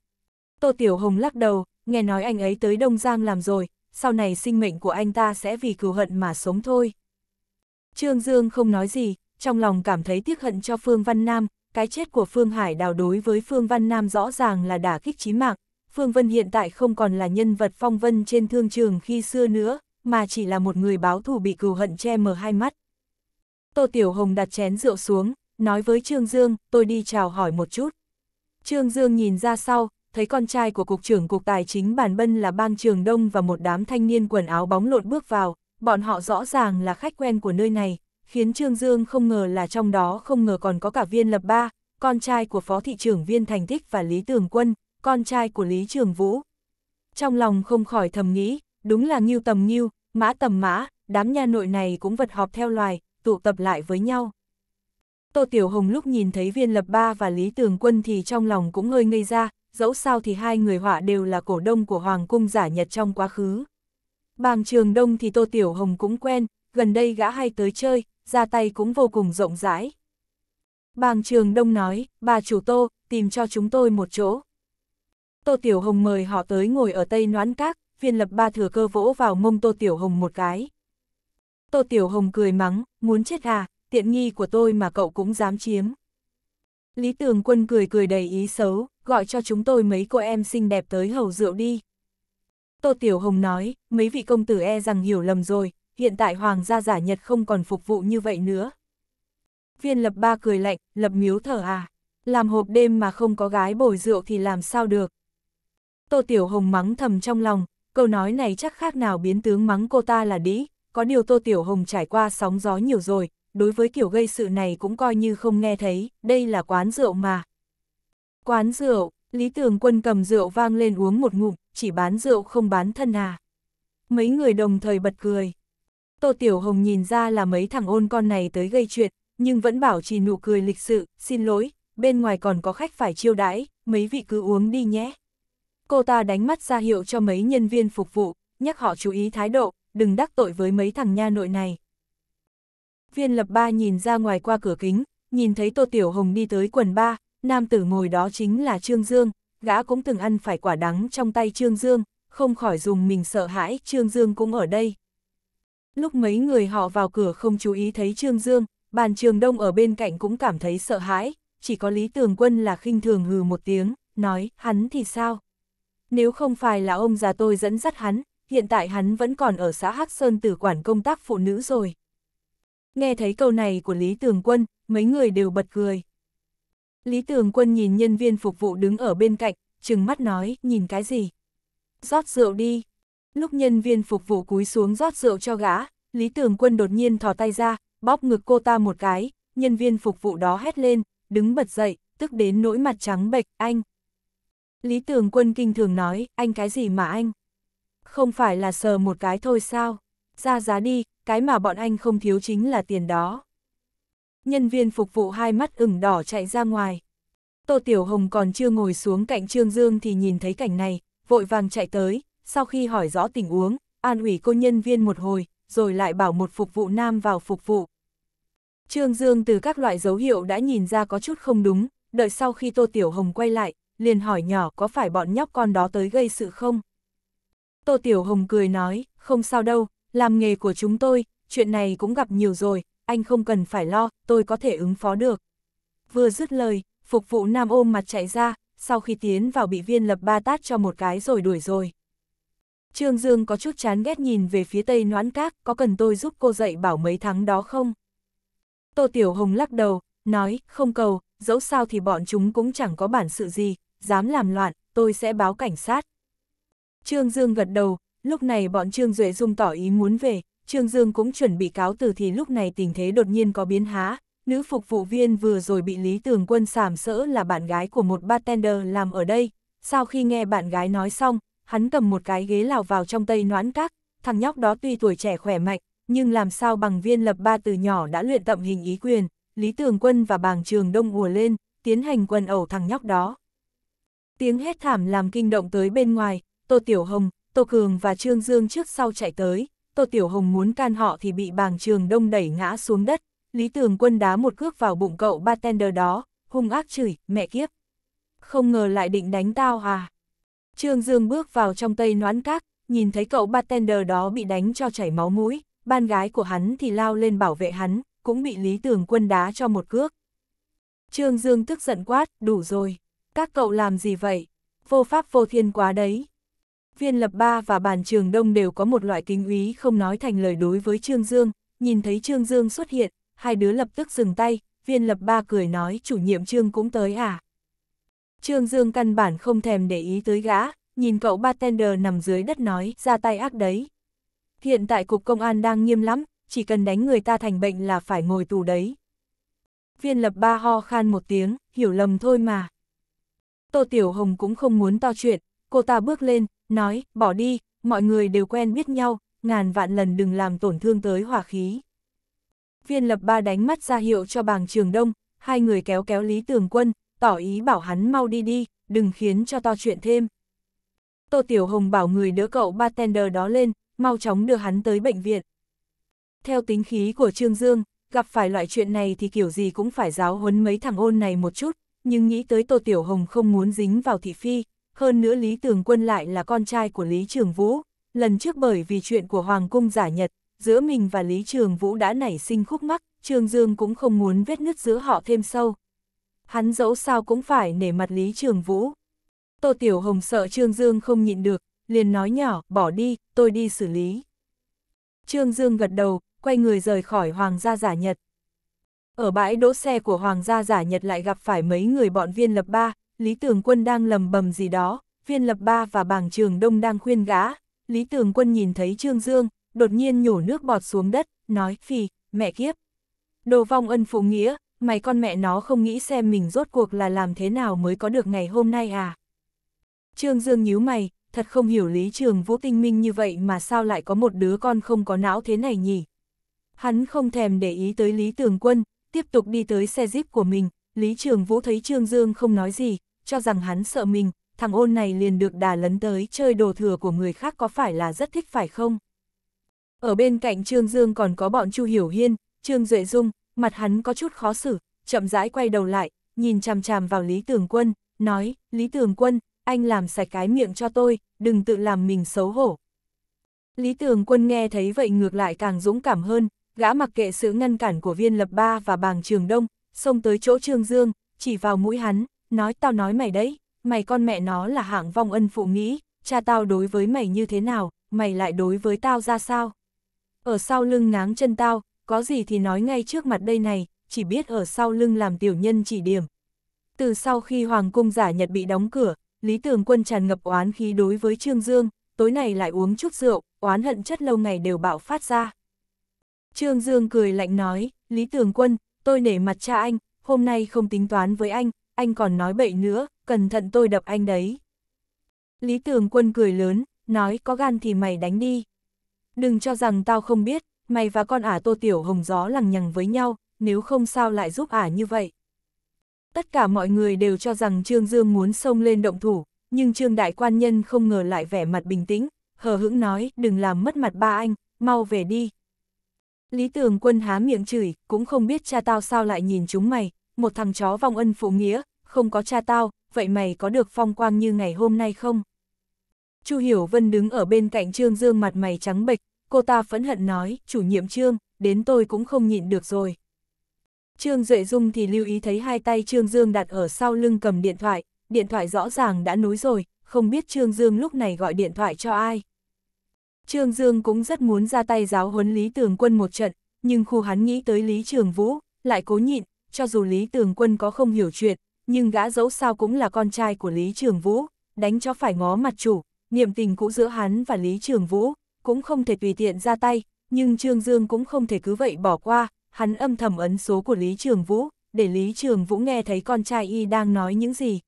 Tô Tiểu Hồng lắc đầu, nghe nói anh ấy tới Đông Giang làm rồi, sau này sinh mệnh của anh ta sẽ vì cừu hận mà sống thôi. Trương Dương không nói gì, trong lòng cảm thấy tiếc hận cho Phương Văn Nam, cái chết của Phương Hải đào đối với Phương Văn Nam rõ ràng là đả kích chí mạng. Phương Vân hiện tại không còn là nhân vật phong vân trên thương trường khi xưa nữa, mà chỉ là một người báo thù bị cừu hận che mờ hai mắt. Tô Tiểu Hồng đặt chén rượu xuống, nói với Trương Dương, tôi đi chào hỏi một chút. Trương Dương nhìn ra sau, thấy con trai của Cục trưởng Cục Tài chính Bản Bân là bang Trường Đông và một đám thanh niên quần áo bóng lộn bước vào, bọn họ rõ ràng là khách quen của nơi này, khiến Trương Dương không ngờ là trong đó không ngờ còn có cả viên lập ba, con trai của Phó Thị trưởng Viên Thành Thích và Lý Tường Quân, con trai của Lý Trường Vũ. Trong lòng không khỏi thầm nghĩ, đúng là nghiêu tầm nghiêu, mã tầm mã, đám nhà nội này cũng vật họp theo loài, tụ tập lại với nhau. Tô Tiểu Hồng lúc nhìn thấy viên lập ba và Lý Tường Quân thì trong lòng cũng hơi ngây ra, dẫu sao thì hai người họa đều là cổ đông của Hoàng cung giả Nhật trong quá khứ. Bàng trường đông thì Tô Tiểu Hồng cũng quen, gần đây gã hay tới chơi, ra tay cũng vô cùng rộng rãi. Bàng trường đông nói, bà chủ Tô, tìm cho chúng tôi một chỗ. Tô Tiểu Hồng mời họ tới ngồi ở Tây Noãn Các, viên lập ba thừa cơ vỗ vào mông Tô Tiểu Hồng một cái. Tô Tiểu Hồng cười mắng, muốn chết à, tiện nghi của tôi mà cậu cũng dám chiếm. Lý Tường Quân cười cười đầy ý xấu, gọi cho chúng tôi mấy cô em xinh đẹp tới hầu rượu đi. Tô Tiểu Hồng nói, mấy vị công tử e rằng hiểu lầm rồi, hiện tại Hoàng gia giả Nhật không còn phục vụ như vậy nữa. Viên lập ba cười lạnh, lập miếu thở à, làm hộp đêm mà không có gái bồi rượu thì làm sao được. Tô Tiểu Hồng mắng thầm trong lòng, câu nói này chắc khác nào biến tướng mắng cô ta là đĩ, có điều Tô Tiểu Hồng trải qua sóng gió nhiều rồi, đối với kiểu gây sự này cũng coi như không nghe thấy, đây là quán rượu mà. Quán rượu, Lý Tường Quân cầm rượu vang lên uống một ngụm, chỉ bán rượu không bán thân à. Mấy người đồng thời bật cười. Tô Tiểu Hồng nhìn ra là mấy thằng ôn con này tới gây chuyện, nhưng vẫn bảo trì nụ cười lịch sự, xin lỗi, bên ngoài còn có khách phải chiêu đãi, mấy vị cứ uống đi nhé. Cô ta đánh mắt ra hiệu cho mấy nhân viên phục vụ, nhắc họ chú ý thái độ, đừng đắc tội với mấy thằng nha nội này. Viên lập ba nhìn ra ngoài qua cửa kính, nhìn thấy Tô Tiểu Hồng đi tới quần ba, nam tử ngồi đó chính là Trương Dương, gã cũng từng ăn phải quả đắng trong tay Trương Dương, không khỏi dùng mình sợ hãi, Trương Dương cũng ở đây. Lúc mấy người họ vào cửa không chú ý thấy Trương Dương, bàn trường đông ở bên cạnh cũng cảm thấy sợ hãi, chỉ có Lý Tường Quân là khinh thường hừ một tiếng, nói, hắn thì sao? Nếu không phải là ông già tôi dẫn dắt hắn, hiện tại hắn vẫn còn ở xã Hắc Sơn từ quản công tác phụ nữ rồi. Nghe thấy câu này của Lý Tường Quân, mấy người đều bật cười. Lý Tường Quân nhìn nhân viên phục vụ đứng ở bên cạnh, trừng mắt nói, nhìn cái gì? Rót rượu đi. Lúc nhân viên phục vụ cúi xuống rót rượu cho gã, Lý Tường Quân đột nhiên thò tay ra, bóp ngực cô ta một cái, nhân viên phục vụ đó hét lên, đứng bật dậy, tức đến nỗi mặt trắng bệch, anh. Lý Tường Quân kinh thường nói, anh cái gì mà anh? Không phải là sờ một cái thôi sao? Ra giá đi, cái mà bọn anh không thiếu chính là tiền đó. Nhân viên phục vụ hai mắt ửng đỏ chạy ra ngoài. Tô Tiểu Hồng còn chưa ngồi xuống cạnh Trương Dương thì nhìn thấy cảnh này, vội vàng chạy tới, sau khi hỏi rõ tình huống, an ủy cô nhân viên một hồi, rồi lại bảo một phục vụ nam vào phục vụ. Trương Dương từ các loại dấu hiệu đã nhìn ra có chút không đúng, đợi sau khi Tô Tiểu Hồng quay lại, liền hỏi nhỏ có phải bọn nhóc con đó tới gây sự không? Tô Tiểu Hồng cười nói, không sao đâu, làm nghề của chúng tôi, chuyện này cũng gặp nhiều rồi, anh không cần phải lo, tôi có thể ứng phó được. Vừa dứt lời, phục vụ nam ôm mặt chạy ra, sau khi tiến vào bị viên lập ba tát cho một cái rồi đuổi rồi. Trương Dương có chút chán ghét nhìn về phía tây noãn các, có cần tôi giúp cô dạy bảo mấy tháng đó không? Tô Tiểu Hồng lắc đầu, nói, không cầu, dẫu sao thì bọn chúng cũng chẳng có bản sự gì, dám làm loạn, tôi sẽ báo cảnh sát. Trương Dương gật đầu, lúc này bọn Trương Duệ Dung tỏ ý muốn về, Trương Dương cũng chuẩn bị cáo từ thì lúc này tình thế đột nhiên có biến há. Nữ phục vụ viên vừa rồi bị Lý Tường Quân sàm sỡ là bạn gái của một bartender làm ở đây. Sau khi nghe bạn gái nói xong, hắn cầm một cái ghế lào vào trong tây noãn các, thằng nhóc đó tuy tuổi trẻ khỏe mạnh, nhưng làm sao bằng viên lập ba từ nhỏ đã luyện tập hình ý quyền, Lý Tường Quân và bàng trường đông ùa lên, tiến hành quần ẩu thằng nhóc đó. Tiếng hét thảm làm kinh động tới bên ngoài, Tô Tiểu Hồng, Tô Cường và Trương Dương trước sau chạy tới, Tô Tiểu Hồng muốn can họ thì bị bàng trường đông đẩy ngã xuống đất, Lý Tường Quân đá một cước vào bụng cậu bartender đó, hung ác chửi, mẹ kiếp. Không ngờ lại định đánh tao à. Trương Dương bước vào trong tây noán cát, nhìn thấy cậu bartender đó bị đánh cho chảy máu mũi, ban gái của hắn thì lao lên bảo vệ hắn, cũng bị Lý Tường Quân đá cho một cước. Trương Dương tức giận quát, đủ rồi, các cậu làm gì vậy? Vô pháp vô thiên quá đấy viên lập ba và bàn trường đông đều có một loại kính úy không nói thành lời đối với Trương Dương, nhìn thấy Trương Dương xuất hiện, hai đứa lập tức dừng tay, viên lập ba cười nói chủ nhiệm Trương cũng tới à. Trương Dương căn bản không thèm để ý tới gã, nhìn cậu bartender nằm dưới đất nói ra tay ác đấy. Hiện tại cục công an đang nghiêm lắm, chỉ cần đánh người ta thành bệnh là phải ngồi tù đấy. Viên lập ba ho khan một tiếng, hiểu lầm thôi mà. Tô Tiểu Hồng cũng không muốn to chuyện, cô ta bước lên, nói, bỏ đi, mọi người đều quen biết nhau, ngàn vạn lần đừng làm tổn thương tới hỏa khí. Viên lập ba đánh mắt ra hiệu cho bàng trường đông, hai người kéo kéo Lý Tường Quân, tỏ ý bảo hắn mau đi đi, đừng khiến cho to chuyện thêm. Tô Tiểu Hồng bảo người đỡ cậu bartender đó lên, mau chóng đưa hắn tới bệnh viện. Theo tính khí của Trương Dương, gặp phải loại chuyện này thì kiểu gì cũng phải giáo huấn mấy thằng ôn này một chút, nhưng nghĩ tới Tô Tiểu Hồng không muốn dính vào thị phi, hơn nữa Lý Tường Quân lại là con trai của Lý Trường Vũ, lần trước bởi vì chuyện của Hoàng Cung giả nhật, giữa mình và Lý Trường Vũ đã nảy sinh khúc mắc, Trương Dương cũng không muốn vết nứt giữa họ thêm sâu. Hắn dẫu sao cũng phải nể mặt Lý Trường Vũ. Tô Tiểu Hồng sợ Trương Dương không nhịn được, liền nói nhỏ, bỏ đi, tôi đi xử lý. Trương Dương gật đầu, quay người rời khỏi Hoàng gia giả Nhật. Ở bãi đỗ xe của Hoàng gia giả Nhật lại gặp phải mấy người bọn viên lập ba, Lý Tường Quân đang lầm bầm gì đó, viên lập ba và bảng trường đông đang khuyên gã. Lý Tường Quân nhìn thấy Trương Dương, đột nhiên nhổ nước bọt xuống đất, nói, phì, mẹ kiếp. Đồ vong ân phụ nghĩa, mày con mẹ nó không nghĩ xem mình rốt cuộc là làm thế nào mới có được ngày hôm nay à. Trương Dương nhíu mày, thật không hiểu Lý Trường Vũ tinh minh như vậy mà sao lại có một đứa con không có não thế này nhỉ. Hắn không thèm để ý tới Lý Tường Quân, tiếp tục đi tới xe jeep của mình, Lý Trường Vũ thấy Trương Dương không nói gì, cho rằng hắn sợ mình, thằng ôn này liền được đà lấn tới chơi đồ thừa của người khác có phải là rất thích phải không? Ở bên cạnh Trương Dương còn có bọn Chu Hiểu Hiên, Trương Duệ Dung, mặt hắn có chút khó xử, chậm rãi quay đầu lại, nhìn chằm chằm vào Lý Tường Quân, nói, Lý Tường Quân, anh làm sạch cái miệng cho tôi, đừng tự làm mình xấu hổ. Lý Tường Quân nghe thấy vậy ngược lại càng dũng cảm hơn, gã mặc kệ sự ngăn cản của viên lập ba và bàng trường đông, xông tới chỗ Trương Dương, chỉ vào mũi hắn, nói tao nói mày đấy, mày con mẹ nó là hạng vong ân phụ nghĩ, cha tao đối với mày như thế nào, mày lại đối với tao ra sao? Ở sau lưng ngáng chân tao, có gì thì nói ngay trước mặt đây này, chỉ biết ở sau lưng làm tiểu nhân chỉ điểm. Từ sau khi Hoàng cung giả Nhật bị đóng cửa, Lý Tường Quân tràn ngập oán khí đối với Trương Dương, tối nay lại uống chút rượu, oán hận chất lâu ngày đều bạo phát ra. Trương Dương cười lạnh nói, Lý Tường Quân, tôi nể mặt cha anh, hôm nay không tính toán với anh, anh còn nói bậy nữa, cẩn thận tôi đập anh đấy. Lý Tường Quân cười lớn, nói có gan thì mày đánh đi. Đừng cho rằng tao không biết, mày và con ả Tô Tiểu Hồng gió lằng nhằng với nhau, nếu không sao lại giúp ả như vậy. Tất cả mọi người đều cho rằng Trương Dương muốn xông lên động thủ, nhưng Trương Đại Quan Nhân không ngờ lại vẻ mặt bình tĩnh, hờ hững nói đừng làm mất mặt ba anh, mau về đi. Lý Tường Quân há miệng chửi, cũng không biết cha tao sao lại nhìn chúng mày, một thằng chó vong ân phụ nghĩa, không có cha tao, vậy mày có được phong quang như ngày hôm nay không? Chu Hiểu Vân đứng ở bên cạnh Trương Dương mặt mày trắng bệch, cô ta phẫn hận nói, chủ nhiệm Trương, đến tôi cũng không nhịn được rồi. Trương Duệ Dung thì lưu ý thấy hai tay Trương Dương đặt ở sau lưng cầm điện thoại, điện thoại rõ ràng đã nối rồi, không biết Trương Dương lúc này gọi điện thoại cho ai. Trương Dương cũng rất muốn ra tay giáo huấn Lý Tường Quân một trận, nhưng khu hắn nghĩ tới Lý Trường Vũ, lại cố nhịn, cho dù Lý Tường Quân có không hiểu chuyện, nhưng gã dẫu sao cũng là con trai của Lý Trường Vũ, đánh cho phải ngó mặt chủ, niềm tình cũ giữa hắn và Lý Trường Vũ, cũng không thể tùy tiện ra tay, nhưng Trương Dương cũng không thể cứ vậy bỏ qua, hắn âm thầm ấn số của Lý Trường Vũ, để Lý Trường Vũ nghe thấy con trai y đang nói những gì.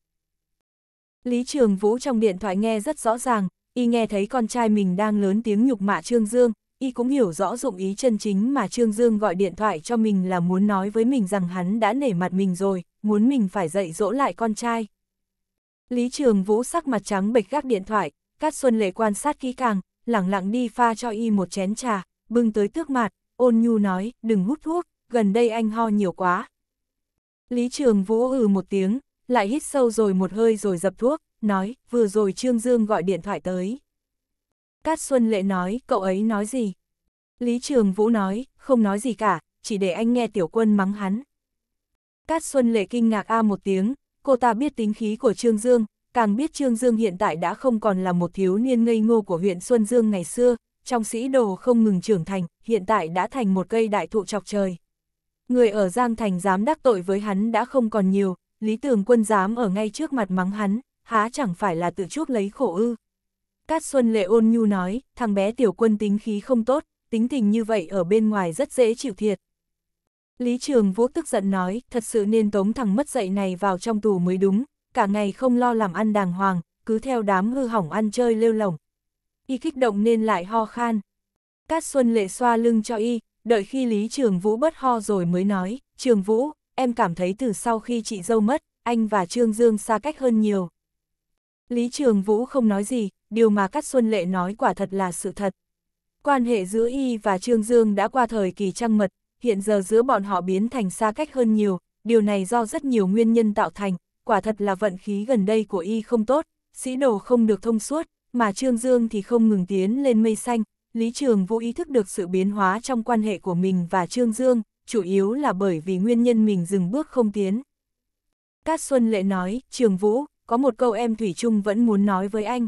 Lý Trường Vũ trong điện thoại nghe rất rõ ràng, y nghe thấy con trai mình đang lớn tiếng nhục mạ Trương Dương, y cũng hiểu rõ dụng ý chân chính mà Trương Dương gọi điện thoại cho mình là muốn nói với mình rằng hắn đã nể mặt mình rồi, muốn mình phải dạy dỗ lại con trai. Lý Trường Vũ sắc mặt trắng bệch gác điện thoại, Cát Xuân Lệ quan sát kỹ càng, lặng lặng đi pha cho y một chén trà, bưng tới tước mặt, ôn nhu nói, đừng hút thuốc, gần đây anh ho nhiều quá. Lý Trường Vũ ừ một tiếng, lại hít sâu rồi một hơi rồi dập thuốc, nói, vừa rồi Trương Dương gọi điện thoại tới. Cát Xuân Lệ nói, cậu ấy nói gì? Lý Trường Vũ nói, không nói gì cả, chỉ để anh nghe tiểu quân mắng hắn. Cát Xuân Lệ kinh ngạc a một tiếng, cô ta biết tính khí của Trương Dương, càng biết Trương Dương hiện tại đã không còn là một thiếu niên ngây ngô của huyện Xuân Dương ngày xưa, trong sĩ đồ không ngừng trưởng thành, hiện tại đã thành một cây đại thụ chọc trời. Người ở Giang Thành dám đắc tội với hắn đã không còn nhiều, Lý Tường Quân dám ở ngay trước mặt mắng hắn, há chẳng phải là tự chuốc lấy khổ ư. Cát Xuân Lệ ôn nhu nói, thằng bé tiểu quân tính khí không tốt, tính tình như vậy ở bên ngoài rất dễ chịu thiệt. Lý Trường Vũ tức giận nói, thật sự nên tống thằng mất dạy này vào trong tù mới đúng, cả ngày không lo làm ăn đàng hoàng, cứ theo đám hư hỏng ăn chơi lêu lỏng. Y kích động nên lại ho khan. Cát Xuân Lệ xoa lưng cho Y, đợi khi Lý Trường Vũ bất ho rồi mới nói, Trường Vũ, em cảm thấy từ sau khi chị dâu mất, anh và Trương Dương xa cách hơn nhiều. Lý Trường Vũ không nói gì, điều mà Cát Xuân Lệ nói quả thật là sự thật. Quan hệ giữa Y và Trương Dương đã qua thời kỳ trăng mật, hiện giờ giữa bọn họ biến thành xa cách hơn nhiều, điều này do rất nhiều nguyên nhân tạo thành, quả thật là vận khí gần đây của Y không tốt, sĩ đồ không được thông suốt, mà Trương Dương thì không ngừng tiến lên mây xanh. Lý Trường Vũ ý thức được sự biến hóa trong quan hệ của mình và Trương Dương, chủ yếu là bởi vì nguyên nhân mình dừng bước không tiến. Cát Xuân Lệ nói, Trường Vũ, có một câu em Thủy chung vẫn muốn nói với anh.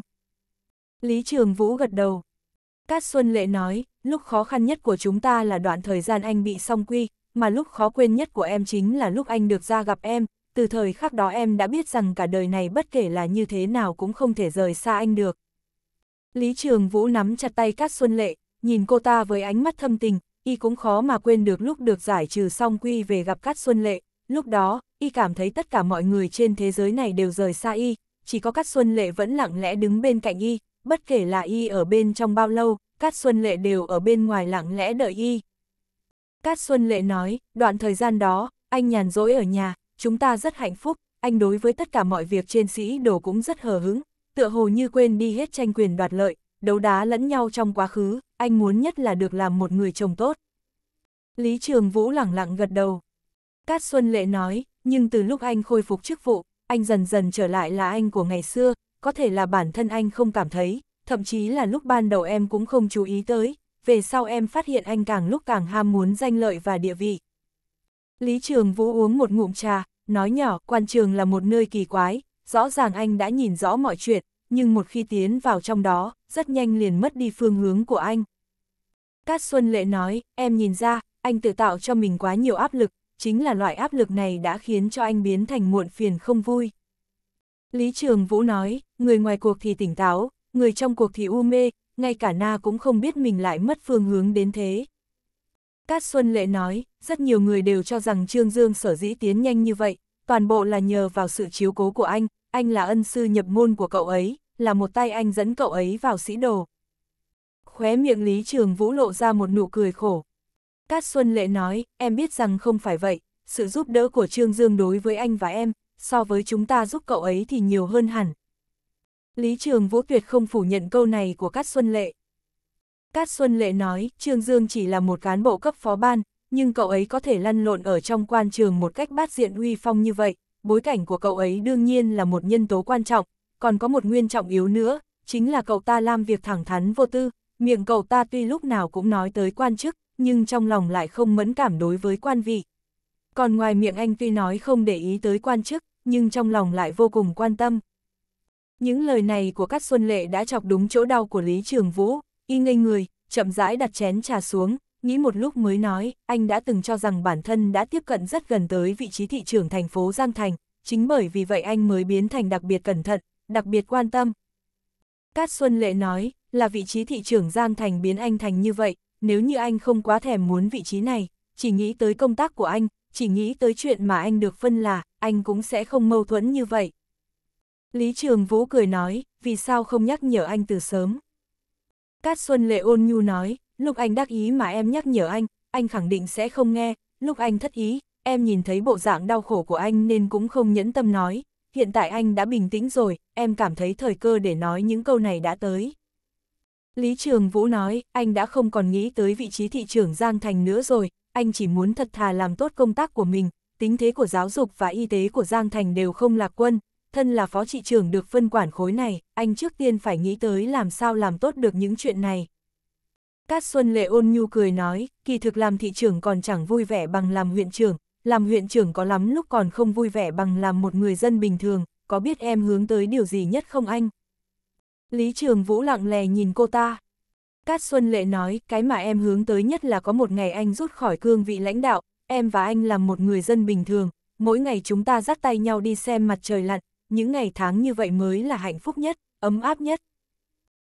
Lý Trường Vũ gật đầu. Cát Xuân Lệ nói, lúc khó khăn nhất của chúng ta là đoạn thời gian anh bị song quy, mà lúc khó quên nhất của em chính là lúc anh được ra gặp em, từ thời khắc đó em đã biết rằng cả đời này bất kể là như thế nào cũng không thể rời xa anh được. Lý Trường Vũ nắm chặt tay Cát Xuân Lệ, nhìn cô ta với ánh mắt thâm tình, y cũng khó mà quên được lúc được giải trừ song quy về gặp Cát Xuân Lệ, lúc đó, y cảm thấy tất cả mọi người trên thế giới này đều rời xa y, chỉ có Cát Xuân Lệ vẫn lặng lẽ đứng bên cạnh y, bất kể là y ở bên trong bao lâu, Cát Xuân Lệ đều ở bên ngoài lặng lẽ đợi y. Cát Xuân Lệ nói, đoạn thời gian đó, anh nhàn rỗi ở nhà, chúng ta rất hạnh phúc, anh đối với tất cả mọi việc trên sĩ đồ cũng rất hờ hứng, tựa hồ như quên đi hết tranh quyền đoạt lợi, đấu đá lẫn nhau trong quá khứ, anh muốn nhất là được làm một người chồng tốt. Lý Trường Vũ lẳng lặng gật đầu. Cát Xuân Lệ nói, nhưng từ lúc anh khôi phục chức vụ, anh dần dần trở lại là anh của ngày xưa, có thể là bản thân anh không cảm thấy, thậm chí là lúc ban đầu em cũng không chú ý tới, về sau em phát hiện anh càng lúc càng ham muốn danh lợi và địa vị. Lý Trường Vũ uống một ngụm trà, nói nhỏ, quan trường là một nơi kỳ quái, rõ ràng anh đã nhìn rõ mọi chuyện, nhưng một khi tiến vào trong đó, rất nhanh liền mất đi phương hướng của anh. Cát Xuân Lệ nói, em nhìn ra, anh tự tạo cho mình quá nhiều áp lực, chính là loại áp lực này đã khiến cho anh biến thành muộn phiền không vui. Lý Trường Vũ nói, người ngoài cuộc thì tỉnh táo, người trong cuộc thì u mê, ngay cả na cũng không biết mình lại mất phương hướng đến thế. Cát Xuân Lệ nói, rất nhiều người đều cho rằng Trương Dương sở dĩ tiến nhanh như vậy, toàn bộ là nhờ vào sự chiếu cố của anh, anh là ân sư nhập môn của cậu ấy, là một tay anh dẫn cậu ấy vào sĩ đồ. Khóe miệng Lý Trường Vũ lộ ra một nụ cười khổ. Cát Xuân Lệ nói, em biết rằng không phải vậy, sự giúp đỡ của Trương Dương đối với anh và em, so với chúng ta giúp cậu ấy thì nhiều hơn hẳn. Lý Trường Vũ tuyệt không phủ nhận câu này của Cát Xuân Lệ. Cát Xuân Lệ nói, Trương Dương chỉ là một cán bộ cấp phó ban, nhưng cậu ấy có thể lăn lộn ở trong quan trường một cách bát diện uy phong như vậy, bối cảnh của cậu ấy đương nhiên là một nhân tố quan trọng, còn có một nguyên trọng yếu nữa, chính là cậu ta làm việc thẳng thắn vô tư, miệng cậu ta tuy lúc nào cũng nói tới quan chức, nhưng trong lòng lại không mẫn cảm đối với quan vị. Còn ngoài miệng anh tuy nói không để ý tới quan chức, nhưng trong lòng lại vô cùng quan tâm. Những lời này của các Xuân Lệ đã chọc đúng chỗ đau của Lý Trường Vũ, y ngây người, chậm rãi đặt chén trà xuống, nghĩ một lúc mới nói, anh đã từng cho rằng bản thân đã tiếp cận rất gần tới vị trí thị trưởng thành phố Giang Thành, chính bởi vì vậy anh mới biến thành đặc biệt cẩn thận, đặc biệt quan tâm. Cát Xuân Lệ nói, là vị trí thị trưởng Giang Thành biến anh thành như vậy, nếu như anh không quá thèm muốn vị trí này, chỉ nghĩ tới công tác của anh, chỉ nghĩ tới chuyện mà anh được phân là, anh cũng sẽ không mâu thuẫn như vậy. Lý Trường Vũ cười nói, vì sao không nhắc nhở anh từ sớm. Cát Xuân Lệ ôn nhu nói, lúc anh đắc ý mà em nhắc nhở anh, anh khẳng định sẽ không nghe, lúc anh thất ý, em nhìn thấy bộ dạng đau khổ của anh nên cũng không nhẫn tâm nói, hiện tại anh đã bình tĩnh rồi, em cảm thấy thời cơ để nói những câu này đã tới. Lý Trường Vũ nói, anh đã không còn nghĩ tới vị trí thị trưởng Giang Thành nữa rồi, anh chỉ muốn thật thà làm tốt công tác của mình, tính thế của giáo dục và y tế của Giang Thành đều không lạc quân, thân là phó trị trưởng được phân quản khối này, anh trước tiên phải nghĩ tới làm sao làm tốt được những chuyện này. Cát Xuân Lệ ôn nhu cười nói, kỳ thực làm thị trưởng còn chẳng vui vẻ bằng làm huyện trưởng, làm huyện trưởng có lắm lúc còn không vui vẻ bằng làm một người dân bình thường, có biết em hướng tới điều gì nhất không anh? Lý Trường Vũ lặng lè nhìn cô ta. Cát Xuân Lệ nói, cái mà em hướng tới nhất là có một ngày anh rút khỏi cương vị lãnh đạo, em và anh là một người dân bình thường, mỗi ngày chúng ta dắt tay nhau đi xem mặt trời lặn, những ngày tháng như vậy mới là hạnh phúc nhất, ấm áp nhất.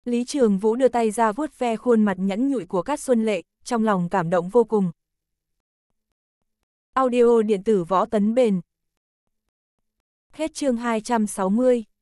Lý Trường Vũ đưa tay ra vuốt ve khuôn mặt nhẵn nhụi của Cát Xuân Lệ, trong lòng cảm động vô cùng. Audio điện tử võ tấn bền. Hết chương 260